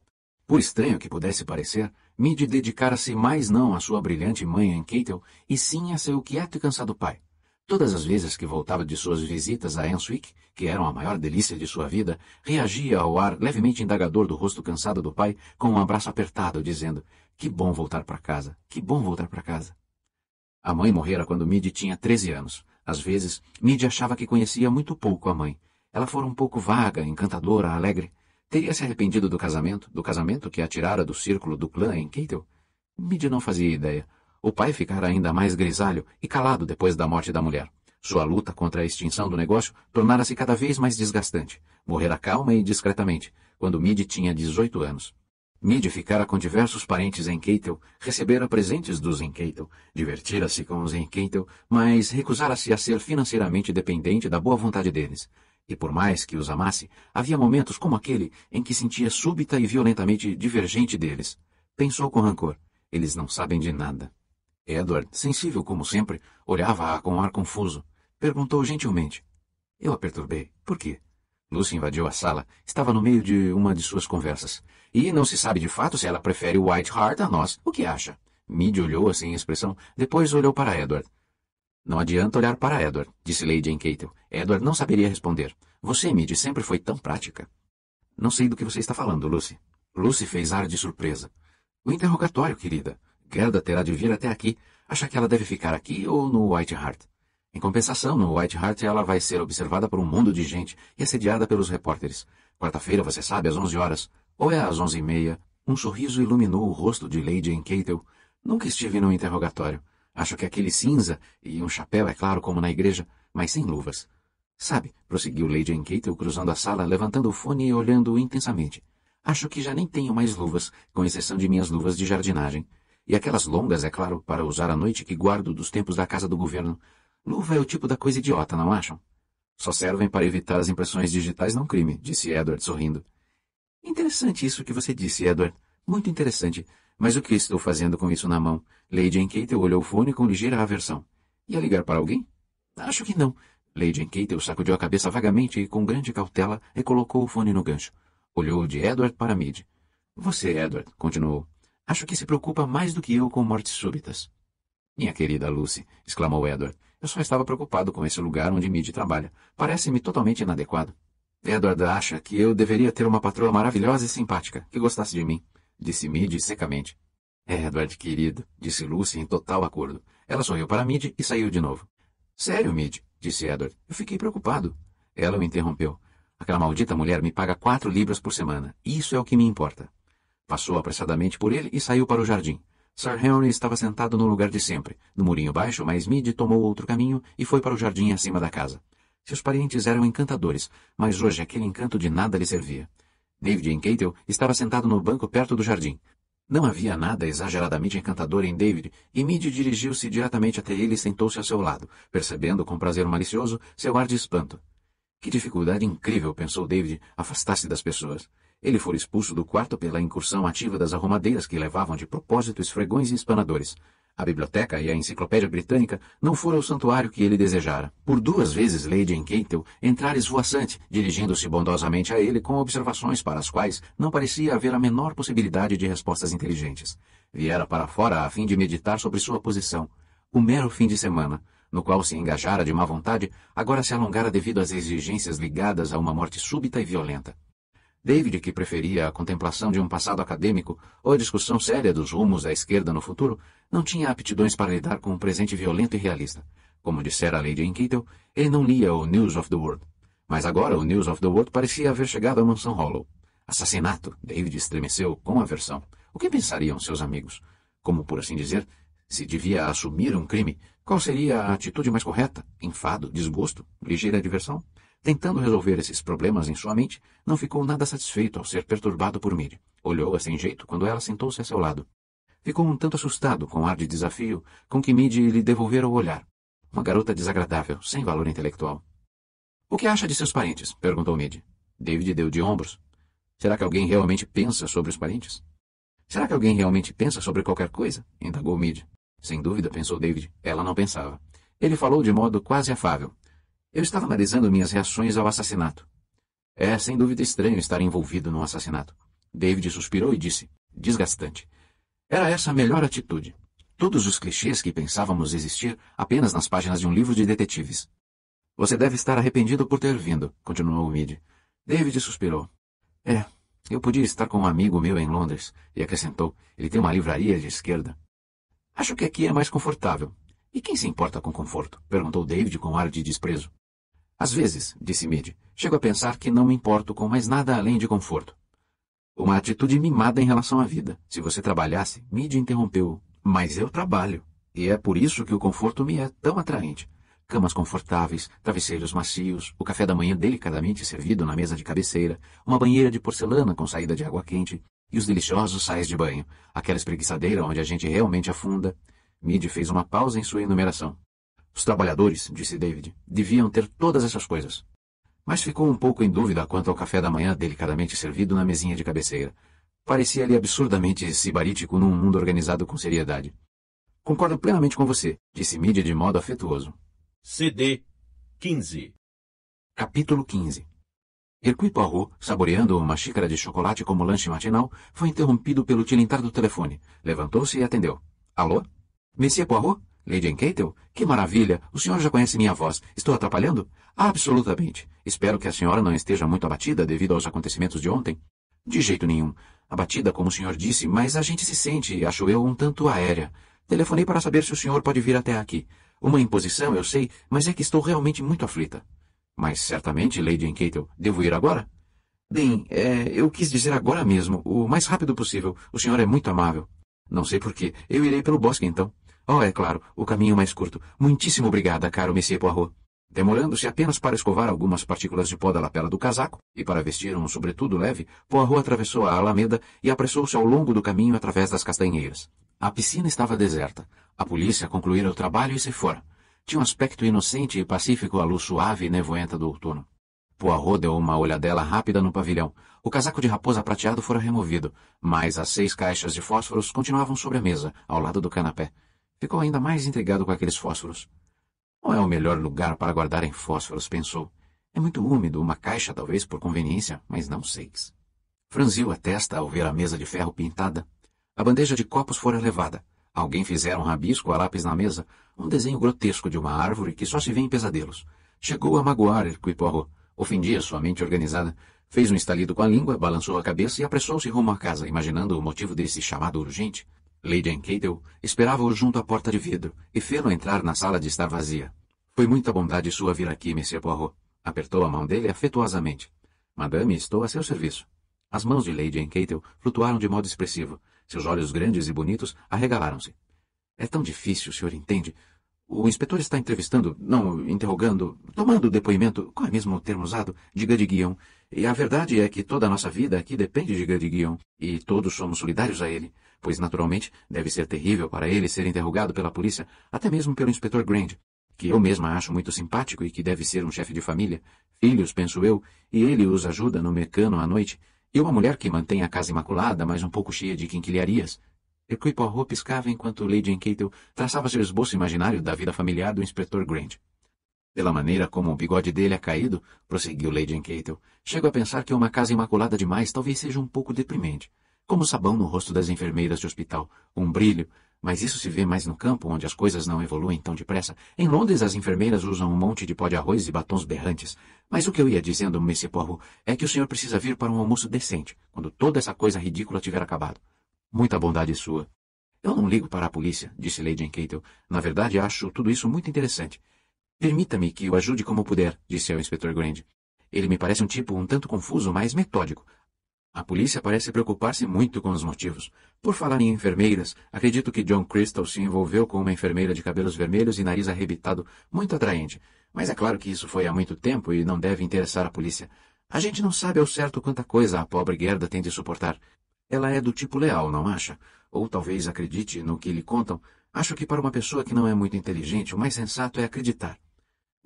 Por estranho que pudesse parecer, Mid dedicara-se mais não à sua brilhante mãe em Keitel, e sim a seu quieto e cansado pai. Todas as vezes que voltava de suas visitas a Enswick, que eram a maior delícia de sua vida, reagia ao ar levemente indagador do rosto cansado do pai com um abraço apertado, dizendo: Que bom voltar para casa, que bom voltar para casa. A mãe morrera quando Mid tinha 13 anos. Às vezes, Mid achava que conhecia muito pouco a mãe. Ela fora um pouco vaga, encantadora, alegre. Teria se arrependido do casamento, do casamento que a tirara do círculo do clã em Keitel? Midi não fazia ideia. O pai ficara ainda mais grisalho e calado depois da morte da mulher. Sua luta contra a extinção do negócio tornara-se cada vez mais desgastante. Morrera calma e discretamente, quando Midi tinha 18 anos. Midi ficara com diversos parentes em Keitel, recebera presentes dos Enkeitel, divertira-se com os Enkeitel, mas recusara-se a ser financeiramente dependente da boa vontade deles e por mais que os amasse, havia momentos como aquele em que sentia súbita e violentamente divergente deles. Pensou com rancor. Eles não sabem de nada. Edward, sensível como sempre, olhava-a com ar confuso. Perguntou gentilmente. Eu a perturbei. Por quê? Lucy invadiu a sala. Estava no meio de uma de suas conversas. E não se sabe de fato se ela prefere White Hart a nós. O que acha? Meade olhou sem assim, expressão, depois olhou para Edward. Não adianta olhar para Edward, disse Lady Encatel. Edward não saberia responder. Você, Mid, sempre foi tão prática. Não sei do que você está falando, Lucy. Lucy fez ar de surpresa. O interrogatório, querida. Gerda terá de vir até aqui. Acha que ela deve ficar aqui ou no White Hart? Em compensação, no White Hart ela vai ser observada por um mundo de gente e assediada pelos repórteres. Quarta-feira, você sabe, às onze horas. Ou é às onze e meia. Um sorriso iluminou o rosto de Lady Encatel. Nunca estive num interrogatório. Acho que aquele cinza e um chapéu, é claro, como na igreja, mas sem luvas. Sabe, prosseguiu Lady Enquetel cruzando a sala, levantando o fone e olhando intensamente. Acho que já nem tenho mais luvas, com exceção de minhas luvas de jardinagem. E aquelas longas, é claro, para usar à noite que guardo dos tempos da casa do governo. Luva é o tipo da coisa idiota, não acham? Só servem para evitar as impressões digitais não crime, disse Edward, sorrindo. Interessante isso que você disse, Edward. Muito interessante. Mas o que estou fazendo com isso na mão? Lady Enquete olhou o fone com ligeira aversão. Ia ligar para alguém? Acho que não. Lady Enquete sacudiu a cabeça vagamente e, com grande cautela, recolocou o fone no gancho. Olhou de Edward para Mid. Você, Edward, continuou. Acho que se preocupa mais do que eu com mortes súbitas. Minha querida Lucy, exclamou Edward. Eu só estava preocupado com esse lugar onde Mid trabalha. Parece-me totalmente inadequado. Edward acha que eu deveria ter uma patroa maravilhosa e simpática, que gostasse de mim disse Mid secamente. É, Edward, querido, disse Lucy em total acordo. Ela sorriu para Mid e saiu de novo. Sério, Mid, disse Edward. Eu fiquei preocupado. Ela o interrompeu. Aquela maldita mulher me paga quatro libras por semana. Isso é o que me importa. Passou apressadamente por ele e saiu para o jardim. Sir Henry estava sentado no lugar de sempre, no murinho baixo, mas Mid tomou outro caminho e foi para o jardim acima da casa. Seus parentes eram encantadores, mas hoje aquele encanto de nada lhe servia. David Encatel estava sentado no banco perto do jardim. Não havia nada exageradamente encantador em David, e Mid dirigiu-se diretamente até ele e sentou-se ao seu lado, percebendo com prazer malicioso seu ar de espanto. Que dificuldade incrível, pensou David, afastar-se das pessoas. Ele fora expulso do quarto pela incursão ativa das arrumadeiras que levavam de propósito esfregões e espanadores. A biblioteca e a enciclopédia britânica não foram o santuário que ele desejara. Por duas vezes Lady Encatel entrara esvoaçante, dirigindo-se bondosamente a ele com observações para as quais não parecia haver a menor possibilidade de respostas inteligentes. Viera para fora a fim de meditar sobre sua posição. O mero fim de semana, no qual se engajara de má vontade, agora se alongara devido às exigências ligadas a uma morte súbita e violenta. David que preferia a contemplação de um passado acadêmico ou a discussão séria dos rumos da esquerda no futuro, não tinha aptidões para lidar com um presente violento e realista. Como dissera a Lady Inquittel, ele não lia o News of the World. Mas agora o News of the World parecia haver chegado à mansão Hollow. Assassinato! David estremeceu com aversão. O que pensariam seus amigos? Como por assim dizer, se devia assumir um crime, qual seria a atitude mais correta? Enfado? Desgosto? Ligeira diversão? Tentando resolver esses problemas em sua mente, não ficou nada satisfeito ao ser perturbado por Miri. Olhou-a sem jeito quando ela sentou-se a seu lado. Ficou um tanto assustado com o ar de desafio com que Midi lhe devolvera o olhar. Uma garota desagradável, sem valor intelectual. O que acha de seus parentes? perguntou Midi. David deu de ombros. Será que alguém realmente pensa sobre os parentes? Será que alguém realmente pensa sobre qualquer coisa? indagou Mid. Sem dúvida, pensou David. Ela não pensava. Ele falou de modo quase afável. Eu estava analisando minhas reações ao assassinato. É sem dúvida estranho estar envolvido num assassinato. David suspirou e disse: desgastante. Era essa a melhor atitude. Todos os clichês que pensávamos existir apenas nas páginas de um livro de detetives. Você deve estar arrependido por ter vindo, continuou o Mid. David suspirou. É, eu podia estar com um amigo meu em Londres, e acrescentou. Ele tem uma livraria de esquerda. Acho que aqui é mais confortável. E quem se importa com conforto? perguntou David com ar de desprezo. Às vezes, disse Mid, chego a pensar que não me importo com mais nada além de conforto. Uma atitude mimada em relação à vida. Se você trabalhasse, Mid interrompeu. Mas eu trabalho. E é por isso que o conforto me é tão atraente. Camas confortáveis, travesseiros macios, o café da manhã delicadamente servido na mesa de cabeceira, uma banheira de porcelana com saída de água quente, e os deliciosos sais de banho, aquela espreguiçadeira onde a gente realmente afunda. Mid fez uma pausa em sua enumeração. Os trabalhadores, disse David, deviam ter todas essas coisas. Mas ficou um pouco em dúvida quanto ao café da manhã delicadamente servido na mesinha de cabeceira. Parecia-lhe absurdamente sibarítico num mundo organizado com seriedade. Concordo plenamente com você, disse Mídia de modo afetuoso. CD 15 Capítulo 15 Hercule Poirot, saboreando uma xícara de chocolate como lanche matinal, foi interrompido pelo tilintar do telefone. Levantou-se e atendeu. Alô? Messia Poirot? Lady Encatel? Que maravilha! O senhor já conhece minha voz. Estou atrapalhando? Absolutamente. Espero que a senhora não esteja muito abatida devido aos acontecimentos de ontem. De jeito nenhum. Abatida, como o senhor disse, mas a gente se sente, acho eu, um tanto aérea. Telefonei para saber se o senhor pode vir até aqui. Uma imposição, eu sei, mas é que estou realmente muito aflita. Mas certamente, Lady Encatel, devo ir agora? Bem, é, eu quis dizer agora mesmo, o mais rápido possível. O senhor é muito amável. Não sei por quê. Eu irei pelo bosque, então. Oh, é claro, o caminho mais curto. Muitíssimo obrigada, caro Monsieur Poirot. Demorando-se apenas para escovar algumas partículas de pó da lapela do casaco e para vestir um sobretudo leve, Poirot atravessou a alameda e apressou-se ao longo do caminho através das castanheiras. A piscina estava deserta. A polícia concluíra o trabalho e se fora. Tinha um aspecto inocente e pacífico à luz suave e nevoenta do outono. Poirot deu uma olhadela rápida no pavilhão. O casaco de raposa prateado fora removido, mas as seis caixas de fósforos continuavam sobre a mesa, ao lado do canapé. Ficou ainda mais intrigado com aqueles fósforos. Não é o melhor lugar para guardarem fósforos, pensou. É muito úmido, uma caixa talvez por conveniência, mas não seis. Franziu a testa ao ver a mesa de ferro pintada. A bandeja de copos fora levada. Alguém fizera um rabisco a lápis na mesa, um desenho grotesco de uma árvore que só se vê em pesadelos. Chegou a magoar Hercule Poirot. Ofendia sua mente organizada. Fez um estalido com a língua, balançou a cabeça e apressou-se rumo à casa, imaginando o motivo desse chamado urgente. Lady Encatel, esperava-o junto à porta de vidro, e fê-lo entrar na sala de estar vazia. Foi muita bondade sua vir aqui, Monsieur Poirot. Apertou a mão dele afetuosamente. Madame, estou a seu serviço. As mãos de Lady Encatel flutuaram de modo expressivo. Seus olhos grandes e bonitos arregalaram-se. É tão difícil, o senhor entende. O inspetor está entrevistando, não, interrogando, tomando depoimento, qual é mesmo o termo usado, de Gadiguion. E a verdade é que toda a nossa vida aqui depende de Gadiguion, e todos somos solidários a ele pois naturalmente deve ser terrível para ele ser interrogado pela polícia, até mesmo pelo inspetor Grand, que eu mesma acho muito simpático e que deve ser um chefe de família, filhos, penso eu, e ele os ajuda no mecano à noite, e uma mulher que mantém a casa imaculada, mas um pouco cheia de quinquilharias. Hercule Poirot piscava enquanto Lady Enquetel traçava seu esboço imaginário da vida familiar do inspetor Grant. Pela maneira como o bigode dele é caído, prosseguiu Lady Enquetel, chego a pensar que uma casa imaculada demais talvez seja um pouco deprimente como sabão no rosto das enfermeiras de hospital, um brilho, mas isso se vê mais no campo, onde as coisas não evoluem tão depressa. Em Londres, as enfermeiras usam um monte de pó de arroz e batons berrantes. Mas o que eu ia dizendo, monsieur Poirot, é que o senhor precisa vir para um almoço decente, quando toda essa coisa ridícula tiver acabado. Muita bondade sua. Eu não ligo para a polícia, disse Lady Encatel. Na verdade, acho tudo isso muito interessante. Permita-me que o ajude como puder, disse ao inspetor Grand. Ele me parece um tipo um tanto confuso, mas metódico. A polícia parece preocupar-se muito com os motivos. Por falar em enfermeiras, acredito que John Crystal se envolveu com uma enfermeira de cabelos vermelhos e nariz arrebitado, muito atraente. Mas é claro que isso foi há muito tempo e não deve interessar a polícia. A gente não sabe ao certo quanta coisa a pobre Gerda tem de suportar. Ela é do tipo leal, não acha? Ou talvez acredite no que lhe contam. Acho que para uma pessoa que não é muito inteligente, o mais sensato é acreditar.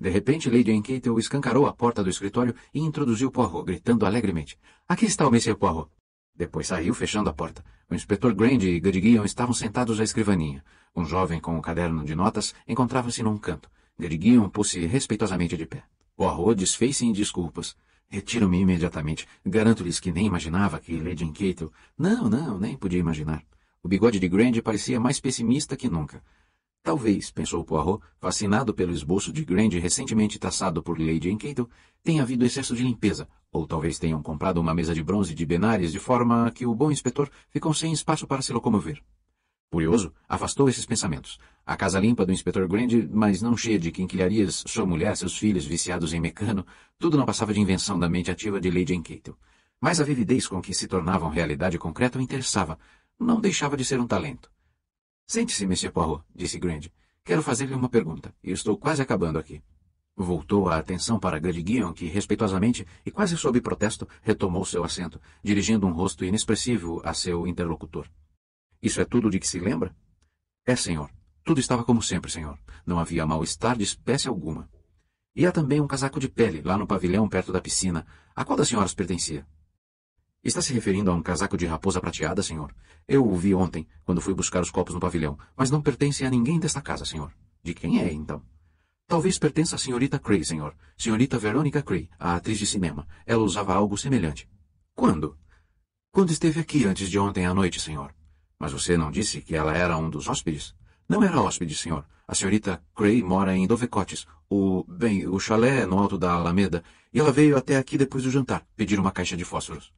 De repente Lady Enquetel escancarou a porta do escritório e introduziu Poirot, gritando alegremente. Aqui está o Monsieur Poirot. Depois saiu, fechando a porta. O inspetor Grand e Gadigion estavam sentados à escrivaninha. Um jovem com um caderno de notas encontrava-se num canto. Gadigion pôs-se respeitosamente de pé. Poirot desfez-se em desculpas. Retiro-me imediatamente. Garanto-lhes que nem imaginava que Lady Enquetel... Não, não, nem podia imaginar. O bigode de Grand parecia mais pessimista que nunca. Talvez, pensou Poirot, fascinado pelo esboço de Grand recentemente taçado por Lady Enqueto, tenha havido excesso de limpeza, ou talvez tenham comprado uma mesa de bronze de Benares de forma que o bom inspetor ficou sem espaço para se locomover. Curioso, afastou esses pensamentos. A casa limpa do inspetor Grand, mas não cheia de quinquilharias, sua mulher, seus filhos viciados em mecano, tudo não passava de invenção da mente ativa de Lady Enqueto. Mas a vividez com que se tornavam realidade concreta o interessava. Não deixava de ser um talento. Sente-se, Mr. Poirot, disse Grand. Quero fazer-lhe uma pergunta, e estou quase acabando aqui. Voltou a atenção para Greg Guion, que respeitosamente e quase sob protesto retomou seu assento, dirigindo um rosto inexpressivo a seu interlocutor. Isso é tudo de que se lembra? É, senhor. Tudo estava como sempre, senhor. Não havia mal-estar de espécie alguma. E há também um casaco de pele lá no pavilhão perto da piscina, a qual das senhoras pertencia? Está se referindo a um casaco de raposa prateada, senhor? Eu o vi ontem, quando fui buscar os copos no pavilhão, mas não pertence a ninguém desta casa, senhor. De quem é, então? Talvez pertença à senhorita Cree, senhor. Senhorita Veronica Cree, a atriz de cinema. Ela usava algo semelhante. Quando? Quando esteve aqui antes de ontem à noite, senhor. Mas você não disse que ela era um dos hóspedes? Não era hóspede, senhor. A senhorita Cray mora em Dovecotes, o... bem, o chalé é no alto da Alameda, e ela veio até aqui depois do jantar, pedir uma caixa de fósforos.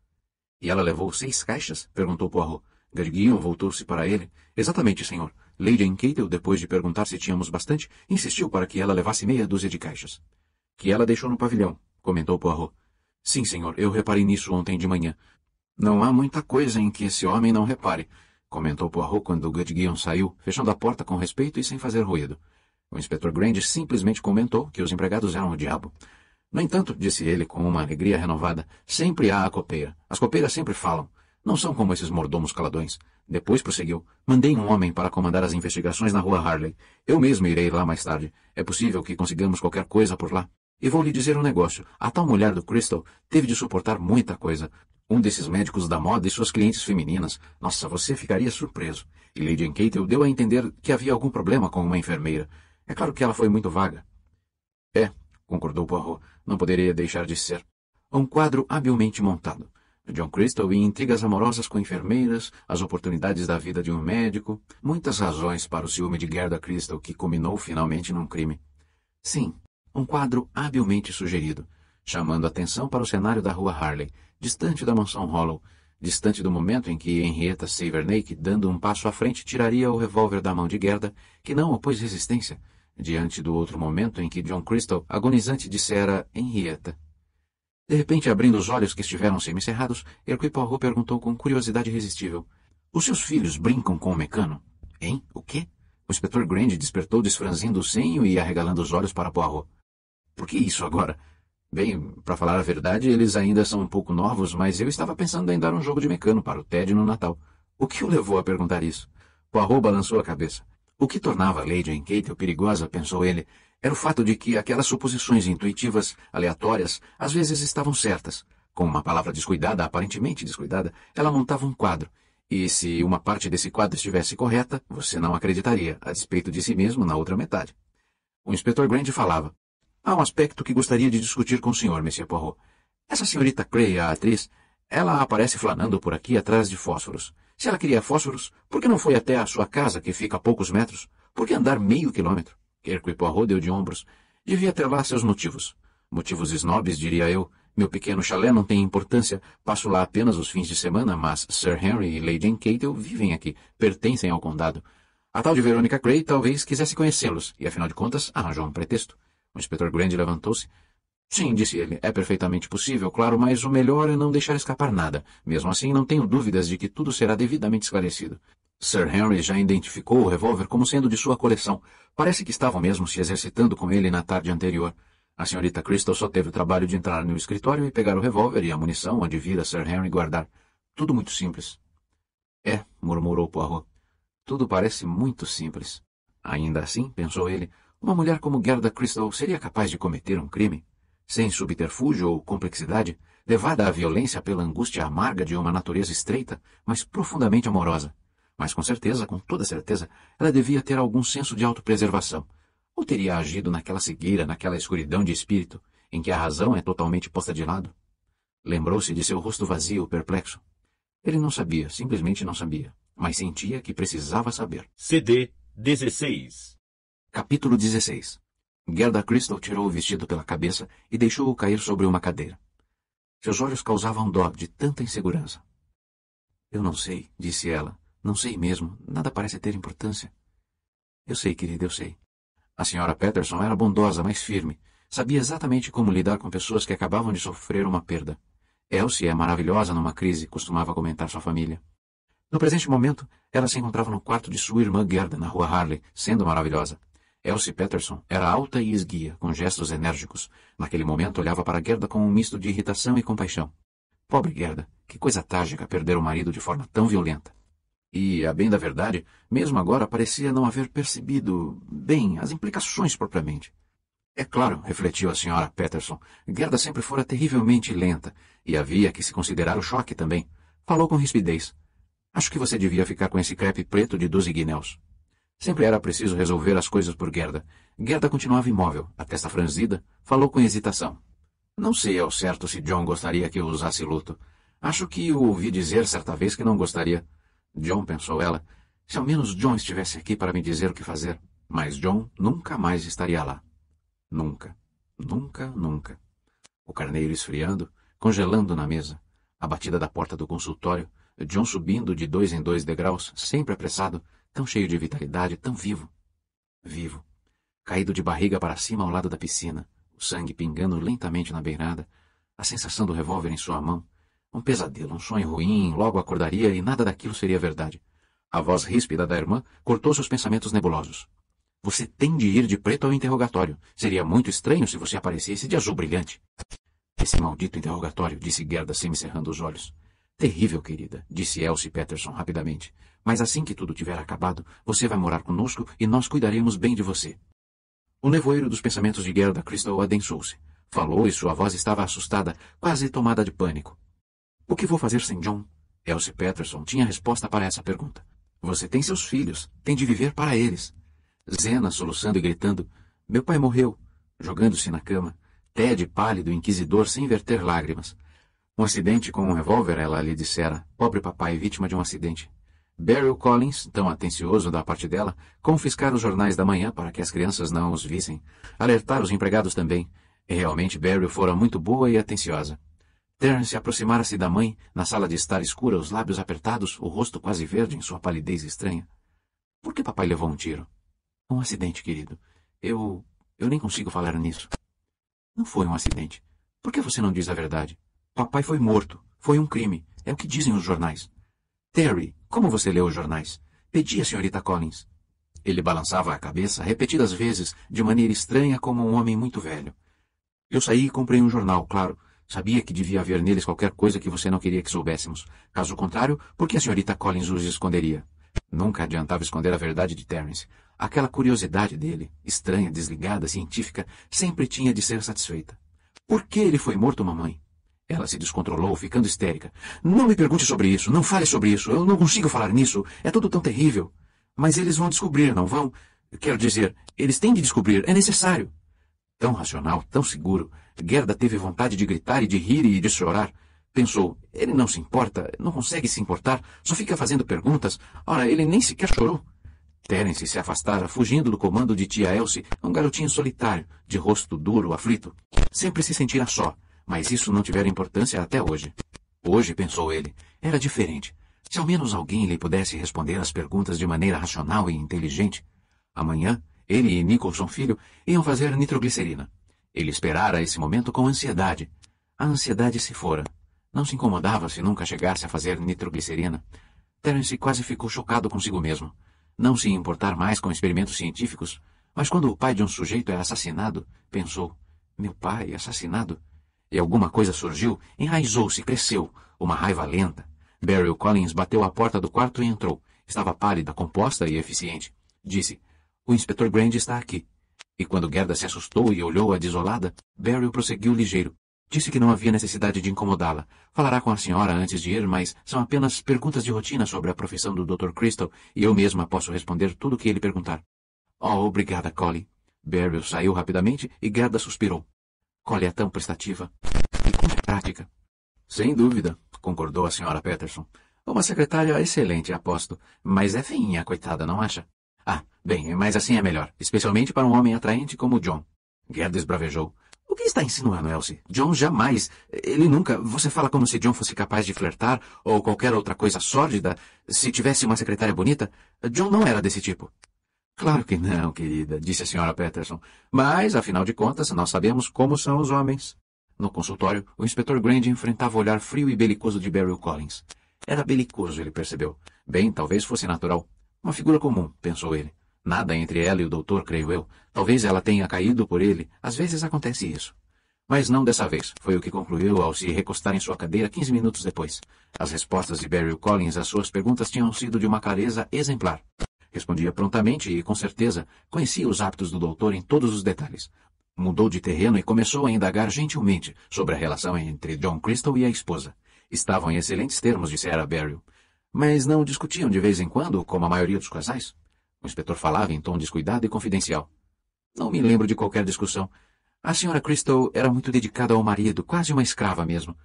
E ela levou seis caixas? Perguntou Poirot. Gariguion voltou-se para ele. Exatamente, senhor. Lady Encatel, depois de perguntar se tínhamos bastante, insistiu para que ela levasse meia dúzia de caixas. Que ela deixou no pavilhão, comentou Poirot. Sim, senhor, eu reparei nisso ontem de manhã. Não há muita coisa em que esse homem não repare, comentou Poirot quando Gudgeon saiu, fechando a porta com respeito e sem fazer ruído. O inspetor Grand simplesmente comentou que os empregados eram o diabo. No entanto, disse ele com uma alegria renovada, sempre há a copeira. As copeiras sempre falam. Não são como esses mordomos caladões. Depois prosseguiu. Mandei um homem para comandar as investigações na rua Harley. Eu mesmo irei lá mais tarde. É possível que consigamos qualquer coisa por lá. E vou lhe dizer um negócio. A tal mulher do Crystal teve de suportar muita coisa. Um desses médicos da moda e suas clientes femininas. Nossa, você ficaria surpreso. E Lady Encatel deu a entender que havia algum problema com uma enfermeira. É claro que ela foi muito vaga. É, concordou Poirot. Não poderia deixar de ser. Um quadro habilmente montado. John Crystal e intrigas amorosas com enfermeiras, as oportunidades da vida de um médico, muitas razões para o ciúme de Gerda Crystal que culminou finalmente num crime. Sim, um quadro habilmente sugerido, chamando atenção para o cenário da rua Harley, distante da mansão Hollow, distante do momento em que Henrietta Savernake, dando um passo à frente, tiraria o revólver da mão de Gerda, que não opôs resistência, diante do outro momento em que John Crystal, agonizante, dissera Henrietta. De repente, abrindo os olhos que estiveram semicerrados, Hercule Poirot perguntou com curiosidade irresistível. Os seus filhos brincam com o mecano? Hein? O quê? O inspetor Grande despertou desfranzindo o senho e arregalando os olhos para Poirot. Por que isso agora? Bem, para falar a verdade, eles ainda são um pouco novos, mas eu estava pensando em dar um jogo de mecano para o Ted no Natal. O que o levou a perguntar isso? Poirot balançou a cabeça. O que tornava Lady Encatel perigosa, pensou ele, era o fato de que aquelas suposições intuitivas, aleatórias, às vezes estavam certas. Com uma palavra descuidada, aparentemente descuidada, ela montava um quadro. E se uma parte desse quadro estivesse correta, você não acreditaria, a despeito de si mesmo, na outra metade. O inspetor Grant falava. Há um aspecto que gostaria de discutir com o senhor, Monsieur Poirot. Essa senhorita Cray, a atriz, ela aparece flanando por aqui atrás de fósforos. Se ela queria fósforos, por que não foi até a sua casa, que fica a poucos metros? Por que andar meio quilômetro? Kirkwood Poirot deu de ombros. Devia ter lá seus motivos. Motivos snobs, diria eu. Meu pequeno chalé não tem importância. Passo lá apenas os fins de semana, mas Sir Henry e Lady Encatel vivem aqui, pertencem ao condado. A tal de Veronica Cray talvez quisesse conhecê-los, e afinal de contas arranjou um pretexto. O inspetor Grand levantou-se. Sim, disse ele, é perfeitamente possível, claro, mas o melhor é não deixar escapar nada. Mesmo assim, não tenho dúvidas de que tudo será devidamente esclarecido. Sir Henry já identificou o revólver como sendo de sua coleção. Parece que estavam mesmo se exercitando com ele na tarde anterior. A senhorita Crystal só teve o trabalho de entrar no escritório e pegar o revólver e a munição onde vira Sir Henry guardar. Tudo muito simples. É, murmurou Poirot. Tudo parece muito simples. Ainda assim, pensou ele, uma mulher como Gerda Crystal seria capaz de cometer um crime? sem subterfúgio ou complexidade, levada à violência pela angústia amarga de uma natureza estreita, mas profundamente amorosa. Mas com certeza, com toda certeza, ela devia ter algum senso de autopreservação, ou teria agido naquela cegueira, naquela escuridão de espírito, em que a razão é totalmente posta de lado? Lembrou-se de seu rosto vazio, perplexo. Ele não sabia, simplesmente não sabia, mas sentia que precisava saber. CD 16 Capítulo 16 Gerda Crystal tirou o vestido pela cabeça e deixou-o cair sobre uma cadeira. Seus olhos causavam dó de tanta insegurança. Eu não sei, disse ela. Não sei mesmo. Nada parece ter importância. Eu sei, querida, eu sei. A senhora Peterson era bondosa, mas firme. Sabia exatamente como lidar com pessoas que acabavam de sofrer uma perda. Elsie é maravilhosa numa crise, costumava comentar sua família. No presente momento, ela se encontrava no quarto de sua irmã Gerda, na rua Harley, sendo maravilhosa. Elsie Peterson era alta e esguia, com gestos enérgicos. Naquele momento olhava para Gerda com um misto de irritação e compaixão. Pobre Gerda, que coisa trágica perder o marido de forma tão violenta. E, a bem da verdade, mesmo agora parecia não haver percebido bem as implicações propriamente. É claro, refletiu a senhora Peterson, Gerda sempre fora terrivelmente lenta, e havia que se considerar o choque também. Falou com rispidez. Acho que você devia ficar com esse crepe preto de doze guinéus. Sempre era preciso resolver as coisas por Gerda. Gerda continuava imóvel, a testa franzida, falou com hesitação. Não sei ao certo se John gostaria que eu usasse luto. Acho que o ouvi dizer certa vez que não gostaria. John, pensou ela, se ao menos John estivesse aqui para me dizer o que fazer. Mas John nunca mais estaria lá. Nunca. Nunca, nunca. O carneiro esfriando, congelando na mesa. A batida da porta do consultório, John subindo de dois em dois degraus, sempre apressado, tão cheio de vitalidade, tão vivo. Vivo. Caído de barriga para cima ao lado da piscina, o sangue pingando lentamente na beirada, a sensação do revólver em sua mão. Um pesadelo, um sonho ruim, logo acordaria e nada daquilo seria verdade. A voz ríspida da irmã cortou seus pensamentos nebulosos. Você tem de ir de preto ao interrogatório. Seria muito estranho se você aparecesse de azul brilhante. Esse maldito interrogatório, disse Gerda semicerrando os olhos. Terrível, querida, disse Elsie Peterson rapidamente mas assim que tudo tiver acabado, você vai morar conosco e nós cuidaremos bem de você. O nevoeiro dos pensamentos de guerra da Crystal adensou-se. Falou e sua voz estava assustada, quase tomada de pânico. O que vou fazer sem John? Elsie Peterson tinha resposta para essa pergunta. Você tem seus filhos, tem de viver para eles. Zena soluçando e gritando, meu pai morreu, jogando-se na cama. Ted, pálido, inquisidor, sem verter lágrimas. Um acidente com um revólver, ela lhe dissera. Pobre papai, vítima de um acidente. Beryl Collins, tão atencioso da parte dela, confiscar os jornais da manhã para que as crianças não os vissem, alertar os empregados também. E realmente Beryl fora muito boa e atenciosa. Terence aproximara-se da mãe, na sala de estar escura, os lábios apertados, o rosto quase verde em sua palidez estranha. Por que papai levou um tiro? Um acidente, querido. Eu... eu nem consigo falar nisso. Não foi um acidente. Por que você não diz a verdade? Papai foi morto. Foi um crime. É o que dizem os jornais. Terry, como você leu os jornais? Pedi à senhorita Collins. Ele balançava a cabeça repetidas vezes, de maneira estranha como um homem muito velho. Eu saí e comprei um jornal, claro. Sabia que devia haver neles qualquer coisa que você não queria que soubéssemos. Caso contrário, por que a senhorita Collins os esconderia? Nunca adiantava esconder a verdade de Terence. Aquela curiosidade dele, estranha, desligada, científica, sempre tinha de ser satisfeita. Por que ele foi morto, mamãe? Ela se descontrolou, ficando histérica. Não me pergunte sobre isso, não fale sobre isso, eu não consigo falar nisso, é tudo tão terrível. Mas eles vão descobrir, não vão? Quero dizer, eles têm de descobrir, é necessário. Tão racional, tão seguro, Gerda teve vontade de gritar e de rir e de chorar. Pensou, ele não se importa, não consegue se importar, só fica fazendo perguntas. Ora, ele nem sequer chorou. Terence se afastara, fugindo do comando de tia Elsie, um garotinho solitário, de rosto duro, aflito. Sempre se sentira só mas isso não tivera importância até hoje. Hoje, pensou ele, era diferente. Se ao menos alguém lhe pudesse responder as perguntas de maneira racional e inteligente. Amanhã, ele e Nicholson Filho iam fazer nitroglicerina. Ele esperara esse momento com ansiedade. A ansiedade se fora. Não se incomodava se nunca chegasse a fazer nitroglicerina. Terence quase ficou chocado consigo mesmo. Não se importar mais com experimentos científicos, mas quando o pai de um sujeito é assassinado, pensou, meu pai é assassinado? E alguma coisa surgiu, enraizou-se, cresceu. Uma raiva lenta. Beryl Collins bateu à porta do quarto e entrou. Estava pálida, composta e eficiente. Disse, o inspetor Grand está aqui. E quando Gerda se assustou e olhou-a desolada, Beryl prosseguiu ligeiro. Disse que não havia necessidade de incomodá-la. Falará com a senhora antes de ir, mas são apenas perguntas de rotina sobre a profissão do Dr. Crystal e eu mesma posso responder tudo o que ele perguntar. Oh, obrigada, Colin. Beryl saiu rapidamente e Gerda suspirou. Qual é a tão prestativa? E como é prática? Sem dúvida, concordou a senhora Peterson. Uma secretária excelente, aposto, mas é feinha, coitada, não acha? Ah, bem, mas assim é melhor, especialmente para um homem atraente como John. Guedes bravejou. O que está insinuando, Elsie? John jamais. Ele nunca. Você fala como se John fosse capaz de flertar ou qualquer outra coisa sórdida se tivesse uma secretária bonita? John não era desse tipo. Claro que não, querida, disse a senhora Peterson. Mas, afinal de contas, nós sabemos como são os homens. No consultório, o inspetor Grand enfrentava o olhar frio e belicoso de Beryl Collins. Era belicoso, ele percebeu. Bem, talvez fosse natural. Uma figura comum, pensou ele. Nada entre ela e o doutor, creio eu. Talvez ela tenha caído por ele. Às vezes acontece isso. Mas não dessa vez, foi o que concluiu ao se recostar em sua cadeira quinze minutos depois. As respostas de Beryl Collins às suas perguntas tinham sido de uma clareza exemplar respondia prontamente e com certeza, conhecia os hábitos do doutor em todos os detalhes. Mudou de terreno e começou a indagar gentilmente sobre a relação entre John Crystal e a esposa. Estavam em excelentes termos, disse Sarah Beryl. Mas não discutiam de vez em quando, como a maioria dos casais? O inspetor falava em tom descuidado e confidencial. Não me lembro de qualquer discussão. A senhora Crystal era muito dedicada ao marido, quase uma escrava mesmo.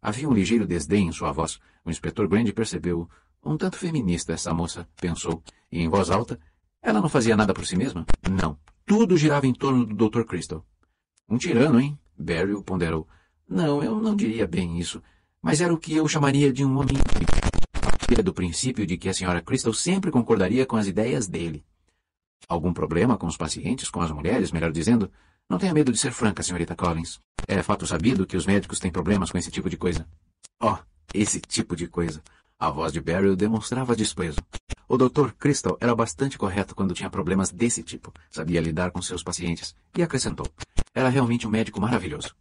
Havia um ligeiro desdém em sua voz. O inspetor Grande percebeu um tanto feminista essa moça, pensou, e em voz alta. Ela não fazia nada por si mesma? Não. Tudo girava em torno do Dr. Crystal. Um tirano, hein? Beryl ponderou. Não, eu não diria bem isso, mas era o que eu chamaria de um homem Partia do princípio de que a senhora Crystal sempre concordaria com as ideias dele. Algum problema com os pacientes, com as mulheres, melhor dizendo? Não tenha medo de ser franca, senhorita Collins. É fato sabido que os médicos têm problemas com esse tipo de coisa. Oh, esse tipo de coisa. A voz de Beryl demonstrava desprezo. O Dr. Crystal era bastante correto quando tinha problemas desse tipo, sabia lidar com seus pacientes, e acrescentou. Era é realmente um médico maravilhoso.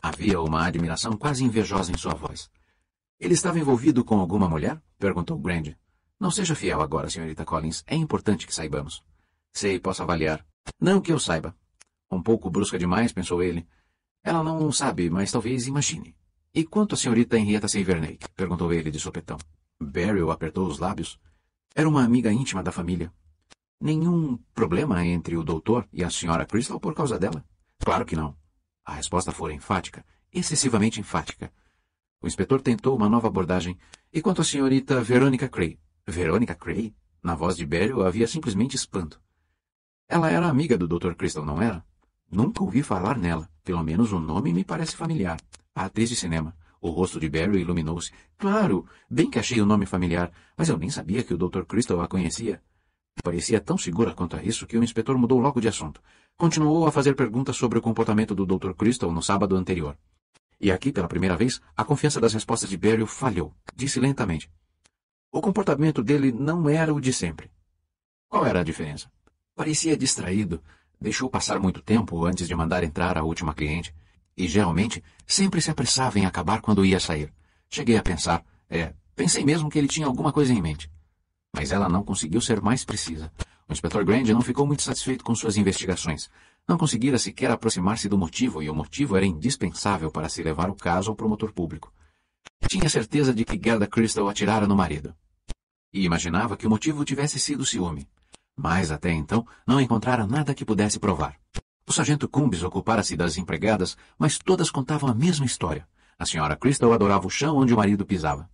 Havia uma admiração quase invejosa em sua voz. Ele estava envolvido com alguma mulher? perguntou Grand. Não seja fiel agora, senhorita Collins. É importante que saibamos. Sei, posso avaliar. Não que eu saiba. Um pouco brusca demais, pensou ele. Ela não sabe, mas talvez imagine. E quanto a senhorita Henrietta Severnay? Perguntou ele de sopetão. Beryl apertou os lábios. Era uma amiga íntima da família. Nenhum problema entre o doutor e a senhora Crystal por causa dela? Claro que não. A resposta fora enfática, excessivamente enfática. O inspetor tentou uma nova abordagem. E quanto à senhorita Verônica Cray? Verônica Cray? Na voz de Beryl havia simplesmente espanto. Ela era amiga do Dr. Crystal, não era? Nunca ouvi falar nela. Pelo menos o nome me parece familiar. A atriz de cinema. O rosto de Barry iluminou-se. Claro, bem que achei o nome familiar, mas eu nem sabia que o Dr. Crystal a conhecia. Parecia tão segura quanto a isso que o inspetor mudou logo de assunto. Continuou a fazer perguntas sobre o comportamento do Dr. Crystal no sábado anterior. E aqui, pela primeira vez, a confiança das respostas de Beryl falhou. Disse lentamente. O comportamento dele não era o de sempre. Qual era a diferença? Parecia distraído. Deixou passar muito tempo antes de mandar entrar a última cliente e geralmente sempre se apressava em acabar quando ia sair. Cheguei a pensar, é, pensei mesmo que ele tinha alguma coisa em mente. Mas ela não conseguiu ser mais precisa. O inspetor Grand não ficou muito satisfeito com suas investigações. Não conseguira sequer aproximar-se do motivo, e o motivo era indispensável para se levar o caso ao promotor público. Tinha certeza de que Gerda Crystal atirara no marido. E imaginava que o motivo tivesse sido ciúme. Mas até então não encontrara nada que pudesse provar. O sargento Cumbis ocupara-se das empregadas, mas todas contavam a mesma história. A senhora Crystal adorava o chão onde o marido pisava.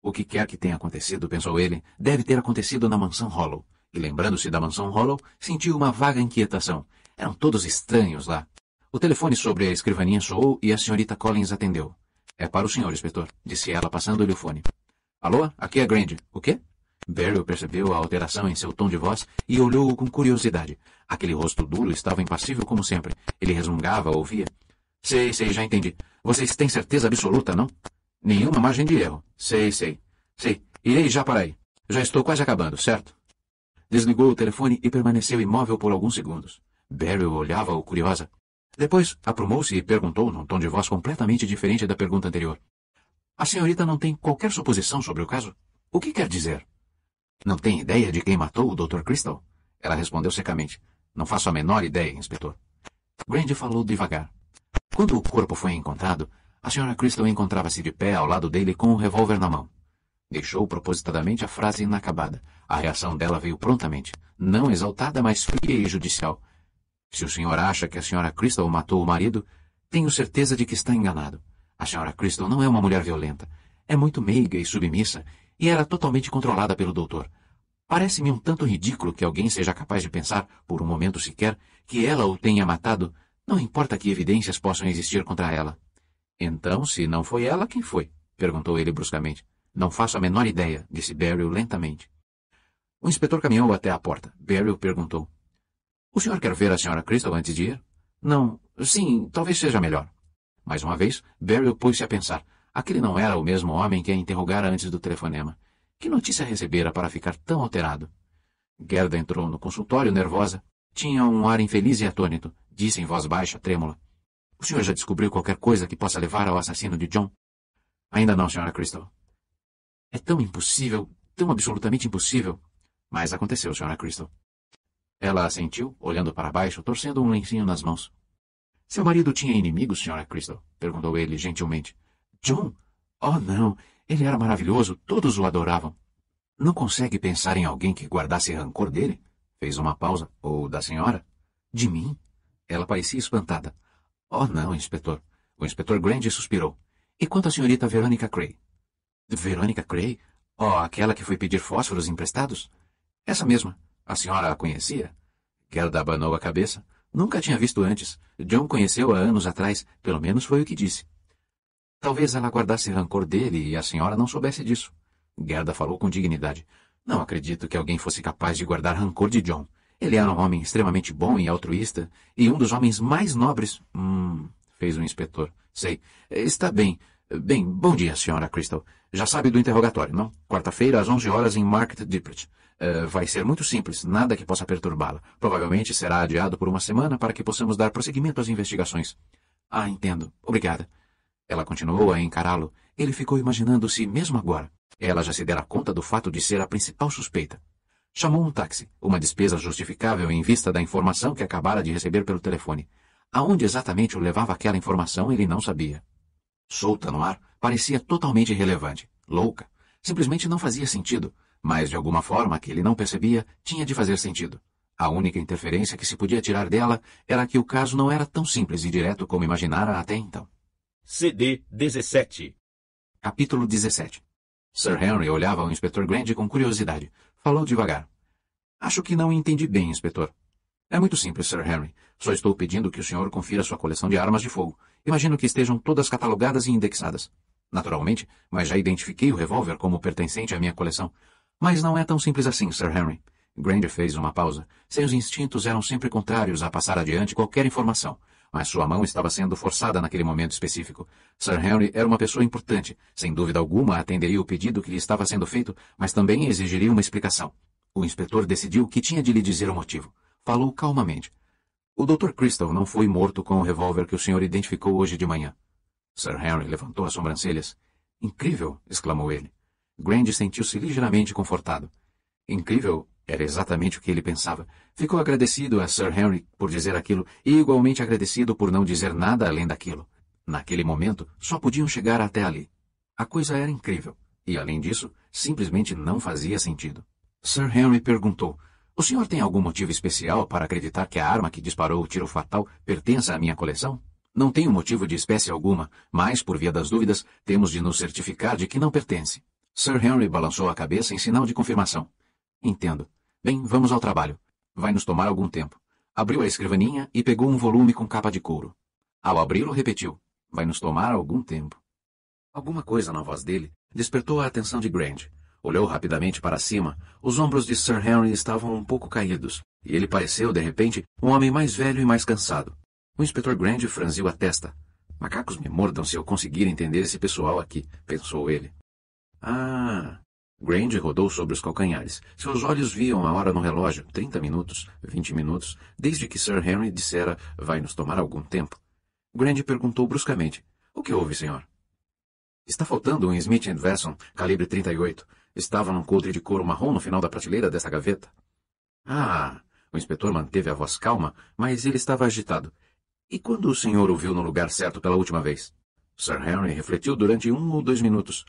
O que quer que tenha acontecido, pensou ele, deve ter acontecido na mansão Hollow. E lembrando-se da mansão Hollow, sentiu uma vaga inquietação. Eram todos estranhos lá. O telefone sobre a escrivaninha soou e a senhorita Collins atendeu. É para o senhor, inspetor, disse ela, passando-lhe o fone. Alô, aqui é Grand. O quê? Beryl percebeu a alteração em seu tom de voz e olhou-o com curiosidade. Aquele rosto duro estava impassível como sempre. Ele resmungava, ouvia. Sei, sei, já entendi. Vocês têm certeza absoluta, não? Nenhuma margem de erro. Sei, sei. Sei. Irei já para aí. Já estou quase acabando, certo? Desligou o telefone e permaneceu imóvel por alguns segundos. Beryl olhava-o curiosa. Depois aprumou-se e perguntou num tom de voz completamente diferente da pergunta anterior. A senhorita não tem qualquer suposição sobre o caso? O que quer dizer? Não tem ideia de quem matou o Dr. Crystal? Ela respondeu secamente. Não faço a menor ideia, inspetor. Grande falou devagar. Quando o corpo foi encontrado, a senhora Crystal encontrava-se de pé ao lado dele com o um revólver na mão. Deixou propositadamente a frase inacabada. A reação dela veio prontamente, não exaltada, mas fria e judicial. Se o senhor acha que a senhora Crystal matou o marido, tenho certeza de que está enganado. A senhora Crystal não é uma mulher violenta. É muito meiga e submissa e era totalmente controlada pelo doutor. Parece-me um tanto ridículo que alguém seja capaz de pensar, por um momento sequer, que ela o tenha matado, não importa que evidências possam existir contra ela. Então, se não foi ela, quem foi? perguntou ele bruscamente. Não faço a menor ideia, disse Beryl lentamente. O inspetor caminhou até a porta. Beryl perguntou. O senhor quer ver a senhora Crystal antes de ir? Não. Sim, talvez seja melhor. Mais uma vez, Beryl pôs-se a pensar. Aquele não era o mesmo homem que a interrogara antes do telefonema. Que notícia recebera para ficar tão alterado? Gerda entrou no consultório nervosa. Tinha um ar infeliz e atônito. Disse em voz baixa, trêmula. O senhor já descobriu qualquer coisa que possa levar ao assassino de John? Ainda não, senhora Crystal. É tão impossível, tão absolutamente impossível. Mas aconteceu, senhora Crystal. Ela assentiu, olhando para baixo, torcendo um lencinho nas mãos. Seu marido tinha inimigos, senhora Crystal? Perguntou ele gentilmente. John? Oh, não. Ele era maravilhoso, todos o adoravam. Não consegue pensar em alguém que guardasse rancor dele? Fez uma pausa. Ou da senhora? De mim? Ela parecia espantada. Oh, não, inspetor. O inspetor Grande suspirou. E quanto à senhorita Verônica Cray? Verônica Cray? Oh, aquela que foi pedir fósforos emprestados? Essa mesma. A senhora a conhecia? Gerda abanou a cabeça. Nunca tinha visto antes. John conheceu-a anos atrás, pelo menos foi o que disse. Talvez ela guardasse rancor dele e a senhora não soubesse disso. Gerda falou com dignidade. Não acredito que alguém fosse capaz de guardar rancor de John. Ele era um homem extremamente bom e altruísta, e um dos homens mais nobres. Hum, fez o inspetor. Sei. Está bem. Bem, bom dia, senhora Crystal. Já sabe do interrogatório, não? Quarta-feira, às onze horas, em Market Dippert. Uh, eh, vai ser muito simples, nada que possa perturbá-la. Provavelmente será adiado por uma semana para que possamos dar prosseguimento às investigações. Ah, entendo. Obrigada. Ela continuou a encará-lo. Ele ficou imaginando se mesmo agora. Ela já se dera conta do fato de ser a principal suspeita. Chamou um táxi, uma despesa justificável em vista da informação que acabara de receber pelo telefone. Aonde exatamente o levava aquela informação ele não sabia. Solta no ar, parecia totalmente irrelevante, louca. Simplesmente não fazia sentido, mas de alguma forma que ele não percebia tinha de fazer sentido. A única interferência que se podia tirar dela era que o caso não era tão simples e direto como imaginara até então. CD 17. Capítulo 17. Sir Henry olhava o inspetor Grant com curiosidade. Falou devagar. Acho que não entendi bem, inspetor. É muito simples, Sir Henry. Só estou pedindo que o senhor confira sua coleção de armas de fogo. Imagino que estejam todas catalogadas e indexadas. Naturalmente, mas já identifiquei o revólver como pertencente à minha coleção. Mas não é tão simples assim, Sir Henry. Granger fez uma pausa. Seus instintos eram sempre contrários a passar adiante qualquer informação mas sua mão estava sendo forçada naquele momento específico. Sir Henry era uma pessoa importante. Sem dúvida alguma, atenderia o pedido que lhe estava sendo feito, mas também exigiria uma explicação. O inspetor decidiu que tinha de lhe dizer o motivo. Falou calmamente. O Dr. Crystal não foi morto com o revólver que o senhor identificou hoje de manhã. Sir Henry levantou as sobrancelhas. Incrível! exclamou ele. Grand sentiu-se ligeiramente confortado. Incrível era exatamente o que ele pensava. Ficou agradecido a Sir Henry por dizer aquilo e igualmente agradecido por não dizer nada além daquilo. Naquele momento, só podiam chegar até ali. A coisa era incrível. E além disso, simplesmente não fazia sentido. Sir Henry perguntou: O senhor tem algum motivo especial para acreditar que a arma que disparou o tiro fatal pertença à minha coleção? Não tenho motivo de espécie alguma, mas, por via das dúvidas, temos de nos certificar de que não pertence. Sir Henry balançou a cabeça em sinal de confirmação. Entendo. Bem, vamos ao trabalho. Vai nos tomar algum tempo. Abriu a escrivaninha e pegou um volume com capa de couro. Ao abri-lo, repetiu. Vai nos tomar algum tempo. Alguma coisa na voz dele despertou a atenção de Grant. Olhou rapidamente para cima. Os ombros de Sir Henry estavam um pouco caídos, e ele pareceu, de repente, um homem mais velho e mais cansado. O inspetor Grand franziu a testa. Macacos me mordam se eu conseguir entender esse pessoal aqui, pensou ele. Ah, Grand rodou sobre os calcanhares. Seus olhos viam a hora no relógio. Trinta minutos, vinte minutos, desde que Sir Henry dissera vai nos tomar algum tempo. Grand perguntou bruscamente. O que houve, senhor? Está faltando um Smith Wesson, calibre 38. Estava num coldre de couro marrom no final da prateleira desta gaveta. Ah! O inspetor manteve a voz calma, mas ele estava agitado. E quando o senhor o viu no lugar certo pela última vez? Sir Henry refletiu durante um ou dois minutos.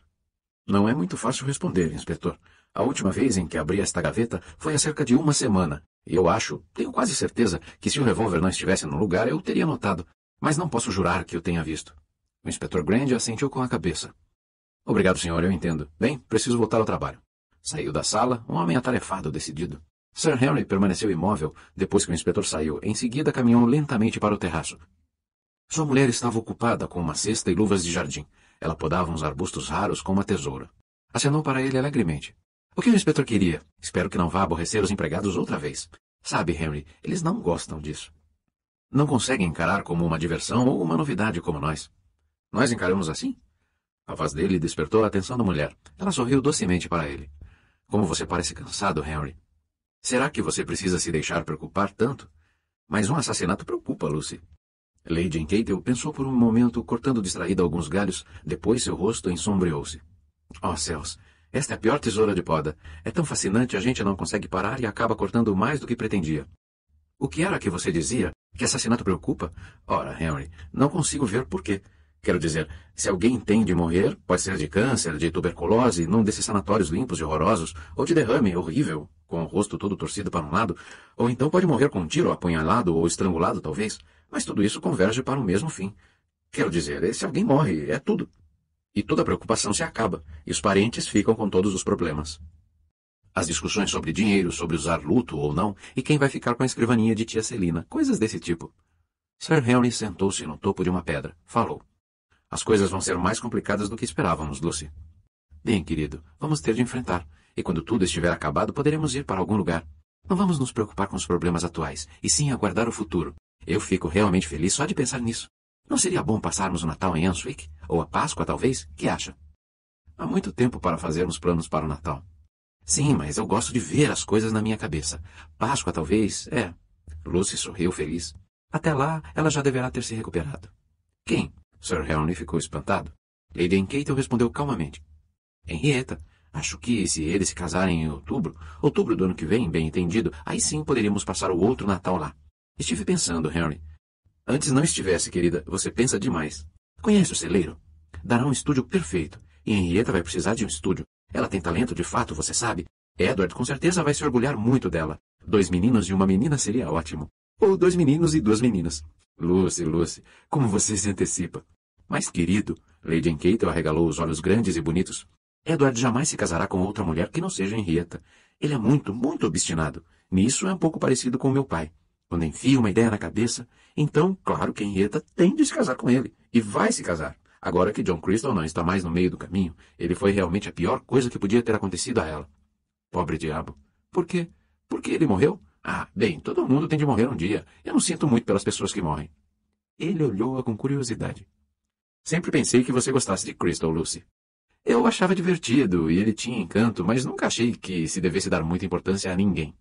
Não é muito fácil responder, inspetor. A última vez em que abri esta gaveta foi há cerca de uma semana. E eu acho, tenho quase certeza, que se o revólver não estivesse no lugar, eu teria notado. Mas não posso jurar que o tenha visto. O inspetor Grande assentiu com a cabeça. Obrigado, senhor, eu entendo. Bem, preciso voltar ao trabalho. Saiu da sala, um homem atarefado, decidido. Sir Henry permaneceu imóvel depois que o inspetor saiu. Em seguida, caminhou lentamente para o terraço. Sua mulher estava ocupada com uma cesta e luvas de jardim. Ela podava uns arbustos raros com uma tesoura. Acenou para ele alegremente. O que o inspetor queria? Espero que não vá aborrecer os empregados outra vez. Sabe, Henry, eles não gostam disso. Não conseguem encarar como uma diversão ou uma novidade como nós. Nós encaramos assim? A voz dele despertou a atenção da mulher. Ela sorriu docemente para ele. Como você parece cansado, Henry. Será que você precisa se deixar preocupar tanto? Mas um assassinato preocupa, Lucy. Lady Enqueitel pensou por um momento cortando distraída alguns galhos, depois seu rosto ensombreou-se. Oh céus! Esta é a pior tesoura de poda. É tão fascinante a gente não consegue parar e acaba cortando mais do que pretendia. O que era que você dizia? Que assassinato preocupa? Ora, Henry, não consigo ver por quê. Quero dizer, se alguém tem de morrer, pode ser de câncer, de tuberculose, num desses sanatórios limpos e horrorosos, ou de derrame horrível, com o rosto todo torcido para um lado, ou então pode morrer com um tiro apunhalado ou estrangulado, talvez. Mas tudo isso converge para o mesmo fim. Quero dizer, se alguém morre, é tudo. E toda a preocupação se acaba, e os parentes ficam com todos os problemas. As discussões sobre dinheiro, sobre usar luto ou não, e quem vai ficar com a escrivaninha de tia Celina, coisas desse tipo. Sir Henry sentou-se no topo de uma pedra. Falou. As coisas vão ser mais complicadas do que esperávamos, Lucy. Bem, querido, vamos ter de enfrentar. E quando tudo estiver acabado, poderemos ir para algum lugar. Não vamos nos preocupar com os problemas atuais, e sim aguardar o futuro. Eu fico realmente feliz só de pensar nisso. Não seria bom passarmos o Natal em Answick? Ou a Páscoa, talvez? Que acha? Há muito tempo para fazermos planos para o Natal. Sim, mas eu gosto de ver as coisas na minha cabeça. Páscoa, talvez? É. Lucy sorriu feliz. Até lá, ela já deverá ter se recuperado. Quem? Sir Henry ficou espantado. Lady Encatel respondeu calmamente. Henrietta, acho que se eles se casarem em outubro, outubro do ano que vem, bem entendido, aí sim poderíamos passar o outro Natal lá. Estive pensando, Harry. Antes não estivesse, querida, você pensa demais. Conhece o celeiro? Dará um estúdio perfeito. E Henrietta vai precisar de um estúdio. Ela tem talento de fato, você sabe. Edward com certeza vai se orgulhar muito dela. Dois meninos e uma menina seria ótimo. Ou dois meninos e duas meninas. Lucy, Lucy, como você se antecipa. Mas, querido, Lady Enqueita arregalou os olhos grandes e bonitos. Edward jamais se casará com outra mulher que não seja Henrietta. Ele é muito, muito obstinado. Nisso é um pouco parecido com meu pai. Quando enfia uma ideia na cabeça, então, claro que Henrietta tem de se casar com ele. E vai se casar. Agora que John Crystal não está mais no meio do caminho, ele foi realmente a pior coisa que podia ter acontecido a ela. Pobre diabo. Por quê? Porque ele morreu? Ah, bem, todo mundo tem de morrer um dia. Eu não sinto muito pelas pessoas que morrem. Ele olhou-a com curiosidade. Sempre pensei que você gostasse de Crystal, Lucy. Eu achava divertido e ele tinha encanto, mas nunca achei que se devesse dar muita importância a ninguém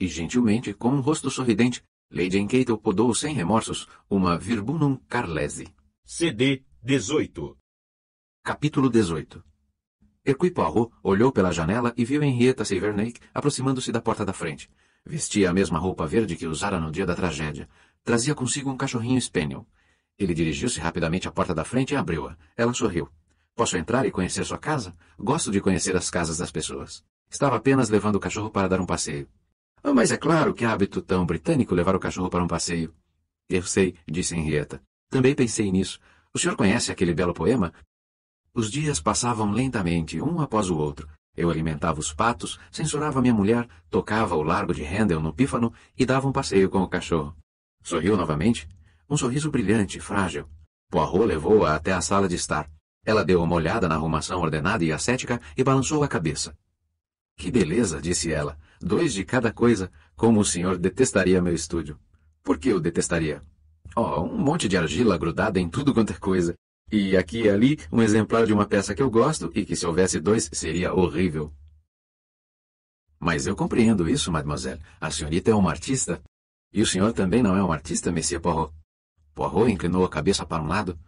e gentilmente, com um rosto sorridente, Lady Enkeito podou sem remorsos uma Virbunum carlesi. CD 18 Capítulo 18 Hercule Poirot olhou pela janela e viu Henrietta Severnake aproximando-se da porta da frente. Vestia a mesma roupa verde que usara no dia da tragédia. Trazia consigo um cachorrinho Spaniel. Ele dirigiu-se rapidamente à porta da frente e abriu-a. Ela sorriu. Posso entrar e conhecer sua casa? Gosto de conhecer as casas das pessoas. Estava apenas levando o cachorro para dar um passeio. Ah, mas é claro que hábito tão britânico levar o cachorro para um passeio. Eu sei, disse Henrietta. Também pensei nisso. O senhor conhece aquele belo poema? Os dias passavam lentamente, um após o outro. Eu alimentava os patos, censurava minha mulher, tocava o largo de Handel no pífano e dava um passeio com o cachorro. Sorriu novamente? Um sorriso brilhante, frágil. Poirot levou-a até a sala de estar. Ela deu uma olhada na arrumação ordenada e ascética e balançou a cabeça. Que beleza, disse ela dois de cada coisa, como o senhor detestaria meu estúdio. Por que eu detestaria? Oh, um monte de argila grudada em tudo quanto é coisa. E aqui e ali, um exemplar de uma peça que eu gosto e que se houvesse dois seria horrível. Mas eu compreendo isso, mademoiselle. A senhorita é uma artista. E o senhor também não é um artista, monsieur Poirot? Poirot inclinou a cabeça para um lado.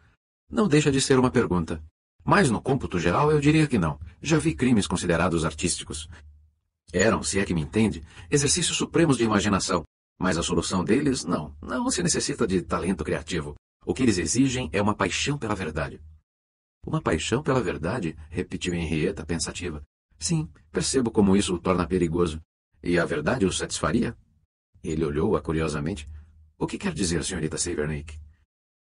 Não deixa de ser uma pergunta. Mas no cômputo geral eu diria que não. Já vi crimes considerados artísticos. Eram, se é que me entende, exercícios supremos de imaginação, mas a solução deles não, não se necessita de talento criativo. O que eles exigem é uma paixão pela verdade. Uma paixão pela verdade, repetiu Henrietta pensativa. Sim, percebo como isso o torna perigoso. E a verdade o satisfaria? Ele olhou-a curiosamente. O que quer dizer, senhorita Savernick?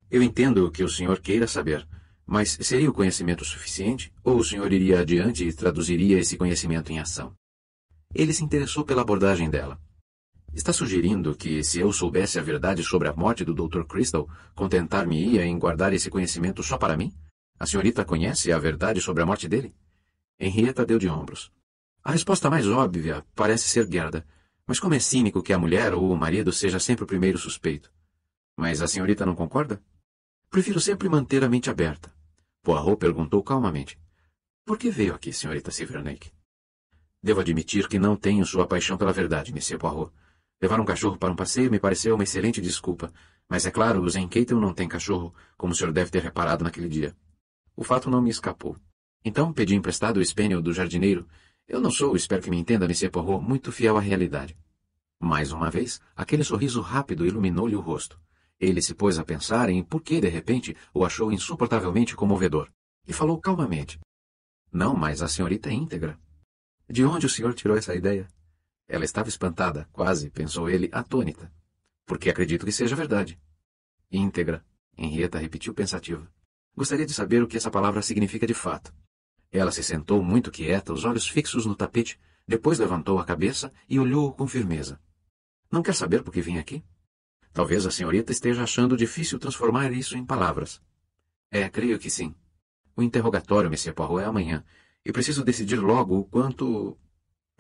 Eu entendo o que o senhor queira saber, mas seria o conhecimento suficiente ou o senhor iria adiante e traduziria esse conhecimento em ação? Ele se interessou pela abordagem dela. Está sugerindo que, se eu soubesse a verdade sobre a morte do Dr. Crystal, contentar-me-ia em guardar esse conhecimento só para mim? A senhorita conhece a verdade sobre a morte dele? Henrietta deu de ombros. A resposta mais óbvia parece ser Gerda, mas como é cínico que a mulher ou o marido seja sempre o primeiro suspeito. Mas a senhorita não concorda? Prefiro sempre manter a mente aberta. Poirot perguntou calmamente. Por que veio aqui, senhorita Silvernake? Devo admitir que não tenho sua paixão pela verdade, Monsieur Poirot. Levar um cachorro para um passeio me pareceu uma excelente desculpa, mas é claro, Zen Keitel não tem cachorro, como o senhor deve ter reparado naquele dia. O fato não me escapou. Então pedi emprestado o espelho do jardineiro. Eu não sou, espero que me entenda, Monsieur Poirot, muito fiel à realidade. Mais uma vez, aquele sorriso rápido iluminou-lhe o rosto. Ele se pôs a pensar em por que, de repente, o achou insuportavelmente comovedor. E falou calmamente. Não, mas a senhorita é íntegra. De onde o senhor tirou essa ideia? Ela estava espantada, quase, pensou ele, atônita. Porque acredito que seja verdade. Íntegra, Henrietta repetiu pensativa. Gostaria de saber o que essa palavra significa de fato. Ela se sentou muito quieta, os olhos fixos no tapete, depois levantou a cabeça e olhou-o com firmeza. Não quer saber por que vim aqui? Talvez a senhorita esteja achando difícil transformar isso em palavras. É, creio que sim. O interrogatório, Monsieur Poirot, é amanhã, e preciso decidir logo o quanto.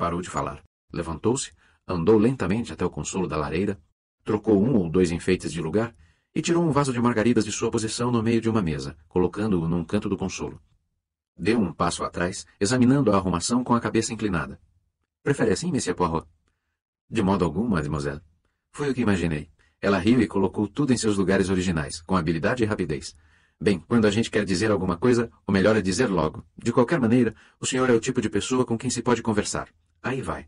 Parou de falar. Levantou-se, andou lentamente até o consolo da lareira, trocou um ou dois enfeites de lugar e tirou um vaso de margaridas de sua posição no meio de uma mesa, colocando-o num canto do consolo. Deu um passo atrás, examinando a arrumação com a cabeça inclinada. Prefere assim, Monsieur Poirot? De modo algum, mademoiselle. Foi o que imaginei. Ela riu e colocou tudo em seus lugares originais, com habilidade e rapidez. Bem, quando a gente quer dizer alguma coisa, o melhor é dizer logo. De qualquer maneira, o senhor é o tipo de pessoa com quem se pode conversar. Aí vai.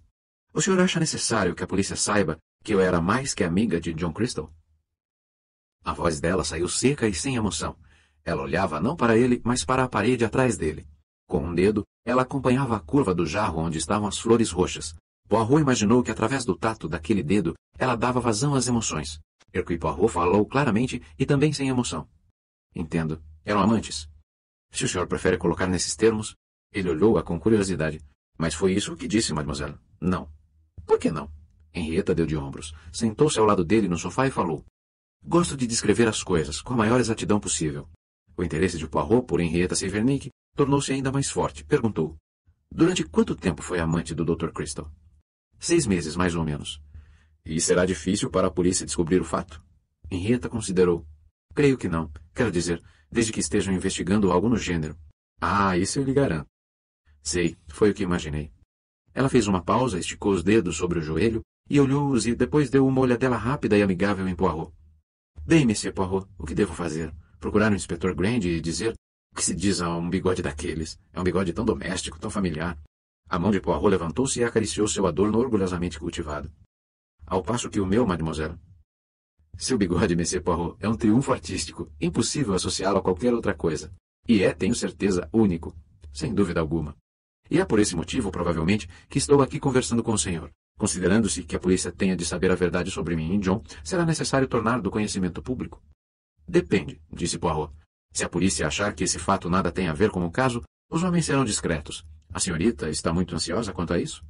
O senhor acha necessário que a polícia saiba que eu era mais que amiga de John Crystal? A voz dela saiu seca e sem emoção. Ela olhava não para ele, mas para a parede atrás dele. Com um dedo, ela acompanhava a curva do jarro onde estavam as flores roxas. Poirot imaginou que através do tato daquele dedo, ela dava vazão às emoções. Hercule Poirot falou claramente e também sem emoção. Entendo, eram amantes. Se o senhor prefere colocar nesses termos. Ele olhou-a com curiosidade. Mas foi isso que disse, mademoiselle. Não. Por que não? Henrietta deu de ombros, sentou-se ao lado dele no sofá e falou. Gosto de descrever as coisas com a maior exatidão possível. O interesse de Poirot por Henrietta Severnick tornou-se ainda mais forte. Perguntou. Durante quanto tempo foi amante do Dr. Crystal? Seis meses, mais ou menos. E será difícil para a polícia descobrir o fato? Henrietta considerou. Creio que não, quero dizer, desde que estejam investigando algo no gênero. Ah, isso eu lhe garanto. Sei, foi o que imaginei. Ela fez uma pausa, esticou os dedos sobre o joelho e olhou-os e depois deu uma olhadela rápida e amigável em Poirot. Dei-me, Poirot, o que devo fazer? Procurar o inspetor Grand e dizer o que se diz a um bigode daqueles? É um bigode tão doméstico, tão familiar. A mão de Poirot levantou-se e acariciou seu adorno orgulhosamente cultivado. Ao passo que o meu, mademoiselle, seu bigode, Monsieur Poirot, é um triunfo artístico, impossível associá-lo a qualquer outra coisa. E é, tenho certeza, único. Sem dúvida alguma. E é por esse motivo, provavelmente, que estou aqui conversando com o senhor. Considerando-se que a polícia tenha de saber a verdade sobre mim e John, será necessário tornar do conhecimento público. Depende, disse Poirot. Se a polícia achar que esse fato nada tem a ver com o caso, os homens serão discretos. A senhorita está muito ansiosa quanto a isso?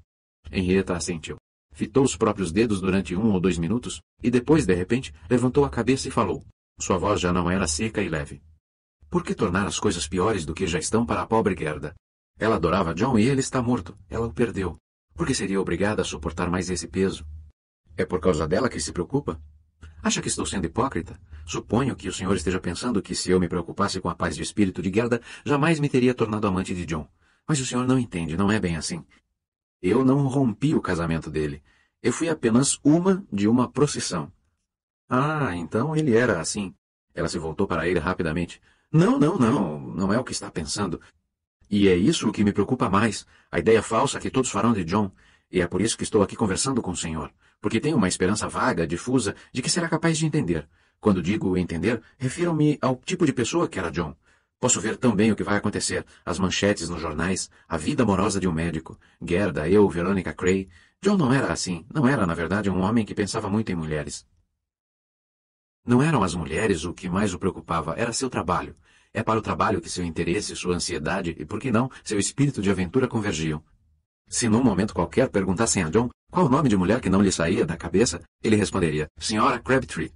Henrietta assentiu fitou os próprios dedos durante um ou dois minutos, e depois de repente, levantou a cabeça e falou. Sua voz já não era seca e leve. Por que tornar as coisas piores do que já estão para a pobre Gerda? Ela adorava John e ele está morto, ela o perdeu. Por que seria obrigada a suportar mais esse peso? É por causa dela que se preocupa? Acha que estou sendo hipócrita? Suponho que o senhor esteja pensando que se eu me preocupasse com a paz de espírito de Gerda, jamais me teria tornado amante de John. Mas o senhor não entende, não é bem assim. Eu não rompi o casamento dele. Eu fui apenas uma de uma procissão. Ah, então ele era assim. Ela se voltou para ele rapidamente. Não, não, não, não é o que está pensando. E é isso o que me preocupa mais, a ideia falsa que todos farão de John. E é por isso que estou aqui conversando com o senhor, porque tenho uma esperança vaga, difusa, de que será capaz de entender. Quando digo entender, refiro-me ao tipo de pessoa que era John, Posso ver também o que vai acontecer, as manchetes nos jornais, a vida amorosa de um médico, Gerda, eu, Veronica Cray. John não era assim, não era, na verdade, um homem que pensava muito em mulheres. Não eram as mulheres o que mais o preocupava, era seu trabalho. É para o trabalho que seu interesse, sua ansiedade e, por que não, seu espírito de aventura convergiam. Se num momento qualquer perguntassem a John qual o nome de mulher que não lhe saía da cabeça, ele responderia, Senhora Crabtree.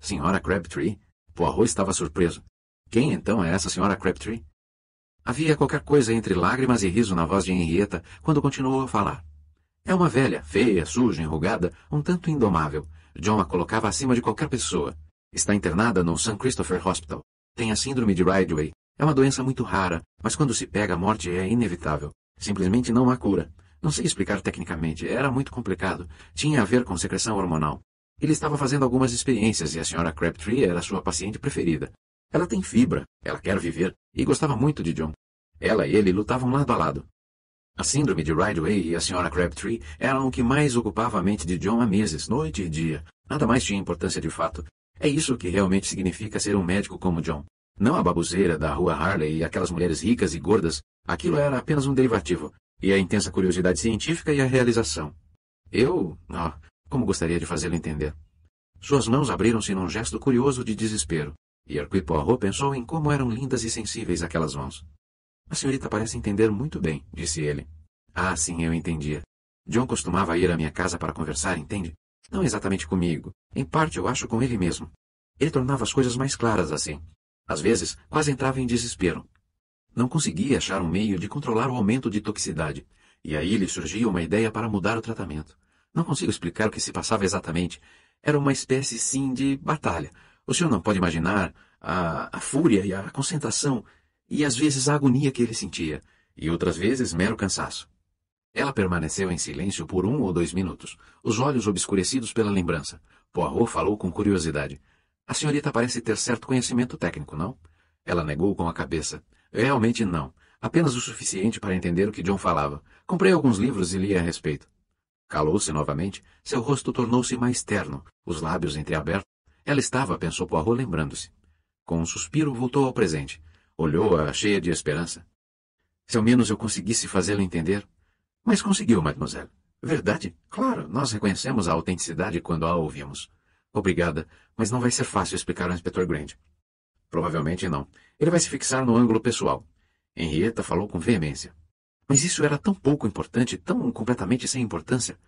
Senhora Crabtree? Poirot estava surpreso. Quem então é essa senhora Crabtree? Havia qualquer coisa entre lágrimas e riso na voz de Henrietta quando continuou a falar. É uma velha, feia, suja, enrugada, um tanto indomável. John a colocava acima de qualquer pessoa. Está internada no St. Christopher Hospital. Tem a síndrome de Ridgway. É uma doença muito rara, mas quando se pega a morte é inevitável. Simplesmente não há cura. Não sei explicar tecnicamente, era muito complicado. Tinha a ver com secreção hormonal. Ele estava fazendo algumas experiências e a senhora Crabtree era sua paciente preferida. Ela tem fibra, ela quer viver, e gostava muito de John. Ela e ele lutavam lado a lado. A síndrome de Rideway e a Sra. Crabtree eram o que mais ocupava a mente de John há meses, noite e dia. Nada mais tinha importância de fato. É isso que realmente significa ser um médico como John. Não a babuzeira da rua Harley e aquelas mulheres ricas e gordas. Aquilo era apenas um derivativo. E a intensa curiosidade científica e a realização. Eu... Ah, como gostaria de fazê-lo entender. Suas mãos abriram-se num gesto curioso de desespero. E e Poirot pensou em como eram lindas e sensíveis aquelas mãos. A senhorita parece entender muito bem, disse ele. Ah, sim, eu entendia. John costumava ir à minha casa para conversar, entende? Não exatamente comigo. Em parte, eu acho com ele mesmo. Ele tornava as coisas mais claras assim. Às vezes, quase entrava em desespero. Não conseguia achar um meio de controlar o aumento de toxicidade. E aí lhe surgia uma ideia para mudar o tratamento. Não consigo explicar o que se passava exatamente. Era uma espécie, sim, de batalha. O senhor não pode imaginar a, a fúria e a concentração, e às vezes a agonia que ele sentia, e outras vezes mero cansaço. Ela permaneceu em silêncio por um ou dois minutos, os olhos obscurecidos pela lembrança. Poirot falou com curiosidade. A senhorita parece ter certo conhecimento técnico, não? Ela negou com a cabeça. Realmente não. Apenas o suficiente para entender o que John falava. Comprei alguns livros e li a respeito. Calou-se novamente. Seu rosto tornou-se mais terno, os lábios entreabertos ela estava, pensou Poirot lembrando-se. Com um suspiro voltou ao presente. Olhou-a cheia de esperança. Se ao menos eu conseguisse fazê la entender. Mas conseguiu, mademoiselle. Verdade? Claro, nós reconhecemos a autenticidade quando a ouvimos. Obrigada, mas não vai ser fácil explicar ao Inspetor Grant. Provavelmente não. Ele vai se fixar no ângulo pessoal. Henrietta falou com veemência. Mas isso era tão pouco importante, tão completamente sem importância.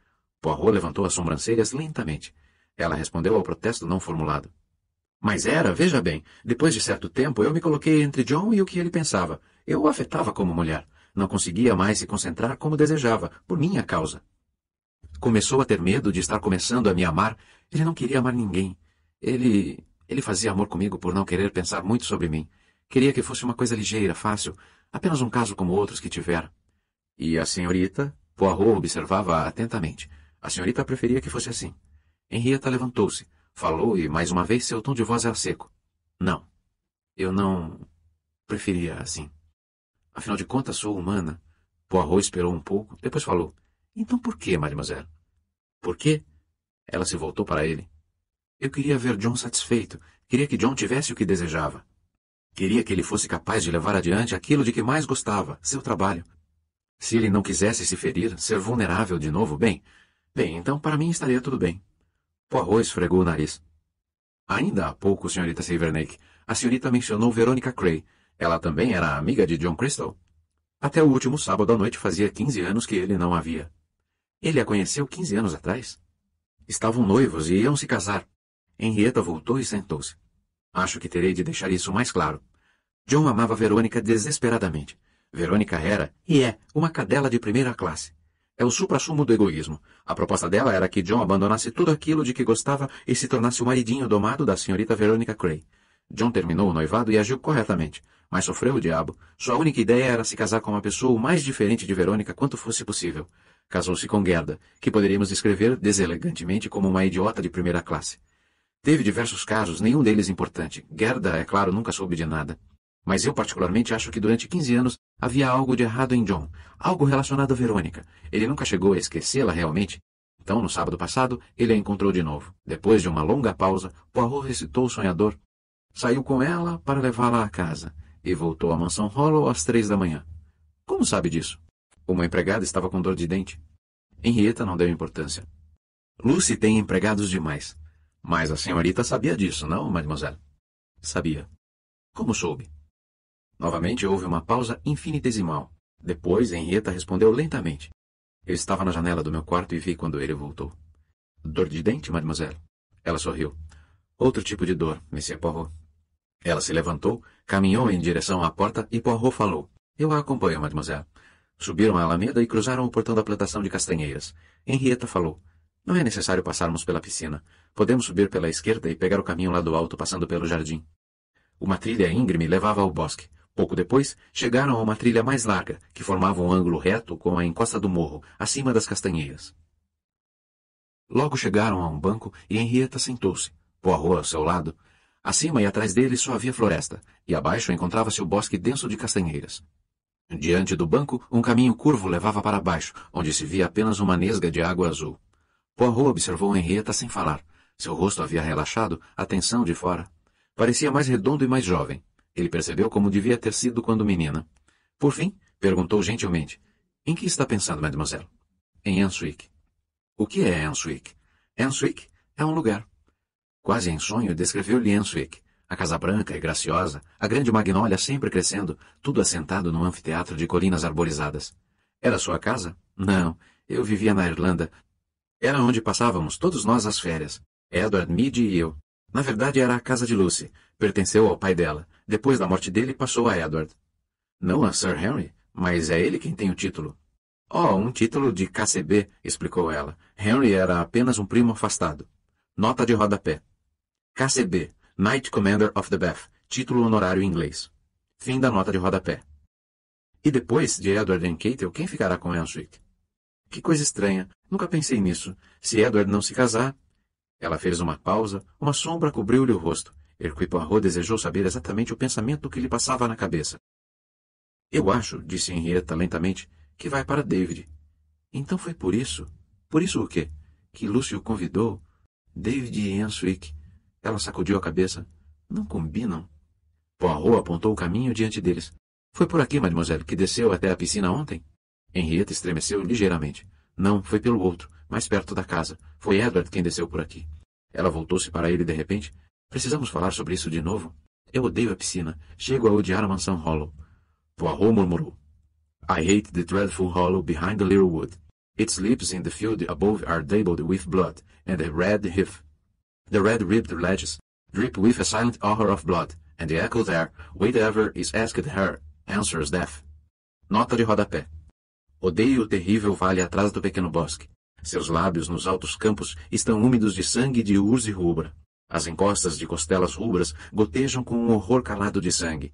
Poirot levantou as sobrancelhas lentamente. Ela respondeu ao protesto não formulado. Mas era, veja bem, depois de certo tempo eu me coloquei entre John e o que ele pensava. Eu o afetava como mulher. Não conseguia mais se concentrar como desejava, por minha causa. Começou a ter medo de estar começando a me amar. Ele não queria amar ninguém. Ele... ele fazia amor comigo por não querer pensar muito sobre mim. Queria que fosse uma coisa ligeira, fácil, apenas um caso como outros que tivera. E a senhorita? Poirot observava atentamente. A senhorita preferia que fosse assim. Henrietta levantou-se, falou e mais uma vez seu tom de voz era seco. Não. Eu não. preferia assim. Afinal de contas, sou humana. Poirot esperou um pouco, depois falou. Então por que, mademoiselle? Por quê? Ela se voltou para ele. Eu queria ver John satisfeito. Queria que John tivesse o que desejava. Queria que ele fosse capaz de levar adiante aquilo de que mais gostava, seu trabalho. Se ele não quisesse se ferir, ser vulnerável de novo, bem. Bem, então para mim estaria tudo bem. Poirot esfregou o nariz. Ainda há pouco, senhorita Silverneck, a senhorita mencionou Verônica Cray. Ela também era amiga de John Crystal. Até o último sábado à noite fazia 15 anos que ele não a via. Ele a conheceu 15 anos atrás. Estavam noivos e iam se casar. Henrietta voltou e sentou-se. Acho que terei de deixar isso mais claro. John amava Verônica desesperadamente. Verônica era, e é, uma cadela de primeira classe. É o suprassumo do egoísmo. A proposta dela era que John abandonasse tudo aquilo de que gostava e se tornasse o maridinho domado da senhorita Veronica Cray. John terminou o noivado e agiu corretamente, mas sofreu o diabo. Sua única ideia era se casar com uma pessoa o mais diferente de Verônica quanto fosse possível. Casou-se com Gerda, que poderíamos descrever deselegantemente como uma idiota de primeira classe. Teve diversos casos, nenhum deles importante. Gerda, é claro, nunca soube de nada. Mas eu particularmente acho que durante 15 anos havia algo de errado em John, algo relacionado a Verônica. Ele nunca chegou a esquecê-la realmente. Então, no sábado passado, ele a encontrou de novo. Depois de uma longa pausa, Poirot recitou o sonhador. Saiu com ela para levá-la à casa e voltou à mansão Hollow às três da manhã. Como sabe disso? Uma empregada estava com dor de dente. Henrietta não deu importância. Lucy tem empregados demais. Mas a senhorita sabia disso, não, mademoiselle? Sabia. Como soube? Novamente houve uma pausa infinitesimal. Depois Henrietta respondeu lentamente. Eu estava na janela do meu quarto e vi quando ele voltou. Dor de dente, mademoiselle? Ela sorriu. Outro tipo de dor, Monsieur Poirot. Ela se levantou, caminhou em direção à porta e Poirot falou. Eu a acompanho, mademoiselle. Subiram a alameda e cruzaram o portão da plantação de castanheiras. Henrietta falou. Não é necessário passarmos pela piscina. Podemos subir pela esquerda e pegar o caminho lá do alto passando pelo jardim. Uma trilha íngreme levava ao bosque. Pouco depois, chegaram a uma trilha mais larga, que formava um ângulo reto com a encosta do morro, acima das castanheiras. Logo chegaram a um banco e Henrietta sentou-se, Poirot ao seu lado. Acima e atrás dele só havia floresta, e abaixo encontrava-se o bosque denso de castanheiras. Diante do banco, um caminho curvo levava para baixo, onde se via apenas uma nesga de água azul. Poirot observou Henrietta sem falar. Seu rosto havia relaxado, a tensão de fora. Parecia mais redondo e mais jovem. Ele percebeu como devia ter sido quando menina. Por fim, perguntou gentilmente. Em que está pensando, mademoiselle? Em Answick. O que é Answick? Answick é um lugar. Quase em sonho, descreveu-lhe Answick. A casa branca e graciosa, a grande magnólia sempre crescendo, tudo assentado num anfiteatro de colinas arborizadas. Era sua casa? Não. Eu vivia na Irlanda. Era onde passávamos todos nós as férias. Edward Mead e eu. Na verdade era a casa de Lucy, pertenceu ao pai dela, depois da morte dele passou a Edward. Não a Sir Henry, mas é ele quem tem o título. Oh, um título de KCB, explicou ela. Henry era apenas um primo afastado. Nota de rodapé. KCB, Knight Commander of the Bath, título honorário em inglês. Fim da nota de rodapé. E depois de Edward e Keitel, quem ficará com Elswick? Que coisa estranha, nunca pensei nisso. Se Edward não se casar, ela fez uma pausa, uma sombra cobriu-lhe o rosto. Hercule Poirot desejou saber exatamente o pensamento que lhe passava na cabeça. Eu acho, disse Henrietta lentamente, que vai para David. Então foi por isso? Por isso o quê? Que Lúcio convidou? David e Enswick. Ela sacudiu a cabeça. Não combinam. Poirot apontou o caminho diante deles. Foi por aqui, mademoiselle, que desceu até a piscina ontem? Henrietta estremeceu ligeiramente. Não, foi pelo outro mais perto da casa. Foi Edward quem desceu por aqui. Ela voltou-se para ele de repente. Precisamos falar sobre isso de novo? Eu odeio a piscina. Chego a odiar a mansão Hollow. Poirot murmurou. I hate the dreadful hollow behind the little wood. Its leaves in the field above are dabbled with blood, and the red heath. The red-ribbed ledges drip with a silent horror of blood, and the echo there, whatever is asked her, answers death. Nota de rodapé. Odeio o terrível vale atrás do pequeno bosque. Seus lábios nos altos campos estão úmidos de sangue de urze rubra. As encostas de costelas rubras gotejam com um horror calado de sangue.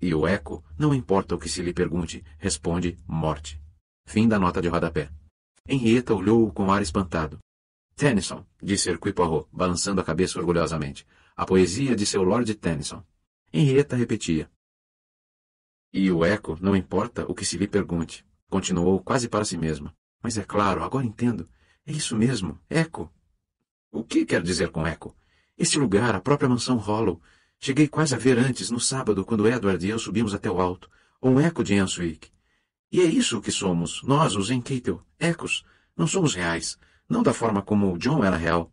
E o eco, não importa o que se lhe pergunte, responde, morte. Fim da nota de rodapé. Henrietta olhou-o com ar espantado. Tennyson, disse Hercule Poirot, balançando a cabeça orgulhosamente. A poesia de seu Lord Tennyson. Henrietta repetia. E o eco, não importa o que se lhe pergunte, continuou quase para si mesma. Mas é claro, agora entendo. É isso mesmo, eco. O que quer dizer com eco? Este lugar, a própria mansão Hollow. Cheguei quase a ver antes, no sábado, quando Edward e eu subimos até o alto. Um eco de Answick. E é isso que somos, nós, os Enkeitel, ecos. Não somos reais, não da forma como John era real.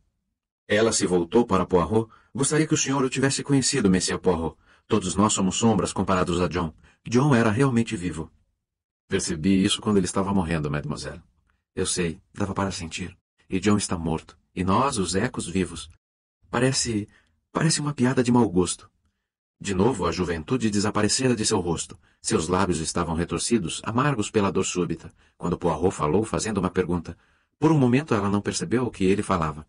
Ela se voltou para Poirot. Gostaria que o senhor o tivesse conhecido, Monsieur Poirot. Todos nós somos sombras comparados a John. John era realmente vivo. Percebi isso quando ele estava morrendo, mademoiselle. Eu sei, dava para sentir. E John está morto. E nós, os ecos vivos. Parece. parece uma piada de mau gosto. De novo, a juventude desaparecera de seu rosto. Seus lábios estavam retorcidos, amargos pela dor súbita, quando Poirot falou fazendo uma pergunta. Por um momento ela não percebeu o que ele falava.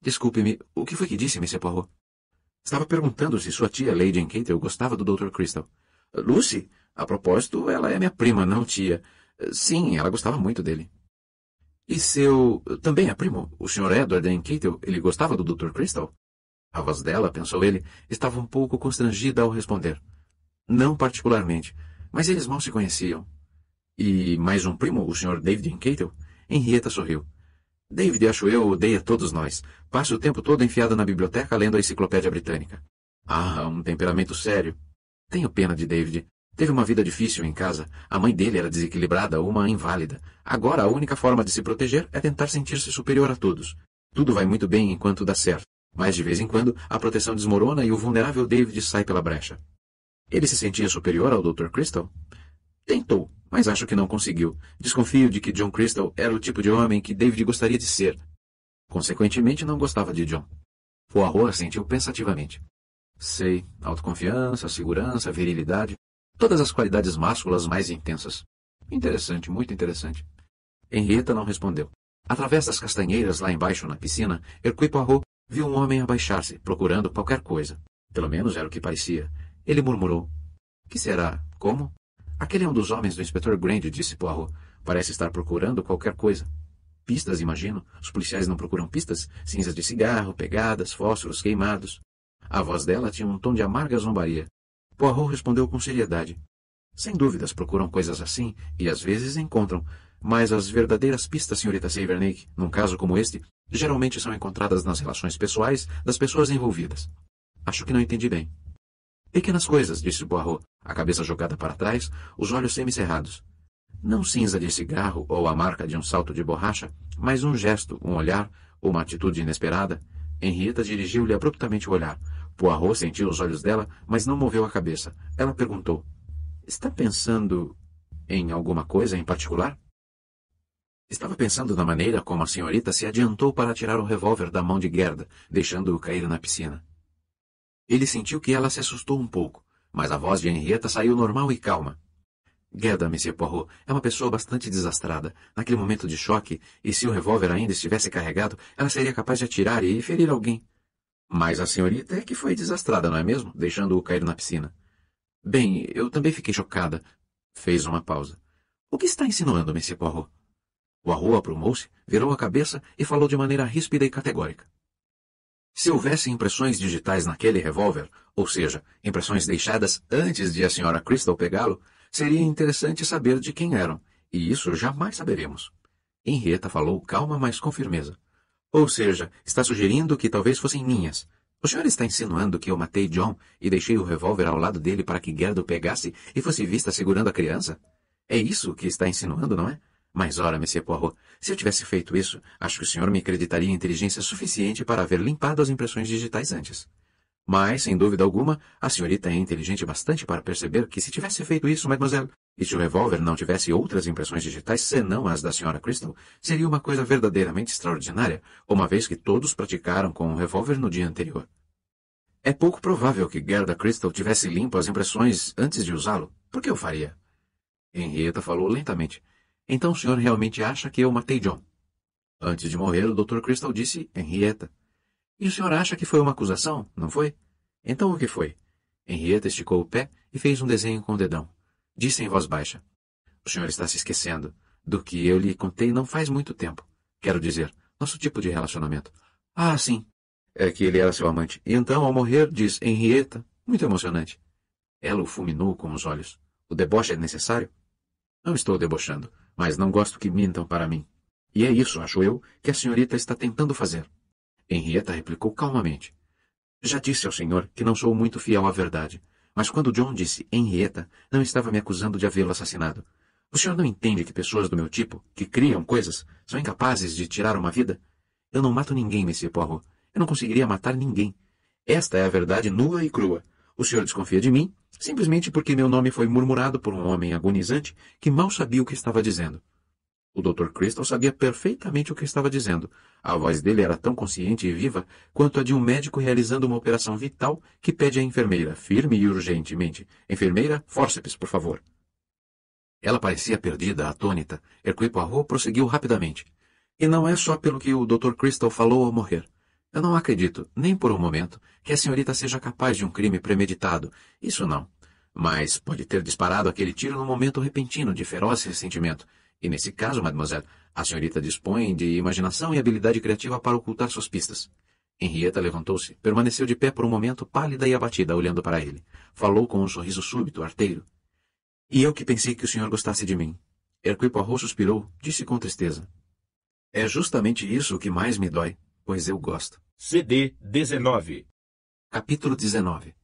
Desculpe-me, o que foi que disse, Mr. Poirot? Estava perguntando se sua tia Lady Encatel gostava do Dr. Crystal. Lucy? A propósito, ela é minha prima, não tia. Sim, ela gostava muito dele. E seu... também é primo, o Sr. Edward Enkitel, ele gostava do Dr. Crystal? A voz dela, pensou ele, estava um pouco constrangida ao responder. Não particularmente, mas eles mal se conheciam. E mais um primo, o Sr. David Enkitel? Henrietta sorriu. David, acho eu, odeia todos nós. Passa o tempo todo enfiado na biblioteca lendo a enciclopédia britânica. Ah, um temperamento sério. Tenho pena de David. Teve uma vida difícil em casa, a mãe dele era desequilibrada ou uma inválida. Agora a única forma de se proteger é tentar sentir-se superior a todos. Tudo vai muito bem enquanto dá certo, mas de vez em quando a proteção desmorona e o vulnerável David sai pela brecha. Ele se sentia superior ao Dr. Crystal? Tentou, mas acho que não conseguiu. Desconfio de que John Crystal era o tipo de homem que David gostaria de ser. Consequentemente, não gostava de John. Poirot assentiu pensativamente. Sei, autoconfiança, segurança, virilidade, todas as qualidades másculas mais intensas. Interessante, muito interessante. Henrietta não respondeu. Através das castanheiras lá embaixo na piscina, Hercule Poirot viu um homem abaixar-se, procurando qualquer coisa. Pelo menos era o que parecia. Ele murmurou. Que será? Como? Aquele é um dos homens do inspetor Grande, disse Poirot. Parece estar procurando qualquer coisa. Pistas, imagino. Os policiais não procuram pistas? Cinzas de cigarro, pegadas, fósforos queimados. A voz dela tinha um tom de amarga zombaria. Poirot respondeu com seriedade. Sem dúvidas procuram coisas assim, e às vezes encontram, mas as verdadeiras pistas, senhorita Savernake, num caso como este, geralmente são encontradas nas relações pessoais das pessoas envolvidas. Acho que não entendi bem. Pequenas coisas, disse Poirot, a cabeça jogada para trás, os olhos semicerrados. Não cinza de cigarro ou a marca de um salto de borracha, mas um gesto, um olhar, ou uma atitude inesperada. Henrietta dirigiu-lhe abruptamente o olhar, Poirot sentiu os olhos dela, mas não moveu a cabeça. Ela perguntou: Está pensando em alguma coisa em particular? Estava pensando na maneira como a senhorita se adiantou para tirar o revólver da mão de Gerda, deixando-o cair na piscina. Ele sentiu que ela se assustou um pouco, mas a voz de Henrietta saiu normal e calma. Gerda, Monsieur Poirot, é uma pessoa bastante desastrada. Naquele momento de choque, e se o revólver ainda estivesse carregado, ela seria capaz de atirar e ferir alguém. Mas a senhorita é que foi desastrada, não é mesmo? Deixando-o cair na piscina. Bem, eu também fiquei chocada. Fez uma pausa. O que está insinuando, Monsieur Poirot? O arroa aprumou-se, virou a cabeça e falou de maneira ríspida e categórica. Se houvesse impressões digitais naquele revólver, ou seja, impressões deixadas antes de a senhora Crystal pegá-lo, seria interessante saber de quem eram, e isso jamais saberemos. Henrietta falou calma, mas com firmeza. Ou seja, está sugerindo que talvez fossem minhas. O senhor está insinuando que eu matei John e deixei o revólver ao lado dele para que Gerdo pegasse e fosse vista segurando a criança? É isso que está insinuando, não é? Mas ora, Monsieur Poirot, se eu tivesse feito isso, acho que o senhor me acreditaria em inteligência suficiente para haver limpado as impressões digitais antes. Mas, sem dúvida alguma, a senhorita é inteligente bastante para perceber que se tivesse feito isso, mademoiselle, e se o revólver não tivesse outras impressões digitais senão as da Sra. Crystal, seria uma coisa verdadeiramente extraordinária, uma vez que todos praticaram com o um revólver no dia anterior. É pouco provável que Gerda Crystal tivesse limpo as impressões antes de usá-lo. Por que eu faria? Henrietta falou lentamente. Então o senhor realmente acha que eu matei John? Antes de morrer, o Dr. Crystal disse Henrietta. E o senhor acha que foi uma acusação, não foi? Então o que foi? Henrietta esticou o pé e fez um desenho com o dedão. Disse em voz baixa. O senhor está se esquecendo do que eu lhe contei não faz muito tempo. Quero dizer, nosso tipo de relacionamento. Ah, sim. É que ele era seu amante. E então, ao morrer, diz Henrietta. Muito emocionante. Ela o fulminou com os olhos. O deboche é necessário? Não estou debochando, mas não gosto que mintam para mim. E é isso, acho eu, que a senhorita está tentando fazer. Henrietta replicou calmamente. Já disse ao senhor que não sou muito fiel à verdade. Mas quando John disse Henrietta, não estava me acusando de havê-lo assassinado. O senhor não entende que pessoas do meu tipo, que criam coisas, são incapazes de tirar uma vida? Eu não mato ninguém, Monsieur Poirot. Eu não conseguiria matar ninguém. Esta é a verdade nua e crua. O senhor desconfia de mim, simplesmente porque meu nome foi murmurado por um homem agonizante que mal sabia o que estava dizendo. O Dr. Crystal sabia perfeitamente o que estava dizendo. A voz dele era tão consciente e viva quanto a de um médico realizando uma operação vital que pede à enfermeira, firme e urgentemente, enfermeira, fórceps, por favor. Ela parecia perdida, atônita. Hercule Poirot prosseguiu rapidamente. E não é só pelo que o Dr. Crystal falou ao morrer. Eu não acredito, nem por um momento, que a senhorita seja capaz de um crime premeditado. Isso não. Mas pode ter disparado aquele tiro num momento repentino de feroz ressentimento e nesse caso, mademoiselle, a senhorita dispõe de imaginação e habilidade criativa para ocultar suas pistas. Henrietta levantou-se, permaneceu de pé por um momento, pálida e abatida, olhando para ele. Falou com um sorriso súbito, arteiro. E eu que pensei que o senhor gostasse de mim. Hercule Poirot suspirou, disse com tristeza. É justamente isso o que mais me dói, pois eu gosto. CD 19 Capítulo 19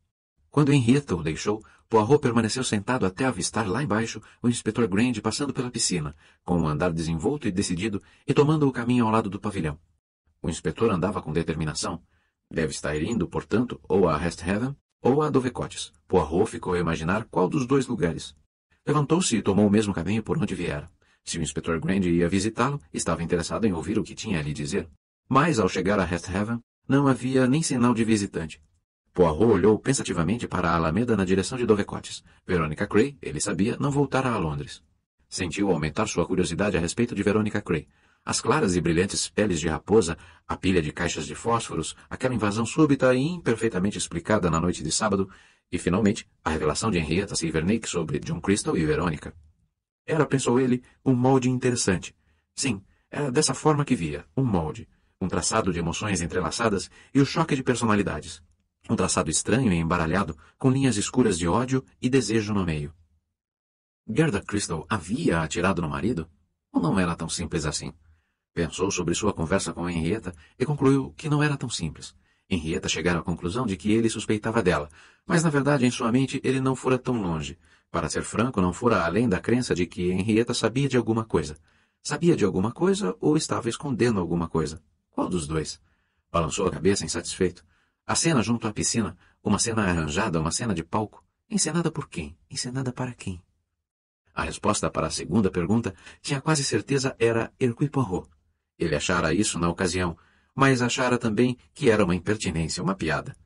quando Henrietta o deixou, Poirot permaneceu sentado até avistar lá embaixo o inspetor Grande passando pela piscina, com um andar desenvolto e decidido, e tomando o caminho ao lado do pavilhão. O inspetor andava com determinação. Deve estar indo, portanto, ou a Resthaven Heaven ou a Dovecotes. Poirot ficou a imaginar qual dos dois lugares. Levantou-se e tomou o mesmo caminho por onde viera. Se o inspetor Grande ia visitá-lo, estava interessado em ouvir o que tinha a lhe dizer. Mas ao chegar a Resthaven, Heaven, não havia nem sinal de visitante. Poirot olhou pensativamente para a Alameda na direção de Dovecotes. Verônica Cray, ele sabia, não voltara a Londres. Sentiu aumentar sua curiosidade a respeito de Verônica Cray. As claras e brilhantes peles de raposa, a pilha de caixas de fósforos, aquela invasão súbita e imperfeitamente explicada na noite de sábado, e, finalmente, a revelação de Henrietta Silvernick sobre John Crystal e Verônica. Era, pensou ele, um molde interessante. Sim, era dessa forma que via, um molde, um traçado de emoções entrelaçadas e o choque de personalidades um traçado estranho e embaralhado, com linhas escuras de ódio e desejo no meio. Gerda Crystal havia atirado no marido? Ou não era tão simples assim? Pensou sobre sua conversa com Henrietta e concluiu que não era tão simples. Henrietta chegara à conclusão de que ele suspeitava dela, mas na verdade em sua mente ele não fora tão longe. Para ser franco, não fora além da crença de que Henrietta sabia de alguma coisa. Sabia de alguma coisa ou estava escondendo alguma coisa? Qual dos dois? Balançou a cabeça insatisfeito. A cena junto à piscina, uma cena arranjada, uma cena de palco, encenada por quem? Encenada para quem? A resposta para a segunda pergunta tinha quase certeza era Hercule Poirot. Ele achara isso na ocasião, mas achara também que era uma impertinência, uma piada.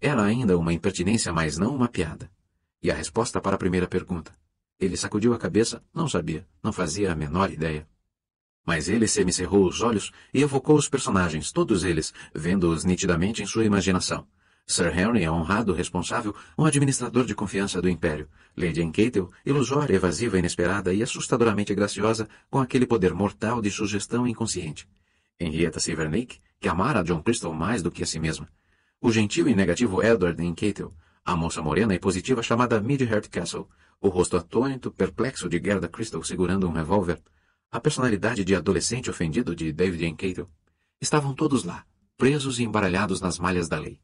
Era ainda uma impertinência, mas não uma piada. E a resposta para a primeira pergunta? Ele sacudiu a cabeça, não sabia, não fazia a menor ideia. Mas ele semicerrou os olhos e evocou os personagens, todos eles, vendo-os nitidamente em sua imaginação. Sir Henry é honrado responsável, um administrador de confiança do Império. Lady Encatel, ilusória, evasiva, inesperada e assustadoramente graciosa, com aquele poder mortal de sugestão inconsciente. Henrietta Silvernick, que amara John Crystal mais do que a si mesma. O gentil e negativo Edward Encatel, a moça morena e positiva chamada Midheart Castle, o rosto atônito, perplexo de Gerda Crystal segurando um revólver, a personalidade de adolescente ofendido de David Enqueiro, estavam todos lá, presos e embaralhados nas malhas da lei.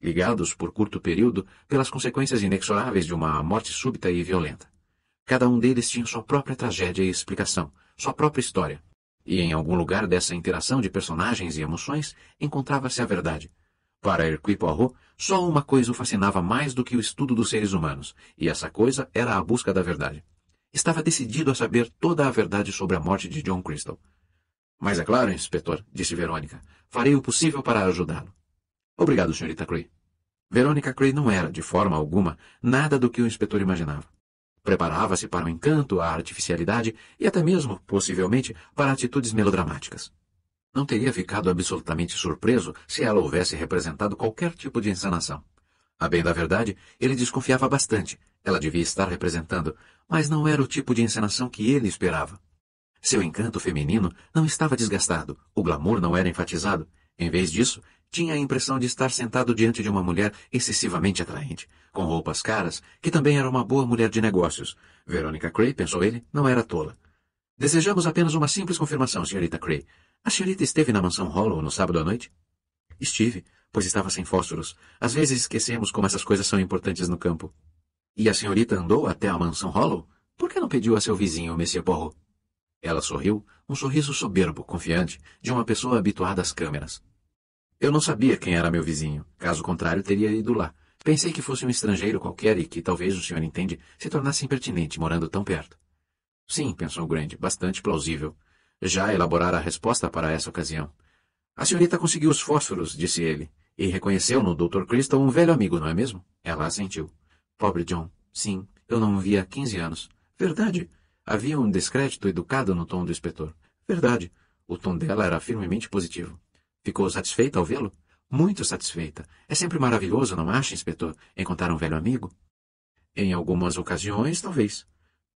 Ligados por curto período pelas consequências inexoráveis de uma morte súbita e violenta. Cada um deles tinha sua própria tragédia e explicação, sua própria história. E em algum lugar dessa interação de personagens e emoções encontrava-se a verdade. Para Hercule Poirot, só uma coisa o fascinava mais do que o estudo dos seres humanos, e essa coisa era a busca da verdade. Estava decidido a saber toda a verdade sobre a morte de John Crystal. Mas é claro, inspetor, disse Verônica. Farei o possível para ajudá-lo. Obrigado, senhorita Cray. Verônica Cray não era, de forma alguma, nada do que o inspetor imaginava. Preparava-se para o encanto, a artificialidade e até mesmo, possivelmente, para atitudes melodramáticas. Não teria ficado absolutamente surpreso se ela houvesse representado qualquer tipo de insanação. A bem da verdade, ele desconfiava bastante, ela devia estar representando, mas não era o tipo de encenação que ele esperava. Seu encanto feminino não estava desgastado, o glamour não era enfatizado. Em vez disso, tinha a impressão de estar sentado diante de uma mulher excessivamente atraente, com roupas caras, que também era uma boa mulher de negócios. Veronica Cray, pensou ele, não era tola. Desejamos apenas uma simples confirmação, senhorita Cray. A senhorita esteve na mansão Hollow no sábado à noite? Estive, pois estava sem fósforos. Às vezes esquecemos como essas coisas são importantes no campo. E a senhorita andou até a mansão Hollow? Por que não pediu a seu vizinho, Monsieur Porro? Ela sorriu, um sorriso soberbo, confiante, de uma pessoa habituada às câmeras. Eu não sabia quem era meu vizinho, caso contrário teria ido lá. Pensei que fosse um estrangeiro qualquer e que talvez o senhor entende se tornasse impertinente morando tão perto. Sim, pensou Grande, bastante plausível. Já elaborara a resposta para essa ocasião. A senhorita conseguiu os fósforos, disse ele, e reconheceu no Dr. Crystal um velho amigo, não é mesmo? Ela assentiu. Pobre John. Sim, eu não o via há 15 anos. Verdade. Havia um descrédito educado no tom do inspetor. Verdade. O tom dela era firmemente positivo. Ficou satisfeita ao vê-lo? Muito satisfeita. É sempre maravilhoso, não acha, inspetor, encontrar um velho amigo? Em algumas ocasiões, talvez.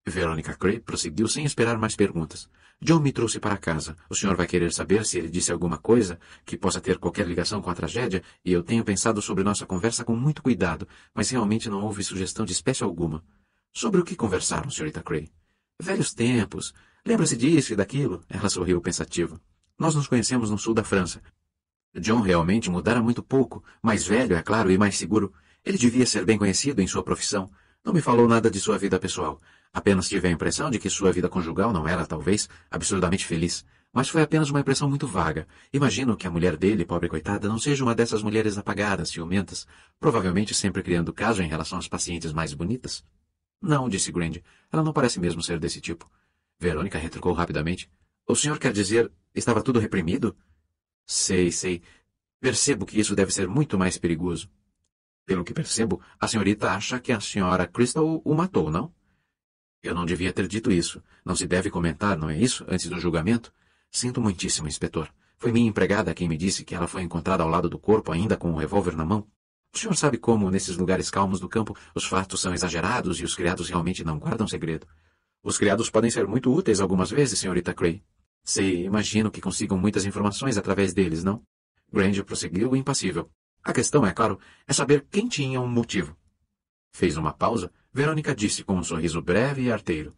Veronica Cray prosseguiu sem esperar mais perguntas. John me trouxe para casa. O senhor vai querer saber se ele disse alguma coisa que possa ter qualquer ligação com a tragédia, e eu tenho pensado sobre nossa conversa com muito cuidado, mas realmente não houve sugestão de espécie alguma. Sobre o que conversaram, senhorita Cray? Velhos tempos. Lembra-se disso e daquilo? Ela sorriu pensativa. Nós nos conhecemos no sul da França. John realmente mudara muito pouco, mais velho, é claro, e mais seguro. Ele devia ser bem conhecido em sua profissão. Não me falou nada de sua vida pessoal. Apenas tive a impressão de que sua vida conjugal não era, talvez, absurdamente feliz, mas foi apenas uma impressão muito vaga. Imagino que a mulher dele, pobre coitada, não seja uma dessas mulheres apagadas, ciumentas, provavelmente sempre criando caso em relação às pacientes mais bonitas. Não, disse Grand. Ela não parece mesmo ser desse tipo. Verônica retrucou rapidamente. O senhor quer dizer, estava tudo reprimido? Sei, sei. Percebo que isso deve ser muito mais perigoso. Pelo que percebo, a senhorita acha que a senhora Crystal o matou, não? Eu não devia ter dito isso. Não se deve comentar, não é isso, antes do julgamento? Sinto muitíssimo, inspetor. Foi minha empregada quem me disse que ela foi encontrada ao lado do corpo ainda com um revólver na mão. O senhor sabe como, nesses lugares calmos do campo, os fatos são exagerados e os criados realmente não guardam segredo. Os criados podem ser muito úteis algumas vezes, senhorita Cray. Sei, imagino que consigam muitas informações através deles, não? Grange prosseguiu impassível. A questão, é claro, é saber quem tinha um motivo. Fez uma pausa, Verônica disse com um sorriso breve e arteiro.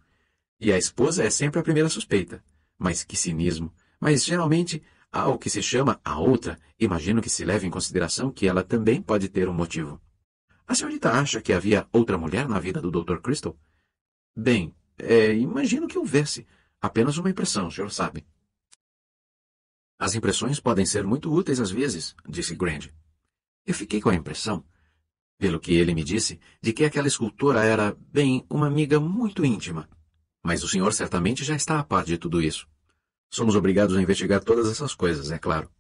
E a esposa é sempre a primeira suspeita. Mas que cinismo. Mas geralmente há o que se chama a outra. Imagino que se leve em consideração que ela também pode ter um motivo. A senhorita acha que havia outra mulher na vida do Dr. Crystal? Bem, é, imagino que houvesse. Apenas uma impressão, o senhor sabe. As impressões podem ser muito úteis às vezes, disse Grand. Eu fiquei com a impressão pelo que ele me disse, de que aquela escultora era, bem, uma amiga muito íntima. Mas o senhor certamente já está a par de tudo isso. Somos obrigados a investigar todas essas coisas, é claro.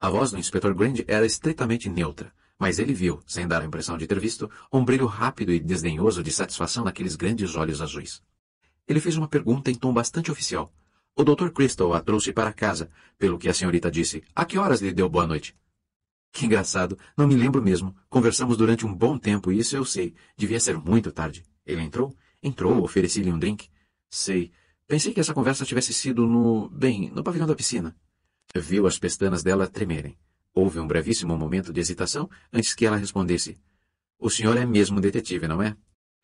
A voz do inspetor Grand era estritamente neutra, mas ele viu, sem dar a impressão de ter visto, um brilho rápido e desdenhoso de satisfação naqueles grandes olhos azuis. Ele fez uma pergunta em tom bastante oficial. O Dr. Crystal a trouxe para casa, pelo que a senhorita disse. A que horas lhe deu boa noite? Que engraçado, não me lembro mesmo. Conversamos durante um bom tempo, isso eu sei. Devia ser muito tarde. Ele entrou? Entrou, ofereci-lhe um drink. Sei. Pensei que essa conversa tivesse sido no. bem, no pavilhão da piscina. Viu as pestanas dela tremerem. Houve um brevíssimo momento de hesitação antes que ela respondesse. O senhor é mesmo detetive, não é?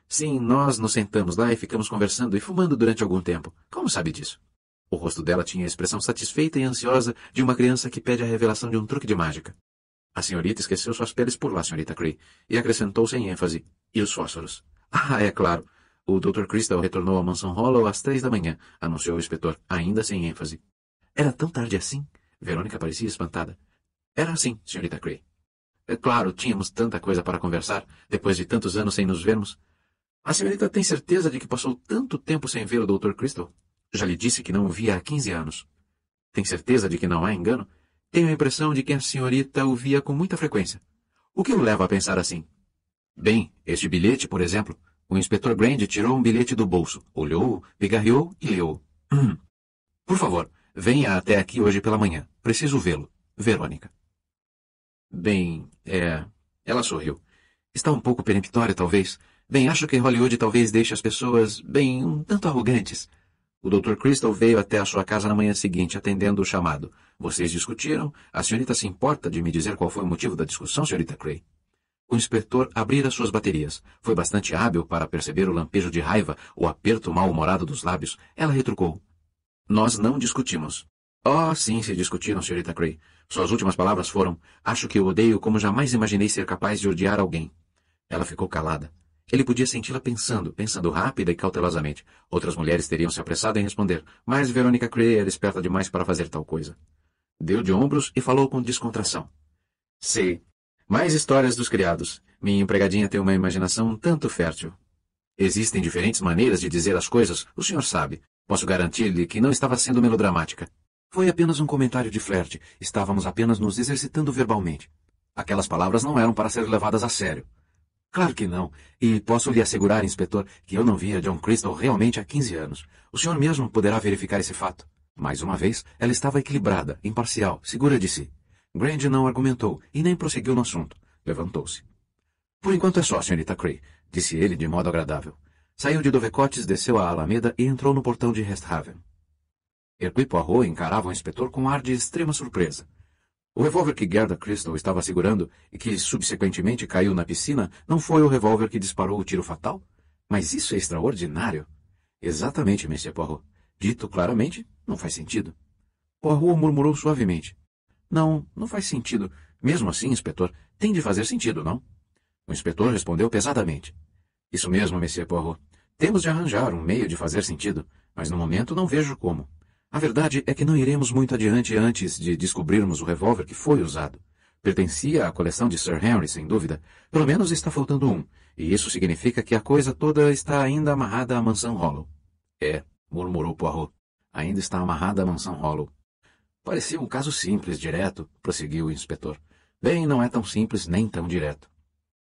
Sim, nós nos sentamos lá e ficamos conversando e fumando durante algum tempo. Como sabe disso? O rosto dela tinha a expressão satisfeita e ansiosa de uma criança que pede a revelação de um truque de mágica. A senhorita esqueceu suas peles por lá, senhorita Cree, e acrescentou sem ênfase, e os fósforos? Ah, é claro. O Dr. Crystal retornou à mansão Hollow às três da manhã, anunciou o inspetor, ainda sem ênfase. Era tão tarde assim? Verônica parecia espantada. Era assim, senhorita Cree. É claro, tínhamos tanta coisa para conversar, depois de tantos anos sem nos vermos. A senhorita tem certeza de que passou tanto tempo sem ver o Dr. Crystal? Já lhe disse que não o via há quinze anos. Tem certeza de que não há engano? Tenho a impressão de que a senhorita o via com muita frequência. O que o leva a pensar assim? Bem, este bilhete, por exemplo. O inspetor Grand tirou um bilhete do bolso, olhou-o, pigarreou e leu. Hum. Por favor, venha até aqui hoje pela manhã. Preciso vê-lo. Verônica. Bem, é... Ela sorriu. Está um pouco peremptória, talvez. Bem, acho que Hollywood talvez deixe as pessoas, bem, um tanto arrogantes. O Dr. Crystal veio até a sua casa na manhã seguinte atendendo o chamado. Vocês discutiram? A senhorita se importa de me dizer qual foi o motivo da discussão, senhorita Cray? O inspetor abrira suas baterias. Foi bastante hábil para perceber o lampejo de raiva, o aperto mal-humorado dos lábios. Ela retrucou. Nós não discutimos. Oh, sim, se discutiram, senhorita Cray. Suas últimas palavras foram: Acho que o odeio como jamais imaginei ser capaz de odiar alguém. Ela ficou calada. Ele podia senti-la pensando, pensando rápida e cautelosamente. Outras mulheres teriam se apressado em responder, mas Verônica Cray era é esperta demais para fazer tal coisa. Deu de ombros e falou com descontração. Sei. Mais histórias dos criados. Minha empregadinha tem uma imaginação um tanto fértil. Existem diferentes maneiras de dizer as coisas, o senhor sabe. Posso garantir-lhe que não estava sendo melodramática. Foi apenas um comentário de flerte. Estávamos apenas nos exercitando verbalmente. Aquelas palavras não eram para ser levadas a sério. Claro que não, e posso lhe assegurar, inspetor, que eu não via John Crystal realmente há 15 anos. O senhor mesmo poderá verificar esse fato. Mais uma vez, ela estava equilibrada, imparcial, segura de si. Grand não argumentou e nem prosseguiu no assunto. Levantou-se. Por enquanto é só, senhorita Cray, disse ele de modo agradável. Saiu de Dovecotes, desceu a Alameda e entrou no portão de Resthaven. Hercule Poirot encarava o inspetor com ar de extrema surpresa. O revólver que Gerda Crystal estava segurando e que subsequentemente caiu na piscina não foi o revólver que disparou o tiro fatal? Mas isso é extraordinário. Exatamente, Monsieur Poirot. Dito claramente, não faz sentido. Poirot murmurou suavemente. Não, não faz sentido. Mesmo assim, inspetor, tem de fazer sentido, não? O inspetor respondeu pesadamente. Isso mesmo, Monsieur Poirot. Temos de arranjar um meio de fazer sentido, mas no momento não vejo como. A verdade é que não iremos muito adiante antes de descobrirmos o revólver que foi usado. Pertencia à coleção de Sir Henry, sem dúvida. Pelo menos está faltando um, e isso significa que a coisa toda está ainda amarrada à mansão Hollow. É, murmurou Poirot. Ainda está amarrada à mansão Hollow. Parecia um caso simples, direto, prosseguiu o inspetor. Bem, não é tão simples nem tão direto.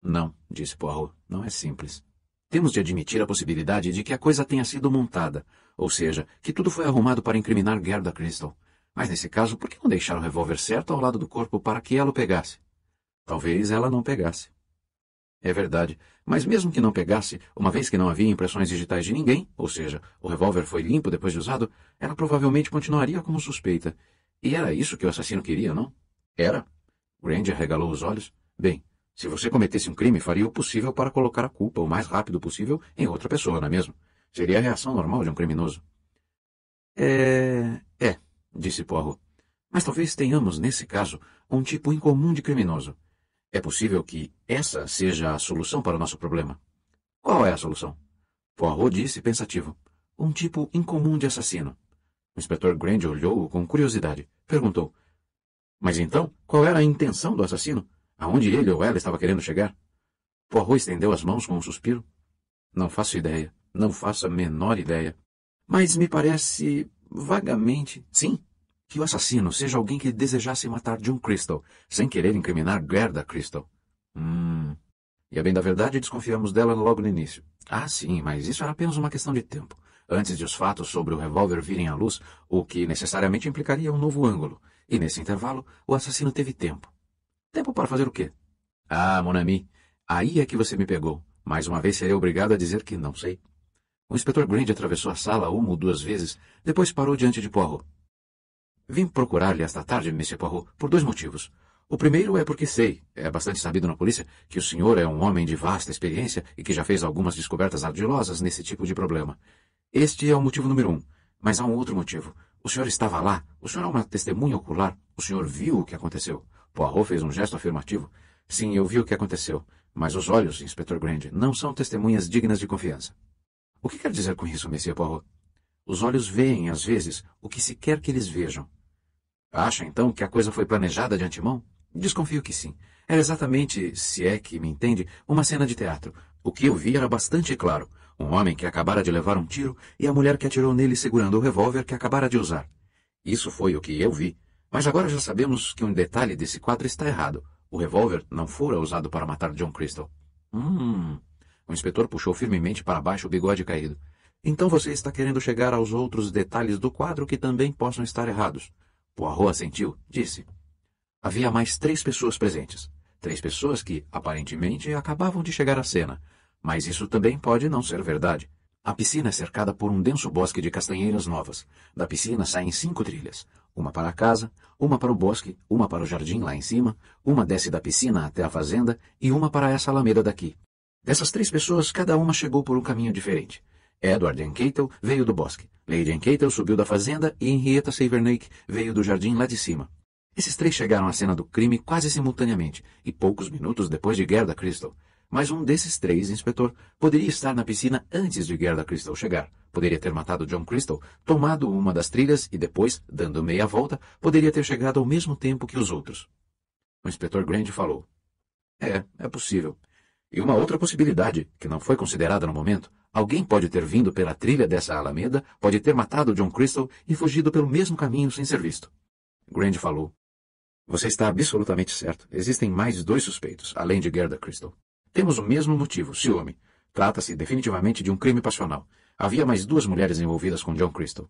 Não, disse Poirot, não é simples. Temos de admitir a possibilidade de que a coisa tenha sido montada, ou seja, que tudo foi arrumado para incriminar Gerda Crystal. Mas nesse caso, por que não deixar o revólver certo ao lado do corpo para que ela o pegasse? Talvez ela não pegasse. É verdade, mas mesmo que não pegasse, uma vez que não havia impressões digitais de ninguém, ou seja, o revólver foi limpo depois de usado, ela provavelmente continuaria como suspeita. E era isso que o assassino queria, não? Era? Grand arregalou os olhos. Bem, se você cometesse um crime, faria o possível para colocar a culpa o mais rápido possível em outra pessoa, não é mesmo? Seria a reação normal de um criminoso. É. É, disse Poirot. Mas talvez tenhamos, nesse caso, um tipo incomum de criminoso. É possível que essa seja a solução para o nosso problema. Qual é a solução? Poirot disse pensativo. Um tipo incomum de assassino. O inspetor Grange olhou-o com curiosidade. Perguntou: Mas então, qual era a intenção do assassino? Aonde ele ou ela estava querendo chegar? Poirot estendeu as mãos com um suspiro. Não faço ideia. Não faço a menor ideia. Mas me parece vagamente, sim, que o assassino seja alguém que desejasse matar John Crystal, sem querer incriminar Gerda Crystal. Hum. E a bem da verdade, desconfiamos dela logo no início. Ah, sim, mas isso era apenas uma questão de tempo. Antes de os fatos sobre o revólver virem à luz, o que necessariamente implicaria um novo ângulo. E nesse intervalo, o assassino teve tempo. Tempo para fazer o quê? Ah, Monami, aí é que você me pegou. Mais uma vez serei obrigado a dizer que não sei. O inspetor Grade atravessou a sala uma ou duas vezes, depois parou diante de Poirot. Vim procurar-lhe esta tarde, Mr. Poirot, por dois motivos. O primeiro é porque sei, é bastante sabido na polícia, que o senhor é um homem de vasta experiência e que já fez algumas descobertas ardilosas nesse tipo de problema. Este é o motivo número um. Mas há um outro motivo. O senhor estava lá, o senhor é uma testemunha ocular, o senhor viu o que aconteceu. Poirot fez um gesto afirmativo. Sim, eu vi o que aconteceu, mas os olhos, Inspetor Grand, não são testemunhas dignas de confiança. O que quer dizer com isso, Monsieur Poirot? Os olhos veem, às vezes, o que se quer que eles vejam. Acha, então, que a coisa foi planejada de antemão? Desconfio que sim. Era é exatamente, se é que me entende, uma cena de teatro. O que eu vi era bastante claro. Um homem que acabara de levar um tiro e a mulher que atirou nele segurando o revólver que acabara de usar. Isso foi o que eu vi. Mas agora já sabemos que um detalhe desse quadro está errado. O revólver não fora usado para matar John Crystal. Hum. O inspetor puxou firmemente para baixo o bigode caído. Então você está querendo chegar aos outros detalhes do quadro que também possam estar errados. Poirot assentiu, disse. Havia mais três pessoas presentes. Três pessoas que, aparentemente, acabavam de chegar à cena. Mas isso também pode não ser verdade. A piscina é cercada por um denso bosque de castanheiras novas. Da piscina saem cinco trilhas. Uma para a casa, uma para o bosque, uma para o jardim lá em cima, uma desce da piscina até a fazenda e uma para essa alameda daqui. Dessas três pessoas, cada uma chegou por um caminho diferente. Edward Encatel veio do bosque, Lady Encatel subiu da fazenda e Henrietta Savernake veio do jardim lá de cima. Esses três chegaram à cena do crime quase simultaneamente e poucos minutos depois de Gerda Crystal. Mas um desses três, inspetor, poderia estar na piscina antes de Gerda Crystal chegar. Poderia ter matado John Crystal, tomado uma das trilhas e depois, dando meia volta, poderia ter chegado ao mesmo tempo que os outros. O inspetor Grande falou. É, é possível. E uma outra possibilidade, que não foi considerada no momento, alguém pode ter vindo pela trilha dessa alameda, pode ter matado John Crystal e fugido pelo mesmo caminho sem ser visto. Grand falou. Você está absolutamente certo. Existem mais dois suspeitos, além de Gerda Crystal. Temos o mesmo motivo, ciúme. Trata-se definitivamente de um crime passional. Havia mais duas mulheres envolvidas com John Crystal.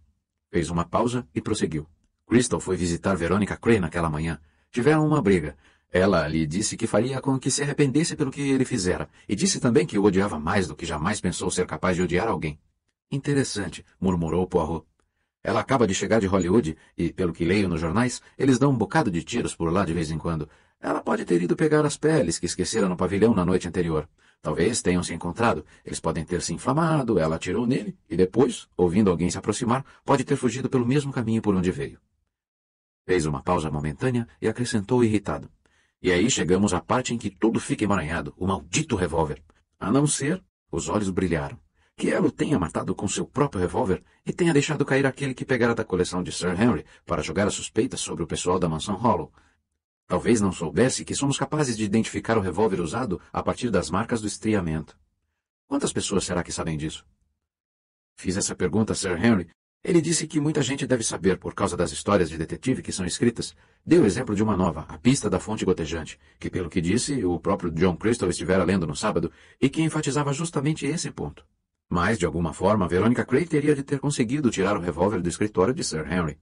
Fez uma pausa e prosseguiu. Crystal foi visitar Veronica Cray naquela manhã. Tiveram uma briga. Ela lhe disse que faria com que se arrependesse pelo que ele fizera, e disse também que o odiava mais do que jamais pensou ser capaz de odiar alguém. Interessante, murmurou Poirot. Ela acaba de chegar de Hollywood e, pelo que leio nos jornais, eles dão um bocado de tiros por lá de vez em quando. Ela pode ter ido pegar as peles que esquecera no pavilhão na noite anterior. Talvez tenham se encontrado. Eles podem ter se inflamado, ela atirou nele e depois, ouvindo alguém se aproximar, pode ter fugido pelo mesmo caminho por onde veio. Fez uma pausa momentânea e acrescentou irritado. E aí chegamos à parte em que tudo fica emaranhado, o maldito revólver. A não ser, os olhos brilharam, que ela o tenha matado com seu próprio revólver e tenha deixado cair aquele que pegara da coleção de Sir Henry para jogar a suspeita sobre o pessoal da mansão Hollow. Talvez não soubesse que somos capazes de identificar o revólver usado a partir das marcas do estriamento. Quantas pessoas será que sabem disso? Fiz essa pergunta a Sir Henry ele disse que muita gente deve saber por causa das histórias de detetive que são escritas. Deu o exemplo de uma nova, A Pista da Fonte Gotejante, que, pelo que disse, o próprio John Crystal estivera lendo no sábado e que enfatizava justamente esse ponto. Mas, de alguma forma, Veronica Cray teria de ter conseguido tirar o revólver do escritório de Sir Henry.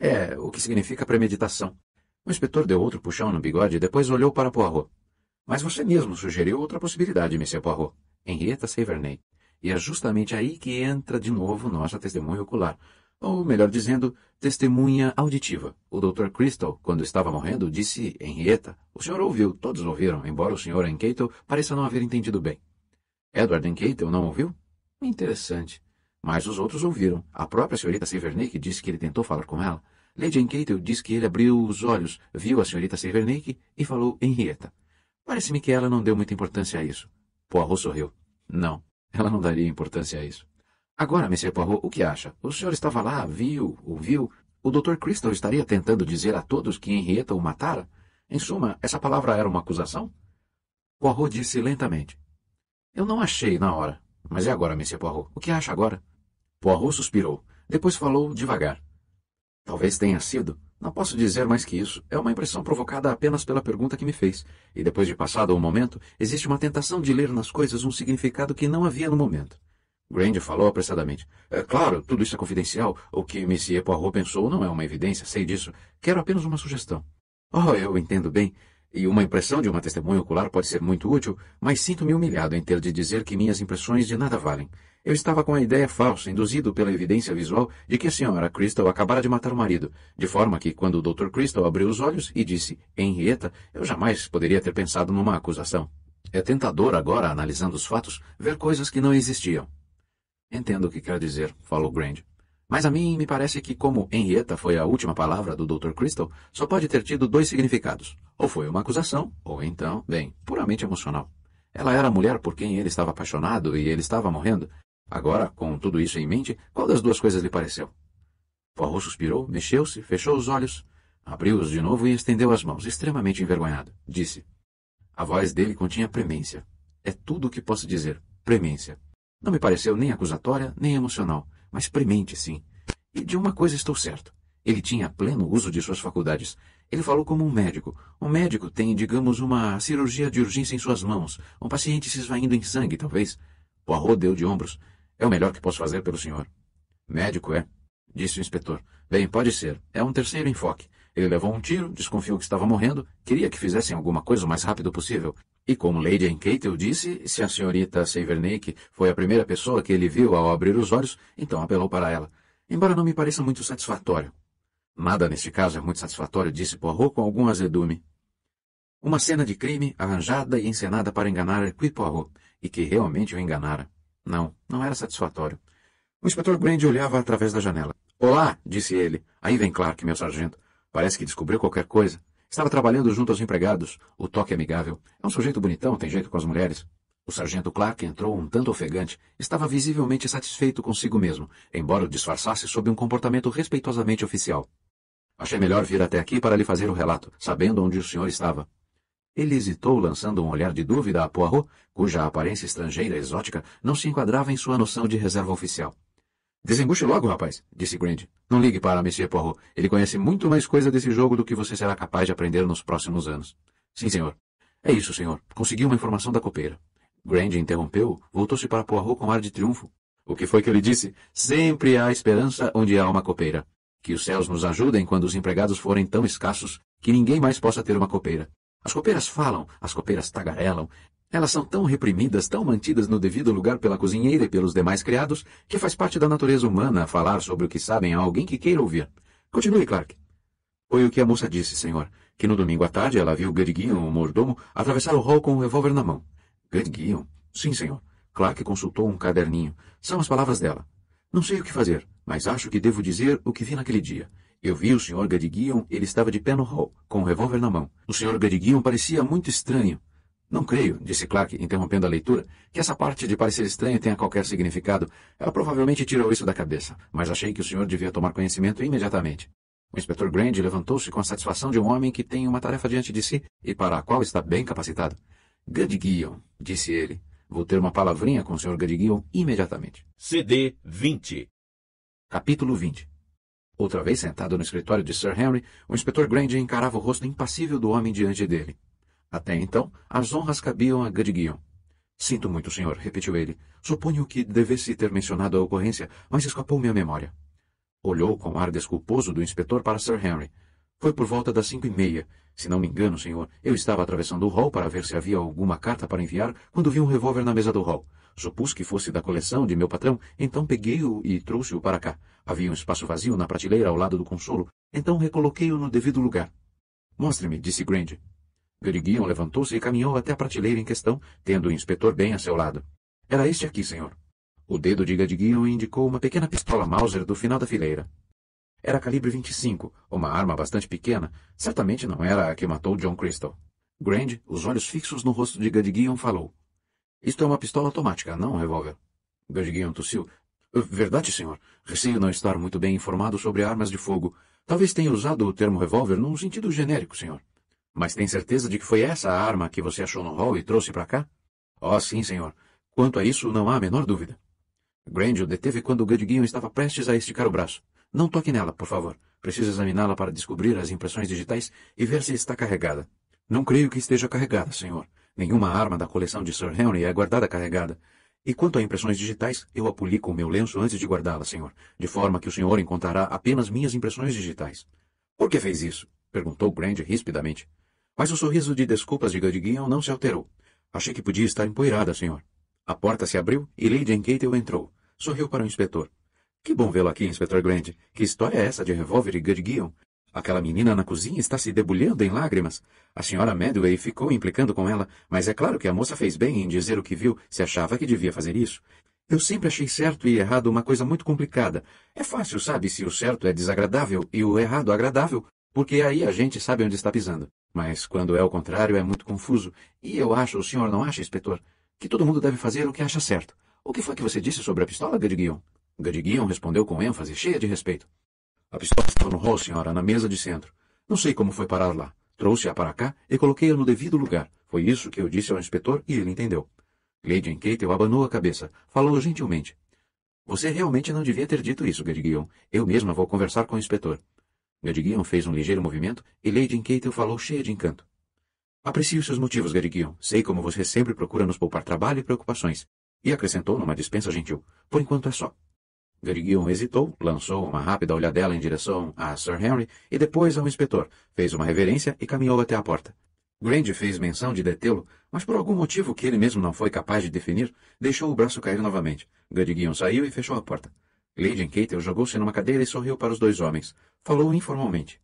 É, o que significa premeditação. O inspetor deu outro puxão no bigode e depois olhou para Poirot. Mas você mesmo sugeriu outra possibilidade, Monsieur Poirot. Henrietta Severney. E é justamente aí que entra de novo nossa testemunha ocular, ou melhor dizendo, testemunha auditiva. O Dr. Crystal, quando estava morrendo, disse Henrieta. O senhor ouviu, todos ouviram, embora o senhor Encato pareça não haver entendido bem. Edward Encato não ouviu? Interessante. Mas os outros ouviram. A própria senhorita Severnick disse que ele tentou falar com ela. Lady Encato diz que ele abriu os olhos, viu a senhorita Severnick e falou Henrieta. Parece-me que ela não deu muita importância a isso. Poirot sorriu. Não, ela não daria importância a isso. Agora, Mr. Poirot, o que acha? O senhor estava lá, viu, ouviu? O Dr. Crystal estaria tentando dizer a todos que Henrietta o matara? Em suma, essa palavra era uma acusação? Poirot disse lentamente. Eu não achei na hora. Mas e agora, Mr. Poirot? O que acha agora? Poirot suspirou. Depois falou devagar. Talvez tenha sido. Não posso dizer mais que isso. É uma impressão provocada apenas pela pergunta que me fez. E depois de passado um momento, existe uma tentação de ler nas coisas um significado que não havia no momento. Grand falou apressadamente. É claro, tudo isso é confidencial. O que Monsieur Poirot pensou não é uma evidência, sei disso. Quero apenas uma sugestão. Oh, eu entendo bem. E uma impressão de uma testemunha ocular pode ser muito útil, mas sinto-me humilhado em ter de dizer que minhas impressões de nada valem. Eu estava com a ideia falsa, induzido pela evidência visual, de que a senhora Crystal acabara de matar o marido, de forma que, quando o Dr. Crystal abriu os olhos e disse Henrietta, eu jamais poderia ter pensado numa acusação. É tentador agora, analisando os fatos, ver coisas que não existiam. Entendo o que quer dizer, falou Grand. Mas a mim me parece que, como Henrietta foi a última palavra do Dr. Crystal, só pode ter tido dois significados. Ou foi uma acusação, ou então, bem, puramente emocional. Ela era a mulher por quem ele estava apaixonado e ele estava morrendo, Agora, com tudo isso em mente, qual das duas coisas lhe pareceu? Poirot suspirou, mexeu-se, fechou os olhos, abriu-os de novo e estendeu as mãos, extremamente envergonhado. Disse. A voz dele continha premência. É tudo o que posso dizer. Premência. Não me pareceu nem acusatória, nem emocional, mas premente, sim. E de uma coisa estou certo. Ele tinha pleno uso de suas faculdades. Ele falou como um médico. Um médico tem, digamos, uma cirurgia de urgência em suas mãos. Um paciente se esvaindo em sangue, talvez. Poirot deu de ombros. É o melhor que posso fazer pelo senhor. Médico, é? Disse o inspetor. Bem, pode ser. É um terceiro enfoque. Ele levou um tiro, desconfiou que estava morrendo, queria que fizessem alguma coisa o mais rápido possível. E como Lady Encatel disse, se a senhorita Savernake foi a primeira pessoa que ele viu ao abrir os olhos, então apelou para ela. Embora não me pareça muito satisfatório. Nada neste caso é muito satisfatório, disse Poirot com algum azedume. Uma cena de crime arranjada e encenada para enganar Hercule Poirot, e que realmente o enganara. Não, não era satisfatório. O inspetor Grand olhava através da janela. Olá, disse ele. Aí vem Clark, meu sargento. Parece que descobriu qualquer coisa. Estava trabalhando junto aos empregados. O toque é amigável. É um sujeito bonitão, tem jeito com as mulheres. O sargento Clark entrou um tanto ofegante. Estava visivelmente satisfeito consigo mesmo, embora o disfarçasse sob um comportamento respeitosamente oficial. Achei melhor vir até aqui para lhe fazer o relato, sabendo onde o senhor estava. Ele hesitou lançando um olhar de dúvida a Poirot, cuja aparência estrangeira exótica não se enquadrava em sua noção de reserva oficial. Desembuche logo, rapaz, disse Grand. Não ligue para Monsieur Poirot. Ele conhece muito mais coisa desse jogo do que você será capaz de aprender nos próximos anos. Sim, senhor. É isso, senhor. Consegui uma informação da copeira. Grand interrompeu, voltou-se para Poirot com ar de triunfo. O que foi que eu lhe disse? Sempre há esperança onde há uma copeira. Que os céus nos ajudem quando os empregados forem tão escassos que ninguém mais possa ter uma copeira. As copeiras falam, as copeiras tagarelam. Elas são tão reprimidas, tão mantidas no devido lugar pela cozinheira e pelos demais criados, que faz parte da natureza humana falar sobre o que sabem a alguém que queira ouvir. Continue, Clark. Foi o que a moça disse, senhor, que no domingo à tarde ela viu Gudguion, o mordomo, atravessar o hall com um revólver na mão. Gudguion? Sim, senhor. Clark consultou um caderninho. São as palavras dela. Não sei o que fazer, mas acho que devo dizer o que vi naquele dia. Eu vi o Sr. Gadiguion, ele estava de pé no hall, com o um revólver na mão. O Sr. Gadiguion parecia muito estranho. Não creio, disse Clark, interrompendo a leitura, que essa parte de parecer estranho tenha qualquer significado. Ela provavelmente tirou isso da cabeça, mas achei que o senhor devia tomar conhecimento imediatamente. O inspetor Grand levantou-se com a satisfação de um homem que tem uma tarefa diante de si e para a qual está bem capacitado. Gadiguion, disse ele. Vou ter uma palavrinha com o senhor Gadiguion imediatamente. CD 20 Capítulo 20 Outra vez sentado no escritório de Sir Henry, o inspetor Grand encarava o rosto impassível do homem diante dele. Até então, as honras cabiam a Gadguion. Sinto muito, senhor, repetiu ele. Suponho que devesse ter mencionado a ocorrência, mas escapou-me a memória. Olhou com ar desculposo do inspetor para Sir Henry. Foi por volta das cinco e meia. Se não me engano, senhor, eu estava atravessando o hall para ver se havia alguma carta para enviar quando vi um revólver na mesa do hall. Supus que fosse da coleção de meu patrão, então peguei-o e trouxe-o para cá. Havia um espaço vazio na prateleira ao lado do consolo, então recoloquei-o no devido lugar. Mostre-me, disse Grand. Periguion levantou-se e caminhou até a prateleira em questão, tendo o inspetor bem a seu lado. Era este aqui, senhor. O dedo de Gadiguion indicou uma pequena pistola Mauser do final da fileira. Era calibre 25, uma arma bastante pequena, certamente não era a que matou John Crystal. Grand, os olhos fixos no rosto de Gadguion, falou. Isto é uma pistola automática, não um revólver. Gadguion tossiu. Verdade, senhor. Receio não estar muito bem informado sobre armas de fogo. Talvez tenha usado o termo revólver num sentido genérico, senhor. Mas tem certeza de que foi essa a arma que você achou no hall e trouxe para cá? Oh, sim, senhor. Quanto a isso, não há a menor dúvida. o deteve quando Gadguion estava prestes a esticar o braço. Não toque nela, por favor. Preciso examiná-la para descobrir as impressões digitais e ver se está carregada. Não creio que esteja carregada, senhor. Nenhuma arma da coleção de Sir Henry é guardada carregada. E quanto a impressões digitais, eu a poli com meu lenço antes de guardá-la, senhor, de forma que o senhor encontrará apenas minhas impressões digitais. Por que fez isso? perguntou Grant rispidamente. Mas o sorriso de desculpas de Gadguion não se alterou. Achei que podia estar empoeirada, senhor. A porta se abriu e Lady Enquetel entrou. Sorriu para o inspetor. Que bom vê lo aqui, Inspetor Grant. Que história é essa de revólver e Gudgeon? Aquela menina na cozinha está se debulhando em lágrimas. A senhora Medway ficou implicando com ela, mas é claro que a moça fez bem em dizer o que viu, se achava que devia fazer isso. Eu sempre achei certo e errado uma coisa muito complicada. É fácil, sabe, se o certo é desagradável e o errado agradável, porque aí a gente sabe onde está pisando. Mas quando é o contrário é muito confuso. E eu acho, o senhor não acha, inspetor, que todo mundo deve fazer o que acha certo. O que foi que você disse sobre a pistola, Gerigion? Gadiguion respondeu com ênfase cheia de respeito. A pistola estava no rol, senhora, na mesa de centro. Não sei como foi parar lá. Trouxe-a para cá e coloquei-a no devido lugar. Foi isso que eu disse ao inspetor e ele entendeu. Lady Encatel abanou a cabeça. Falou gentilmente. Você realmente não devia ter dito isso, Gadiguion. Eu mesma vou conversar com o inspetor. Gadiguion fez um ligeiro movimento e Lady Encatel falou cheia de encanto. Aprecio seus motivos, Gadiguion. Sei como você sempre procura nos poupar trabalho e preocupações. E acrescentou numa dispensa gentil. Por enquanto é só. Verguion hesitou, lançou uma rápida olhadela em direção a Sir Henry e depois ao inspetor, fez uma reverência e caminhou até a porta. Grand fez menção de detê-lo, mas por algum motivo que ele mesmo não foi capaz de definir, deixou o braço cair novamente. Gadiguion saiu e fechou a porta. Lady Encatel jogou-se numa cadeira e sorriu para os dois homens. Falou informalmente.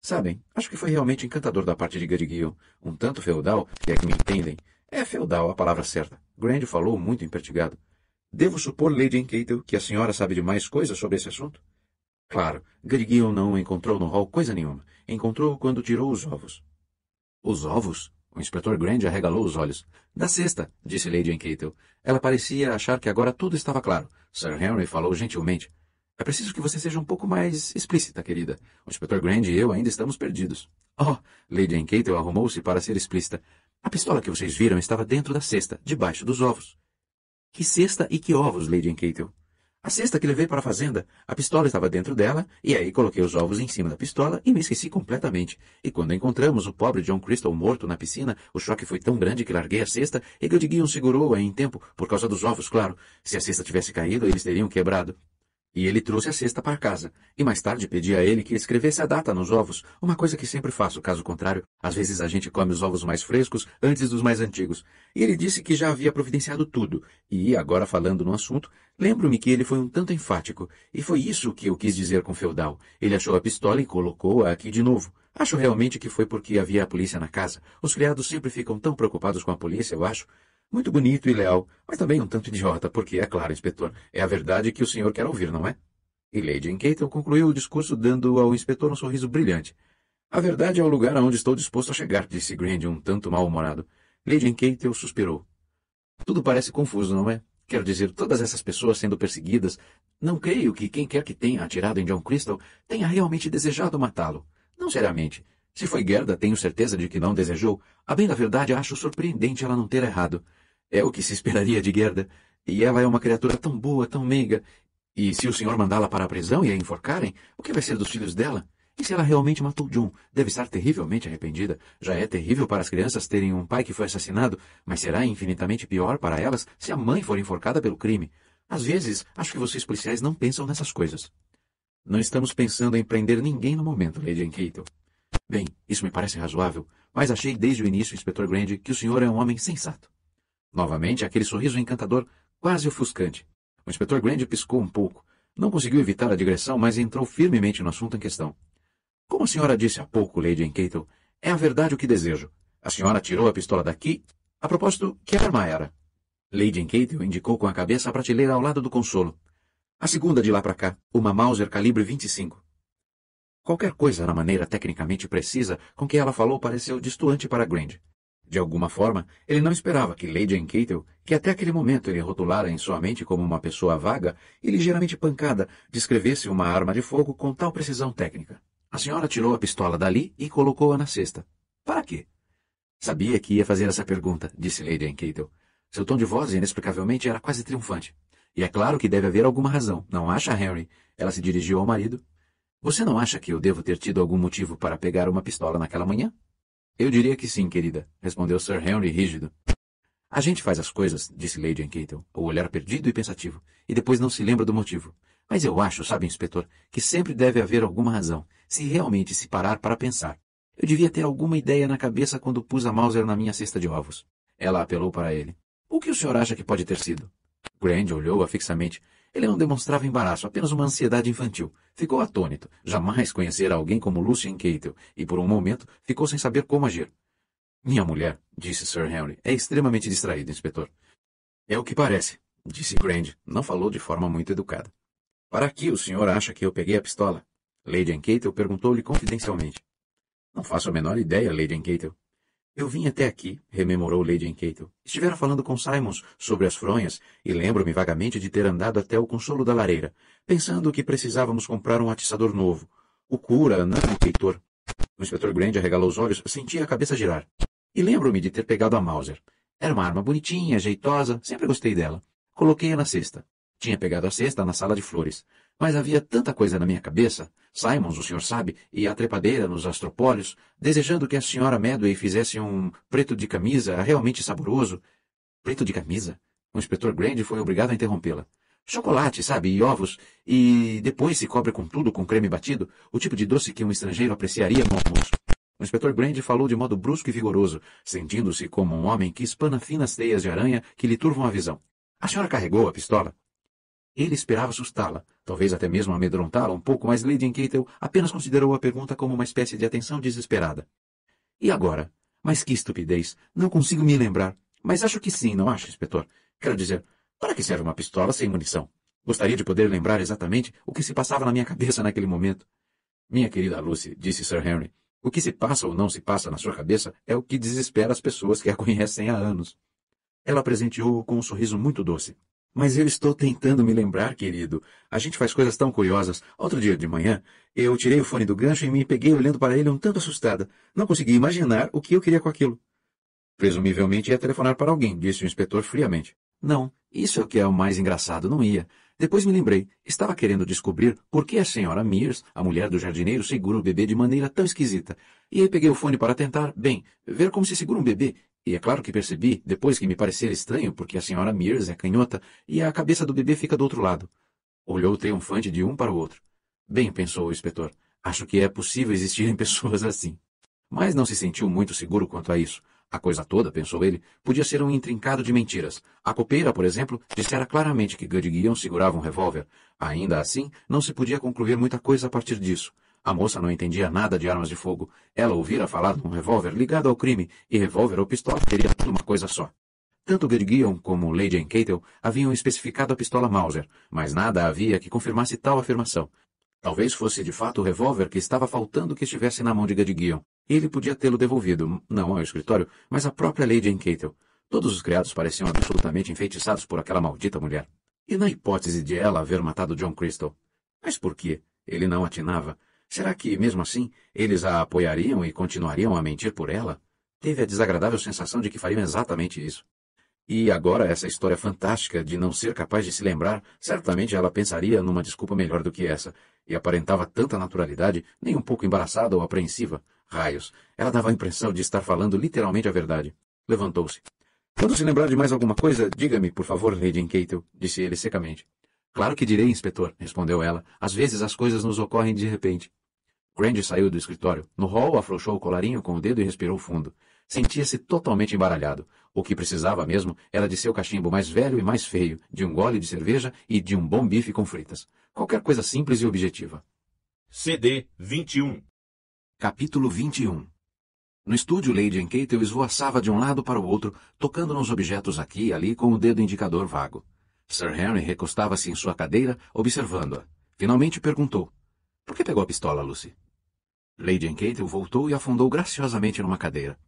Sabem, acho que foi realmente encantador da parte de Gadiguion, um tanto feudal, se é que me entendem. É feudal a palavra certa. Grand falou muito impertigado. Devo supor, Lady Encatel, que a senhora sabe de mais coisas sobre esse assunto? Claro, Grigio não encontrou no hall coisa nenhuma. Encontrou-o quando tirou os ovos. Os ovos? O inspetor Grand arregalou os olhos. Da cesta, disse Lady Encatel. Ela parecia achar que agora tudo estava claro. Sir Henry falou gentilmente. É preciso que você seja um pouco mais explícita, querida. O inspetor Grand e eu ainda estamos perdidos. Oh, Lady Encatel arrumou-se para ser explícita. A pistola que vocês viram estava dentro da cesta, debaixo dos ovos. Que cesta e que ovos, Lady Encatel? A cesta que levei para a fazenda, a pistola estava dentro dela, e aí coloquei os ovos em cima da pistola e me esqueci completamente. E quando encontramos o pobre John Crystal morto na piscina, o choque foi tão grande que larguei a cesta e Gildigion segurou-a em tempo, por causa dos ovos, claro. Se a cesta tivesse caído, eles teriam quebrado. E ele trouxe a cesta para casa, e mais tarde pedi a ele que escrevesse a data nos ovos, uma coisa que sempre faço, caso contrário, às vezes a gente come os ovos mais frescos antes dos mais antigos. E ele disse que já havia providenciado tudo, e, agora falando no assunto, lembro-me que ele foi um tanto enfático, e foi isso que eu quis dizer com feudal. Ele achou a pistola e colocou-a aqui de novo. Acho realmente que foi porque havia a polícia na casa. Os criados sempre ficam tão preocupados com a polícia, eu acho muito bonito e leal, mas também um tanto idiota, porque, é claro, inspetor, é a verdade que o senhor quer ouvir, não é? E Lady Encaton concluiu o discurso dando ao inspetor um sorriso brilhante. A verdade é o lugar aonde estou disposto a chegar, disse Grand um tanto mal-humorado. Lady Encaton suspirou. Tudo parece confuso, não é? Quero dizer, todas essas pessoas sendo perseguidas, não creio que quem quer que tenha atirado em John Crystal tenha realmente desejado matá-lo. Não seriamente. Se foi Gerda, tenho certeza de que não desejou. A bem da verdade, acho surpreendente ela não ter errado. É o que se esperaria de Gerda. E ela é uma criatura tão boa, tão meiga. E se o senhor mandá-la para a prisão e a enforcarem, o que vai ser dos filhos dela? E se ela realmente matou John? Deve estar terrivelmente arrependida. Já é terrível para as crianças terem um pai que foi assassinado, mas será infinitamente pior para elas se a mãe for enforcada pelo crime. Às vezes, acho que vocês policiais não pensam nessas coisas. Não estamos pensando em prender ninguém no momento, Lady Enquito. Bem, isso me parece razoável, mas achei desde o início, Inspetor Grande, que o senhor é um homem sensato. Novamente aquele sorriso encantador, quase ofuscante. O inspetor Grande piscou um pouco. Não conseguiu evitar a digressão, mas entrou firmemente no assunto em questão. Como a senhora disse há pouco, Lady Encatel, é a verdade o que desejo. A senhora tirou a pistola daqui. A propósito, que arma era? Lady Encatel indicou com a cabeça a prateleira ao lado do consolo. A segunda de lá para cá, uma Mauser calibre 25. Qualquer coisa na maneira tecnicamente precisa com que ela falou pareceu distante para Grand. De alguma forma, ele não esperava que Lady Enkitel, que até aquele momento ele rotulara em sua mente como uma pessoa vaga e ligeiramente pancada, descrevesse uma arma de fogo com tal precisão técnica. A senhora tirou a pistola dali e colocou-a na cesta. Para quê? Sabia que ia fazer essa pergunta, disse Lady Enkitel. Seu tom de voz, inexplicavelmente, era quase triunfante. E é claro que deve haver alguma razão, não acha, Henry? Ela se dirigiu ao marido. Você não acha que eu devo ter tido algum motivo para pegar uma pistola naquela manhã? Eu diria que sim, querida, respondeu Sir Henry rígido. A gente faz as coisas, disse Lady Encatel, o olhar perdido e pensativo, e depois não se lembra do motivo. Mas eu acho, sabe, inspetor, que sempre deve haver alguma razão, se realmente se parar para pensar. Eu devia ter alguma ideia na cabeça quando pus a Mauser na minha cesta de ovos. Ela apelou para ele. O que o senhor acha que pode ter sido? Grand olhou-a fixamente, ele não demonstrava embaraço, apenas uma ansiedade infantil. Ficou atônito. Jamais conhecera alguém como Lucien Cato, e por um momento ficou sem saber como agir. Minha mulher, disse Sir Henry, é extremamente distraída, inspetor. É o que parece, disse Grand. Não falou de forma muito educada. Para que o senhor acha que eu peguei a pistola? Lady Encatel perguntou-lhe confidencialmente. Não faço a menor ideia, Lady Encatel. Eu vim até aqui, rememorou Lady Enqueito. Estivera falando com Simons sobre as fronhas e lembro-me vagamente de ter andado até o consolo da lareira, pensando que precisávamos comprar um atiçador novo. O cura, não o Heitor. O inspetor Grande arregalou os olhos, sentia a cabeça girar. E lembro-me de ter pegado a Mauser. Era uma arma bonitinha, jeitosa, sempre gostei dela. Coloquei-a na cesta. Tinha pegado a cesta na sala de flores. Mas havia tanta coisa na minha cabeça, Simons, o senhor sabe, e a trepadeira nos astropólios, desejando que a senhora Medway fizesse um preto de camisa realmente saboroso. Preto de camisa? O inspetor Grand foi obrigado a interrompê-la. Chocolate, sabe, e ovos, e depois se cobre com tudo com creme batido, o tipo de doce que um estrangeiro apreciaria no almoço. O inspetor Grand falou de modo brusco e vigoroso, sentindo-se como um homem que espana finas teias de aranha que lhe turvam a visão. A senhora carregou a pistola? Ele esperava assustá-la, talvez até mesmo amedrontá-la um pouco, mas Lady Enquetel apenas considerou a pergunta como uma espécie de atenção desesperada. E agora? Mas que estupidez! Não consigo me lembrar. Mas acho que sim, não acho, inspetor? Quero dizer, para que serve uma pistola sem munição? Gostaria de poder lembrar exatamente o que se passava na minha cabeça naquele momento. Minha querida Lucy, disse Sir Henry, o que se passa ou não se passa na sua cabeça é o que desespera as pessoas que a conhecem há anos. Ela presenteou-o com um sorriso muito doce. Mas eu estou tentando me lembrar, querido. A gente faz coisas tão curiosas. Outro dia de manhã, eu tirei o fone do gancho e me peguei olhando para ele um tanto assustada. Não consegui imaginar o que eu queria com aquilo. Presumivelmente ia telefonar para alguém, disse o inspetor friamente. Não, isso é o que é o mais engraçado, não ia. Depois me lembrei, estava querendo descobrir por que a senhora Mears, a mulher do jardineiro, segura o bebê de maneira tão esquisita. E aí peguei o fone para tentar, bem, ver como se segura um bebê e é claro que percebi, depois que me parecera estranho, porque a senhora Mears é canhota e a cabeça do bebê fica do outro lado. Olhou triunfante de um para o outro. Bem, pensou o inspetor, acho que é possível existirem pessoas assim. Mas não se sentiu muito seguro quanto a isso. A coisa toda, pensou ele, podia ser um intrincado de mentiras. A copeira, por exemplo, dissera claramente que Gudguion segurava um revólver. Ainda assim, não se podia concluir muita coisa a partir disso. A moça não entendia nada de armas de fogo. Ela ouvira falar de um revólver ligado ao crime, e revólver ou pistola seria tudo uma coisa só. Tanto Bergion como Lady Encatel haviam especificado a pistola Mauser, mas nada havia que confirmasse tal afirmação. Talvez fosse de fato o revólver que estava faltando que estivesse na mão de Gadguion. Ele podia tê-lo devolvido, não ao escritório, mas à própria Lady Encatel. Todos os criados pareciam absolutamente enfeitiçados por aquela maldita mulher. E na hipótese de ela haver matado John Crystal? Mas por quê? Ele não atinava. Será que, mesmo assim, eles a apoiariam e continuariam a mentir por ela? Teve a desagradável sensação de que fariam exatamente isso. E agora essa história fantástica de não ser capaz de se lembrar, certamente ela pensaria numa desculpa melhor do que essa, e aparentava tanta naturalidade, nem um pouco embaraçada ou apreensiva. Raios, ela dava a impressão de estar falando literalmente a verdade. Levantou-se. Quando se lembrar de mais alguma coisa, diga-me, por favor, Lady Encatel, disse ele secamente. Claro que direi, inspetor, respondeu ela. Às vezes as coisas nos ocorrem de repente. Grande saiu do escritório. No hall, afrouxou o colarinho com o dedo e respirou fundo. Sentia-se totalmente embaralhado. O que precisava mesmo era de seu cachimbo mais velho e mais feio, de um gole de cerveja e de um bom bife com fritas. Qualquer coisa simples e objetiva. CD 21 Capítulo 21 No estúdio, Lady Encatel esvoaçava de um lado para o outro, tocando nos objetos aqui e ali com o dedo indicador vago. Sir Henry recostava-se em sua cadeira, observando-a. Finalmente perguntou. — Por que pegou a pistola, Lucy? Lady Encatel voltou e afundou graciosamente numa cadeira.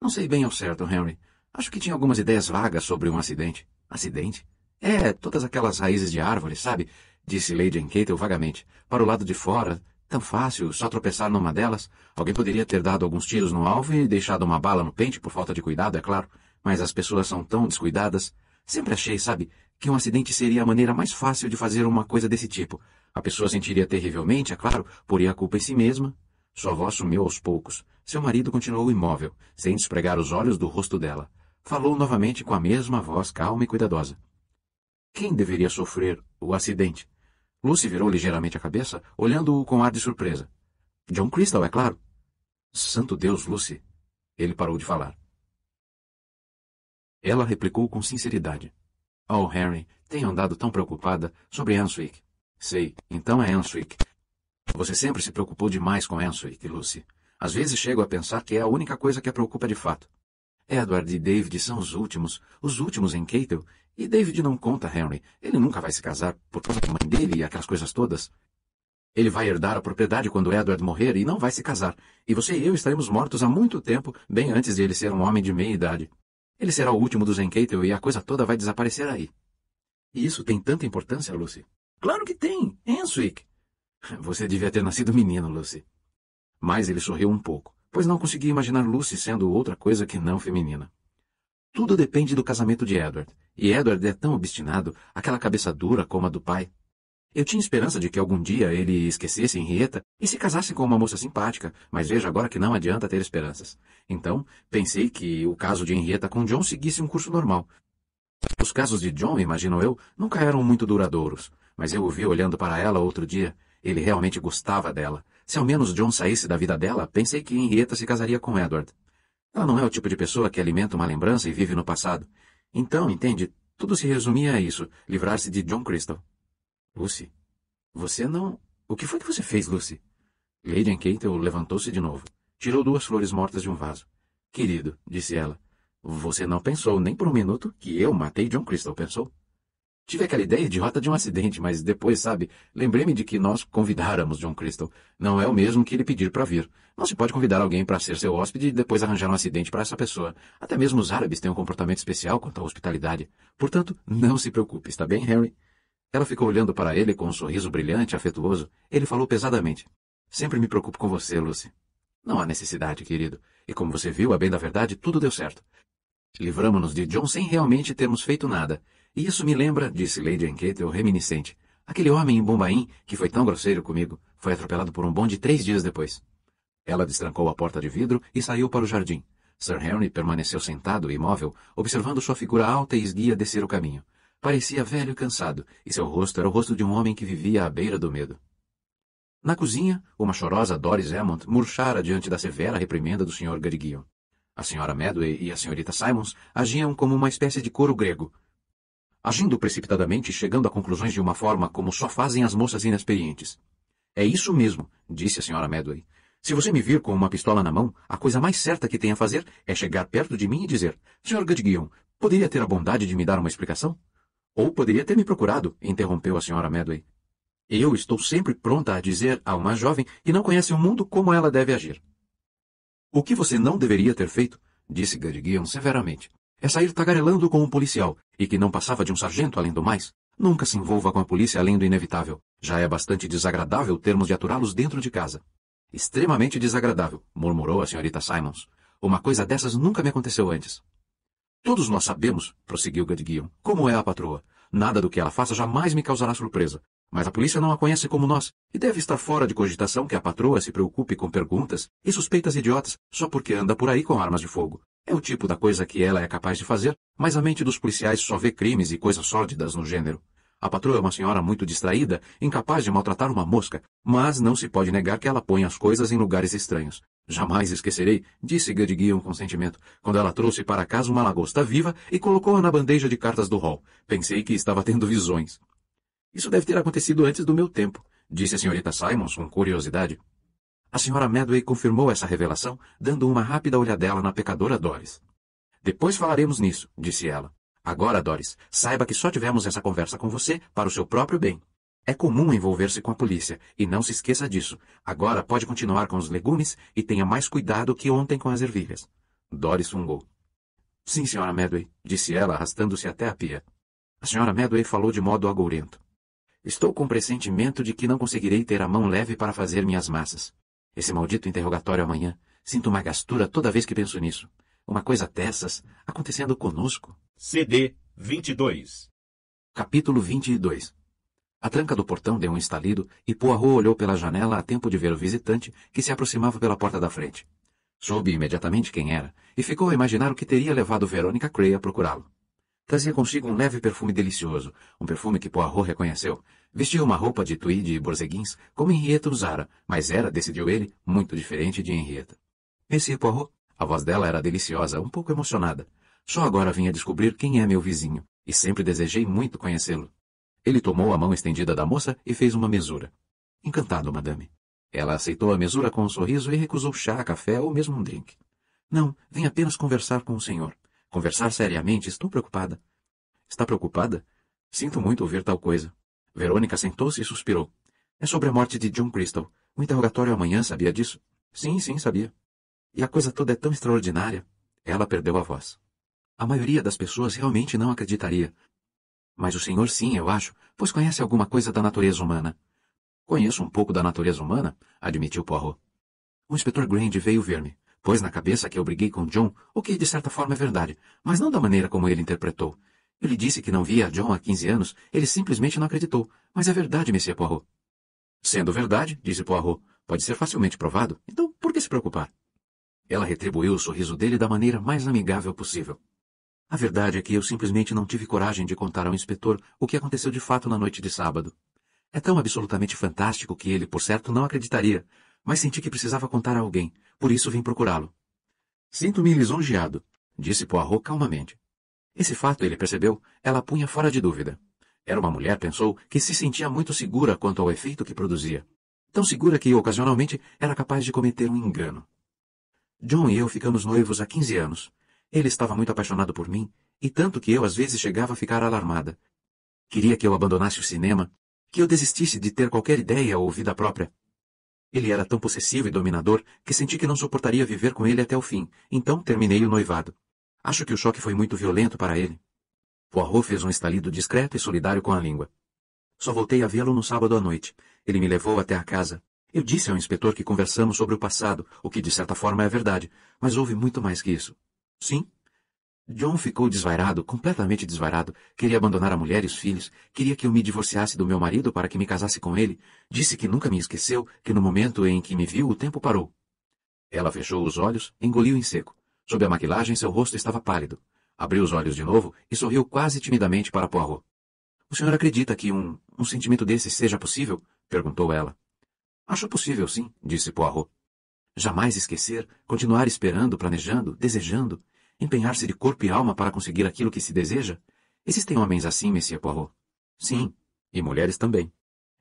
Não sei bem ao certo, Henry. Acho que tinha algumas ideias vagas sobre um acidente. Acidente? É, todas aquelas raízes de árvores, sabe? Disse Lady Encatel vagamente. Para o lado de fora, tão fácil, só tropeçar numa delas. Alguém poderia ter dado alguns tiros no alvo e deixado uma bala no pente por falta de cuidado, é claro. Mas as pessoas são tão descuidadas. Sempre achei, sabe, que um acidente seria a maneira mais fácil de fazer uma coisa desse tipo. A pessoa sentiria terrivelmente, é claro, poria a culpa em si mesma, sua voz sumiu aos poucos. Seu marido continuou imóvel, sem despregar os olhos do rosto dela. Falou novamente com a mesma voz calma e cuidadosa. Quem deveria sofrer o acidente? Lucy virou ligeiramente a cabeça, olhando-o com ar de surpresa. John Crystal, é claro. Santo Deus, Lucy! Ele parou de falar. Ela replicou com sinceridade. Oh, Harry, tenho andado tão preocupada sobre Answick. Sei, então é Answick. Você sempre se preocupou demais com Ensuite e Lucy. Às vezes chego a pensar que é a única coisa que a preocupa de fato. Edward e David são os últimos, os últimos em Cato, e David não conta Henry. Ele nunca vai se casar, por causa da mãe dele e aquelas coisas todas. Ele vai herdar a propriedade quando Edward morrer e não vai se casar, e você e eu estaremos mortos há muito tempo, bem antes de ele ser um homem de meia idade. Ele será o último dos Encatel e a coisa toda vai desaparecer aí. E isso tem tanta importância, Lucy? Claro que tem, Enswick. Você devia ter nascido menino, Lucy. Mas ele sorriu um pouco, pois não conseguia imaginar Lucy sendo outra coisa que não feminina. Tudo depende do casamento de Edward, e Edward é tão obstinado, aquela cabeça dura como a do pai. Eu tinha esperança de que algum dia ele esquecesse Henrietta e se casasse com uma moça simpática, mas vejo agora que não adianta ter esperanças. Então, pensei que o caso de Henrietta com John seguisse um curso normal. Os casos de John, imagino eu, nunca eram muito duradouros, mas eu o vi olhando para ela outro dia ele realmente gostava dela. Se ao menos John saísse da vida dela, pensei que Henrietta se casaria com Edward. Ela não é o tipo de pessoa que alimenta uma lembrança e vive no passado. Então, entende, tudo se resumia a isso, livrar-se de John Crystal. Lucy, você não... O que foi que você fez, Lucy? Lady Ancatel levantou-se de novo. Tirou duas flores mortas de um vaso. Querido, disse ela, você não pensou nem por um minuto que eu matei John Crystal, pensou? Tive aquela ideia idiota de um acidente, mas depois, sabe, lembrei-me de que nós convidáramos John Crystal. Não é o mesmo que ele pedir para vir. Não se pode convidar alguém para ser seu hóspede e depois arranjar um acidente para essa pessoa. Até mesmo os árabes têm um comportamento especial quanto à hospitalidade. Portanto, não se preocupe, está bem, Harry? Ela ficou olhando para ele com um sorriso brilhante afetuoso. Ele falou pesadamente. Sempre me preocupo com você, Lucy. Não há necessidade, querido. E como você viu, a bem da verdade, tudo deu certo. Livramos-nos de John sem realmente termos feito nada. Isso me lembra, disse Lady Enquetel reminiscente, aquele homem em Bombaim que foi tão grosseiro comigo, foi atropelado por um bonde três dias depois. Ela destrancou a porta de vidro e saiu para o jardim. Sir Henry permaneceu sentado imóvel, observando sua figura alta e esguia descer o caminho. Parecia velho e cansado, e seu rosto era o rosto de um homem que vivia à beira do medo. Na cozinha, uma chorosa Doris Hammond murchara diante da severa reprimenda do Sr. Gariguion. A Sra. Medway e a Senhorita Simons agiam como uma espécie de coro grego agindo precipitadamente e chegando a conclusões de uma forma como só fazem as moças inexperientes. É isso mesmo, disse a senhora Medway. Se você me vir com uma pistola na mão, a coisa mais certa que tem a fazer é chegar perto de mim e dizer, Sr. Gudguion, poderia ter a bondade de me dar uma explicação? Ou poderia ter me procurado, interrompeu a senhora Medway. Eu estou sempre pronta a dizer a uma jovem que não conhece o mundo como ela deve agir. O que você não deveria ter feito, disse Gudguion severamente é sair tagarelando com um policial, e que não passava de um sargento além do mais. Nunca se envolva com a polícia além do inevitável. Já é bastante desagradável termos de aturá-los dentro de casa. Extremamente desagradável, murmurou a senhorita Simons. Uma coisa dessas nunca me aconteceu antes. Todos nós sabemos, prosseguiu Gadguion, como é a patroa. Nada do que ela faça jamais me causará surpresa. Mas a polícia não a conhece como nós, e deve estar fora de cogitação que a patroa se preocupe com perguntas e suspeitas idiotas só porque anda por aí com armas de fogo. É o tipo da coisa que ela é capaz de fazer, mas a mente dos policiais só vê crimes e coisas sórdidas no gênero. A patroa é uma senhora muito distraída, incapaz de maltratar uma mosca, mas não se pode negar que ela põe as coisas em lugares estranhos. Jamais esquecerei, disse Gadguion com sentimento, quando ela trouxe para casa uma lagosta viva e colocou-a na bandeja de cartas do hall. Pensei que estava tendo visões. Isso deve ter acontecido antes do meu tempo, disse a senhorita Simons com curiosidade. A senhora Medway confirmou essa revelação, dando uma rápida olhadela na pecadora Doris. Depois falaremos nisso, disse ela. Agora, Doris, saiba que só tivemos essa conversa com você para o seu próprio bem. É comum envolver-se com a polícia, e não se esqueça disso. Agora pode continuar com os legumes e tenha mais cuidado que ontem com as ervilhas. Doris fungou. Sim, senhora Medway, disse ela, arrastando-se até a pia. A senhora Medway falou de modo agourento. Estou com pressentimento de que não conseguirei ter a mão leve para fazer minhas massas. Esse maldito interrogatório amanhã. Sinto uma gastura toda vez que penso nisso. Uma coisa dessas acontecendo conosco. CD 22 Capítulo 22 A tranca do portão deu um estalido e Poirot olhou pela janela a tempo de ver o visitante que se aproximava pela porta da frente. Soube imediatamente quem era e ficou a imaginar o que teria levado Verônica Cray a procurá-lo. Trazia consigo um leve perfume delicioso, um perfume que Poirot reconheceu, Vestia uma roupa de tweed e borzeguins, como Henrietta usara, mas era, decidiu ele, muito diferente de Henrietta. Monsieur Poirot? A voz dela era deliciosa, um pouco emocionada. Só agora vinha descobrir quem é meu vizinho, e sempre desejei muito conhecê-lo. Ele tomou a mão estendida da moça e fez uma mesura. Encantado, madame. Ela aceitou a mesura com um sorriso e recusou chá, café ou mesmo um drink. Não, vim apenas conversar com o senhor. Conversar seriamente, estou preocupada. Está preocupada? Sinto muito ouvir tal coisa. Verônica sentou-se e suspirou. É sobre a morte de John Crystal. O interrogatório amanhã sabia disso? Sim, sim, sabia. E a coisa toda é tão extraordinária. Ela perdeu a voz. A maioria das pessoas realmente não acreditaria. Mas o senhor sim, eu acho, pois conhece alguma coisa da natureza humana. Conheço um pouco da natureza humana, admitiu Poirot. O inspetor Grand veio ver-me, pois na cabeça que eu briguei com John, o que de certa forma é verdade, mas não da maneira como ele interpretou. Ele disse que não via John há 15 anos, ele simplesmente não acreditou. Mas é verdade, Monsieur Poirot. Sendo verdade, disse Poirot, pode ser facilmente provado, então por que se preocupar? Ela retribuiu o sorriso dele da maneira mais amigável possível. A verdade é que eu simplesmente não tive coragem de contar ao inspetor o que aconteceu de fato na noite de sábado. É tão absolutamente fantástico que ele, por certo, não acreditaria, mas senti que precisava contar a alguém, por isso vim procurá-lo. Sinto-me lisonjeado, disse Poirot calmamente. Esse fato ele percebeu, ela punha fora de dúvida. Era uma mulher, pensou, que se sentia muito segura quanto ao efeito que produzia. Tão segura que, ocasionalmente, era capaz de cometer um engano. John e eu ficamos noivos há 15 anos. Ele estava muito apaixonado por mim, e tanto que eu às vezes chegava a ficar alarmada. Queria que eu abandonasse o cinema, que eu desistisse de ter qualquer ideia ou vida própria. Ele era tão possessivo e dominador que senti que não suportaria viver com ele até o fim, então terminei o noivado. Acho que o choque foi muito violento para ele. Poirot fez um estalido discreto e solidário com a língua. Só voltei a vê-lo no sábado à noite. Ele me levou até a casa. Eu disse ao inspetor que conversamos sobre o passado, o que de certa forma é verdade, mas houve muito mais que isso. Sim? John ficou desvairado, completamente desvairado. Queria abandonar a mulher e os filhos, queria que eu me divorciasse do meu marido para que me casasse com ele. Disse que nunca me esqueceu, que no momento em que me viu o tempo parou. Ela fechou os olhos, engoliu em seco. Sob a maquilagem seu rosto estava pálido. Abriu os olhos de novo e sorriu quase timidamente para Poirot. O senhor acredita que um, um sentimento desse seja possível? perguntou ela. Acho possível, sim, disse Poirot. Jamais esquecer, continuar esperando, planejando, desejando, empenhar-se de corpo e alma para conseguir aquilo que se deseja? Existem homens assim, Messia Poirot? Sim, e mulheres também.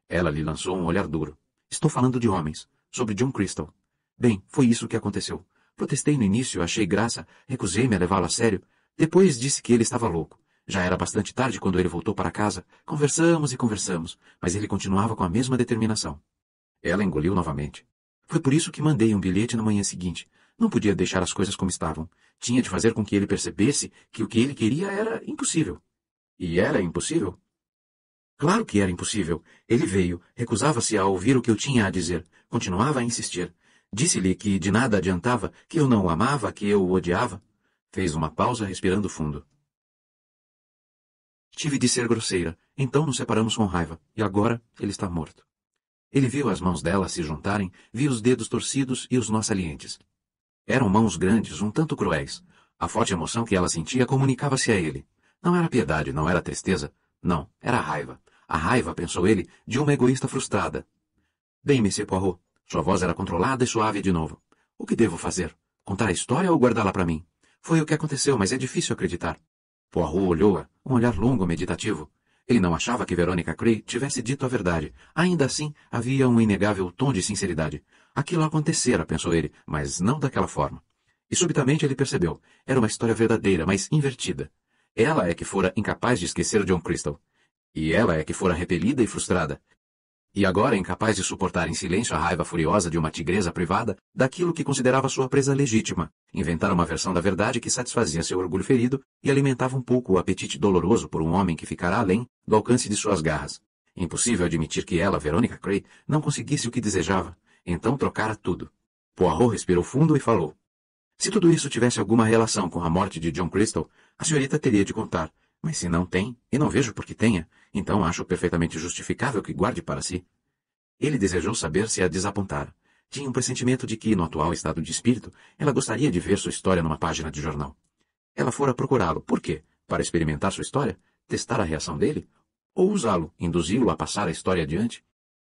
Ela lhe lançou um olhar duro. Estou falando de homens, sobre John Crystal. Bem, foi isso que aconteceu. Protestei no início, achei graça, recusei-me a levá-lo a sério. Depois disse que ele estava louco. Já era bastante tarde quando ele voltou para casa. Conversamos e conversamos, mas ele continuava com a mesma determinação. Ela engoliu novamente. Foi por isso que mandei um bilhete na manhã seguinte. Não podia deixar as coisas como estavam. Tinha de fazer com que ele percebesse que o que ele queria era impossível. E era impossível? Claro que era impossível. Ele veio, recusava-se a ouvir o que eu tinha a dizer, continuava a insistir. Disse-lhe que de nada adiantava, que eu não o amava, que eu o odiava. Fez uma pausa respirando fundo. Tive de ser grosseira, então nos separamos com raiva, e agora ele está morto. Ele viu as mãos dela se juntarem, viu os dedos torcidos e os nós salientes. Eram mãos grandes, um tanto cruéis. A forte emoção que ela sentia comunicava-se a ele. Não era piedade, não era tristeza. Não, era raiva. A raiva, pensou ele, de uma egoísta frustrada. Bem, Monsieur Poirot, sua voz era controlada e suave de novo. O que devo fazer? Contar a história ou guardá-la para mim? Foi o que aconteceu, mas é difícil acreditar. Poirot olhou-a, um olhar longo meditativo. Ele não achava que Verônica Cray tivesse dito a verdade. Ainda assim, havia um inegável tom de sinceridade. Aquilo acontecera, pensou ele, mas não daquela forma. E subitamente ele percebeu. Era uma história verdadeira, mas invertida. Ela é que fora incapaz de esquecer John Crystal. E ela é que fora repelida e frustrada, e agora incapaz de suportar em silêncio a raiva furiosa de uma tigresa privada, daquilo que considerava sua presa legítima, inventara uma versão da verdade que satisfazia seu orgulho ferido e alimentava um pouco o apetite doloroso por um homem que ficará além do alcance de suas garras. Impossível admitir que ela, Veronica Cray, não conseguisse o que desejava. Então trocara tudo. Poirot respirou fundo e falou. Se tudo isso tivesse alguma relação com a morte de John Crystal, a senhorita teria de contar, mas se não tem, e não vejo por que tenha, então acho perfeitamente justificável que guarde para si. Ele desejou saber se a desapontara. Tinha um pressentimento de que, no atual estado de espírito, ela gostaria de ver sua história numa página de jornal. Ela fora procurá-lo, por quê? Para experimentar sua história? Testar a reação dele? Ou usá-lo, induzi-lo a passar a história adiante?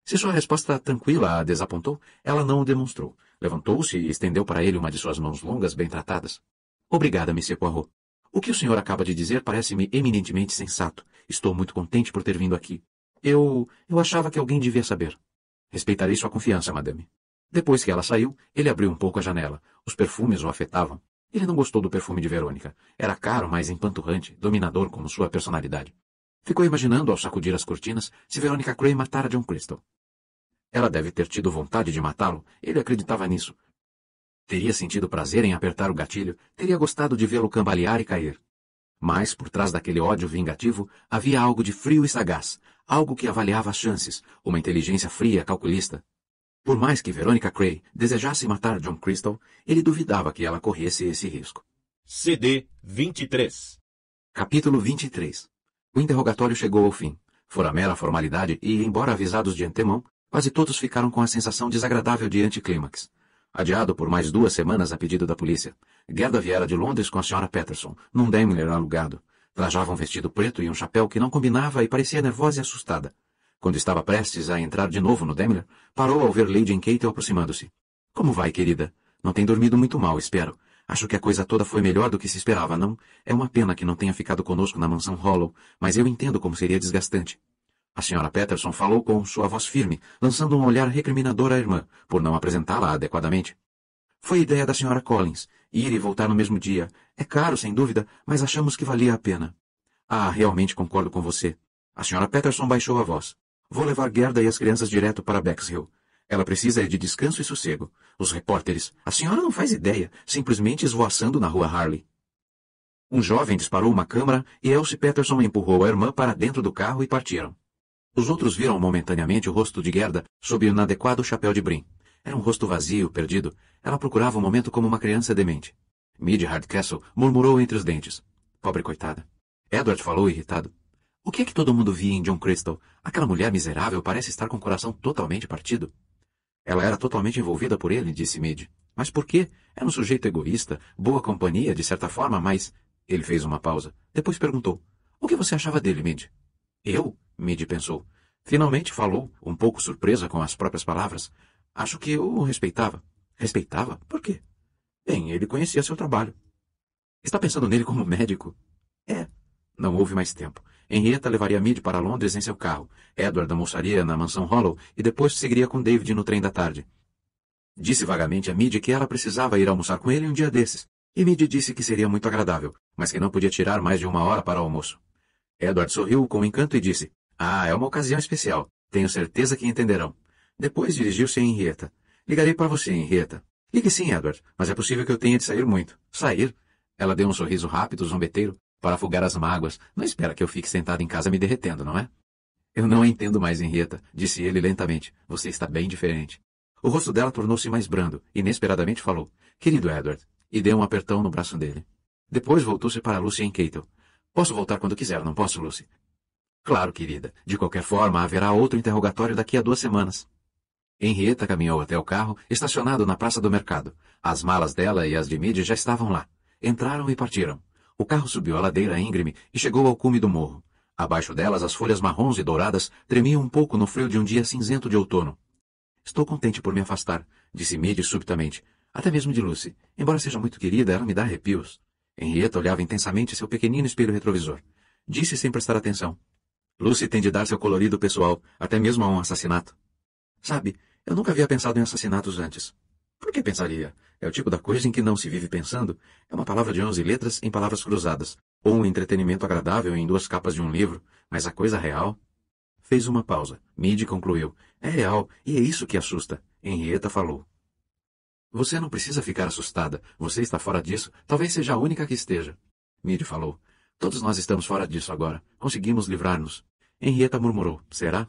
Se sua resposta tranquila a desapontou, ela não o demonstrou. Levantou-se e estendeu para ele uma de suas mãos longas bem tratadas. Obrigada, Monsieur Poirot. O que o senhor acaba de dizer parece-me eminentemente sensato. Estou muito contente por ter vindo aqui. Eu. eu achava que alguém devia saber. Respeitarei sua confiança, madame. Depois que ela saiu, ele abriu um pouco a janela. Os perfumes o afetavam. Ele não gostou do perfume de Verônica. Era caro, mas empanturrante, dominador como sua personalidade. Ficou imaginando, ao sacudir as cortinas, se Verônica Cray matara John Crystal. Ela deve ter tido vontade de matá-lo. Ele acreditava nisso, Teria sentido prazer em apertar o gatilho, teria gostado de vê-lo cambalear e cair. Mas por trás daquele ódio vingativo, havia algo de frio e sagaz, algo que avaliava as chances, uma inteligência fria calculista. Por mais que Veronica Cray desejasse matar John Crystal, ele duvidava que ela corresse esse risco. CD 23 Capítulo 23 O interrogatório chegou ao fim. Fora mera formalidade e, embora avisados de antemão, quase todos ficaram com a sensação desagradável de anticlímax adiado por mais duas semanas a pedido da polícia. Gerda viera de Londres com a senhora Peterson, num Daimler alugado. Trajava um vestido preto e um chapéu que não combinava e parecia nervosa e assustada. Quando estava prestes a entrar de novo no Daimler, parou ao ver Lady Kate aproximando-se. Como vai, querida? Não tem dormido muito mal, espero. Acho que a coisa toda foi melhor do que se esperava, não? É uma pena que não tenha ficado conosco na mansão Hollow, mas eu entendo como seria desgastante. A senhora Peterson falou com sua voz firme, lançando um olhar recriminador à irmã, por não apresentá-la adequadamente. Foi ideia da senhora Collins. Ir e voltar no mesmo dia. É caro, sem dúvida, mas achamos que valia a pena. Ah, realmente concordo com você. A senhora Peterson baixou a voz. Vou levar Gerda e as crianças direto para Bexhill. Ela precisa de descanso e sossego. Os repórteres. A senhora não faz ideia, simplesmente esvoaçando na rua Harley. Um jovem disparou uma câmara e Elsie Peterson empurrou a irmã para dentro do carro e partiram. Os outros viram momentaneamente o rosto de Gerda, sob o inadequado chapéu de Brim. Era um rosto vazio, perdido. Ela procurava o um momento como uma criança demente. Mid Hardcastle murmurou entre os dentes. Pobre coitada. Edward falou irritado. O que é que todo mundo via em John Crystal? Aquela mulher miserável parece estar com o coração totalmente partido. Ela era totalmente envolvida por ele, disse Mid. Mas por quê? Era um sujeito egoísta, boa companhia, de certa forma, mas... Ele fez uma pausa. Depois perguntou. O que você achava dele, Mid? Eu? Midi pensou. Finalmente falou, um pouco surpresa com as próprias palavras. Acho que eu o respeitava. Respeitava? Por quê? Bem, ele conhecia seu trabalho. Está pensando nele como médico? É. Não houve mais tempo. Henrietta levaria Mid para Londres em seu carro. Edward almoçaria na mansão Hollow e depois seguiria com David no trem da tarde. Disse vagamente a Mid que ela precisava ir almoçar com ele um dia desses, e Mid disse que seria muito agradável, mas que não podia tirar mais de uma hora para o almoço. Edward sorriu com encanto e disse: ah, é uma ocasião especial. Tenho certeza que entenderão. Depois dirigiu-se a Henrietta. Ligarei para você, Henrietta. Ligue sim, Edward, mas é possível que eu tenha de sair muito. Sair? Ela deu um sorriso rápido, zombeteiro, para afogar as mágoas. Não espera que eu fique sentado em casa me derretendo, não é? Eu não entendo mais, Henrietta, disse ele lentamente. Você está bem diferente. O rosto dela tornou-se mais brando. Inesperadamente falou: Querido Edward, e deu um apertão no braço dele. Depois voltou-se para Lucy em Cato. Posso voltar quando quiser, não posso, Lucy? Claro, querida, de qualquer forma haverá outro interrogatório daqui a duas semanas. Henrietta caminhou até o carro, estacionado na praça do mercado. As malas dela e as de Midi já estavam lá. Entraram e partiram. O carro subiu a ladeira íngreme e chegou ao cume do morro. Abaixo delas as folhas marrons e douradas tremiam um pouco no frio de um dia cinzento de outono. Estou contente por me afastar, disse Midi subitamente. Até mesmo de Lucy. Embora seja muito querida, ela me dá arrepios. Henrietta olhava intensamente seu pequenino espelho retrovisor. Disse sem prestar atenção. Lucy tem de dar seu colorido pessoal, até mesmo a um assassinato. Sabe, eu nunca havia pensado em assassinatos antes. Por que pensaria? É o tipo da coisa em que não se vive pensando. É uma palavra de onze letras em palavras cruzadas, ou um entretenimento agradável em duas capas de um livro, mas a coisa real... Fez uma pausa. Midi concluiu. É real, e é isso que assusta. Henrietta falou. Você não precisa ficar assustada. Você está fora disso. Talvez seja a única que esteja. Midi falou. Todos nós estamos fora disso agora. Conseguimos livrar-nos. Henrietta murmurou. Será?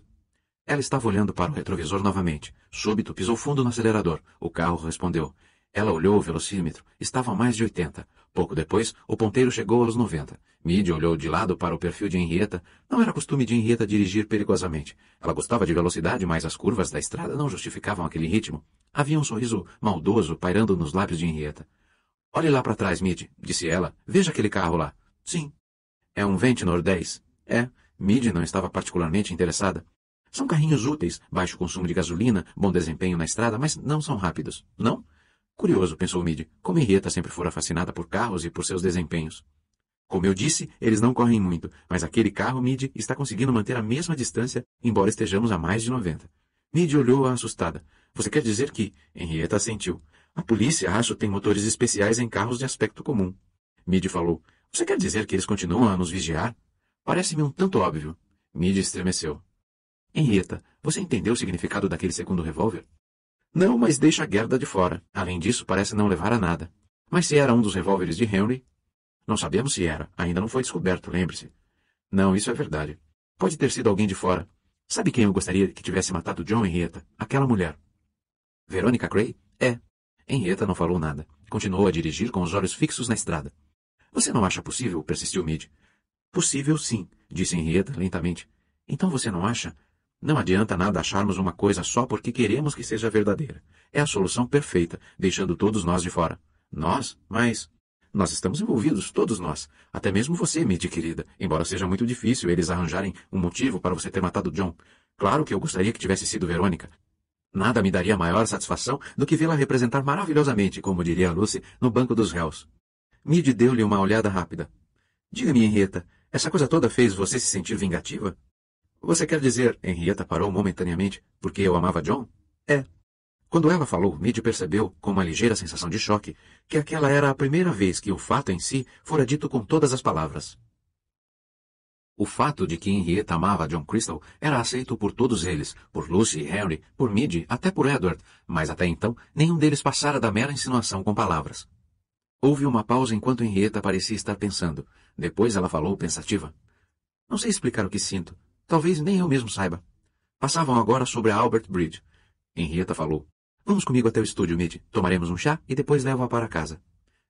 Ela estava olhando para o retrovisor novamente. Súbito pisou fundo no acelerador. O carro respondeu. Ela olhou o velocímetro. Estava a mais de 80. Pouco depois, o ponteiro chegou aos 90. Mid olhou de lado para o perfil de Henrietta. Não era costume de Henrietta dirigir perigosamente. Ela gostava de velocidade, mas as curvas da estrada não justificavam aquele ritmo. Havia um sorriso maldoso pairando nos lábios de Henrietta. Olhe lá para trás, Mid, disse ela. Veja aquele carro lá. Sim. É um Ventnor Nord 10. É. Midi não estava particularmente interessada. São carrinhos úteis, baixo consumo de gasolina, bom desempenho na estrada, mas não são rápidos, não? Curioso, pensou Midi, como Henrietta sempre fora fascinada por carros e por seus desempenhos. Como eu disse, eles não correm muito, mas aquele carro Midi está conseguindo manter a mesma distância, embora estejamos a mais de 90. Midi olhou-a assustada. Você quer dizer que... Henrietta assentiu. A polícia, acho, tem motores especiais em carros de aspecto comum. Midi falou. Você quer dizer que eles continuam a nos vigiar? Parece-me um tanto óbvio. Midi estremeceu. Henrietta, você entendeu o significado daquele segundo revólver? Não, mas deixa a Gerda de fora. Além disso, parece não levar a nada. Mas se era um dos revólveres de Henry... Não sabemos se era. Ainda não foi descoberto, lembre-se. Não, isso é verdade. Pode ter sido alguém de fora. Sabe quem eu gostaria que tivesse matado John Henrietta? Aquela mulher. Verônica Cray? É. Henrietta não falou nada. Continuou a dirigir com os olhos fixos na estrada. Você não acha possível, persistiu Mid, Possível sim, disse Henrietta lentamente. Então você não acha? Não adianta nada acharmos uma coisa só porque queremos que seja verdadeira. É a solução perfeita, deixando todos nós de fora. Nós? Mas. Nós estamos envolvidos, todos nós. Até mesmo você, Midi querida, embora seja muito difícil eles arranjarem um motivo para você ter matado John. Claro que eu gostaria que tivesse sido Verônica. Nada me daria maior satisfação do que vê-la representar maravilhosamente, como diria Lucy, no banco dos réus. Midi deu-lhe uma olhada rápida. Diga-me, Henrietta, essa coisa toda fez você se sentir vingativa? Você quer dizer, Henrietta parou momentaneamente, porque eu amava John? É. Quando ela falou, Mid percebeu, com uma ligeira sensação de choque, que aquela era a primeira vez que o fato em si fora dito com todas as palavras. O fato de que Henrietta amava John Crystal era aceito por todos eles, por Lucy e Henry, por Mid, até por Edward, mas até então nenhum deles passara da mera insinuação com palavras. Houve uma pausa enquanto Henrietta parecia estar pensando. Depois ela falou pensativa. Não sei explicar o que sinto. Talvez nem eu mesmo saiba. Passavam agora sobre a Albert Bridge. Henrietta falou. Vamos comigo até o estúdio, Mid. Tomaremos um chá e depois levo-a para casa.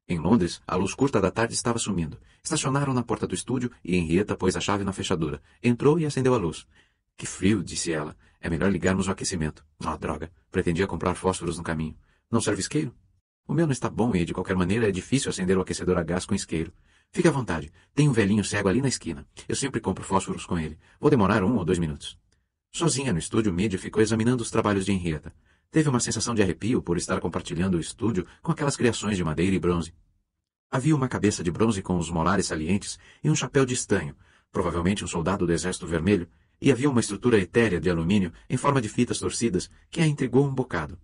Em Londres, a luz curta da tarde estava sumindo. Estacionaram na porta do estúdio e Henrietta pôs a chave na fechadura. Entrou e acendeu a luz. Que frio, disse ela. É melhor ligarmos o aquecimento. Ah, droga. Pretendia comprar fósforos no caminho. Não serve isqueiro? O meu não está bom e, de qualquer maneira, é difícil acender o aquecedor a gás com isqueiro. Fique à vontade. Tem um velhinho cego ali na esquina. Eu sempre compro fósforos com ele. Vou demorar um ou dois minutos. Sozinha no estúdio, Media ficou examinando os trabalhos de Henrietta. Teve uma sensação de arrepio por estar compartilhando o estúdio com aquelas criações de madeira e bronze. Havia uma cabeça de bronze com os molares salientes e um chapéu de estanho, provavelmente um soldado do Exército Vermelho, e havia uma estrutura etérea de alumínio em forma de fitas torcidas que a intrigou um bocado.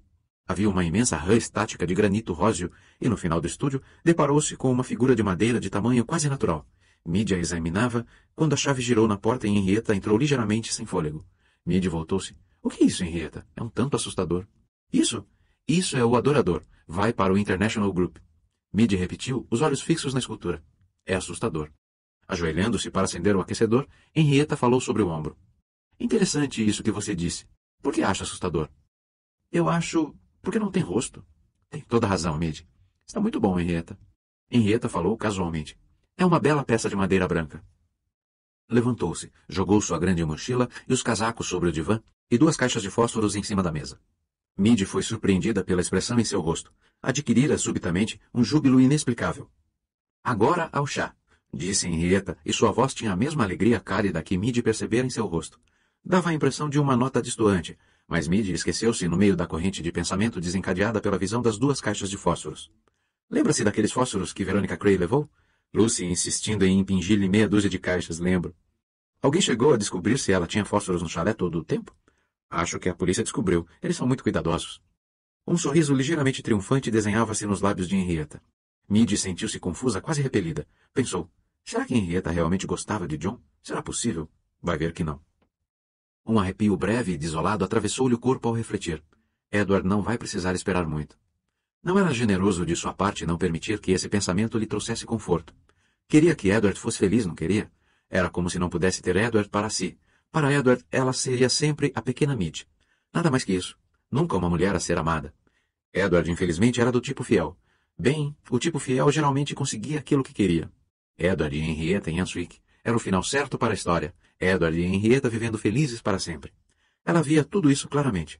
Havia uma imensa rã estática de granito róseo, e no final do estúdio deparou-se com uma figura de madeira de tamanho quase natural. Mídia examinava quando a chave girou na porta e Henrietta entrou ligeiramente sem fôlego. Mídia voltou-se. O que é isso, Henrietta? É um tanto assustador. Isso? Isso é o adorador. Vai para o International Group. Mídia repetiu, os olhos fixos na escultura. É assustador. Ajoelhando-se para acender o aquecedor, Henrietta falou sobre o ombro. Interessante isso que você disse. Por que acha assustador? Eu acho porque não tem rosto. Tem toda razão, Mid. Está muito bom, Henrietta. Henrietta falou casualmente. É uma bela peça de madeira branca. Levantou-se, jogou sua grande mochila e os casacos sobre o divã e duas caixas de fósforos em cima da mesa. Mid foi surpreendida pela expressão em seu rosto. Adquirira subitamente um júbilo inexplicável. Agora ao chá, disse Henrietta, e sua voz tinha a mesma alegria cálida que Mid percebera em seu rosto. Dava a impressão de uma nota distoante, mas Midi esqueceu-se no meio da corrente de pensamento desencadeada pela visão das duas caixas de fósforos. Lembra-se daqueles fósforos que Veronica Cray levou? Lucy insistindo em impingir-lhe meia dúzia de caixas, lembro. Alguém chegou a descobrir se ela tinha fósforos no chalé todo o tempo? Acho que a polícia descobriu. Eles são muito cuidadosos. Um sorriso ligeiramente triunfante desenhava-se nos lábios de Henrietta. Midi sentiu-se confusa, quase repelida. Pensou, será que Henrietta realmente gostava de John? Será possível? Vai ver que não. Um arrepio breve e desolado atravessou-lhe o corpo ao refletir. Edward não vai precisar esperar muito. Não era generoso de sua parte não permitir que esse pensamento lhe trouxesse conforto. Queria que Edward fosse feliz, não queria? Era como se não pudesse ter Edward para si. Para Edward, ela seria sempre a pequena Mitch. Nada mais que isso. Nunca uma mulher a ser amada. Edward, infelizmente, era do tipo fiel. Bem, o tipo fiel geralmente conseguia aquilo que queria. Edward e Henrietta Yanswick era o final certo para a história. Edward e Henrietta vivendo felizes para sempre. Ela via tudo isso claramente.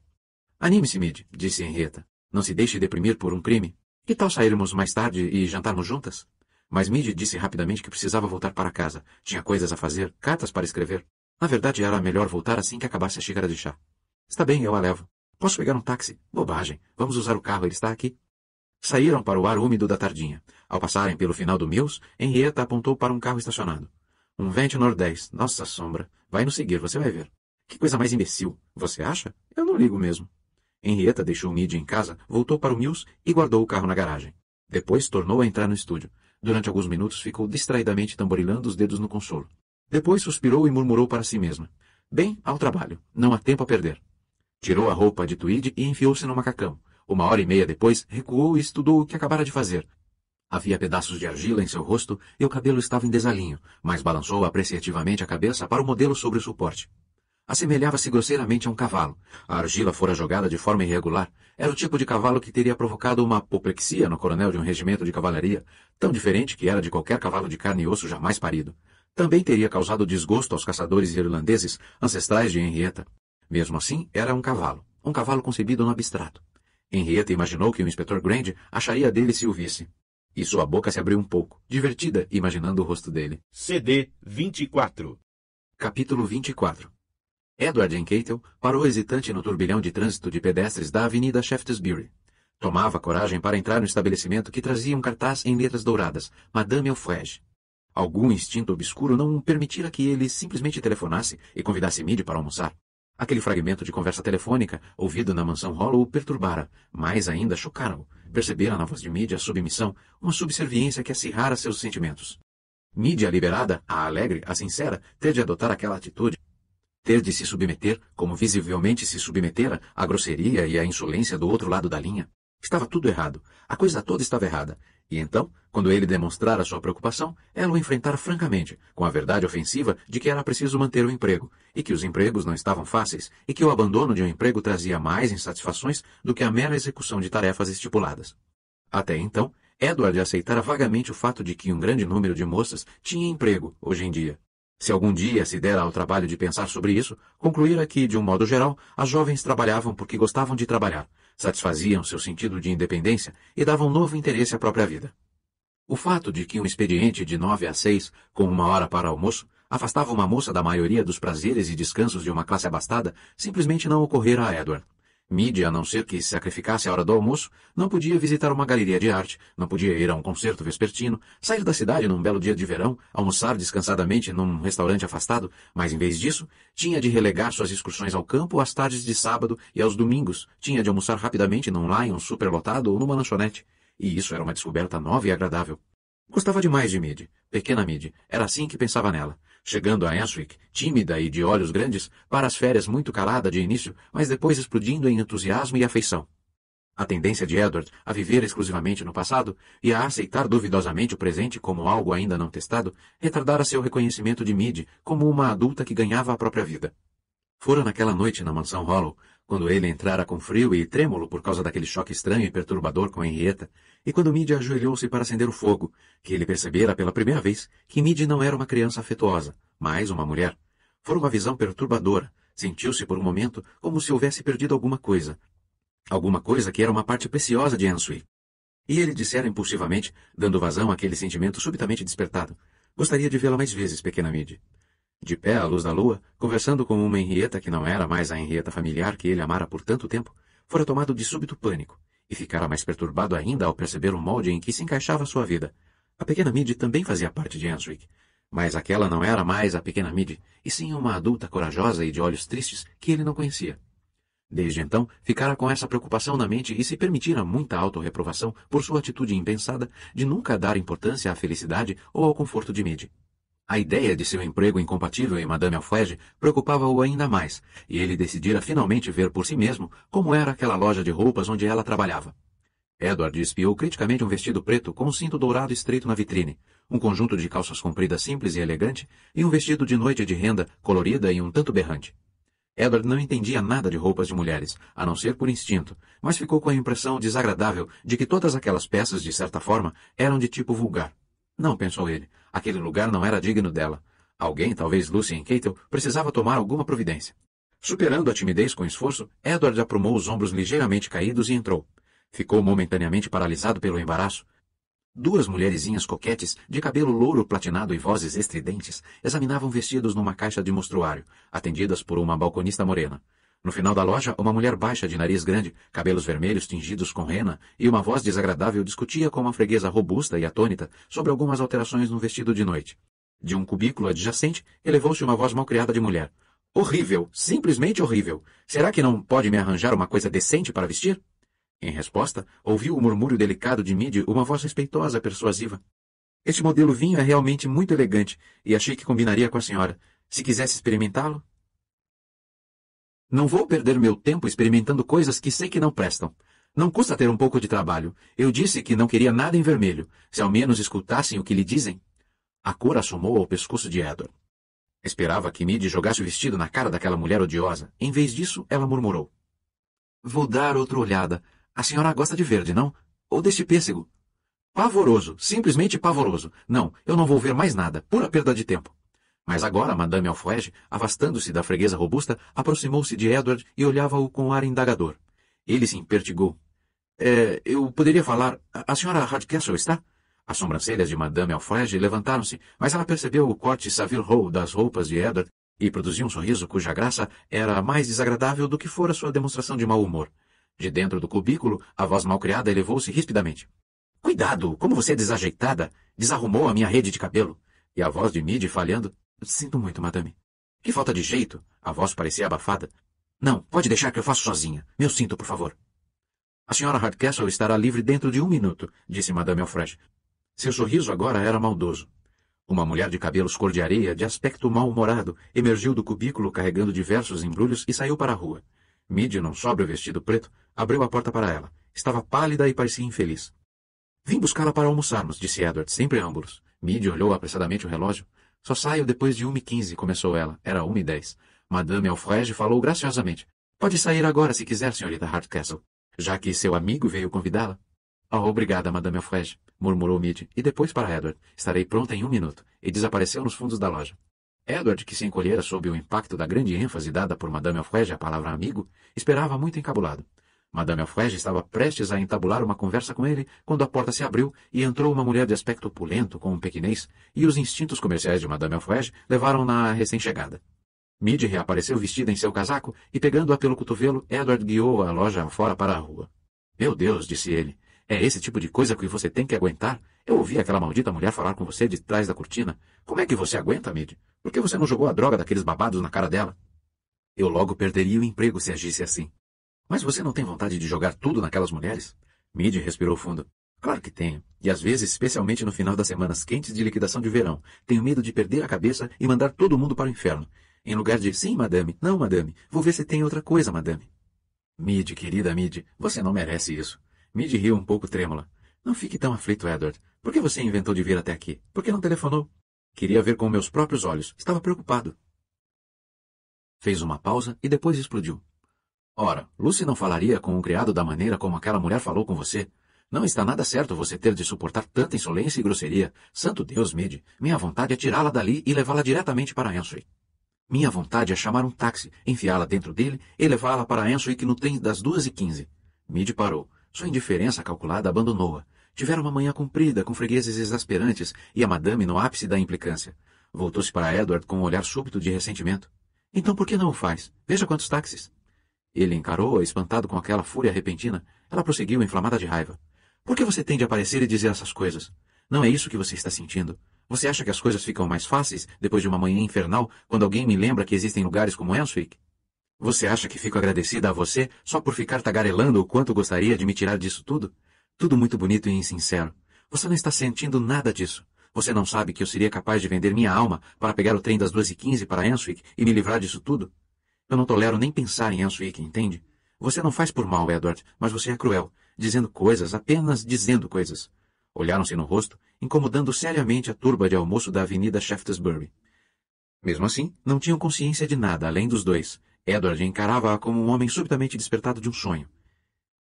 Anime-se, Mid, disse Henrietta. Não se deixe deprimir por um crime. Que tal sairmos mais tarde e jantarmos juntas? Mas Mid disse rapidamente que precisava voltar para casa. Tinha coisas a fazer, cartas para escrever. Na verdade, era melhor voltar assim que acabasse a xícara de chá. Está bem, eu a levo. Posso pegar um táxi? Bobagem. Vamos usar o carro, ele está aqui. Saíram para o ar úmido da tardinha. Ao passarem pelo final do Mills, Henrietta apontou para um carro estacionado. Um vento nordeste, nossa sombra, vai nos seguir, você vai ver. Que coisa mais imbecil, você acha? Eu não ligo mesmo. Henrietta deixou Mid em casa, voltou para o Mills e guardou o carro na garagem. Depois tornou a entrar no estúdio. Durante alguns minutos ficou distraidamente tamborilando os dedos no consolo. Depois suspirou e murmurou para si mesma. Bem, ao trabalho. Não há tempo a perder. Tirou a roupa de tweed e enfiou-se no macacão. Uma hora e meia depois, recuou e estudou o que acabara de fazer. Havia pedaços de argila em seu rosto e o cabelo estava em desalinho, mas balançou apreciativamente a cabeça para o modelo sobre o suporte. Assemelhava-se grosseiramente a um cavalo. A argila fora jogada de forma irregular. Era o tipo de cavalo que teria provocado uma apoplexia no coronel de um regimento de cavalaria, tão diferente que era de qualquer cavalo de carne e osso jamais parido. Também teria causado desgosto aos caçadores irlandeses, ancestrais de Henrietta. Mesmo assim, era um cavalo. Um cavalo concebido no abstrato. Henrietta imaginou que o inspetor Grand acharia dele se o visse. E sua boca se abriu um pouco, divertida, imaginando o rosto dele. CD 24 Capítulo 24 Edward Encatel parou hesitante no turbilhão de trânsito de pedestres da Avenida Shaftesbury. Tomava coragem para entrar no estabelecimento que trazia um cartaz em letras douradas, Madame Alfrege. Algum instinto obscuro não permitira que ele simplesmente telefonasse e convidasse Mid para almoçar. Aquele fragmento de conversa telefônica, ouvido na mansão Hollow, perturbara, mais ainda chocara-o, perceberam na voz de mídia a submissão, uma subserviência que acirrara seus sentimentos. Mídia liberada, a alegre, a sincera, ter de adotar aquela atitude. Ter de se submeter, como visivelmente se submetera, à grosseria e à insolência do outro lado da linha. Estava tudo errado. A coisa toda estava errada. E então, quando ele demonstrar a sua preocupação, ela o enfrentar francamente, com a verdade ofensiva de que era preciso manter o emprego, e que os empregos não estavam fáceis, e que o abandono de um emprego trazia mais insatisfações do que a mera execução de tarefas estipuladas. Até então, Edward aceitara vagamente o fato de que um grande número de moças tinha emprego, hoje em dia. Se algum dia se dera ao trabalho de pensar sobre isso, concluíra que, de um modo geral, as jovens trabalhavam porque gostavam de trabalhar, satisfaziam seu sentido de independência e davam novo interesse à própria vida. O fato de que um expediente de nove a seis, com uma hora para almoço, afastava uma moça da maioria dos prazeres e descansos de uma classe abastada, simplesmente não ocorrera a Edward. Mídia, a não ser que sacrificasse a hora do almoço, não podia visitar uma galeria de arte, não podia ir a um concerto vespertino, sair da cidade num belo dia de verão, almoçar descansadamente num restaurante afastado, mas em vez disso, tinha de relegar suas excursões ao campo às tardes de sábado e aos domingos, tinha de almoçar rapidamente num Lion superlotado ou numa lanchonete. E isso era uma descoberta nova e agradável. Gostava demais de Mídia, pequena Mídia. era assim que pensava nela chegando a Ashwick, tímida e de olhos grandes, para as férias muito calada de início, mas depois explodindo em entusiasmo e afeição. A tendência de Edward a viver exclusivamente no passado e a aceitar duvidosamente o presente como algo ainda não testado retardara seu reconhecimento de Mid como uma adulta que ganhava a própria vida. Fora naquela noite na mansão Hollow quando ele entrara com frio e trêmulo por causa daquele choque estranho e perturbador com Henrietta, e quando Mid ajoelhou-se para acender o fogo, que ele percebera pela primeira vez que Mid não era uma criança afetuosa, mas uma mulher. Foi uma visão perturbadora. Sentiu-se por um momento como se houvesse perdido alguma coisa. Alguma coisa que era uma parte preciosa de Ansui. E ele dissera impulsivamente, dando vazão àquele sentimento subitamente despertado. Gostaria de vê-la mais vezes, pequena Mid de pé à luz da lua, conversando com uma Henrieta que não era mais a Henrieta familiar que ele amara por tanto tempo, fora tomado de súbito pânico, e ficara mais perturbado ainda ao perceber o molde em que se encaixava sua vida. A pequena Mid também fazia parte de Answick, mas aquela não era mais a pequena Mid, e sim uma adulta corajosa e de olhos tristes que ele não conhecia. Desde então, ficara com essa preocupação na mente e se permitira muita autorreprovação por sua atitude impensada de nunca dar importância à felicidade ou ao conforto de Mid. A ideia de seu emprego incompatível em Madame Alfege preocupava-o ainda mais, e ele decidira finalmente ver por si mesmo como era aquela loja de roupas onde ela trabalhava. Edward espiou criticamente um vestido preto com um cinto dourado estreito na vitrine, um conjunto de calças compridas simples e elegante e um vestido de noite de renda colorida e um tanto berrante. Edward não entendia nada de roupas de mulheres, a não ser por instinto, mas ficou com a impressão desagradável de que todas aquelas peças, de certa forma, eram de tipo vulgar. Não, pensou ele, Aquele lugar não era digno dela. Alguém, talvez Lucien Cato, precisava tomar alguma providência. Superando a timidez com esforço, Edward aprumou os ombros ligeiramente caídos e entrou. Ficou momentaneamente paralisado pelo embaraço. Duas mulherzinhas coquetes, de cabelo louro platinado e vozes estridentes, examinavam vestidos numa caixa de mostruário, atendidas por uma balconista morena. No final da loja, uma mulher baixa de nariz grande, cabelos vermelhos tingidos com rena e uma voz desagradável discutia com uma freguesa robusta e atônita sobre algumas alterações no vestido de noite. De um cubículo adjacente, elevou-se uma voz malcriada de mulher. Horrível, simplesmente horrível. Será que não pode me arranjar uma coisa decente para vestir? Em resposta, ouviu o murmúrio delicado de Midi, uma voz respeitosa, persuasiva. Este modelo vinho é realmente muito elegante e achei que combinaria com a senhora. Se quisesse experimentá-lo, não vou perder meu tempo experimentando coisas que sei que não prestam. Não custa ter um pouco de trabalho. Eu disse que não queria nada em vermelho, se ao menos escutassem o que lhe dizem. A cor assomou ao pescoço de Edward. Esperava que Mid jogasse o vestido na cara daquela mulher odiosa. Em vez disso, ela murmurou. Vou dar outra olhada. A senhora gosta de verde, não? Ou deste pêssego? Pavoroso, simplesmente pavoroso. Não, eu não vou ver mais nada, pura perda de tempo. Mas agora Madame Alfoege, afastando-se da freguesa robusta, aproximou-se de Edward e olhava-o com ar indagador. Ele se impertigou. É, eu poderia falar... A, senhora Hardcastle está? As sobrancelhas de Madame Alfoege levantaram-se, mas ela percebeu o corte Savile Row das roupas de Edward e produziu um sorriso cuja graça era mais desagradável do que fora sua demonstração de mau humor. De dentro do cubículo, a voz malcriada elevou-se rispidamente. Cuidado! Como você é desajeitada! Desarrumou a minha rede de cabelo! E a voz de Midi falhando Sinto muito, madame. Que falta de jeito! A voz parecia abafada. Não, pode deixar que eu faça sozinha. Meu cinto, por favor. A senhora Hardcastle estará livre dentro de um minuto, disse Madame Alfred. Seu sorriso agora era maldoso. Uma mulher de cabelos cor de areia, de aspecto mal-humorado, emergiu do cubículo carregando diversos embrulhos e saiu para a rua. Mid, não sobre vestido preto, abriu a porta para ela. Estava pálida e parecia infeliz. Vim buscá-la para almoçarmos, disse Edward, sempre preâmbulos. Mid olhou apressadamente o relógio. Só saio depois de uma e quinze, começou ela. Era uma e dez. Madame Alfrege falou graciosamente. Pode sair agora se quiser, senhorita Hardcastle. Já que seu amigo veio convidá-la. Oh, obrigada, Madame Alfrege, murmurou Mitty, e depois para Edward. Estarei pronta em um minuto. E desapareceu nos fundos da loja. Edward, que se encolhera sob o impacto da grande ênfase dada por Madame Alfrege à palavra amigo, esperava muito encabulado. Madame Alfrege estava prestes a entabular uma conversa com ele quando a porta se abriu e entrou uma mulher de aspecto opulento com um pequinês, e os instintos comerciais de Madame Alfrege levaram-na à recém-chegada. Mid reapareceu vestida em seu casaco e, pegando-a pelo cotovelo, Edward guiou a loja fora para a rua. Meu Deus, disse ele, é esse tipo de coisa que você tem que aguentar? Eu ouvi aquela maldita mulher falar com você de trás da cortina. Como é que você aguenta, Mid? Por que você não jogou a droga daqueles babados na cara dela? Eu logo perderia o emprego se agisse assim. Mas você não tem vontade de jogar tudo naquelas mulheres? Midi respirou fundo. Claro que tenho. E às vezes, especialmente no final das semanas quentes de liquidação de verão, tenho medo de perder a cabeça e mandar todo mundo para o inferno. Em lugar de sim, madame, não, madame, vou ver se tem outra coisa, madame. Midi, querida Midi, você não merece isso. Midi riu um pouco trêmula. Não fique tão aflito, Edward. Por que você inventou de vir até aqui? Por que não telefonou? Queria ver com meus próprios olhos. Estava preocupado. Fez uma pausa e depois explodiu. Ora, Lucy não falaria com o criado da maneira como aquela mulher falou com você. Não está nada certo você ter de suportar tanta insolência e grosseria. Santo Deus, Mide, minha vontade é tirá-la dali e levá-la diretamente para Ensui. Minha vontade é chamar um táxi, enfiá-la dentro dele e levá-la para Ensui que não tem das duas e quinze. Mide parou. Sua indiferença calculada abandonou-a. Tiveram uma manhã comprida, com fregueses exasperantes e a madame no ápice da implicância. Voltou-se para Edward com um olhar súbito de ressentimento. Então por que não o faz? Veja quantos táxis. Ele encarou-a espantado com aquela fúria repentina. Ela prosseguiu, inflamada de raiva. Por que você tem de aparecer e dizer essas coisas? Não é isso que você está sentindo. Você acha que as coisas ficam mais fáceis depois de uma manhã infernal, quando alguém me lembra que existem lugares como Enswick? Você acha que fico agradecida a você só por ficar tagarelando o quanto gostaria de me tirar disso tudo? Tudo muito bonito e insincero. Você não está sentindo nada disso. Você não sabe que eu seria capaz de vender minha alma para pegar o trem das duas e quinze para Enswick e me livrar disso tudo? Eu não tolero nem pensar em Elswick, entende? Você não faz por mal, Edward, mas você é cruel, dizendo coisas, apenas dizendo coisas. Olharam-se no rosto, incomodando seriamente a turba de almoço da Avenida Shaftesbury. Mesmo assim, não tinham consciência de nada além dos dois. Edward encarava-a como um homem subitamente despertado de um sonho.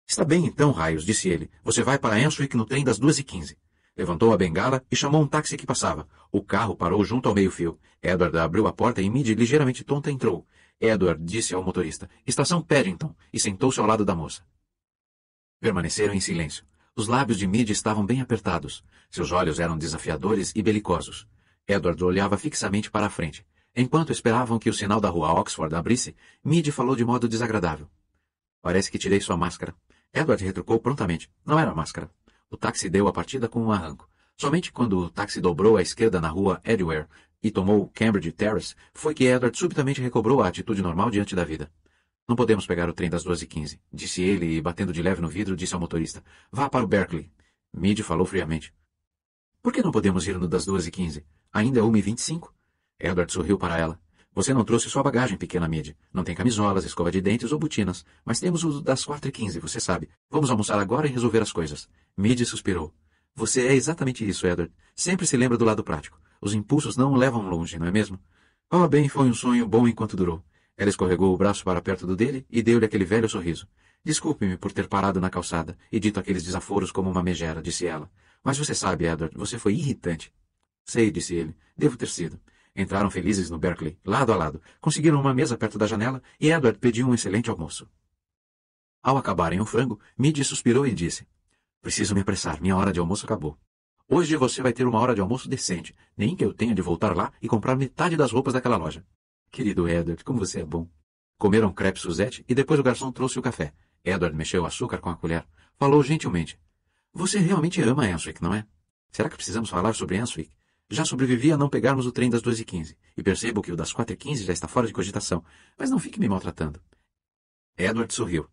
Está bem então, Raios, disse ele. Você vai para Answick no trem das duas e quinze. Levantou a bengala e chamou um táxi que passava. O carro parou junto ao meio-fio. Edward abriu a porta e Mid ligeiramente tonta entrou. Edward disse ao motorista, Estação Paddington, e sentou-se ao lado da moça. Permaneceram em silêncio. Os lábios de Mid estavam bem apertados. Seus olhos eram desafiadores e belicosos. Edward olhava fixamente para a frente. Enquanto esperavam que o sinal da rua Oxford abrisse, Mid falou de modo desagradável. Parece que tirei sua máscara. Edward retrucou prontamente. Não era máscara. O táxi deu a partida com um arranco. Somente quando o táxi dobrou à esquerda na rua Edware, e tomou Cambridge Terrace foi que Edward subitamente recobrou a atitude normal diante da vida. Não podemos pegar o trem das duas h 15 disse ele e, batendo de leve no vidro, disse ao motorista. Vá para o Berkeley. Mead falou friamente. Por que não podemos ir no das duas h 15 Ainda é 1h25? Edward sorriu para ela. Você não trouxe sua bagagem, pequena Mid. Não tem camisolas, escova de dentes ou botinas, mas temos o das quatro e quinze, você sabe. Vamos almoçar agora e resolver as coisas. Mid suspirou. Você é exatamente isso, Edward. Sempre se lembra do lado prático. Os impulsos não o levam longe, não é mesmo? Oh, bem, foi um sonho bom enquanto durou. Ela escorregou o braço para perto do dele e deu-lhe aquele velho sorriso. Desculpe-me por ter parado na calçada e dito aqueles desaforos como uma megera, disse ela. Mas você sabe, Edward, você foi irritante. Sei, disse ele. Devo ter sido. Entraram felizes no Berkeley, lado a lado. Conseguiram uma mesa perto da janela e Edward pediu um excelente almoço. Ao acabarem o frango, Midi suspirou e disse: Preciso me apressar, minha hora de almoço acabou. Hoje você vai ter uma hora de almoço decente, nem que eu tenha de voltar lá e comprar metade das roupas daquela loja. Querido Edward, como você é bom. Comeram crepe Suzette e depois o garçom trouxe o café. Edward mexeu o açúcar com a colher. Falou gentilmente. Você realmente ama Answick, não é? Será que precisamos falar sobre Answick? Já sobrevivi a não pegarmos o trem das 2h15, e percebo que o das 4h15 já está fora de cogitação, mas não fique me maltratando. Edward sorriu.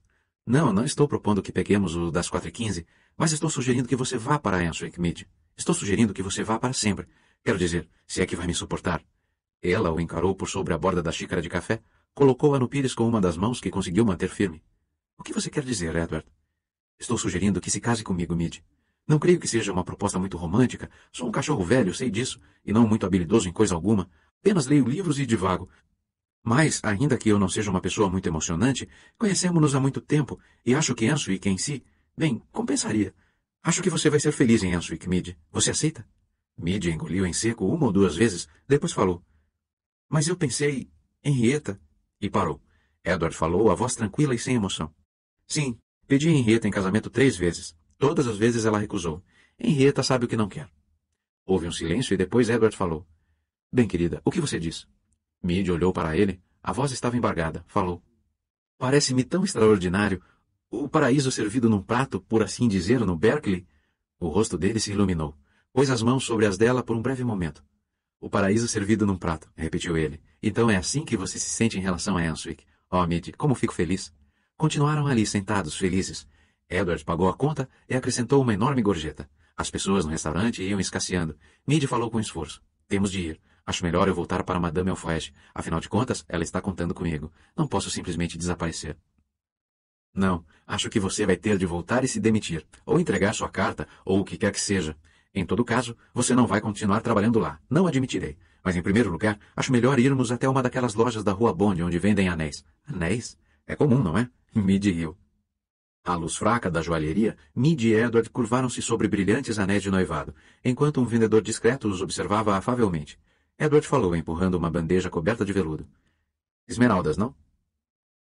Não, não estou propondo que peguemos o das 4h15. Mas estou sugerindo que você vá para Enswick Mead. Estou sugerindo que você vá para sempre. Quero dizer, se é que vai me suportar. Ela o encarou por sobre a borda da xícara de café, colocou-a no pires com uma das mãos que conseguiu manter firme. O que você quer dizer, Edward? Estou sugerindo que se case comigo, Mid. Não creio que seja uma proposta muito romântica. Sou um cachorro velho, sei disso, e não muito habilidoso em coisa alguma. Apenas leio livros e divago. Mas, ainda que eu não seja uma pessoa muito emocionante, conhecemos-nos há muito tempo, e acho que Answick em si Bem, compensaria. Acho que você vai ser feliz em Answick, Mid. Você aceita? Mid engoliu em seco uma ou duas vezes, depois falou. Mas eu pensei... Henrietta... E parou. Edward falou, a voz tranquila e sem emoção. Sim, pedi a Henrietta em casamento três vezes. Todas as vezes ela recusou. Henrietta sabe o que não quer. Houve um silêncio e depois Edward falou. Bem, querida, o que você diz? Mid olhou para ele. A voz estava embargada. Falou. Parece-me tão extraordinário o paraíso servido num prato, por assim dizer, no Berkeley? O rosto dele se iluminou. Pôs as mãos sobre as dela por um breve momento. O paraíso servido num prato, repetiu ele. Então é assim que você se sente em relação a Answick. Oh, Mid, como fico feliz. Continuaram ali sentados, felizes. Edward pagou a conta e acrescentou uma enorme gorjeta. As pessoas no restaurante iam escasseando. Mid falou com esforço. Temos de ir. Acho melhor eu voltar para Madame Alfoeste. Afinal de contas, ela está contando comigo. Não posso simplesmente desaparecer. Não, acho que você vai ter de voltar e se demitir, ou entregar sua carta, ou o que quer que seja. Em todo caso, você não vai continuar trabalhando lá, não admitirei. Mas em primeiro lugar, acho melhor irmos até uma daquelas lojas da rua Bond, onde vendem anéis. Anéis? É comum, não é? Midi riu. À luz fraca da joalheria, Mid e Edward curvaram-se sobre brilhantes anéis de noivado, enquanto um vendedor discreto os observava afavelmente. Edward falou, empurrando uma bandeja coberta de veludo. Esmeraldas, não?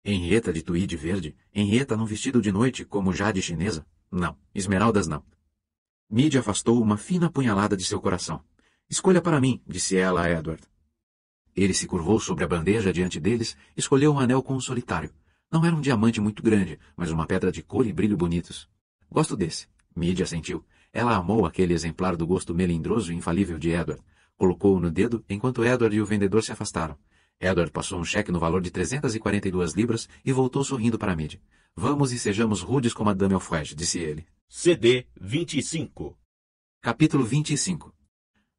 Henrieta de tuíde verde, Henrieta num vestido de noite como jade chinesa? Não, esmeraldas não. Mid afastou uma fina punhalada de seu coração. Escolha para mim, disse ela a Edward. Ele se curvou sobre a bandeja diante deles, escolheu um anel com um solitário. Não era um diamante muito grande, mas uma pedra de cor e brilho bonitos. Gosto desse. Mídia sentiu. Ela amou aquele exemplar do gosto melindroso e infalível de Edward. Colocou-o no dedo enquanto Edward e o vendedor se afastaram. Edward passou um cheque no valor de 342 libras e voltou sorrindo para Mede. Vamos e sejamos rudes como a Dame Alfred, disse ele. CD 25 Capítulo 25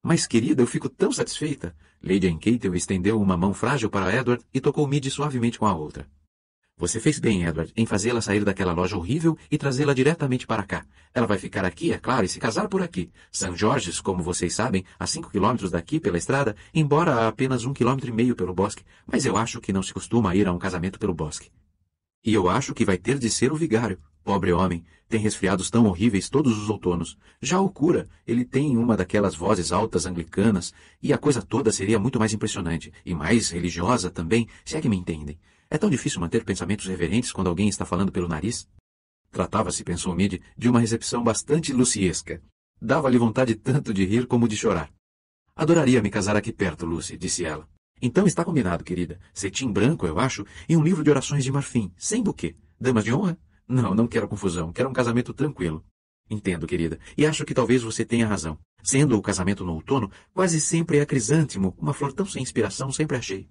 Mas querida, eu fico tão satisfeita. Lady Anne estendeu uma mão frágil para Edward e tocou Mede suavemente com a outra. Você fez bem, Edward, em fazê-la sair daquela loja horrível e trazê-la diretamente para cá. Ela vai ficar aqui, é claro, e se casar por aqui. São Jorges, como vocês sabem, a cinco quilômetros daqui pela estrada, embora a apenas um quilômetro e meio pelo bosque, mas eu acho que não se costuma ir a um casamento pelo bosque. E eu acho que vai ter de ser o vigário. Pobre homem, tem resfriados tão horríveis todos os outonos. Já o cura, ele tem uma daquelas vozes altas anglicanas, e a coisa toda seria muito mais impressionante, e mais religiosa também, se é que me entendem. É tão difícil manter pensamentos reverentes quando alguém está falando pelo nariz? Tratava-se, pensou Mid, de uma recepção bastante luciesca. Dava-lhe vontade tanto de rir como de chorar. Adoraria me casar aqui perto, Lucy, disse ela. Então está combinado, querida. Cetim branco, eu acho, e um livro de orações de marfim, sem buquê. Damas de honra? Não, não quero confusão, quero um casamento tranquilo. Entendo, querida, e acho que talvez você tenha razão. Sendo o casamento no outono, quase sempre é crisântimo, uma flor tão sem inspiração sempre achei.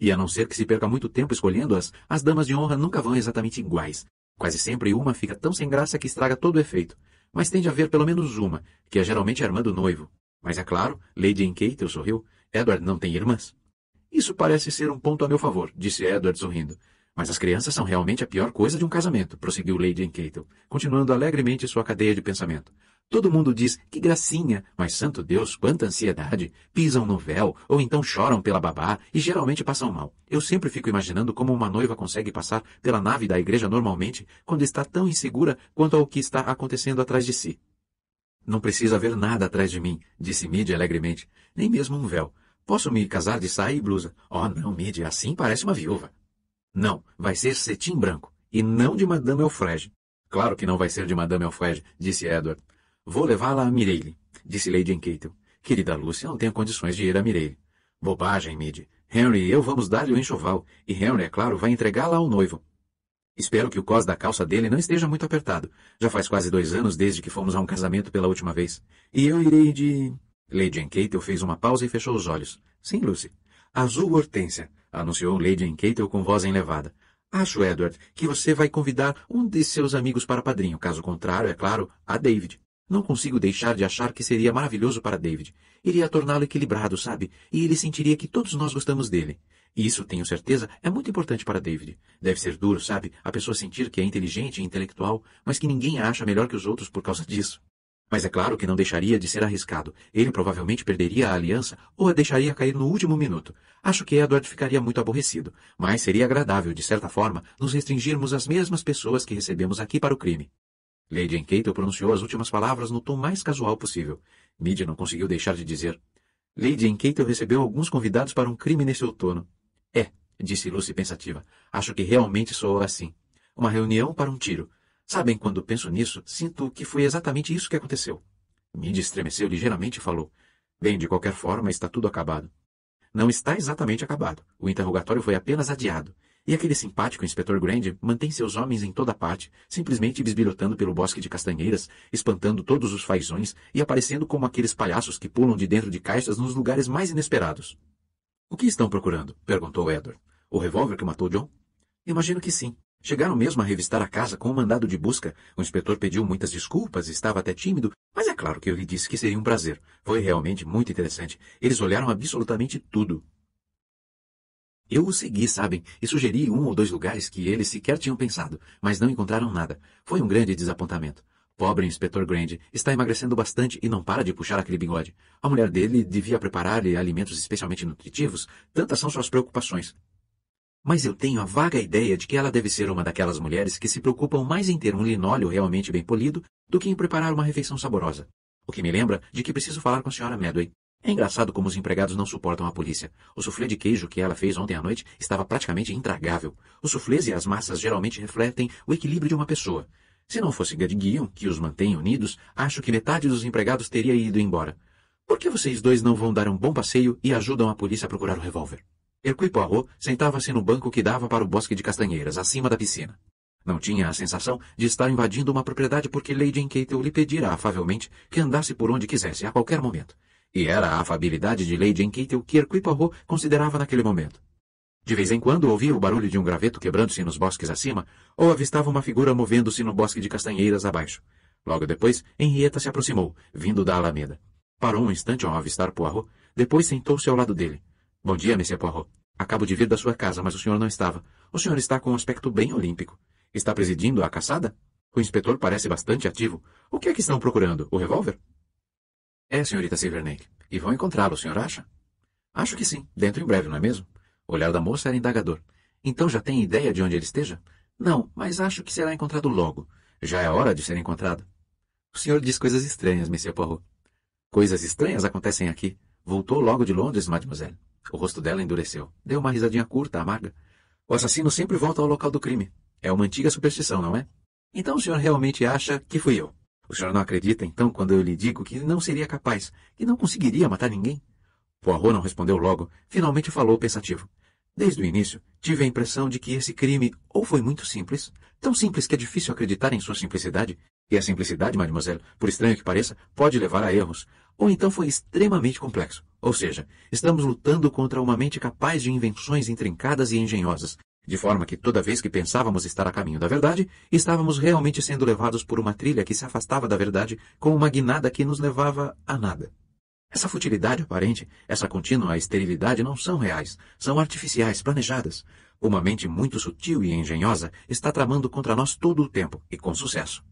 E a não ser que se perca muito tempo escolhendo-as, as damas de honra nunca vão exatamente iguais. Quase sempre uma fica tão sem graça que estraga todo o efeito. Mas tem de haver pelo menos uma, que é geralmente a irmã do noivo. Mas é claro, Lady Encatel sorriu, Edward não tem irmãs. Isso parece ser um ponto a meu favor, disse Edward sorrindo. Mas as crianças são realmente a pior coisa de um casamento, prosseguiu Lady Encatel, continuando alegremente sua cadeia de pensamento. Todo mundo diz, que gracinha, mas santo Deus, quanta ansiedade. Pisam no véu, ou então choram pela babá, e geralmente passam mal. Eu sempre fico imaginando como uma noiva consegue passar pela nave da igreja normalmente, quando está tão insegura quanto ao que está acontecendo atrás de si. Não precisa ver nada atrás de mim, disse Mid alegremente, nem mesmo um véu. Posso me casar de saia e blusa. Oh, não, Mid, assim parece uma viúva. Não, vai ser cetim branco, e não de Madame Elfrege. Claro que não vai ser de Madame Elfrege, disse Edward. Vou levá-la a Mireille, disse Lady Enqueitel. Querida Lúcia não tenho condições de ir a Mireille. Bobagem, Mid. Henry e eu vamos dar-lhe o enxoval, e Henry, é claro, vai entregá-la ao noivo. Espero que o cós da calça dele não esteja muito apertado. Já faz quase dois anos desde que fomos a um casamento pela última vez. E eu irei de... Lady Enqueitel fez uma pausa e fechou os olhos. Sim, Lucy. Azul Hortência, anunciou Lady Enqueitel com voz enlevada. Acho, Edward, que você vai convidar um de seus amigos para padrinho. Caso contrário, é claro, a David. Não consigo deixar de achar que seria maravilhoso para David. Iria torná-lo equilibrado, sabe? E ele sentiria que todos nós gostamos dele. E isso, tenho certeza, é muito importante para David. Deve ser duro, sabe? A pessoa sentir que é inteligente e intelectual, mas que ninguém a acha melhor que os outros por causa disso. Mas é claro que não deixaria de ser arriscado. Ele provavelmente perderia a aliança ou a deixaria cair no último minuto. Acho que Edward ficaria muito aborrecido, mas seria agradável, de certa forma, nos restringirmos às mesmas pessoas que recebemos aqui para o crime. Lady Enkeito pronunciou as últimas palavras no tom mais casual possível. Mídia não conseguiu deixar de dizer. Lady Enkeito recebeu alguns convidados para um crime nesse outono. É, disse Lucy pensativa. Acho que realmente soou assim. Uma reunião para um tiro. Sabem, quando penso nisso, sinto que foi exatamente isso que aconteceu. Mid estremeceu ligeiramente e falou. Bem, de qualquer forma, está tudo acabado. Não está exatamente acabado. O interrogatório foi apenas adiado. E aquele simpático inspetor Grande mantém seus homens em toda parte, simplesmente bisbilhotando pelo bosque de castanheiras, espantando todos os fazões e aparecendo como aqueles palhaços que pulam de dentro de caixas nos lugares mais inesperados. O que estão procurando? perguntou Edward. O revólver que matou John? Imagino que sim. Chegaram mesmo a revistar a casa com um mandado de busca. O inspetor pediu muitas desculpas, estava até tímido, mas é claro que eu lhe disse que seria um prazer. Foi realmente muito interessante. Eles olharam absolutamente tudo. Eu o segui, sabem, e sugeri um ou dois lugares que eles sequer tinham pensado, mas não encontraram nada. Foi um grande desapontamento. Pobre inspetor Grand está emagrecendo bastante e não para de puxar aquele bigode. A mulher dele devia preparar-lhe alimentos especialmente nutritivos, tantas são suas preocupações. Mas eu tenho a vaga ideia de que ela deve ser uma daquelas mulheres que se preocupam mais em ter um linóleo realmente bem polido do que em preparar uma refeição saborosa. O que me lembra de que preciso falar com a senhora Medway. É engraçado como os empregados não suportam a polícia. O suflê de queijo que ela fez ontem à noite estava praticamente intragável. Os soufflés e as massas geralmente refletem o equilíbrio de uma pessoa. Se não fosse Gadguion, que os mantém unidos, acho que metade dos empregados teria ido embora. Por que vocês dois não vão dar um bom passeio e ajudam a polícia a procurar o revólver? Hercule Poirot sentava-se no banco que dava para o bosque de castanheiras, acima da piscina. Não tinha a sensação de estar invadindo uma propriedade porque Lady Enquetel lhe pedira afavelmente que andasse por onde quisesse a qualquer momento. E era a afabilidade de Lady Enquete o que Poirot considerava naquele momento. De vez em quando ouvia o barulho de um graveto quebrando-se nos bosques acima, ou avistava uma figura movendo-se no bosque de castanheiras abaixo. Logo depois, Henrietta se aproximou, vindo da alameda. Parou um instante ao avistar Poirot, depois sentou-se ao lado dele. — Bom dia, Monsieur Poirot. Acabo de vir da sua casa, mas o senhor não estava. O senhor está com um aspecto bem olímpico. Está presidindo a caçada? O inspetor parece bastante ativo. O que é que estão procurando? O revólver? É, senhorita Silverneck. E vão encontrá-lo, o senhor acha? Acho que sim, dentro em breve, não é mesmo? O olhar da moça era indagador. Então já tem ideia de onde ele esteja? Não, mas acho que será encontrado logo. Já é hora de ser encontrado. O senhor diz coisas estranhas, Monsieur Poirot. Coisas estranhas acontecem aqui. Voltou logo de Londres, mademoiselle. O rosto dela endureceu. Deu uma risadinha curta, amarga. O assassino sempre volta ao local do crime. É uma antiga superstição, não é? Então o senhor realmente acha que fui eu? O senhor não acredita, então, quando eu lhe digo que não seria capaz, que não conseguiria matar ninguém? Poirot não respondeu logo. Finalmente falou pensativo. Desde o início, tive a impressão de que esse crime ou foi muito simples, tão simples que é difícil acreditar em sua simplicidade, e a simplicidade, mademoiselle, por estranho que pareça, pode levar a erros, ou então foi extremamente complexo. Ou seja, estamos lutando contra uma mente capaz de invenções intrincadas e engenhosas, de forma que toda vez que pensávamos estar a caminho da verdade, estávamos realmente sendo levados por uma trilha que se afastava da verdade com uma guinada que nos levava a nada. Essa futilidade aparente, essa contínua esterilidade não são reais, são artificiais, planejadas. Uma mente muito sutil e engenhosa está tramando contra nós todo o tempo, e com sucesso.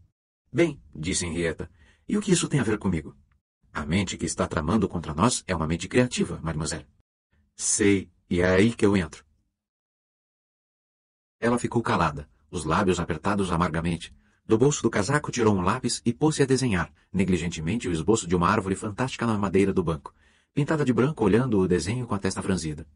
Bem, disse Henrietta, e o que isso tem a ver comigo? A mente que está tramando contra nós é uma mente criativa, mademoiselle. Sei, e é aí que eu entro. Ela ficou calada, os lábios apertados amargamente. Do bolso do casaco tirou um lápis e pôs-se a desenhar, negligentemente, o esboço de uma árvore fantástica na madeira do banco, pintada de branco olhando o desenho com a testa franzida.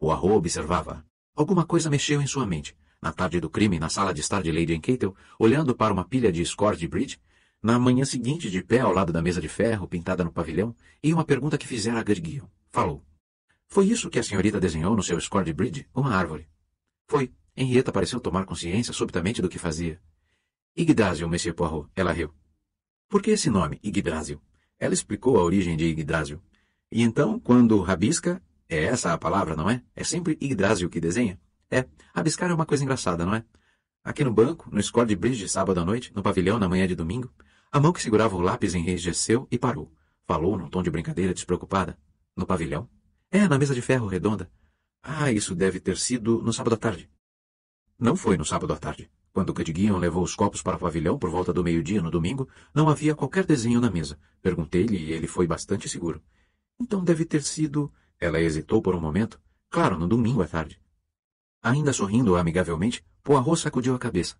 O arro observava. Alguma coisa mexeu em sua mente. Na tarde do crime, na sala de estar de Lady Encatel, olhando para uma pilha de score bridge, na manhã seguinte, de pé ao lado da mesa de ferro pintada no pavilhão, e uma pergunta que fizera a Gerguion. Falou. Foi isso que a senhorita desenhou no seu score bridge? Uma árvore. Foi. Henrietta pareceu tomar consciência subitamente do que fazia. Yggdrasil, Monsieur Poirot, ela riu. Por que esse nome, Yggdrasil? Ela explicou a origem de Yggdrasil. E então, quando rabisca, é essa a palavra, não é? É sempre Yggdrasil que desenha? É, rabiscar é uma coisa engraçada, não é? Aqui no banco, no score de bridge de sábado à noite, no pavilhão na manhã de domingo, a mão que segurava o lápis enrijeceu e parou. Falou num tom de brincadeira despreocupada. No pavilhão? É, na mesa de ferro redonda. Ah, isso deve ter sido no sábado à tarde. Não foi no sábado à tarde. Quando Cudguion levou os copos para o pavilhão por volta do meio-dia no domingo, não havia qualquer desenho na mesa. Perguntei-lhe e ele foi bastante seguro. Então deve ter sido... Ela hesitou por um momento. Claro, no domingo à tarde. Ainda sorrindo amigavelmente, Poirot sacudiu a cabeça.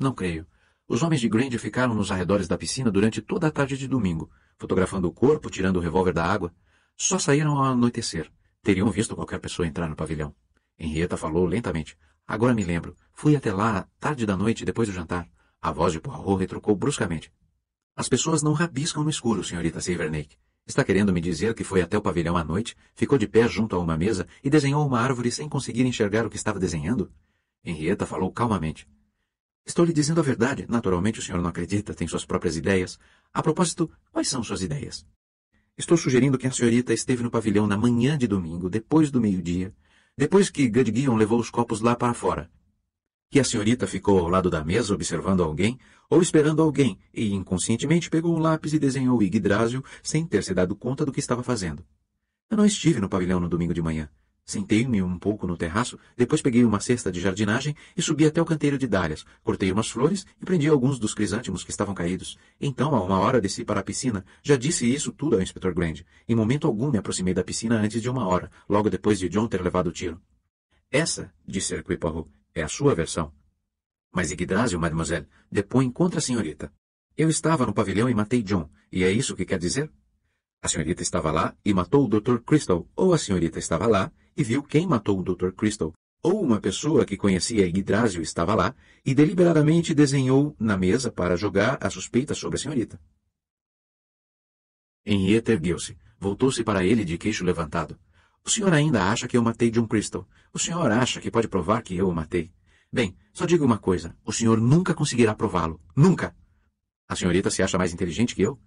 Não creio. Os homens de Grande ficaram nos arredores da piscina durante toda a tarde de domingo, fotografando o corpo, tirando o revólver da água. Só saíram ao anoitecer. Teriam visto qualquer pessoa entrar no pavilhão. Henrietta falou lentamente. Agora me lembro. Fui até lá, tarde da noite, depois do jantar. A voz de Poirot retrucou bruscamente. As pessoas não rabiscam no escuro, senhorita Silvernake. Está querendo me dizer que foi até o pavilhão à noite, ficou de pé junto a uma mesa e desenhou uma árvore sem conseguir enxergar o que estava desenhando? Henrietta falou calmamente. Estou lhe dizendo a verdade. Naturalmente o senhor não acredita, tem suas próprias ideias. A propósito, quais são suas ideias? Estou sugerindo que a senhorita esteve no pavilhão na manhã de domingo, depois do meio-dia, depois que Gadgion levou os copos lá para fora. Que a senhorita ficou ao lado da mesa observando alguém, ou esperando alguém, e inconscientemente pegou um lápis e desenhou Yggdrasil sem ter se dado conta do que estava fazendo. Eu não estive no pavilhão no domingo de manhã. Sentei-me um pouco no terraço, depois peguei uma cesta de jardinagem e subi até o canteiro de dálias, cortei umas flores e prendi alguns dos crisântemos que estavam caídos. Então, a uma hora desci para a piscina. Já disse isso tudo ao Inspetor Grand. Em momento algum me aproximei da piscina antes de uma hora, logo depois de John ter levado o tiro. Essa, disse Hercule Poirot, é a sua versão. Mas Yggdrasil, mademoiselle, depõe contra a senhorita. Eu estava no pavilhão e matei John, e é isso que quer dizer? A senhorita estava lá e matou o Dr. Crystal, ou a senhorita estava lá e viu quem matou o Dr. Crystal, ou uma pessoa que conhecia Yggdrasil estava lá e deliberadamente desenhou na mesa para jogar a suspeita sobre a senhorita. Henriette ergueu-se, voltou-se para ele de queixo levantado. O senhor ainda acha que eu matei John Crystal. O senhor acha que pode provar que eu o matei. Bem, só digo uma coisa. O senhor nunca conseguirá prová-lo. Nunca! A senhorita se acha mais inteligente que eu?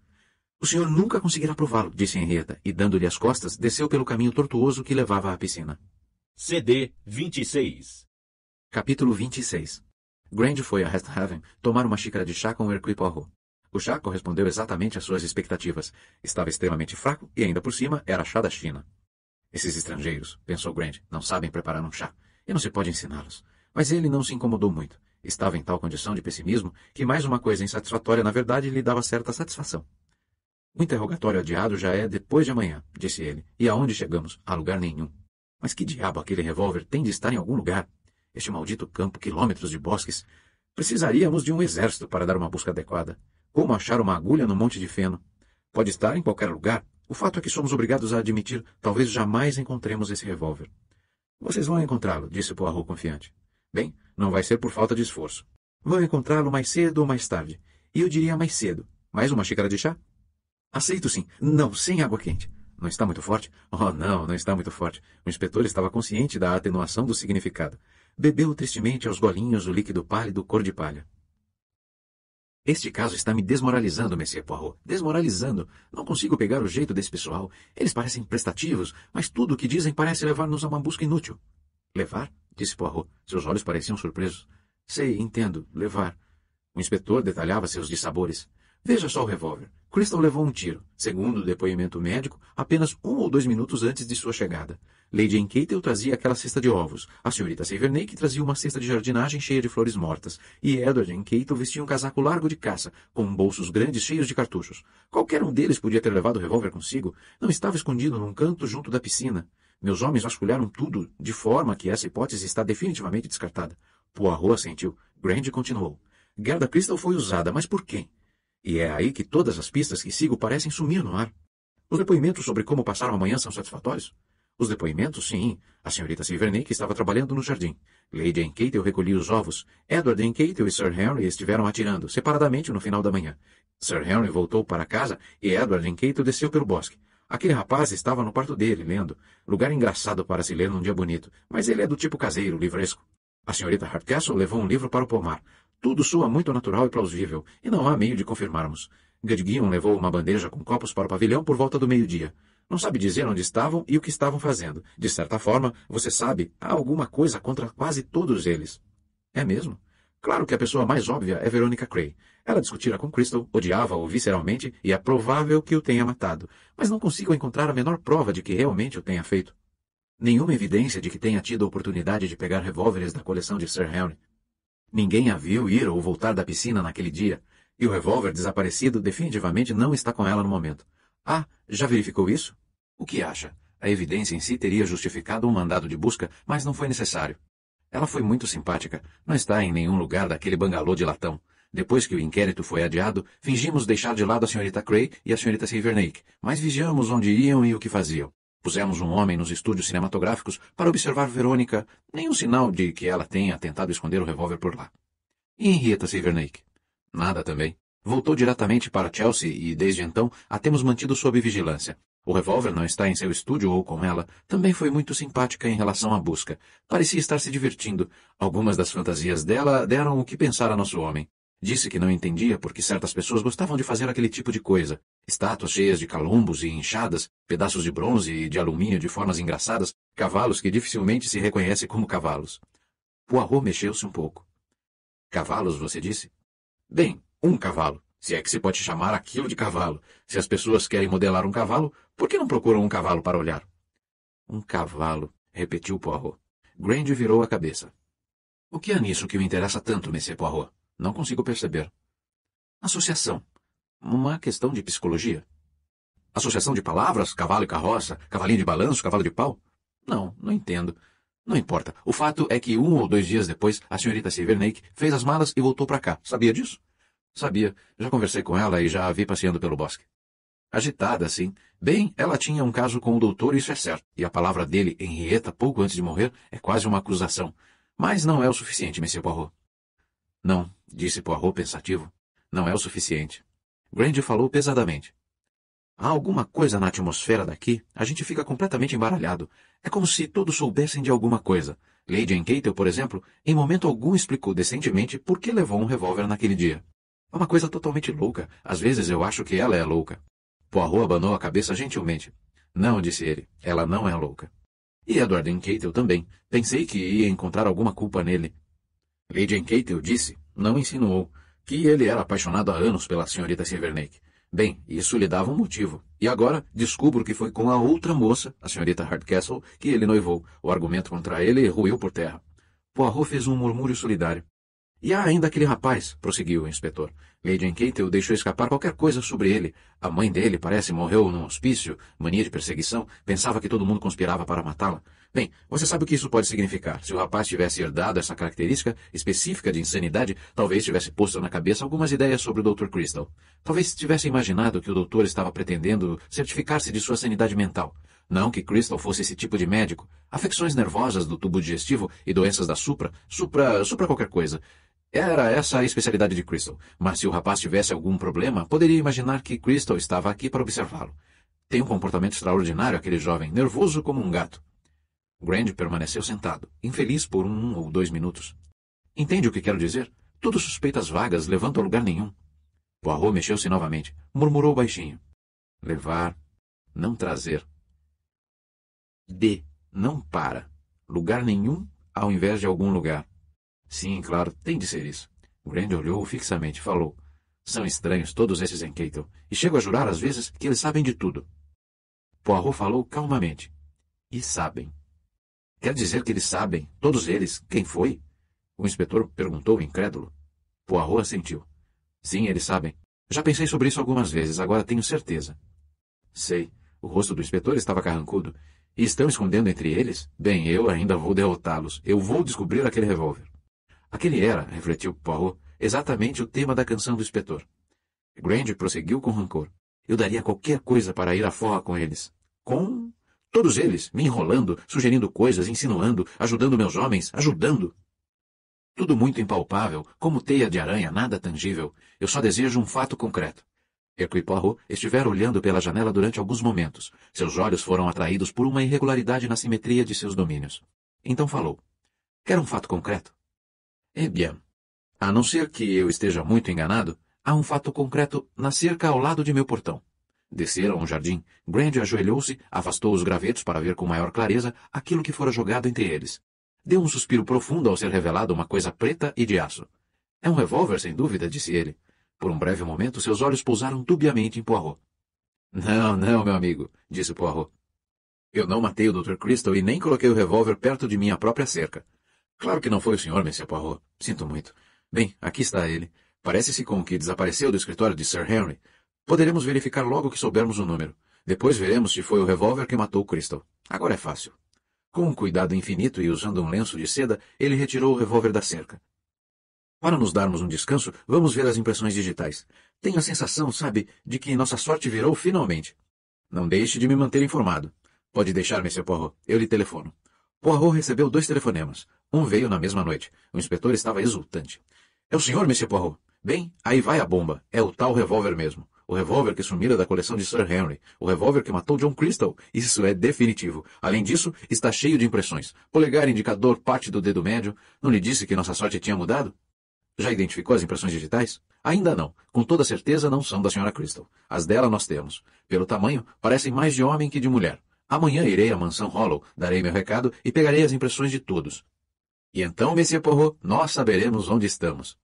O senhor nunca conseguirá prová-lo, disse Henrietta, e dando-lhe as costas, desceu pelo caminho tortuoso que levava à piscina. CD 26 Capítulo 26 Grand foi a Rest Haven tomar uma xícara de chá com Hercule Poirot. O chá correspondeu exatamente às suas expectativas. Estava extremamente fraco e ainda por cima era chá da China. Esses estrangeiros, pensou Grand, não sabem preparar um chá. E não se pode ensiná-los. Mas ele não se incomodou muito. Estava em tal condição de pessimismo que mais uma coisa insatisfatória, na verdade, lhe dava certa satisfação. O interrogatório adiado já é depois de amanhã, disse ele. E aonde chegamos? A lugar nenhum. Mas que diabo aquele revólver tem de estar em algum lugar? Este maldito campo, quilômetros de bosques. Precisaríamos de um exército para dar uma busca adequada. Como achar uma agulha no monte de feno? Pode estar em qualquer lugar. O fato é que somos obrigados a admitir, talvez jamais encontremos esse revólver. Vocês vão encontrá-lo, disse Poirot confiante. Bem, não vai ser por falta de esforço. Vão encontrá-lo mais cedo ou mais tarde. E eu diria mais cedo. Mais uma xícara de chá? Aceito sim. Não, sem água quente. Não está muito forte? Oh, não, não está muito forte. O inspetor estava consciente da atenuação do significado. Bebeu tristemente aos golinhos o líquido pálido cor de palha. Este caso está me desmoralizando, Monsieur Poirot. Desmoralizando. Não consigo pegar o jeito desse pessoal. Eles parecem prestativos, mas tudo o que dizem parece levar-nos a uma busca inútil. Levar? Disse Poirot. Seus olhos pareciam surpresos. Sei, entendo. Levar. O inspetor detalhava seus dissabores. Veja só o revólver. Crystal levou um tiro, segundo o depoimento médico, apenas um ou dois minutos antes de sua chegada. Lady Encatel trazia aquela cesta de ovos, a senhorita Severnake trazia uma cesta de jardinagem cheia de flores mortas, e Edward Encatel vestia um casaco largo de caça, com bolsos grandes cheios de cartuchos. Qualquer um deles podia ter levado o revólver consigo, não estava escondido num canto junto da piscina. Meus homens vasculharam tudo, de forma que essa hipótese está definitivamente descartada. Poirot assentiu. Grand continuou. Gerda Crystal foi usada, mas por quem? E é aí que todas as pistas que sigo parecem sumir no ar. Os depoimentos sobre como passaram a manhã são satisfatórios? Os depoimentos, sim. A senhorita Silverney que estava trabalhando no jardim. Lady Encatel recolhia os ovos. Edward Encatel e Sir Henry estiveram atirando, separadamente, no final da manhã. Sir Henry voltou para casa e Edward Encatel desceu pelo bosque. Aquele rapaz estava no quarto dele, lendo. Lugar engraçado para se ler num dia bonito, mas ele é do tipo caseiro, livresco. A senhorita Hardcastle levou um livro para o pomar. Tudo soa muito natural e plausível, e não há meio de confirmarmos. Gadguion levou uma bandeja com copos para o pavilhão por volta do meio-dia. Não sabe dizer onde estavam e o que estavam fazendo. De certa forma, você sabe, há alguma coisa contra quase todos eles. É mesmo? Claro que a pessoa mais óbvia é Veronica Cray. Ela discutira com Crystal, odiava-o visceralmente e é provável que o tenha matado, mas não consigo encontrar a menor prova de que realmente o tenha feito. Nenhuma evidência de que tenha tido a oportunidade de pegar revólveres da coleção de Sir Henry. Ninguém a viu ir ou voltar da piscina naquele dia, e o revólver desaparecido definitivamente não está com ela no momento. Ah, já verificou isso? O que acha? A evidência em si teria justificado um mandado de busca, mas não foi necessário. Ela foi muito simpática, não está em nenhum lugar daquele bangalô de latão. Depois que o inquérito foi adiado, fingimos deixar de lado a senhorita Cray e a senhorita Silvernake, mas vigiamos onde iam e o que faziam. Pusemos um homem nos estúdios cinematográficos para observar Verônica, nenhum sinal de que ela tenha tentado esconder o revólver por lá. E Henrietta Silverneik? Nada também. Voltou diretamente para Chelsea e, desde então, a temos mantido sob vigilância. O revólver não está em seu estúdio ou com ela. Também foi muito simpática em relação à busca. Parecia estar se divertindo. Algumas das fantasias dela deram o que pensar a nosso homem. Disse que não entendia porque certas pessoas gostavam de fazer aquele tipo de coisa. Estátuas cheias de calombos e inchadas, pedaços de bronze e de alumínio de formas engraçadas, cavalos que dificilmente se reconhece como cavalos. Poirot mexeu-se um pouco. Cavalos, você disse? Bem, um cavalo. Se é que se pode chamar aquilo de cavalo. Se as pessoas querem modelar um cavalo, por que não procuram um cavalo para olhar? Um cavalo, repetiu Poirot. Grande virou a cabeça. O que há é nisso que o interessa tanto, Monsieur Poirot? Não consigo perceber. Associação. Uma questão de psicologia. Associação de palavras, cavalo e carroça, cavalinho de balanço, cavalo de pau? Não, não entendo. Não importa. O fato é que um ou dois dias depois, a senhorita Silverneik fez as malas e voltou para cá. Sabia disso? Sabia. Já conversei com ela e já a vi passeando pelo bosque. Agitada, sim. Bem, ela tinha um caso com o doutor, isso é certo. E a palavra dele, Henrietta, pouco antes de morrer, é quase uma acusação. Mas não é o suficiente, Monsieur Poirot. Não, disse Poirot pensativo. Não é o suficiente. Grande falou pesadamente. Há alguma coisa na atmosfera daqui, a gente fica completamente embaralhado. É como se todos soubessem de alguma coisa. Lady Encatel, por exemplo, em momento algum explicou decentemente por que levou um revólver naquele dia. É uma coisa totalmente louca. Às vezes eu acho que ela é louca. Poirot abanou a cabeça gentilmente. Não, disse ele, ela não é louca. E Edward Encatel também. Pensei que ia encontrar alguma culpa nele, Lady Enqueitel disse, não insinuou, que ele era apaixonado há anos pela senhorita Silvernake. Bem, isso lhe dava um motivo. E agora descubro que foi com a outra moça, a senhorita Hardcastle, que ele noivou. O argumento contra ele ruiu por terra. Poirot fez um murmúrio solidário. E há ainda aquele rapaz, prosseguiu o inspetor. Lady Enqueitel deixou escapar qualquer coisa sobre ele. A mãe dele parece morreu num hospício, mania de perseguição, pensava que todo mundo conspirava para matá-la. Bem, você sabe o que isso pode significar. Se o rapaz tivesse herdado essa característica específica de insanidade, talvez tivesse posto na cabeça algumas ideias sobre o Dr. Crystal. Talvez tivesse imaginado que o doutor estava pretendendo certificar-se de sua sanidade mental. Não que Crystal fosse esse tipo de médico. Afecções nervosas do tubo digestivo e doenças da supra, supra, supra qualquer coisa. Era essa a especialidade de Crystal, mas se o rapaz tivesse algum problema, poderia imaginar que Crystal estava aqui para observá-lo. Tem um comportamento extraordinário aquele jovem, nervoso como um gato. Grand permaneceu sentado, infeliz por um ou dois minutos. Entende o que quero dizer? Tudo suspeitas vagas levanta a lugar nenhum. Poirot mexeu-se novamente, murmurou baixinho. Levar, não trazer. D. Não para. Lugar nenhum ao invés de algum lugar. Sim, claro, tem de ser isso. Grand olhou fixamente e falou. São estranhos todos esses em Cato, e chego a jurar às vezes que eles sabem de tudo. Poirot falou calmamente. E sabem. Quer dizer que eles sabem, todos eles, quem foi? O inspetor perguntou incrédulo. Poirot assentiu. Sim, eles sabem. Já pensei sobre isso algumas vezes, agora tenho certeza. Sei. O rosto do inspetor estava carrancudo. E estão escondendo entre eles? Bem, eu ainda vou derrotá-los. Eu vou descobrir aquele revólver. Aquele era, refletiu Poirot, exatamente o tema da canção do inspetor. Grange prosseguiu com rancor. Eu daria qualquer coisa para ir à forra com eles. Com Todos eles me enrolando, sugerindo coisas, insinuando, ajudando meus homens, ajudando. Tudo muito impalpável, como teia de aranha, nada tangível. Eu só desejo um fato concreto. Hercule Poirot estivera olhando pela janela durante alguns momentos. Seus olhos foram atraídos por uma irregularidade na simetria de seus domínios. Então falou. Quer um fato concreto? Eh bien. A não ser que eu esteja muito enganado, há um fato concreto na cerca ao lado de meu portão. Desceram a um jardim, Grande ajoelhou-se, afastou os gravetos para ver com maior clareza aquilo que fora jogado entre eles. Deu um suspiro profundo ao ser revelada uma coisa preta e de aço. É um revólver, sem dúvida, disse ele. Por um breve momento, seus olhos pousaram dubiamente em Poirot. Não, não, meu amigo, disse Poirot. Eu não matei o Dr. Crystal e nem coloquei o revólver perto de minha própria cerca. Claro que não foi o senhor, Monsieur Poirot. Sinto muito. Bem, aqui está ele. Parece-se com o que desapareceu do escritório de Sir Henry. Poderemos verificar logo que soubermos o número. Depois veremos se foi o revólver que matou Crystal. Agora é fácil. Com um cuidado infinito e usando um lenço de seda, ele retirou o revólver da cerca. Para nos darmos um descanso, vamos ver as impressões digitais. Tenho a sensação, sabe, de que nossa sorte virou finalmente. Não deixe de me manter informado. Pode deixar, Monsieur Poirot. Eu lhe telefono. Poirot recebeu dois telefonemas. Um veio na mesma noite. O inspetor estava exultante. É o senhor, Monsieur Poirot. Bem, aí vai a bomba. É o tal revólver mesmo. O revólver que sumira da coleção de Sir Henry. O revólver que matou John Crystal. Isso é definitivo. Além disso, está cheio de impressões. Polegar, indicador, parte do dedo médio. Não lhe disse que nossa sorte tinha mudado? Já identificou as impressões digitais? Ainda não. Com toda certeza não são da Sra. Crystal. As dela nós temos. Pelo tamanho, parecem mais de homem que de mulher. Amanhã irei à mansão Hollow, darei meu recado e pegarei as impressões de todos. E então, Monsieur Poirot, nós saberemos onde estamos.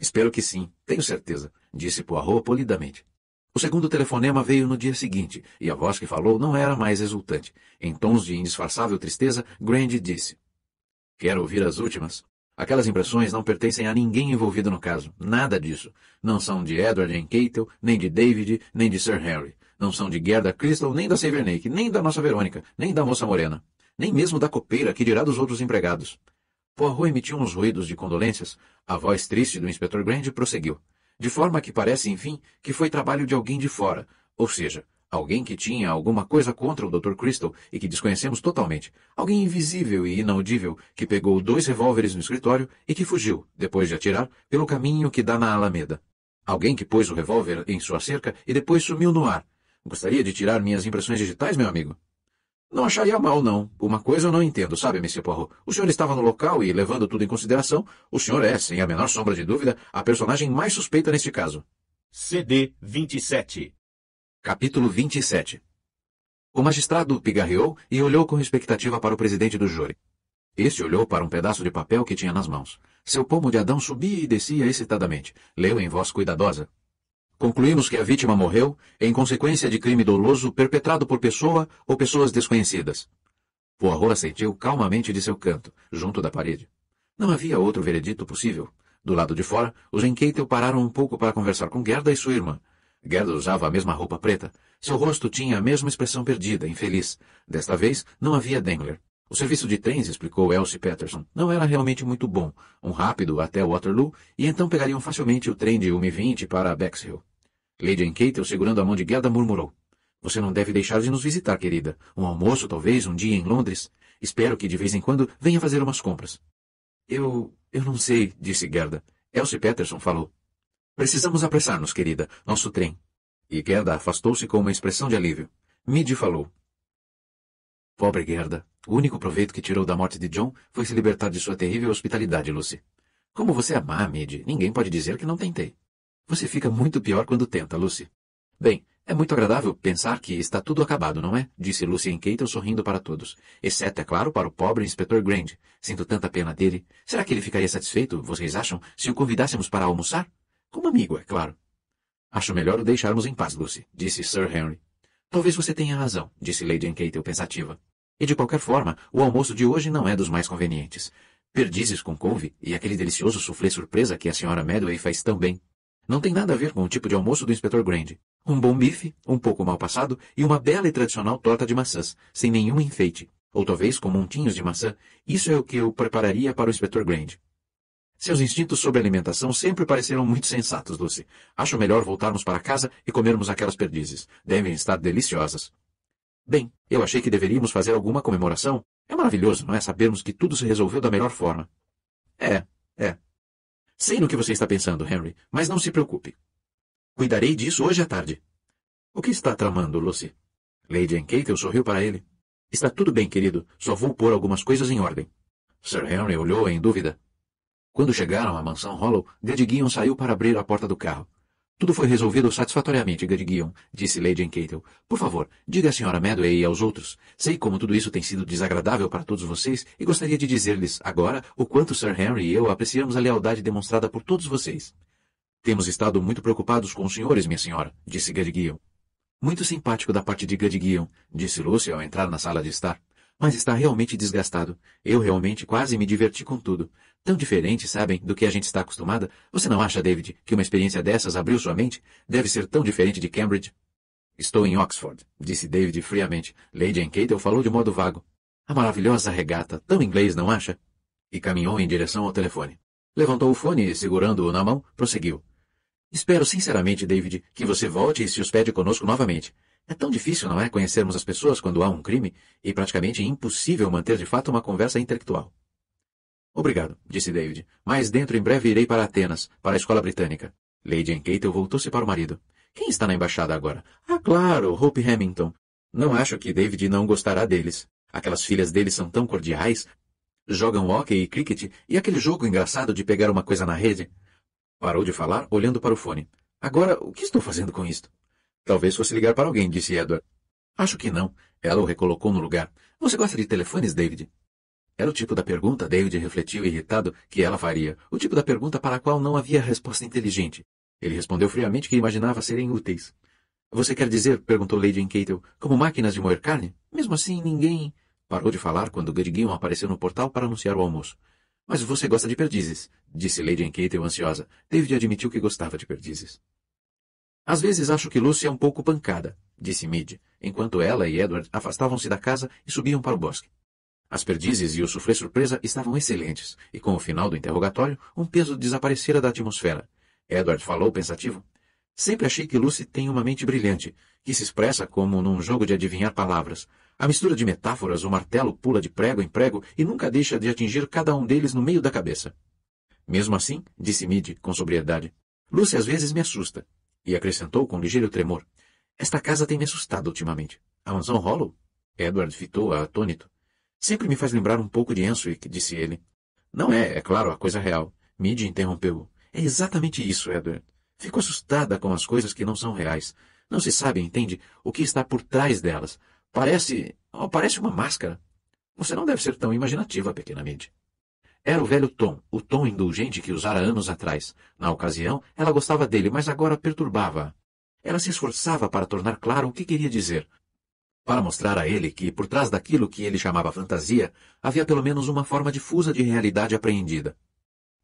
Espero que sim, tenho certeza, disse Poirot polidamente. O segundo telefonema veio no dia seguinte, e a voz que falou não era mais exultante. Em tons de indisfarçável tristeza, Grand disse: Quero ouvir as últimas. Aquelas impressões não pertencem a ninguém envolvido no caso. Nada disso. Não são de Edward em Cato, nem de David, nem de Sir Harry. Não são de Gerda Crystal, nem da Savernake, nem da nossa Verônica, nem da moça morena. Nem mesmo da copeira, que dirá dos outros empregados. Poirot emitiu uns ruídos de condolências. A voz triste do inspetor Grand prosseguiu de forma que parece, enfim, que foi trabalho de alguém de fora, ou seja, alguém que tinha alguma coisa contra o Dr. Crystal e que desconhecemos totalmente, alguém invisível e inaudível que pegou dois revólveres no escritório e que fugiu, depois de atirar, pelo caminho que dá na Alameda. Alguém que pôs o revólver em sua cerca e depois sumiu no ar. Gostaria de tirar minhas impressões digitais, meu amigo? Não acharia mal, não. Uma coisa eu não entendo, sabe, Monsieur Poirot? O senhor estava no local e, levando tudo em consideração, o senhor é, sem a menor sombra de dúvida, a personagem mais suspeita neste caso. CD 27 Capítulo 27 O magistrado pigarreou e olhou com expectativa para o presidente do júri. Este olhou para um pedaço de papel que tinha nas mãos. Seu pomo de Adão subia e descia excitadamente. Leu em voz cuidadosa concluímos que a vítima morreu em consequência de crime doloso perpetrado por pessoa ou pessoas desconhecidas. Poirot assentiu calmamente de seu canto, junto da parede. Não havia outro veredito possível. Do lado de fora, os Enqueitel pararam um pouco para conversar com Gerda e sua irmã. Gerda usava a mesma roupa preta. Seu rosto tinha a mesma expressão perdida, infeliz. Desta vez, não havia Dengler. O serviço de trens, explicou Elsie Patterson, não era realmente muito bom. Um rápido até Waterloo, e então pegariam facilmente o trem de 1h20 para Bexhill. Lady Encatel, segurando a mão de Gerda, murmurou. Você não deve deixar de nos visitar, querida. Um almoço, talvez, um dia em Londres. Espero que de vez em quando venha fazer umas compras. Eu... eu não sei, disse Gerda. Elsie Peterson falou. Precisamos apressar-nos, querida. Nosso trem. E Gerda afastou-se com uma expressão de alívio. Midi falou. Pobre Gerda. O único proveito que tirou da morte de John foi se libertar de sua terrível hospitalidade, Lucy. Como você amar, Midi. Ninguém pode dizer que não tentei. Você fica muito pior quando tenta, Lucy. Bem, é muito agradável pensar que está tudo acabado, não é? Disse Lucien Caton sorrindo para todos. Exceto, é claro, para o pobre inspetor Grand. Sinto tanta pena dele. Será que ele ficaria satisfeito, vocês acham, se o convidássemos para almoçar? Como amigo, é claro. Acho melhor o deixarmos em paz, Lucy, disse Sir Henry. Talvez você tenha razão, disse Lady Encatel pensativa. E de qualquer forma, o almoço de hoje não é dos mais convenientes. Perdizes com couve e aquele delicioso soufflé surpresa que a senhora Medway faz tão bem. Não tem nada a ver com o tipo de almoço do Inspetor Grand. Um bom bife, um pouco mal passado e uma bela e tradicional torta de maçãs, sem nenhum enfeite. Ou talvez com montinhos de maçã. Isso é o que eu prepararia para o Inspetor Grand. Seus instintos sobre alimentação sempre pareceram muito sensatos, Lucy. Acho melhor voltarmos para casa e comermos aquelas perdizes. Devem estar deliciosas. Bem, eu achei que deveríamos fazer alguma comemoração. É maravilhoso, não é? Sabermos que tudo se resolveu da melhor forma. É, é. Sei no que você está pensando, Henry, mas não se preocupe. Cuidarei disso hoje à tarde. O que está tramando, Lucy? Lady Ancatel sorriu para ele. Está tudo bem, querido. Só vou pôr algumas coisas em ordem. Sir Henry olhou em dúvida. Quando chegaram à mansão Hollow, Dediguinho saiu para abrir a porta do carro. Tudo foi resolvido satisfatoriamente, Gadguion, disse Lady Encatel. Por favor, diga à senhora Medway e aos outros. Sei como tudo isso tem sido desagradável para todos vocês e gostaria de dizer-lhes agora o quanto Sir Henry e eu apreciamos a lealdade demonstrada por todos vocês. Temos estado muito preocupados com os senhores, minha senhora, disse Gadguion. Muito simpático da parte de Gadguion, disse Lúcia ao entrar na sala de estar. Mas está realmente desgastado. Eu realmente quase me diverti com tudo tão diferente, sabem, do que a gente está acostumada? Você não acha, David, que uma experiência dessas abriu sua mente? Deve ser tão diferente de Cambridge? Estou em Oxford, disse David friamente. Lady Encatel falou de modo vago. A maravilhosa regata, tão inglês, não acha? E caminhou em direção ao telefone. Levantou o fone e, segurando-o na mão, prosseguiu. Espero sinceramente, David, que você volte e se hospede conosco novamente. É tão difícil, não é, conhecermos as pessoas quando há um crime e praticamente impossível manter de fato uma conversa intelectual. Obrigado, disse David, mas dentro em breve irei para Atenas, para a escola britânica. Lady Encatel voltou-se para o marido. Quem está na embaixada agora? Ah, claro, Hope Hamilton. Não acho que David não gostará deles. Aquelas filhas dele são tão cordiais. Jogam hockey e cricket e aquele jogo engraçado de pegar uma coisa na rede. Parou de falar, olhando para o fone. Agora, o que estou fazendo com isto? Talvez fosse ligar para alguém, disse Edward. Acho que não. Ela o recolocou no lugar. Você gosta de telefones, David? Era o tipo da pergunta, David refletiu irritado, que ela faria, o tipo da pergunta para a qual não havia resposta inteligente. Ele respondeu friamente que imaginava serem úteis. Você quer dizer, perguntou Lady Incatel, como máquinas de moer carne? Mesmo assim, ninguém... Parou de falar quando Gudgion apareceu no portal para anunciar o almoço. Mas você gosta de perdizes, disse Lady Incatel ansiosa. David admitiu que gostava de perdizes. Às vezes acho que Lucy é um pouco pancada, disse Mid, enquanto ela e Edward afastavam-se da casa e subiam para o bosque. As perdizes e o suflê surpresa estavam excelentes, e com o final do interrogatório, um peso desaparecera da atmosfera. Edward falou pensativo. Sempre achei que Lucy tem uma mente brilhante, que se expressa como num jogo de adivinhar palavras. A mistura de metáforas, o martelo pula de prego em prego e nunca deixa de atingir cada um deles no meio da cabeça. Mesmo assim, disse Mid, com sobriedade, Lucy às vezes me assusta. E acrescentou com ligeiro tremor, esta casa tem me assustado ultimamente. A mansão Hollow? Edward fitou-a atônito. Sempre me faz lembrar um pouco de Enswick, disse ele. Não é, é claro, a coisa real. Mid interrompeu. É exatamente isso, Edward. Fico assustada com as coisas que não são reais. Não se sabe, entende, o que está por trás delas. Parece. Oh, parece uma máscara. Você não deve ser tão imaginativa, pequena Mid. Era o velho Tom, o Tom indulgente que usara anos atrás. Na ocasião, ela gostava dele, mas agora perturbava. -a. Ela se esforçava para tornar claro o que queria dizer, para mostrar a ele que, por trás daquilo que ele chamava fantasia, havia pelo menos uma forma difusa de realidade apreendida.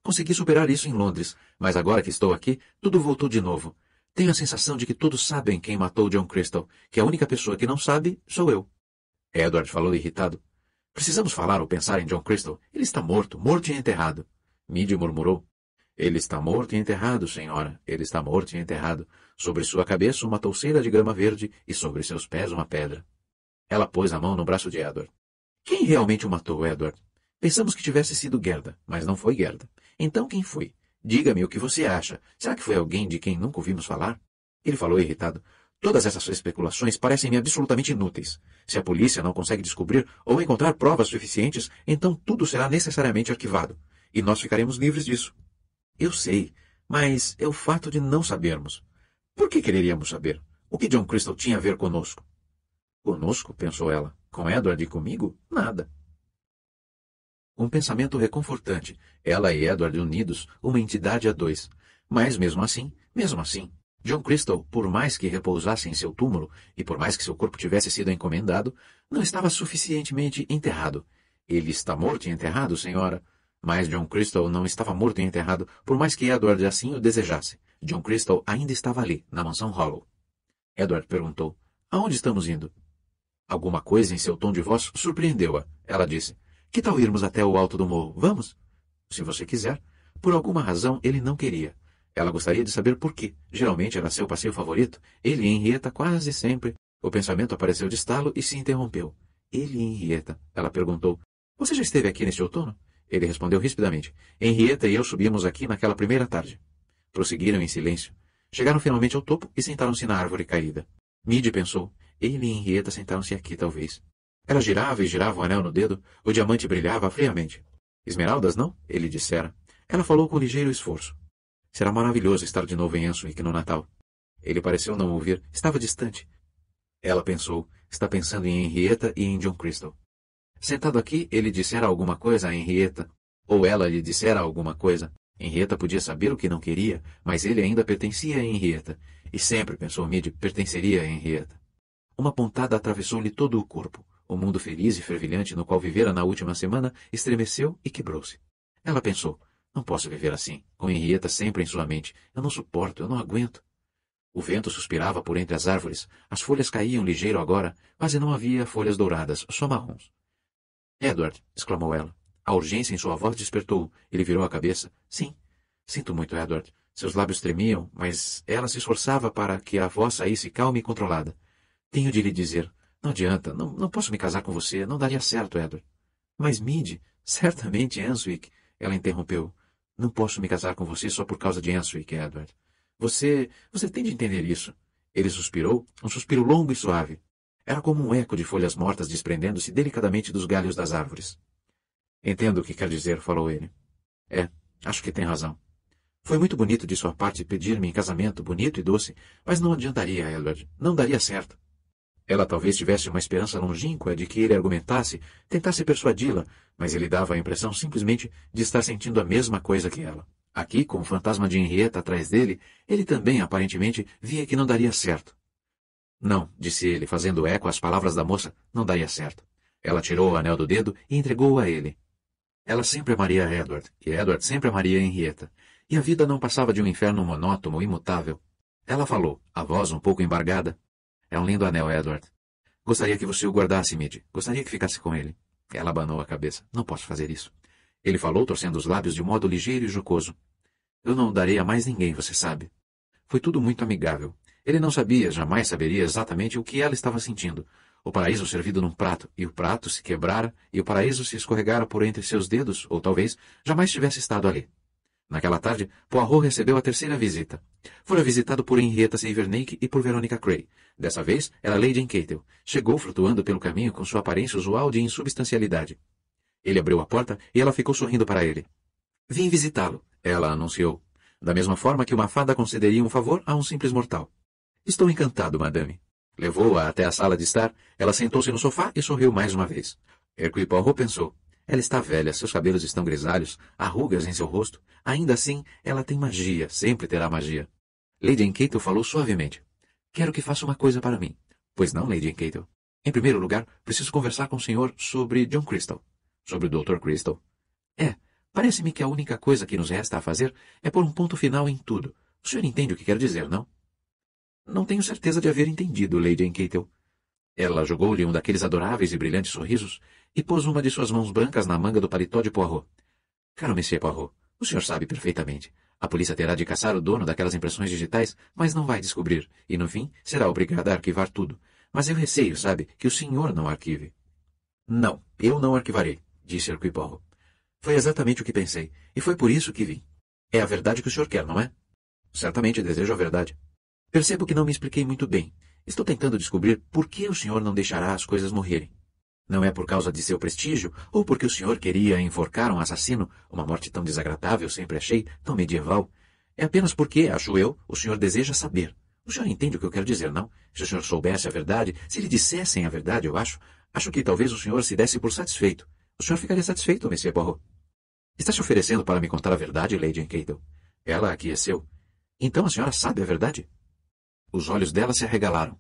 Consegui superar isso em Londres, mas agora que estou aqui, tudo voltou de novo. Tenho a sensação de que todos sabem quem matou John Crystal, que a única pessoa que não sabe sou eu. Edward falou irritado. Precisamos falar ou pensar em John Crystal. Ele está morto, morto e enterrado. Mídio murmurou. Ele está morto e enterrado, senhora. Ele está morto e enterrado. Sobre sua cabeça uma touceira de grama verde e sobre seus pés uma pedra. Ela pôs a mão no braço de Edward. Quem realmente o matou, Edward? Pensamos que tivesse sido Gerda, mas não foi Gerda. Então quem foi? Diga-me o que você acha. Será que foi alguém de quem nunca ouvimos falar? Ele falou irritado. Todas essas especulações parecem-me absolutamente inúteis. Se a polícia não consegue descobrir ou encontrar provas suficientes, então tudo será necessariamente arquivado. E nós ficaremos livres disso. Eu sei, mas é o fato de não sabermos. Por que quereríamos saber? O que John Crystal tinha a ver conosco? Conosco, pensou ela. Com Edward e comigo, nada. Um pensamento reconfortante. Ela e Edward unidos, uma entidade a dois. Mas mesmo assim, mesmo assim, John Crystal, por mais que repousasse em seu túmulo e por mais que seu corpo tivesse sido encomendado, não estava suficientemente enterrado. Ele está morto e enterrado, senhora. Mas John Crystal não estava morto e enterrado, por mais que Edward assim o desejasse. John Crystal ainda estava ali, na mansão Hollow. Edward perguntou: Aonde estamos indo? Alguma coisa em seu tom de voz surpreendeu-a. Ela disse: Que tal irmos até o alto do morro? Vamos? Se você quiser. Por alguma razão ele não queria. Ela gostaria de saber por quê. Geralmente era seu passeio favorito. Ele e Henrietta quase sempre. O pensamento apareceu de estalo e se interrompeu. Ele e Henrietta. Ela perguntou: Você já esteve aqui neste outono? Ele respondeu rispidamente: Henrietta e eu subimos aqui naquela primeira tarde. Prosseguiram em silêncio. Chegaram finalmente ao topo e sentaram-se na árvore caída. Mid pensou: ele e Henrietta sentaram-se aqui, talvez. Ela girava e girava o anel no dedo, o diamante brilhava friamente. Esmeraldas, não? Ele dissera. Ela falou com ligeiro esforço. Será maravilhoso estar de novo em que no Natal. Ele pareceu não ouvir, estava distante. Ela pensou, está pensando em Henrietta e em John Crystal. Sentado aqui, ele dissera alguma coisa a Henrietta, ou ela lhe dissera alguma coisa. Henrietta podia saber o que não queria, mas ele ainda pertencia a Henrietta, e sempre pensou Mid pertenceria a Henrietta. Uma pontada atravessou-lhe todo o corpo. O mundo feliz e fervilhante no qual vivera na última semana estremeceu e quebrou-se. Ela pensou, não posso viver assim, com Henrietta sempre em sua mente. Eu não suporto, eu não aguento. O vento suspirava por entre as árvores. As folhas caíam ligeiro agora, quase não havia folhas douradas, só marrons. Edward, exclamou ela. A urgência em sua voz despertou. Ele virou a cabeça. Sim. Sinto muito, Edward. Seus lábios tremiam, mas ela se esforçava para que a voz saísse calma e controlada. Tenho de lhe dizer, não adianta, não, não posso me casar com você, não daria certo, Edward. Mas Mid, certamente Answick, ela interrompeu. Não posso me casar com você só por causa de Answick, Edward. Você, você tem de entender isso. Ele suspirou, um suspiro longo e suave. Era como um eco de folhas mortas desprendendo-se delicadamente dos galhos das árvores. Entendo o que quer dizer, falou ele. É, acho que tem razão. Foi muito bonito de sua parte pedir-me em casamento, bonito e doce, mas não adiantaria, Edward. Não daria certo. Ela talvez tivesse uma esperança longínqua de que ele argumentasse, tentasse persuadi-la, mas ele dava a impressão simplesmente de estar sentindo a mesma coisa que ela. Aqui, com o fantasma de Henrietta atrás dele, ele também, aparentemente, via que não daria certo. Não, disse ele, fazendo eco às palavras da moça, não daria certo. Ela tirou o anel do dedo e entregou-o a ele. Ela sempre amaria Edward, e Edward sempre amaria Henrietta, e a vida não passava de um inferno monótono, imutável. Ela falou, a voz um pouco embargada, é um lindo anel, Edward. Gostaria que você o guardasse, Mid. Gostaria que ficasse com ele. Ela abanou a cabeça. Não posso fazer isso. Ele falou, torcendo os lábios de modo ligeiro e jocoso. Eu não o darei a mais ninguém, você sabe. Foi tudo muito amigável. Ele não sabia, jamais saberia exatamente o que ela estava sentindo. O paraíso servido num prato, e o prato se quebrara, e o paraíso se escorregara por entre seus dedos, ou talvez jamais tivesse estado ali. Naquela tarde, Poirot recebeu a terceira visita. Fora visitado por Henrietta Severnake e por Veronica Cray. Dessa vez, era Lady Encatel. Chegou flutuando pelo caminho com sua aparência usual de insubstancialidade. Ele abriu a porta e ela ficou sorrindo para ele. Vim visitá-lo, ela anunciou. Da mesma forma que uma fada concederia um favor a um simples mortal. Estou encantado, madame. Levou-a até a sala de estar, ela sentou-se no sofá e sorriu mais uma vez. Hercule Poirot pensou. Ela está velha, seus cabelos estão grisalhos, há rugas em seu rosto. Ainda assim, ela tem magia, sempre terá magia. Lady Enkeito falou suavemente. Quero que faça uma coisa para mim. Pois não, Lady Enkeito? Em primeiro lugar, preciso conversar com o senhor sobre John Crystal. Sobre o Dr. Crystal? É, parece-me que a única coisa que nos resta a fazer é pôr um ponto final em tudo. O senhor entende o que quero dizer, não? Não tenho certeza de haver entendido, Lady Enkeito. Ela jogou-lhe um daqueles adoráveis e brilhantes sorrisos e pôs uma de suas mãos brancas na manga do paletó de Poirot. Caro Monsieur Poirot, o senhor sabe perfeitamente. A polícia terá de caçar o dono daquelas impressões digitais, mas não vai descobrir, e no fim será obrigada a arquivar tudo. Mas eu receio, sabe, que o senhor não arquive. Não, eu não arquivarei, disse Hercule Poirot. Foi exatamente o que pensei, e foi por isso que vim. É a verdade que o senhor quer, não é? Certamente desejo a verdade. Percebo que não me expliquei muito bem. Estou tentando descobrir por que o senhor não deixará as coisas morrerem. Não é por causa de seu prestígio ou porque o senhor queria enforcar um assassino, uma morte tão desagradável sempre achei, tão medieval. É apenas porque, acho eu, o senhor deseja saber. O senhor entende o que eu quero dizer, não? Se o senhor soubesse a verdade, se lhe dissessem a verdade, eu acho, acho que talvez o senhor se desse por satisfeito. O senhor ficaria satisfeito, Monsieur Poirot? Está se oferecendo para me contar a verdade, Lady Encatel? Ela aqueceu. É então a senhora sabe a verdade? Os olhos dela se arregalaram.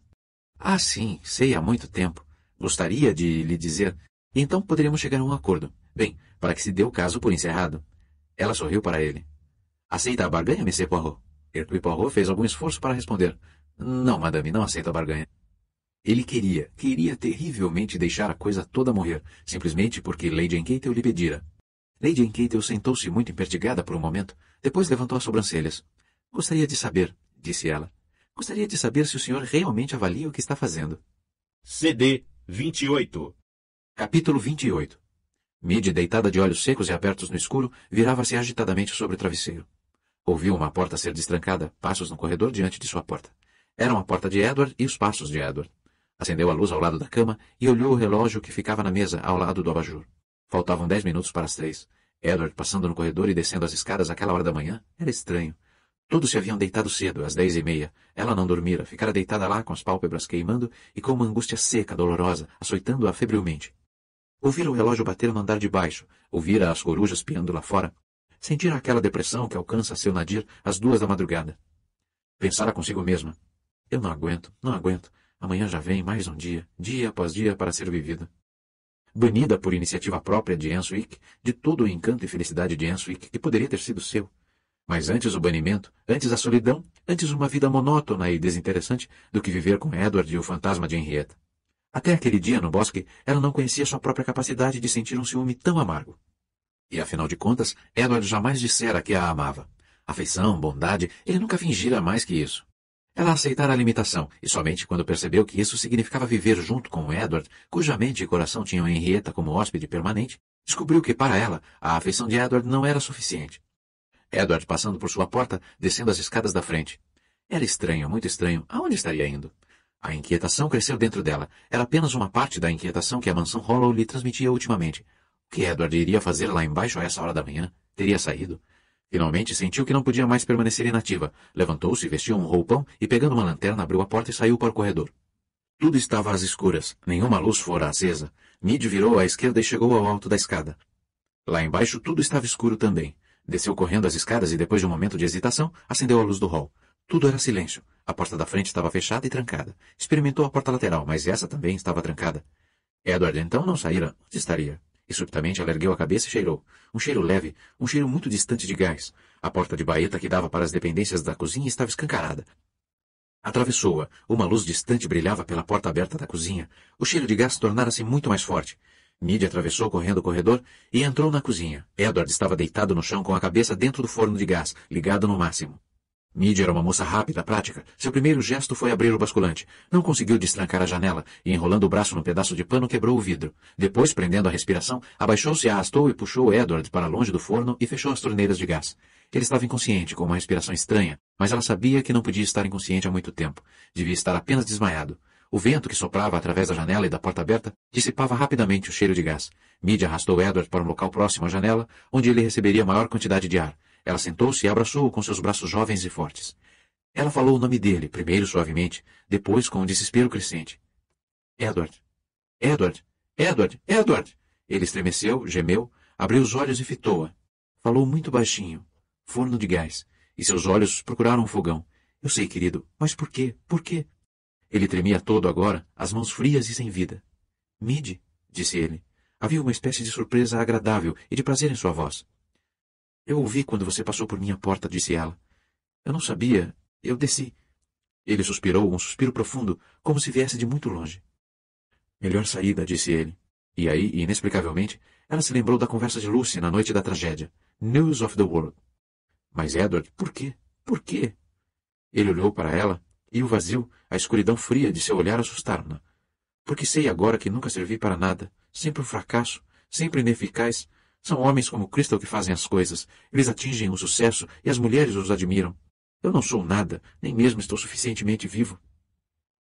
Ah, sim, sei há muito tempo. Gostaria de lhe dizer. Então poderíamos chegar a um acordo. Bem, para que se dê o caso por encerrado. Ela sorriu para ele. Aceita a barganha, Monsieur Poirot? Hercule Poirot fez algum esforço para responder. Não, madame, não aceito a barganha. Ele queria, queria terrivelmente deixar a coisa toda morrer, simplesmente porque Lady Enquetel lhe pedira. Lady Enquetel sentou-se muito impertigada por um momento, depois levantou as sobrancelhas. Gostaria de saber, disse ela. Gostaria de saber se o senhor realmente avalia o que está fazendo. CD, 28. Capítulo 28 Midi, deitada de olhos secos e abertos no escuro, virava-se agitadamente sobre o travesseiro. Ouviu uma porta ser destrancada, passos no corredor diante de sua porta. Eram a porta de Edward e os passos de Edward. Acendeu a luz ao lado da cama e olhou o relógio que ficava na mesa ao lado do abajur. Faltavam dez minutos para as três. Edward passando no corredor e descendo as escadas àquela hora da manhã era estranho. Todos se haviam deitado cedo, às dez e meia. Ela não dormira, ficara deitada lá com as pálpebras queimando e com uma angústia seca, dolorosa, açoitando-a febrilmente. Ouvira o relógio bater no andar de baixo, ouvira as corujas piando lá fora. Sentira aquela depressão que alcança seu nadir às duas da madrugada. Pensara consigo mesma. Eu não aguento, não aguento. Amanhã já vem mais um dia, dia após dia, para ser vivida. Banida por iniciativa própria de Enswick, de todo o encanto e felicidade de Enswick que poderia ter sido seu, mas antes o banimento, antes a solidão, antes uma vida monótona e desinteressante do que viver com Edward e o fantasma de Henrietta. Até aquele dia no bosque, ela não conhecia sua própria capacidade de sentir um ciúme tão amargo. E afinal de contas, Edward jamais dissera que a amava. Afeição, bondade, ele nunca fingira mais que isso. Ela aceitara a limitação, e somente quando percebeu que isso significava viver junto com Edward, cuja mente e coração tinham Henrietta como hóspede permanente, descobriu que para ela a afeição de Edward não era suficiente. Edward passando por sua porta, descendo as escadas da frente. Era estranho, muito estranho. Aonde estaria indo? A inquietação cresceu dentro dela. Era apenas uma parte da inquietação que a mansão Hollow lhe transmitia ultimamente. O que Edward iria fazer lá embaixo a essa hora da manhã? Teria saído? Finalmente sentiu que não podia mais permanecer inativa. Levantou-se, vestiu um roupão e, pegando uma lanterna, abriu a porta e saiu para o corredor. Tudo estava às escuras. Nenhuma luz fora acesa. Mid virou à esquerda e chegou ao alto da escada. Lá embaixo tudo estava escuro também. Desceu correndo as escadas e, depois de um momento de hesitação, acendeu a luz do hall. Tudo era silêncio. A porta da frente estava fechada e trancada. Experimentou a porta lateral, mas essa também estava trancada. Edward então não saíra. Onde estaria? E subitamente alergueu a cabeça e cheirou. Um cheiro leve, um cheiro muito distante de gás. A porta de baeta que dava para as dependências da cozinha estava escancarada. Atravessou-a. Uma luz distante brilhava pela porta aberta da cozinha. O cheiro de gás tornara-se muito mais forte. Mídia atravessou correndo o corredor e entrou na cozinha. Edward estava deitado no chão com a cabeça dentro do forno de gás, ligado no máximo. Mídia era uma moça rápida, prática. Seu primeiro gesto foi abrir o basculante. Não conseguiu destrancar a janela e, enrolando o braço num pedaço de pano, quebrou o vidro. Depois, prendendo a respiração, abaixou-se, arrastou e puxou Edward para longe do forno e fechou as torneiras de gás. Ele estava inconsciente, com uma respiração estranha, mas ela sabia que não podia estar inconsciente há muito tempo. Devia estar apenas desmaiado. O vento que soprava através da janela e da porta aberta dissipava rapidamente o cheiro de gás. Mídia arrastou Edward para um local próximo à janela, onde ele receberia maior quantidade de ar. Ela sentou-se e abraçou-o com seus braços jovens e fortes. Ela falou o nome dele, primeiro suavemente, depois com um desespero crescente. Edward. Edward. Edward. Edward. Ele estremeceu, gemeu, abriu os olhos e fitou-a. Falou muito baixinho. Forno de gás. E seus olhos procuraram o um fogão. Eu sei, querido, mas por quê? Por quê? Ele tremia todo agora, as mãos frias e sem vida. Mide, disse ele. Havia uma espécie de surpresa agradável e de prazer em sua voz. Eu ouvi quando você passou por minha porta, disse ela. Eu não sabia. Eu desci. Ele suspirou um suspiro profundo, como se viesse de muito longe. Melhor saída, disse ele. E aí, inexplicavelmente, ela se lembrou da conversa de Lucy na noite da tragédia. News of the World. Mas, Edward, por quê? Por quê? Ele olhou para ela e o vazio, a escuridão fria de seu olhar assustaram-na. Porque sei agora que nunca servi para nada, sempre um fracasso, sempre ineficaz. São homens como Cristo que fazem as coisas, eles atingem o sucesso e as mulheres os admiram. Eu não sou nada, nem mesmo estou suficientemente vivo.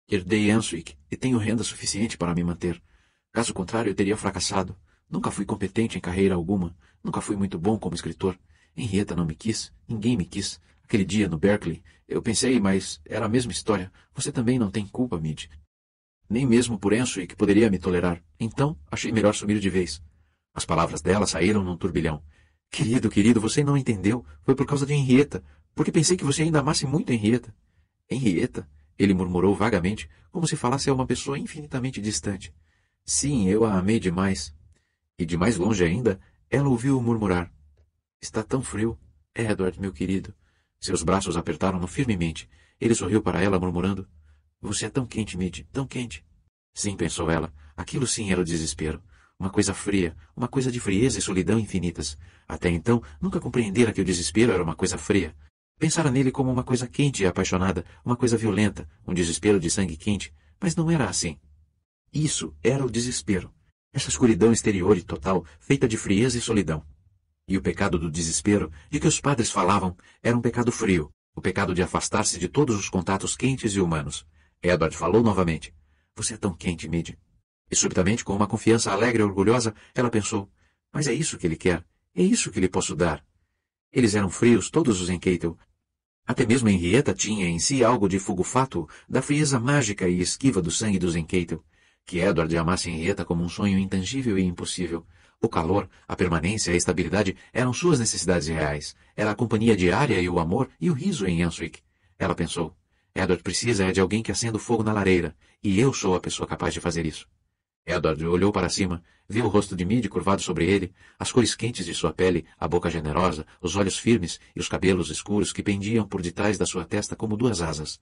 Herdei Answick e tenho renda suficiente para me manter. Caso contrário, eu teria fracassado. Nunca fui competente em carreira alguma, nunca fui muito bom como escritor. Henrietta não me quis, ninguém me quis. Aquele dia no Berkeley, eu pensei, mas era a mesma história. Você também não tem culpa, Mid. Nem mesmo por Enso e que poderia me tolerar. Então, achei melhor sumir de vez. As palavras dela saíram num turbilhão. Querido, querido, você não entendeu. Foi por causa de Henrietta. Porque pensei que você ainda amasse muito Henrietta. Henrietta? Ele murmurou vagamente, como se falasse a uma pessoa infinitamente distante. Sim, eu a amei demais. E de mais longe ainda, ela ouviu-o murmurar. Está tão frio. É, Edward, meu querido, seus braços apertaram-no firmemente. Ele sorriu para ela, murmurando: Você é tão quente, Mid, tão quente. Sim, pensou ela. Aquilo sim era o desespero. Uma coisa fria, uma coisa de frieza e solidão infinitas. Até então, nunca compreendera que o desespero era uma coisa fria. Pensara nele como uma coisa quente e apaixonada, uma coisa violenta, um desespero de sangue quente, mas não era assim. Isso era o desespero. Essa escuridão exterior e total, feita de frieza e solidão. E o pecado do desespero, de que os padres falavam, era um pecado frio, o pecado de afastar-se de todos os contatos quentes e humanos. Edward falou novamente. Você é tão quente, Mid. E subitamente, com uma confiança alegre e orgulhosa, ela pensou. Mas é isso que ele quer. É isso que lhe posso dar. Eles eram frios, todos os em Keitel. Até mesmo Henrietta tinha em si algo de fugufato, da frieza mágica e esquiva do sangue dos Enkeitel. Que Edward amasse Henrietta como um sonho intangível e impossível, o calor, a permanência e a estabilidade eram suas necessidades reais. Era a companhia diária e o amor e o riso em Answick. Ela pensou. Edward precisa é de alguém que acenda o fogo na lareira, e eu sou a pessoa capaz de fazer isso. Edward olhou para cima, viu o rosto de Mid curvado sobre ele, as cores quentes de sua pele, a boca generosa, os olhos firmes e os cabelos escuros que pendiam por detrás da sua testa como duas asas.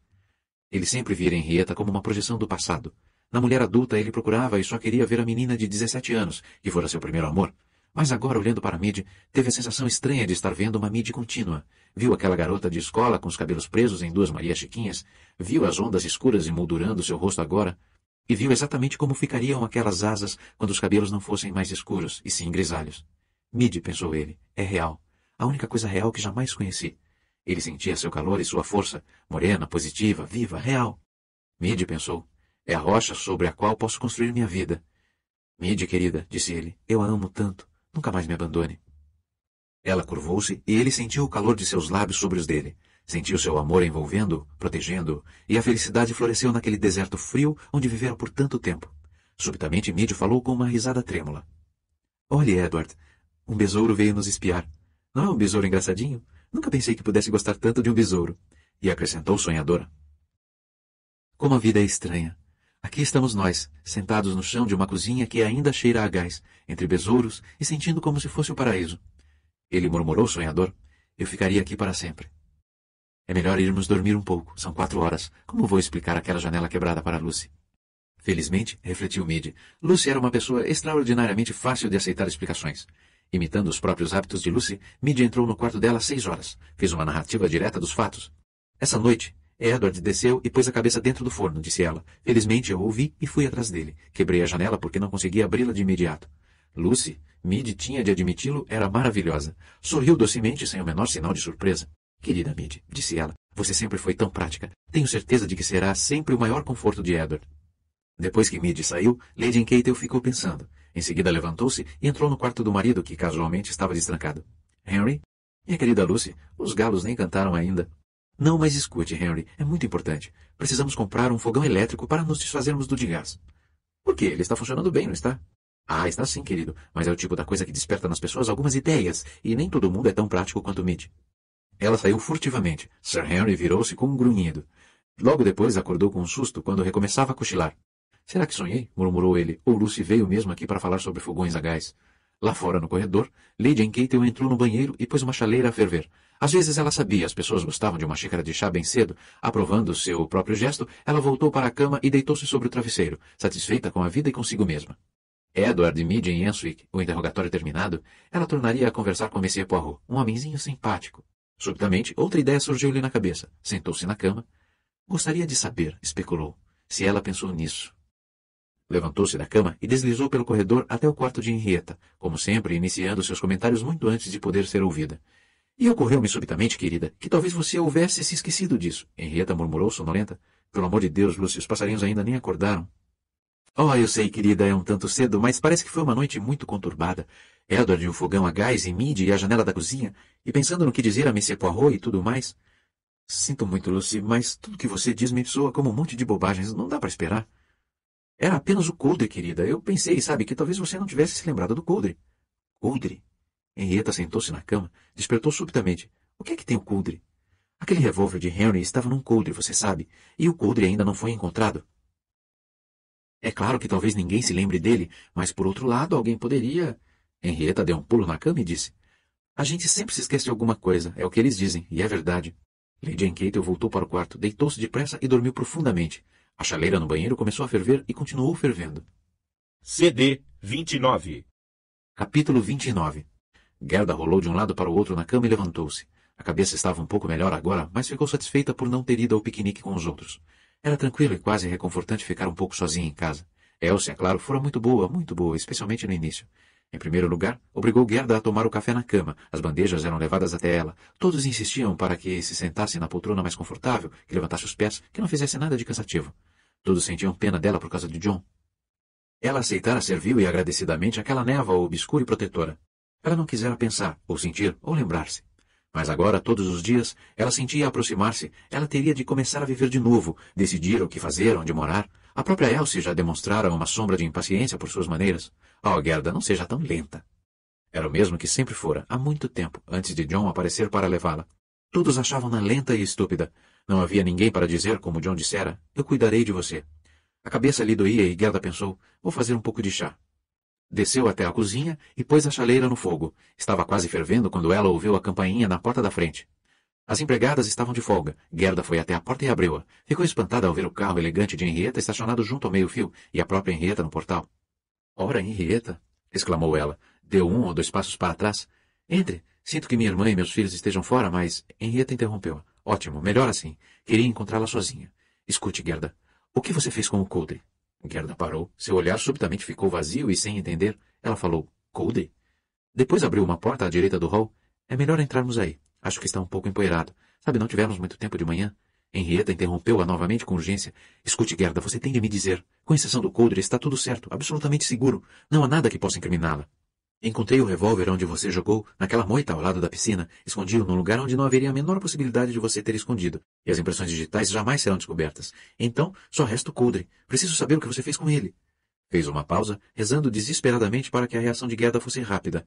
Ele sempre vira Henrietta como uma projeção do passado, na mulher adulta ele procurava e só queria ver a menina de 17 anos, que fora seu primeiro amor. Mas agora, olhando para a Mid, teve a sensação estranha de estar vendo uma Mid contínua. Viu aquela garota de escola com os cabelos presos em duas Marias Chiquinhas, viu as ondas escuras emoldurando seu rosto agora, e viu exatamente como ficariam aquelas asas quando os cabelos não fossem mais escuros e sim grisalhos. Mid, pensou ele, é real. A única coisa real que jamais conheci. Ele sentia seu calor e sua força, morena, positiva, viva, real. Mid pensou, é a rocha sobre a qual posso construir minha vida. Mide, querida, disse ele, eu a amo tanto. Nunca mais me abandone. Ela curvou-se e ele sentiu o calor de seus lábios sobre os dele. Sentiu seu amor envolvendo-o, protegendo-o, e a felicidade floresceu naquele deserto frio onde viveram por tanto tempo. Subitamente Mide falou com uma risada trêmula. Olhe, Edward, um besouro veio nos espiar. Não é um besouro engraçadinho? Nunca pensei que pudesse gostar tanto de um besouro. E acrescentou sonhadora. Como a vida é estranha. Aqui estamos nós, sentados no chão de uma cozinha que ainda cheira a gás, entre besouros e sentindo como se fosse o paraíso. Ele murmurou sonhador. Eu ficaria aqui para sempre. É melhor irmos dormir um pouco. São quatro horas. Como vou explicar aquela janela quebrada para Lucy? Felizmente, refletiu Midi, Lucy era uma pessoa extraordinariamente fácil de aceitar explicações. Imitando os próprios hábitos de Lucy, Midi entrou no quarto dela às seis horas. Fez uma narrativa direta dos fatos. Essa noite, Edward desceu e pôs a cabeça dentro do forno, disse ela. Felizmente eu ouvi e fui atrás dele. Quebrei a janela porque não consegui abri-la de imediato. Lucy, Mid tinha de admiti-lo, era maravilhosa. Sorriu docemente sem o menor sinal de surpresa. Querida Mid, disse ela, você sempre foi tão prática. Tenho certeza de que será sempre o maior conforto de Edward. Depois que Mid saiu, Lady Encatel ficou pensando. Em seguida levantou-se e entrou no quarto do marido, que casualmente estava destrancado. Henry? Minha querida Lucy, os galos nem cantaram ainda. Não, mas escute, Henry, é muito importante. Precisamos comprar um fogão elétrico para nos desfazermos do de gás. Por quê? Ele está funcionando bem, não está? Ah, está sim, querido, mas é o tipo da coisa que desperta nas pessoas algumas ideias, e nem todo mundo é tão prático quanto Mitch. Ela saiu furtivamente. Sir Henry virou-se com um grunhido. Logo depois acordou com um susto quando recomeçava a cochilar. Será que sonhei? murmurou ele, ou Lucy veio mesmo aqui para falar sobre fogões a gás. Lá fora, no corredor, Lady Encatel entrou no banheiro e pôs uma chaleira a ferver. Às vezes ela sabia, as pessoas gostavam de uma xícara de chá bem cedo. Aprovando seu próprio gesto, ela voltou para a cama e deitou-se sobre o travesseiro, satisfeita com a vida e consigo mesma. Edward e Mid em Enswick, o interrogatório terminado, ela tornaria a conversar com Messier Poirot, um homenzinho simpático. Subitamente, outra ideia surgiu-lhe na cabeça. Sentou-se na cama. Gostaria de saber, especulou, se ela pensou nisso. Levantou-se da cama e deslizou pelo corredor até o quarto de Henrietta, como sempre iniciando seus comentários muito antes de poder ser ouvida. E ocorreu-me subitamente, querida, que talvez você houvesse se esquecido disso. Henrietta murmurou sonolenta. Pelo amor de Deus, Lúcia, os passarinhos ainda nem acordaram. Oh, eu sei, querida, é um tanto cedo, mas parece que foi uma noite muito conturbada. Edward e o fogão a gás e Mid e a janela da cozinha, e pensando no que dizer a Messie Poirot e tudo mais. Sinto muito, Lucy, mas tudo que você diz me soa como um monte de bobagens, não dá para esperar. Era apenas o coldre, querida. Eu pensei, sabe, que talvez você não tivesse se lembrado do coldre. Coldre? Henrietta sentou-se na cama, despertou subitamente. O que é que tem o coldre? Aquele revólver de Henry estava num coldre, você sabe, e o coldre ainda não foi encontrado. É claro que talvez ninguém se lembre dele, mas por outro lado, alguém poderia. Henrietta deu um pulo na cama e disse: A gente sempre se esquece de alguma coisa, é o que eles dizem, e é verdade. Lady Encatel voltou para o quarto, deitou-se depressa e dormiu profundamente. A chaleira no banheiro começou a ferver e continuou fervendo. CD 29 Capítulo 29 Gerda rolou de um lado para o outro na cama e levantou-se. A cabeça estava um pouco melhor agora, mas ficou satisfeita por não ter ido ao piquenique com os outros. Era tranquilo e quase reconfortante ficar um pouco sozinha em casa. Elsie, é claro, fora muito boa, muito boa, especialmente no início. Em primeiro lugar, obrigou Gerda a tomar o café na cama. As bandejas eram levadas até ela. Todos insistiam para que se sentasse na poltrona mais confortável, que levantasse os pés, que não fizesse nada de cansativo. Todos sentiam pena dela por causa de John. Ela aceitara serviu e agradecidamente aquela névoa obscura e protetora. Ela não quisera pensar, ou sentir, ou lembrar-se. Mas agora, todos os dias, ela sentia aproximar-se, ela teria de começar a viver de novo, decidir o que fazer, onde morar. A própria Elsie já demonstrara uma sombra de impaciência por suas maneiras. Oh, Gerda, não seja tão lenta. Era o mesmo que sempre fora, há muito tempo, antes de John aparecer para levá-la. Todos achavam-na lenta e estúpida. Não havia ninguém para dizer, como John dissera, eu cuidarei de você. A cabeça lhe doía e Gerda pensou, vou fazer um pouco de chá. Desceu até a cozinha e pôs a chaleira no fogo. Estava quase fervendo quando ela ouviu a campainha na porta da frente. As empregadas estavam de folga. Gerda foi até a porta e abriu-a. Ficou espantada ao ver o carro elegante de Henrieta estacionado junto ao meio-fio e a própria Henrieta no portal. Ora, Henrieta! — exclamou ela. Deu um ou dois passos para trás. Entre! Sinto que minha irmã e meus filhos estejam fora, mas... Henrieta interrompeu. a Ótimo, melhor assim. Queria encontrá-la sozinha. Escute, Gerda. O que você fez com o coldre? Gerda parou. Seu olhar subitamente ficou vazio e, sem entender, ela falou, Cody? Depois abriu uma porta à direita do hall. É melhor entrarmos aí. Acho que está um pouco empoeirado. Sabe, não tivemos muito tempo de manhã. Henrietta interrompeu-a novamente com urgência. Escute, Gerda, você tem de me dizer. Com exceção do Coldre, está tudo certo, absolutamente seguro. Não há nada que possa incriminá-la. Encontrei o revólver onde você jogou, naquela moita ao lado da piscina, escondi-o num lugar onde não haveria a menor possibilidade de você ter escondido, e as impressões digitais jamais serão descobertas. Então, só resta o coldre. Preciso saber o que você fez com ele. Fez uma pausa, rezando desesperadamente para que a reação de Gerda fosse rápida.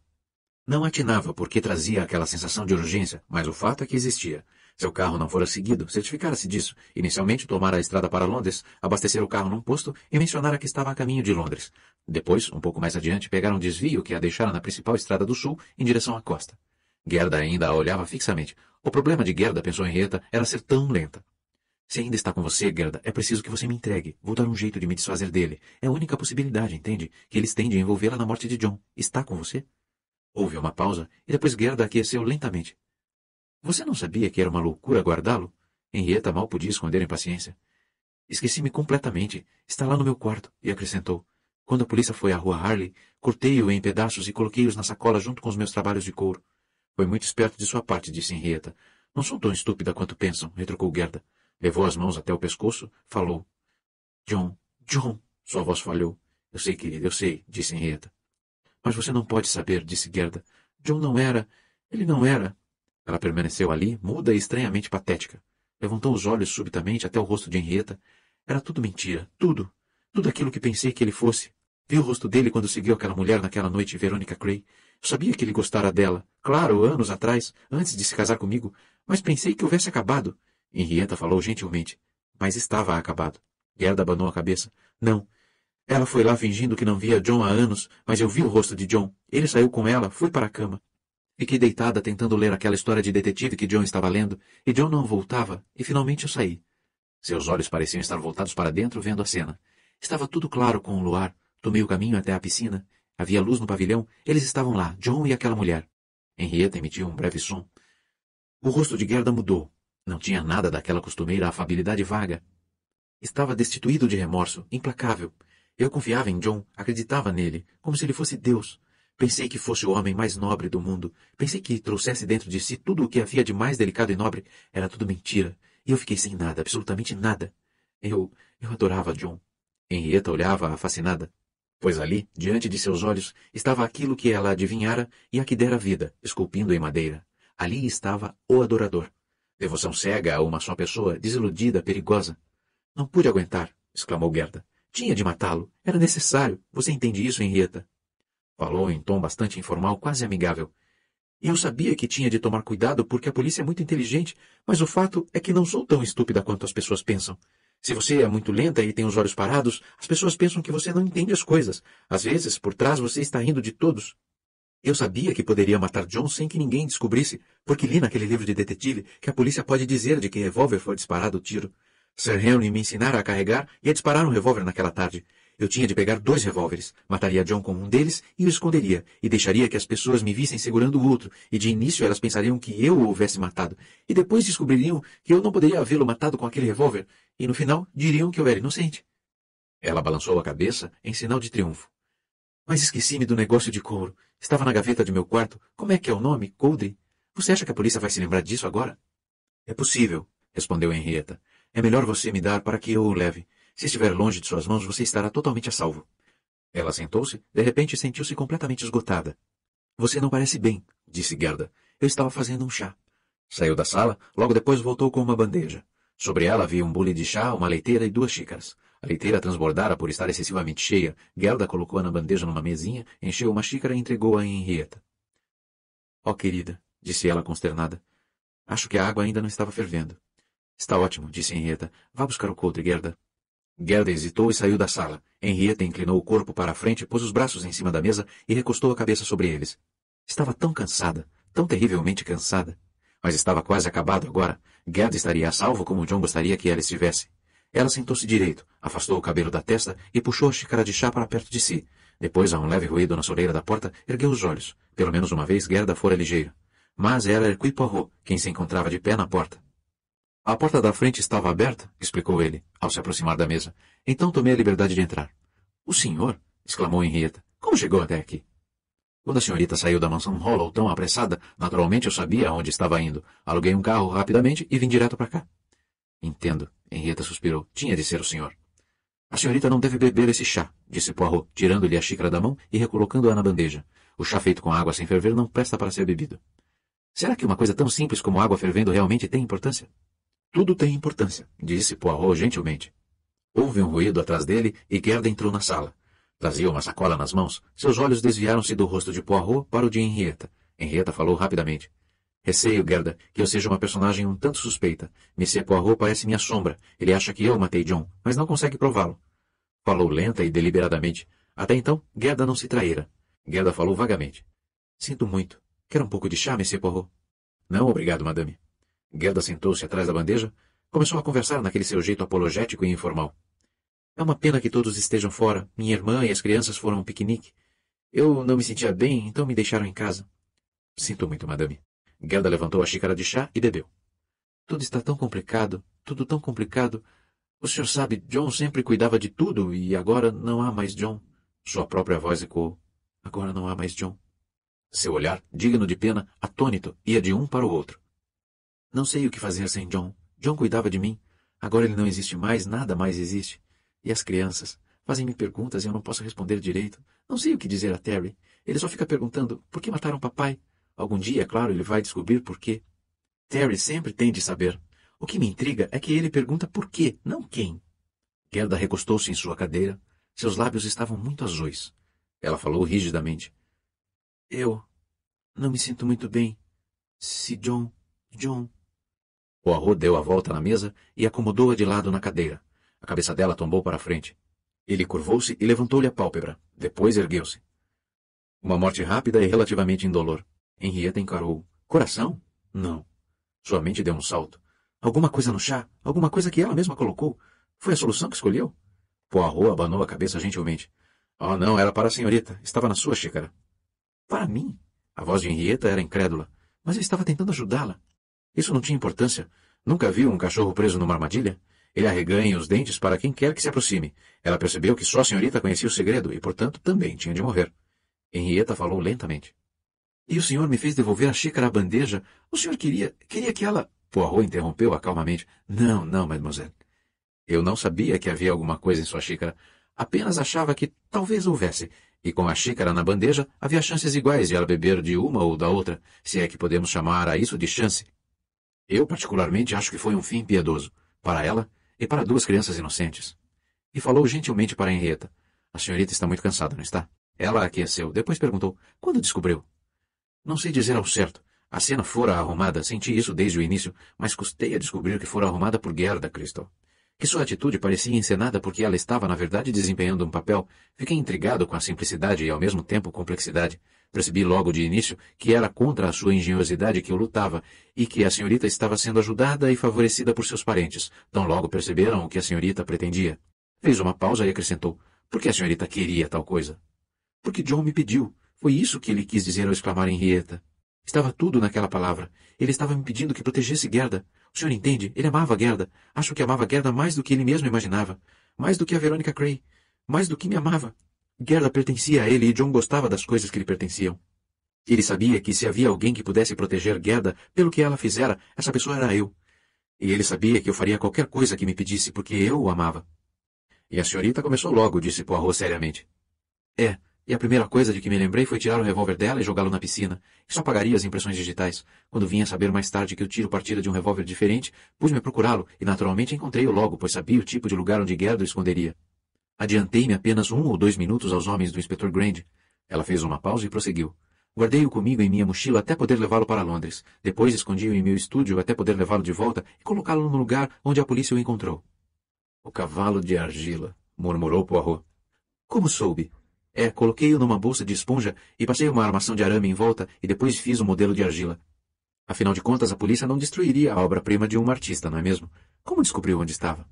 Não atinava porque trazia aquela sensação de urgência, mas o fato é que existia. Seu carro não fora seguido, certificara-se disso. Inicialmente tomara a estrada para Londres, abastecer o carro num posto e mencionara que estava a caminho de Londres. Depois, um pouco mais adiante, pegara um desvio que a deixara na principal estrada do sul em direção à costa. Gerda ainda a olhava fixamente. O problema de Gerda, pensou Henrietta, era ser tão lenta. Se ainda está com você, Gerda, é preciso que você me entregue. Vou dar um jeito de me desfazer dele. É a única possibilidade, entende? Que eles têm de envolvê-la na morte de John. Está com você? Houve uma pausa e depois Gerda aqueceu lentamente. Você não sabia que era uma loucura guardá-lo? Henrietta mal podia esconder a impaciência. Esqueci-me completamente. Está lá no meu quarto, e acrescentou. Quando a polícia foi à rua Harley, cortei-o em pedaços e coloquei-os na sacola junto com os meus trabalhos de couro. Foi muito esperto de sua parte, disse Henrietta. Não sou tão estúpida quanto pensam, retrucou Gerda. Levou as mãos até o pescoço, falou. John, John, sua voz falhou. Eu sei, querida, eu sei, disse Henrietta. Mas você não pode saber, disse Gerda. John não era. Ele não era. Ela permaneceu ali, muda e estranhamente patética. Levantou os olhos subitamente até o rosto de Henrietta. Era tudo mentira, tudo. Tudo aquilo que pensei que ele fosse. Vi o rosto dele quando seguiu aquela mulher naquela noite, Verônica Cray. Eu sabia que ele gostara dela, claro, anos atrás, antes de se casar comigo, mas pensei que houvesse acabado. Henrietta falou gentilmente, mas estava acabado. Gerda abanou a cabeça. Não. Ela foi lá fingindo que não via John há anos, mas eu vi o rosto de John. Ele saiu com ela, foi para a cama. Fiquei deitada tentando ler aquela história de detetive que John estava lendo, e John não voltava, e finalmente eu saí. Seus olhos pareciam estar voltados para dentro vendo a cena. Estava tudo claro com o luar. Tomei o caminho até a piscina. Havia luz no pavilhão. Eles estavam lá, John e aquela mulher. Henrietta emitiu um breve som. O rosto de Gerda mudou. Não tinha nada daquela costumeira afabilidade vaga. Estava destituído de remorso, implacável. Eu confiava em John, acreditava nele, como se ele fosse Deus. Pensei que fosse o homem mais nobre do mundo. Pensei que trouxesse dentro de si tudo o que havia de mais delicado e nobre. Era tudo mentira. E eu fiquei sem nada, absolutamente nada. Eu, eu adorava John. Henrietta olhava-a fascinada. Pois ali, diante de seus olhos, estava aquilo que ela adivinhara e a que dera vida, esculpindo em madeira. Ali estava o adorador. Devoção cega a uma só pessoa, desiludida, perigosa. Não pude aguentar, exclamou Gerda. Tinha de matá-lo. Era necessário. Você entende isso, Henrietta? Falou em tom bastante informal, quase amigável. Eu sabia que tinha de tomar cuidado porque a polícia é muito inteligente, mas o fato é que não sou tão estúpida quanto as pessoas pensam. Se você é muito lenta e tem os olhos parados, as pessoas pensam que você não entende as coisas. Às vezes, por trás você está rindo de todos. Eu sabia que poderia matar John sem que ninguém descobrisse, porque li naquele livro de detetive que a polícia pode dizer de que revólver foi disparado o tiro. Sir Henry me ensinara a carregar e a disparar um revólver naquela tarde. Eu tinha de pegar dois revólveres, mataria John com um deles e o esconderia, e deixaria que as pessoas me vissem segurando o outro, e de início elas pensariam que eu o houvesse matado, e depois descobririam que eu não poderia havê-lo matado com aquele revólver, e no final diriam que eu era inocente. Ela balançou a cabeça em sinal de triunfo. Mas esqueci-me do negócio de couro. Estava na gaveta de meu quarto. Como é que é o nome? Coldre? Você acha que a polícia vai se lembrar disso agora? É possível, respondeu Henrietta. É melhor você me dar para que eu o leve. Se estiver longe de suas mãos, você estará totalmente a salvo. Ela sentou-se, de repente sentiu-se completamente esgotada. Você não parece bem, disse Gerda. Eu estava fazendo um chá. Saiu da sala, logo depois voltou com uma bandeja. Sobre ela havia um bule de chá, uma leiteira e duas xícaras. A leiteira transbordara por estar excessivamente cheia. Gerda colocou-a na bandeja numa mesinha, encheu uma xícara e entregou-a a Henrietta. Oh, querida, disse ela consternada. Acho que a água ainda não estava fervendo. Está ótimo, disse Henrietta. Vá buscar o coldre, Gerda. Gerda hesitou e saiu da sala. Henrietta inclinou o corpo para a frente, pôs os braços em cima da mesa e recostou a cabeça sobre eles. Estava tão cansada, tão terrivelmente cansada. Mas estava quase acabado agora. Gerda estaria a salvo como John gostaria que ela estivesse. Ela sentou-se direito, afastou o cabelo da testa e puxou a xícara de chá para perto de si. Depois, a um leve ruído na soleira da porta, ergueu os olhos. Pelo menos uma vez Gerda fora ligeira. Mas era Hercule Poirot, quem se encontrava de pé na porta. A porta da frente estava aberta, explicou ele, ao se aproximar da mesa. Então tomei a liberdade de entrar. O senhor? exclamou Henrietta. Como chegou até aqui? Quando a senhorita saiu da mansão Hollow tão apressada, naturalmente eu sabia aonde estava indo. Aluguei um carro rapidamente e vim direto para cá. Entendo. Henrietta suspirou. Tinha de ser o senhor. A senhorita não deve beber esse chá, disse Poirot, tirando-lhe a xícara da mão e recolocando-a na bandeja. O chá feito com água sem ferver não presta para ser bebido. Será que uma coisa tão simples como água fervendo realmente tem importância? Tudo tem importância, disse Poirot gentilmente. Houve um ruído atrás dele e Gerda entrou na sala. Trazia uma sacola nas mãos. Seus olhos desviaram-se do rosto de Poirot para o de Henrietta. Henrietta falou rapidamente. Receio, Gerda, que eu seja uma personagem um tanto suspeita. Monsieur Poirot parece minha sombra. Ele acha que eu matei John, mas não consegue prová-lo. Falou lenta e deliberadamente. Até então, Gerda não se traíra. Gerda falou vagamente. Sinto muito. Quer um pouco de chá, Monsieur Poirot? Não, obrigado, madame. Gerda sentou-se atrás da bandeja, começou a conversar naquele seu jeito apologético e informal. É uma pena que todos estejam fora. Minha irmã e as crianças foram ao piquenique. Eu não me sentia bem, então me deixaram em casa. Sinto muito, madame. Gerda levantou a xícara de chá e bebeu. Tudo está tão complicado, tudo tão complicado. O senhor sabe, John sempre cuidava de tudo e agora não há mais John. Sua própria voz ecoou. Agora não há mais John. Seu olhar, digno de pena, atônito, ia de um para o outro. Não sei o que fazer sem John. John cuidava de mim. Agora ele não existe mais, nada mais existe. E as crianças fazem-me perguntas e eu não posso responder direito. Não sei o que dizer a Terry. Ele só fica perguntando por que mataram papai. Algum dia, é claro, ele vai descobrir por quê. Terry sempre tem de saber. O que me intriga é que ele pergunta por quê, não quem. Gerda recostou-se em sua cadeira. Seus lábios estavam muito azuis. Ela falou rigidamente. Eu não me sinto muito bem. Se John, John o arro deu a volta na mesa e acomodou-a de lado na cadeira. A cabeça dela tombou para a frente. Ele curvou-se e levantou-lhe a pálpebra. Depois ergueu-se. Uma morte rápida e relativamente indolor. Henrietta encarou. Coração? Não. Sua mente deu um salto. Alguma coisa no chá, alguma coisa que ela mesma colocou. Foi a solução que escolheu? Poirot abanou a cabeça gentilmente. Oh, não, era para a senhorita. Estava na sua xícara. Para mim? A voz de Henrietta era incrédula. Mas eu estava tentando ajudá-la. Isso não tinha importância. Nunca viu um cachorro preso numa armadilha? Ele arreganha os dentes para quem quer que se aproxime. Ela percebeu que só a senhorita conhecia o segredo e, portanto, também tinha de morrer. Henrietta falou lentamente. E o senhor me fez devolver a xícara à bandeja. O senhor queria... queria que ela... Poirot interrompeu-a calmamente. Não, não, mademoiselle. Eu não sabia que havia alguma coisa em sua xícara. Apenas achava que talvez houvesse. E com a xícara na bandeja, havia chances iguais de ela beber de uma ou da outra, se é que podemos chamar a isso de chance. Eu, particularmente, acho que foi um fim piedoso, para ela e para duas crianças inocentes. E falou gentilmente para Henrietta. A senhorita está muito cansada, não está? Ela aqueceu, depois perguntou, quando descobriu? Não sei dizer ao certo. A cena fora arrumada, senti isso desde o início, mas custei a descobrir que fora arrumada por Gerda Crystal. Que sua atitude parecia encenada porque ela estava, na verdade, desempenhando um papel. Fiquei intrigado com a simplicidade e, ao mesmo tempo, complexidade. Percebi logo de início que era contra a sua engenhosidade que eu lutava e que a senhorita estava sendo ajudada e favorecida por seus parentes. Tão logo perceberam o que a senhorita pretendia. Fez uma pausa e acrescentou: Por que a senhorita queria tal coisa? Porque John me pediu. Foi isso que ele quis dizer ao exclamar Henrietta. Estava tudo naquela palavra. Ele estava me pedindo que protegesse Gerda. O senhor entende? Ele amava Gerda. Acho que amava Gerda mais do que ele mesmo imaginava. Mais do que a Verônica Cray. Mais do que me amava. Guerra pertencia a ele e John gostava das coisas que lhe pertenciam. Ele sabia que se havia alguém que pudesse proteger Gerda pelo que ela fizera, essa pessoa era eu. E ele sabia que eu faria qualquer coisa que me pedisse porque eu o amava. E a senhorita começou logo, disse Poirot seriamente. É, e a primeira coisa de que me lembrei foi tirar o revólver dela e jogá-lo na piscina, que só pagaria as impressões digitais. Quando vim a saber mais tarde que o tiro partira de um revólver diferente, pus-me a procurá-lo e naturalmente encontrei-o logo, pois sabia o tipo de lugar onde Gerda o esconderia. Adiantei-me apenas um ou dois minutos aos homens do Inspetor Grand. Ela fez uma pausa e prosseguiu. Guardei-o comigo em minha mochila até poder levá-lo para Londres. Depois escondi-o em meu estúdio até poder levá-lo de volta e colocá-lo no lugar onde a polícia o encontrou. O cavalo de argila, murmurou Poirot. Como soube? É, coloquei-o numa bolsa de esponja e passei uma armação de arame em volta e depois fiz um modelo de argila. Afinal de contas, a polícia não destruiria a obra-prima de um artista, não é mesmo? Como descobriu onde estava?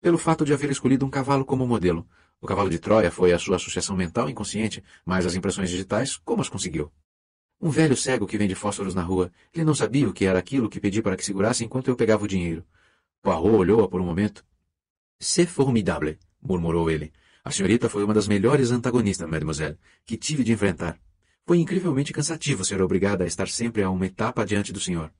pelo fato de haver escolhido um cavalo como modelo. O cavalo de Troia foi a sua associação mental inconsciente, mas as impressões digitais, como as conseguiu? Um velho cego que vende fósforos na rua. Ele não sabia o que era aquilo que pedi para que segurasse enquanto eu pegava o dinheiro. Poirot olhou-a por um momento. C'est formidable, murmurou ele. A senhorita foi uma das melhores antagonistas, mademoiselle, que tive de enfrentar. Foi incrivelmente cansativo ser obrigada a estar sempre a uma etapa adiante do senhor.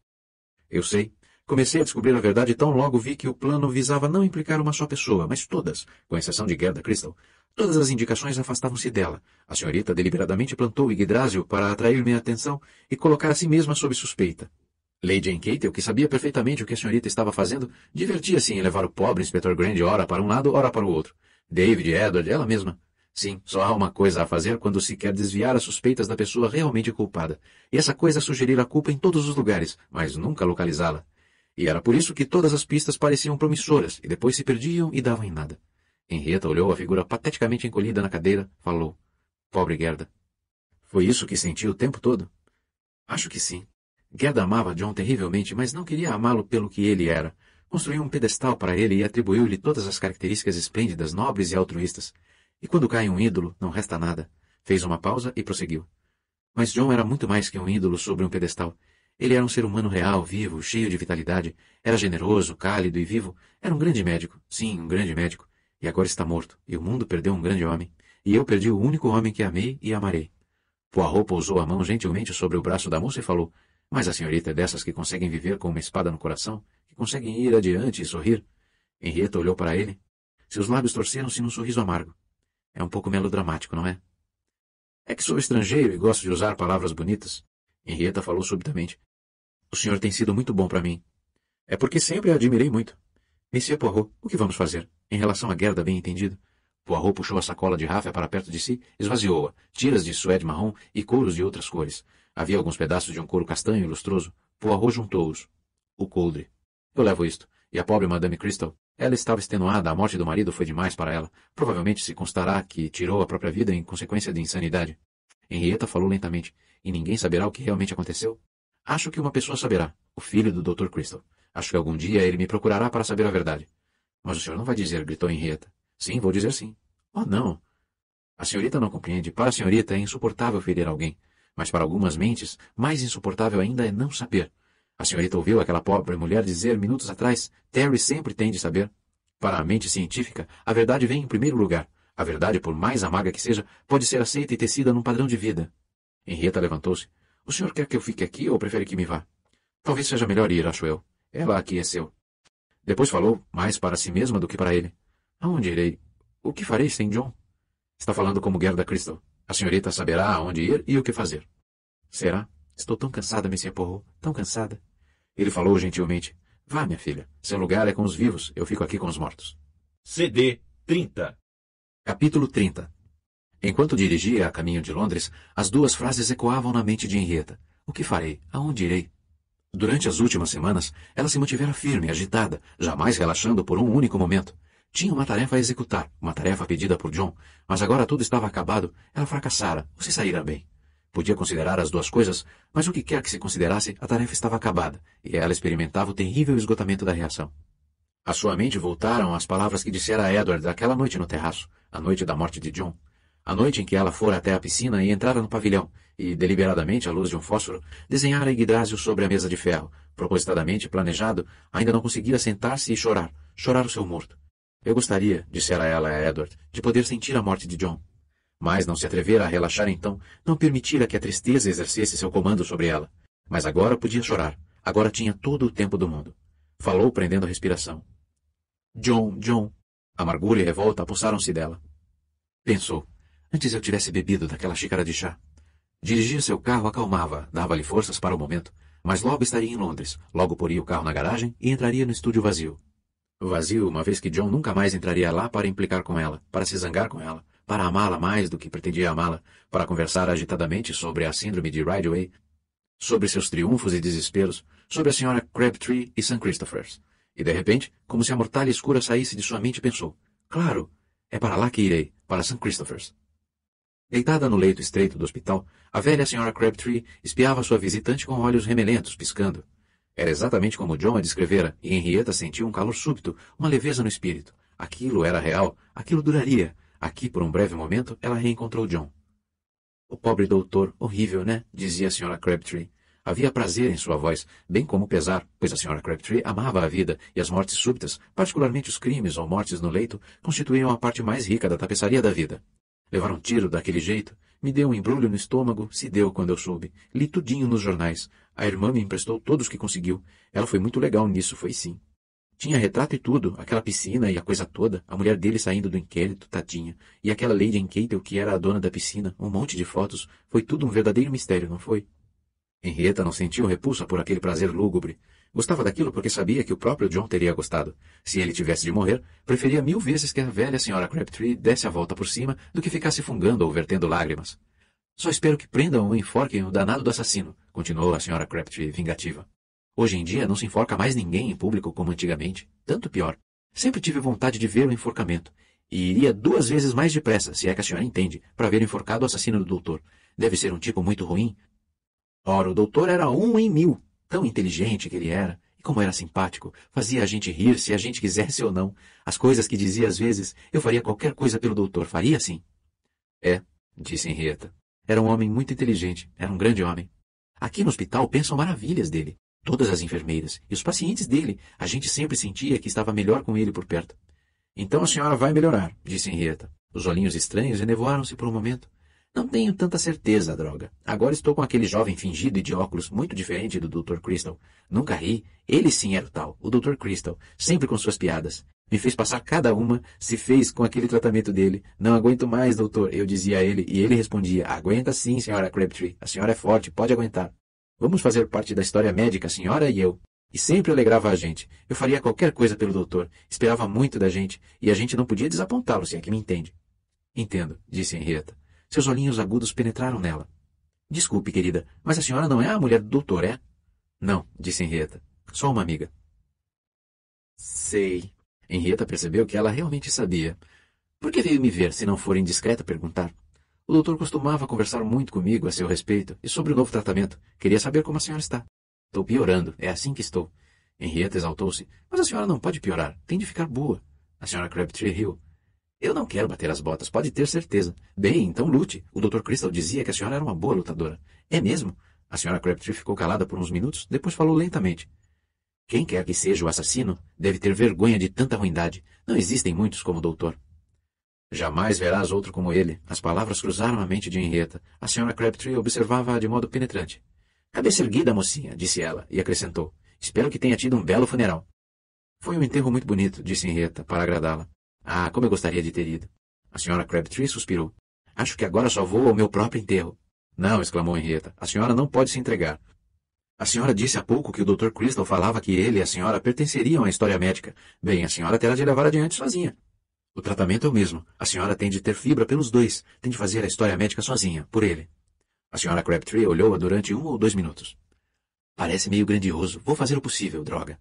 Eu sei, Comecei a descobrir a verdade tão logo vi que o plano visava não implicar uma só pessoa, mas todas, com exceção de Gerda Crystal. Todas as indicações afastavam-se dela. A senhorita deliberadamente plantou o Yggdrasil para atrair minha atenção e colocar a si mesma sob suspeita. Lady Encatel, que sabia perfeitamente o que a senhorita estava fazendo, divertia-se em levar o pobre inspetor Grand ora para um lado, ora para o outro. David, Edward, ela mesma. Sim, só há uma coisa a fazer quando se quer desviar as suspeitas da pessoa realmente culpada. E essa coisa é sugerir a culpa em todos os lugares, mas nunca localizá-la. E era por isso que todas as pistas pareciam promissoras e depois se perdiam e davam em nada. Henrietta olhou a figura pateticamente encolhida na cadeira, falou. Pobre Gerda. Foi isso que senti o tempo todo? Acho que sim. Gerda amava John terrivelmente, mas não queria amá-lo pelo que ele era. Construiu um pedestal para ele e atribuiu-lhe todas as características esplêndidas, nobres e altruístas. E quando cai um ídolo, não resta nada. Fez uma pausa e prosseguiu. Mas John era muito mais que um ídolo sobre um pedestal. Ele era um ser humano real, vivo, cheio de vitalidade, era generoso, cálido e vivo, era um grande médico, sim, um grande médico, e agora está morto, e o mundo perdeu um grande homem, e eu perdi o único homem que amei e amarei. Poirot pousou a mão gentilmente sobre o braço da moça e falou, mas a senhorita é dessas que conseguem viver com uma espada no coração, que conseguem ir adiante e sorrir. Henrietta olhou para ele. Seus lábios torceram-se num sorriso amargo. É um pouco melodramático, não é? É que sou estrangeiro e gosto de usar palavras bonitas. Henrietta falou subitamente. O senhor tem sido muito bom para mim. É porque sempre a admirei muito. Monsieur Poirot, o que vamos fazer? Em relação à guerra, bem entendido. Poirot puxou a sacola de Rafa para perto de si, esvaziou-a, tiras de suede marrom e couros de outras cores. Havia alguns pedaços de um couro castanho e lustroso. Poirot juntou-os. O coldre. Eu levo isto. E a pobre Madame Crystal? Ela estava extenuada, a morte do marido foi demais para ela. Provavelmente se constará que tirou a própria vida em consequência de insanidade. Henrietta falou lentamente, e ninguém saberá o que realmente aconteceu? Acho que uma pessoa saberá, o filho do Dr. Crystal. Acho que algum dia ele me procurará para saber a verdade. Mas o senhor não vai dizer, gritou Henrietta. Sim, vou dizer sim. Oh, não. A senhorita não compreende. Para a senhorita é insuportável ferir alguém. Mas para algumas mentes, mais insuportável ainda é não saber. A senhorita ouviu aquela pobre mulher dizer minutos atrás, Terry sempre tem de saber. Para a mente científica, a verdade vem em primeiro lugar. A verdade, por mais amarga que seja, pode ser aceita e tecida num padrão de vida. Henrietta levantou-se. O senhor quer que eu fique aqui ou prefere que me vá? Talvez seja melhor ir, acho eu. Ela aqui é seu. Depois falou, mais para si mesma do que para ele. Aonde irei? O que farei sem John? Está falando como Gerda Crystal. A senhorita saberá aonde ir e o que fazer. Será? Estou tão cansada, Monsieur Porro. tão cansada. Ele falou gentilmente. Vá, minha filha. Seu lugar é com os vivos. Eu fico aqui com os mortos. CD 30 Capítulo 30 Enquanto dirigia a caminho de Londres, as duas frases ecoavam na mente de Henrietta. O que farei? Aonde irei? Durante as últimas semanas, ela se mantivera firme, agitada, jamais relaxando por um único momento. Tinha uma tarefa a executar, uma tarefa pedida por John, mas agora tudo estava acabado, ela fracassara, ou se saíra bem. Podia considerar as duas coisas, mas o que quer que se considerasse, a tarefa estava acabada, e ela experimentava o terrível esgotamento da reação. À sua mente voltaram as palavras que dissera a Edward aquela noite no terraço, a noite da morte de John. A noite em que ela fora até a piscina e entrara no pavilhão, e, deliberadamente à luz de um fósforo, desenhara Yggdrasil sobre a mesa de ferro, propositadamente planejado, ainda não conseguira sentar-se e chorar, chorar o seu morto. Eu gostaria, dissera ela a Edward, de poder sentir a morte de John. Mas não se atrevera a relaxar então, não permitira que a tristeza exercesse seu comando sobre ela. Mas agora podia chorar, agora tinha todo o tempo do mundo. Falou prendendo a respiração. John, John. Amargura e revolta apossaram-se dela. Pensou. Antes eu tivesse bebido daquela xícara de chá. Dirigia seu carro acalmava, dava-lhe forças para o momento, mas logo estaria em Londres, logo poria o carro na garagem e entraria no estúdio vazio. Vazio, uma vez que John nunca mais entraria lá para implicar com ela, para se zangar com ela, para amá-la mais do que pretendia amá-la, para conversar agitadamente sobre a síndrome de Rideway, sobre seus triunfos e desesperos, sobre a senhora Crabtree e St. Christopher's. E de repente, como se a mortalha escura saísse de sua mente, pensou: Claro, é para lá que irei, para St. Christopher's. Deitada no leito estreito do hospital, a velha senhora Crabtree espiava sua visitante com olhos remelentos, piscando. Era exatamente como John a descrevera, e Henrietta sentiu um calor súbito, uma leveza no espírito. Aquilo era real, aquilo duraria. Aqui, por um breve momento, ela reencontrou John. O pobre doutor, horrível, né? dizia a senhora Crabtree. Havia prazer em sua voz, bem como pesar, pois a senhora Crabtree amava a vida e as mortes súbitas, particularmente os crimes ou mortes no leito, constituíam a parte mais rica da tapeçaria da vida. Levar um tiro daquele jeito me deu um embrulho no estômago, se deu quando eu soube. Li tudinho nos jornais. A irmã me emprestou todos que conseguiu. Ela foi muito legal nisso, foi sim. Tinha retrato e tudo, aquela piscina e a coisa toda, a mulher dele saindo do inquérito, tadinha, e aquela Lady Encatel que era a dona da piscina, um monte de fotos, foi tudo um verdadeiro mistério, não foi? Henrietta não sentiu repulsa por aquele prazer lúgubre. Gostava daquilo porque sabia que o próprio John teria gostado. Se ele tivesse de morrer, preferia mil vezes que a velha senhora Crabtree desse a volta por cima do que ficasse fungando ou vertendo lágrimas. Só espero que prendam ou enforquem o danado do assassino, continuou a senhora Crabtree vingativa. Hoje em dia não se enforca mais ninguém em público como antigamente, tanto pior. Sempre tive vontade de ver o enforcamento, e iria duas vezes mais depressa, se é que a senhora entende, para ver enforcado o assassino do doutor. Deve ser um tipo muito ruim. Ora, o doutor era um em mil, Tão inteligente que ele era, e como era simpático, fazia a gente rir se a gente quisesse ou não. As coisas que dizia às vezes, eu faria qualquer coisa pelo doutor, faria sim. É, disse Henrietta. Era um homem muito inteligente, era um grande homem. Aqui no hospital pensam maravilhas dele. Todas as enfermeiras e os pacientes dele, a gente sempre sentia que estava melhor com ele por perto. Então a senhora vai melhorar, disse Henrietta. Os olhinhos estranhos enevoaram-se por um momento, não tenho tanta certeza, droga. Agora estou com aquele jovem fingido e de óculos muito diferente do Dr. Crystal. Nunca ri. Ele sim era o tal, o Dr. Crystal, sempre com suas piadas. Me fez passar cada uma, se fez com aquele tratamento dele. Não aguento mais, doutor, eu dizia a ele, e ele respondia: Aguenta sim, senhora Crabtree. A senhora é forte, pode aguentar. Vamos fazer parte da história médica, a senhora e eu. E sempre alegrava a gente. Eu faria qualquer coisa pelo doutor. Esperava muito da gente, e a gente não podia desapontá-lo, se é que me entende. Entendo, disse Henrietta. Seus olhinhos agudos penetraram nela. Desculpe, querida, mas a senhora não é a mulher do doutor, é? Não, disse Henrietta. Só uma amiga. Sei. Henrietta percebeu que ela realmente sabia. Por que veio me ver, se não for indiscreta perguntar? O doutor costumava conversar muito comigo a seu respeito e sobre o novo tratamento. Queria saber como a senhora está. Estou piorando, é assim que estou. Henrietta exaltou-se. Mas a senhora não pode piorar, tem de ficar boa. A senhora Crabtree riu. Eu não quero bater as botas, pode ter certeza. Bem, então lute. O Dr. Crystal dizia que a senhora era uma boa lutadora. É mesmo? A senhora Crabtree ficou calada por uns minutos, depois falou lentamente. Quem quer que seja o assassino deve ter vergonha de tanta ruindade. Não existem muitos como o doutor. Jamais verás outro como ele. As palavras cruzaram a mente de Henrietta. A senhora Crabtree observava-a de modo penetrante. Cabeça erguida, mocinha, disse ela, e acrescentou. Espero que tenha tido um belo funeral. Foi um enterro muito bonito, disse Henrietta, para agradá-la. Ah, como eu gostaria de ter ido. A senhora Crabtree suspirou. Acho que agora só vou ao meu próprio enterro. Não, exclamou Henrietta. A senhora não pode se entregar. A senhora disse há pouco que o Dr. Crystal falava que ele e a senhora pertenceriam à história médica. Bem, a senhora terá de levar adiante sozinha. O tratamento é o mesmo. A senhora tem de ter fibra pelos dois. Tem de fazer a história médica sozinha, por ele. A senhora Crabtree olhou-a durante um ou dois minutos. Parece meio grandioso. Vou fazer o possível, droga.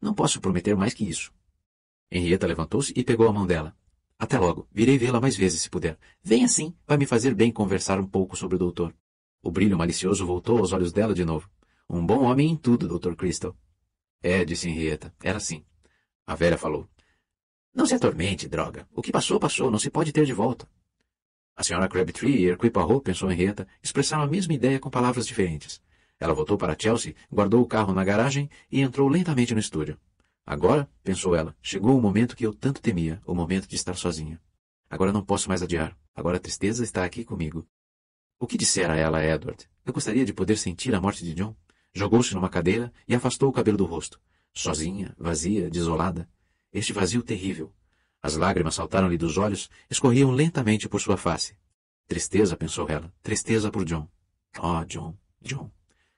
Não posso prometer mais que isso. Henrietta levantou-se e pegou a mão dela. Até logo. Virei vê-la mais vezes se puder. Venha sim. Vai me fazer bem conversar um pouco sobre o doutor. O brilho malicioso voltou aos olhos dela de novo. Um bom homem em tudo, doutor Crystal. É, disse Henrietta. Era assim. A velha falou. Não se atormente, droga. O que passou, passou. Não se pode ter de volta. A senhora Crabtree e Hercule Poirot, pensou Henrietta, expressaram a mesma ideia com palavras diferentes. Ela voltou para Chelsea, guardou o carro na garagem e entrou lentamente no estúdio. Agora, pensou ela, chegou o momento que eu tanto temia, o momento de estar sozinha. Agora não posso mais adiar, agora a tristeza está aqui comigo. O que dissera ela a Edward? Eu gostaria de poder sentir a morte de John. Jogou-se numa cadeira e afastou o cabelo do rosto. Sozinha, vazia, desolada. Este vazio terrível. As lágrimas saltaram-lhe dos olhos, escorriam lentamente por sua face. Tristeza, pensou ela, tristeza por John. Oh, John, John.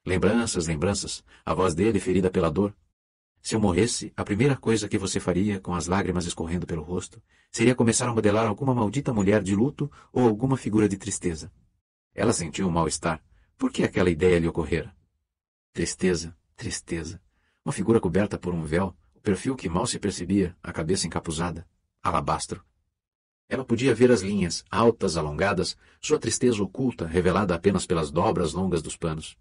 Lembranças, lembranças. A voz dele ferida pela dor, se eu morresse, a primeira coisa que você faria, com as lágrimas escorrendo pelo rosto, seria começar a modelar alguma maldita mulher de luto ou alguma figura de tristeza. Ela sentiu um mal-estar. Por que aquela ideia lhe ocorrera? Tristeza, tristeza. Uma figura coberta por um véu, o perfil que mal se percebia, a cabeça encapuzada. Alabastro. Ela podia ver as linhas, altas, alongadas, sua tristeza oculta, revelada apenas pelas dobras longas dos panos.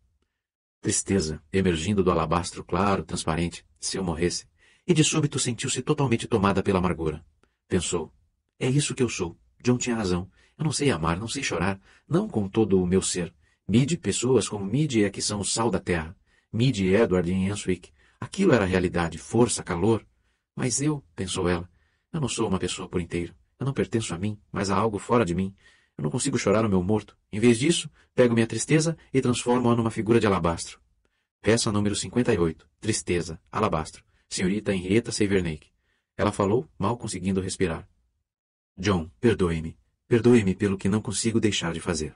Tristeza, emergindo do alabastro claro, transparente, se eu morresse. E de súbito sentiu-se totalmente tomada pela amargura. Pensou, é isso que eu sou. John tinha razão. Eu não sei amar, não sei chorar, não com todo o meu ser. Mide pessoas como Mide é que são o sal da terra. Mide Edward em Answick. Aquilo era realidade, força, calor. Mas eu, pensou ela, eu não sou uma pessoa por inteiro. Eu não pertenço a mim, mas a algo fora de mim. Eu não consigo chorar o meu morto. Em vez disso, pego minha tristeza e transformo-a numa figura de alabastro. Peça número 58. Tristeza. Alabastro. Senhorita Henrietta Severnake. Ela falou, mal conseguindo respirar. John, perdoe-me. Perdoe-me pelo que não consigo deixar de fazer.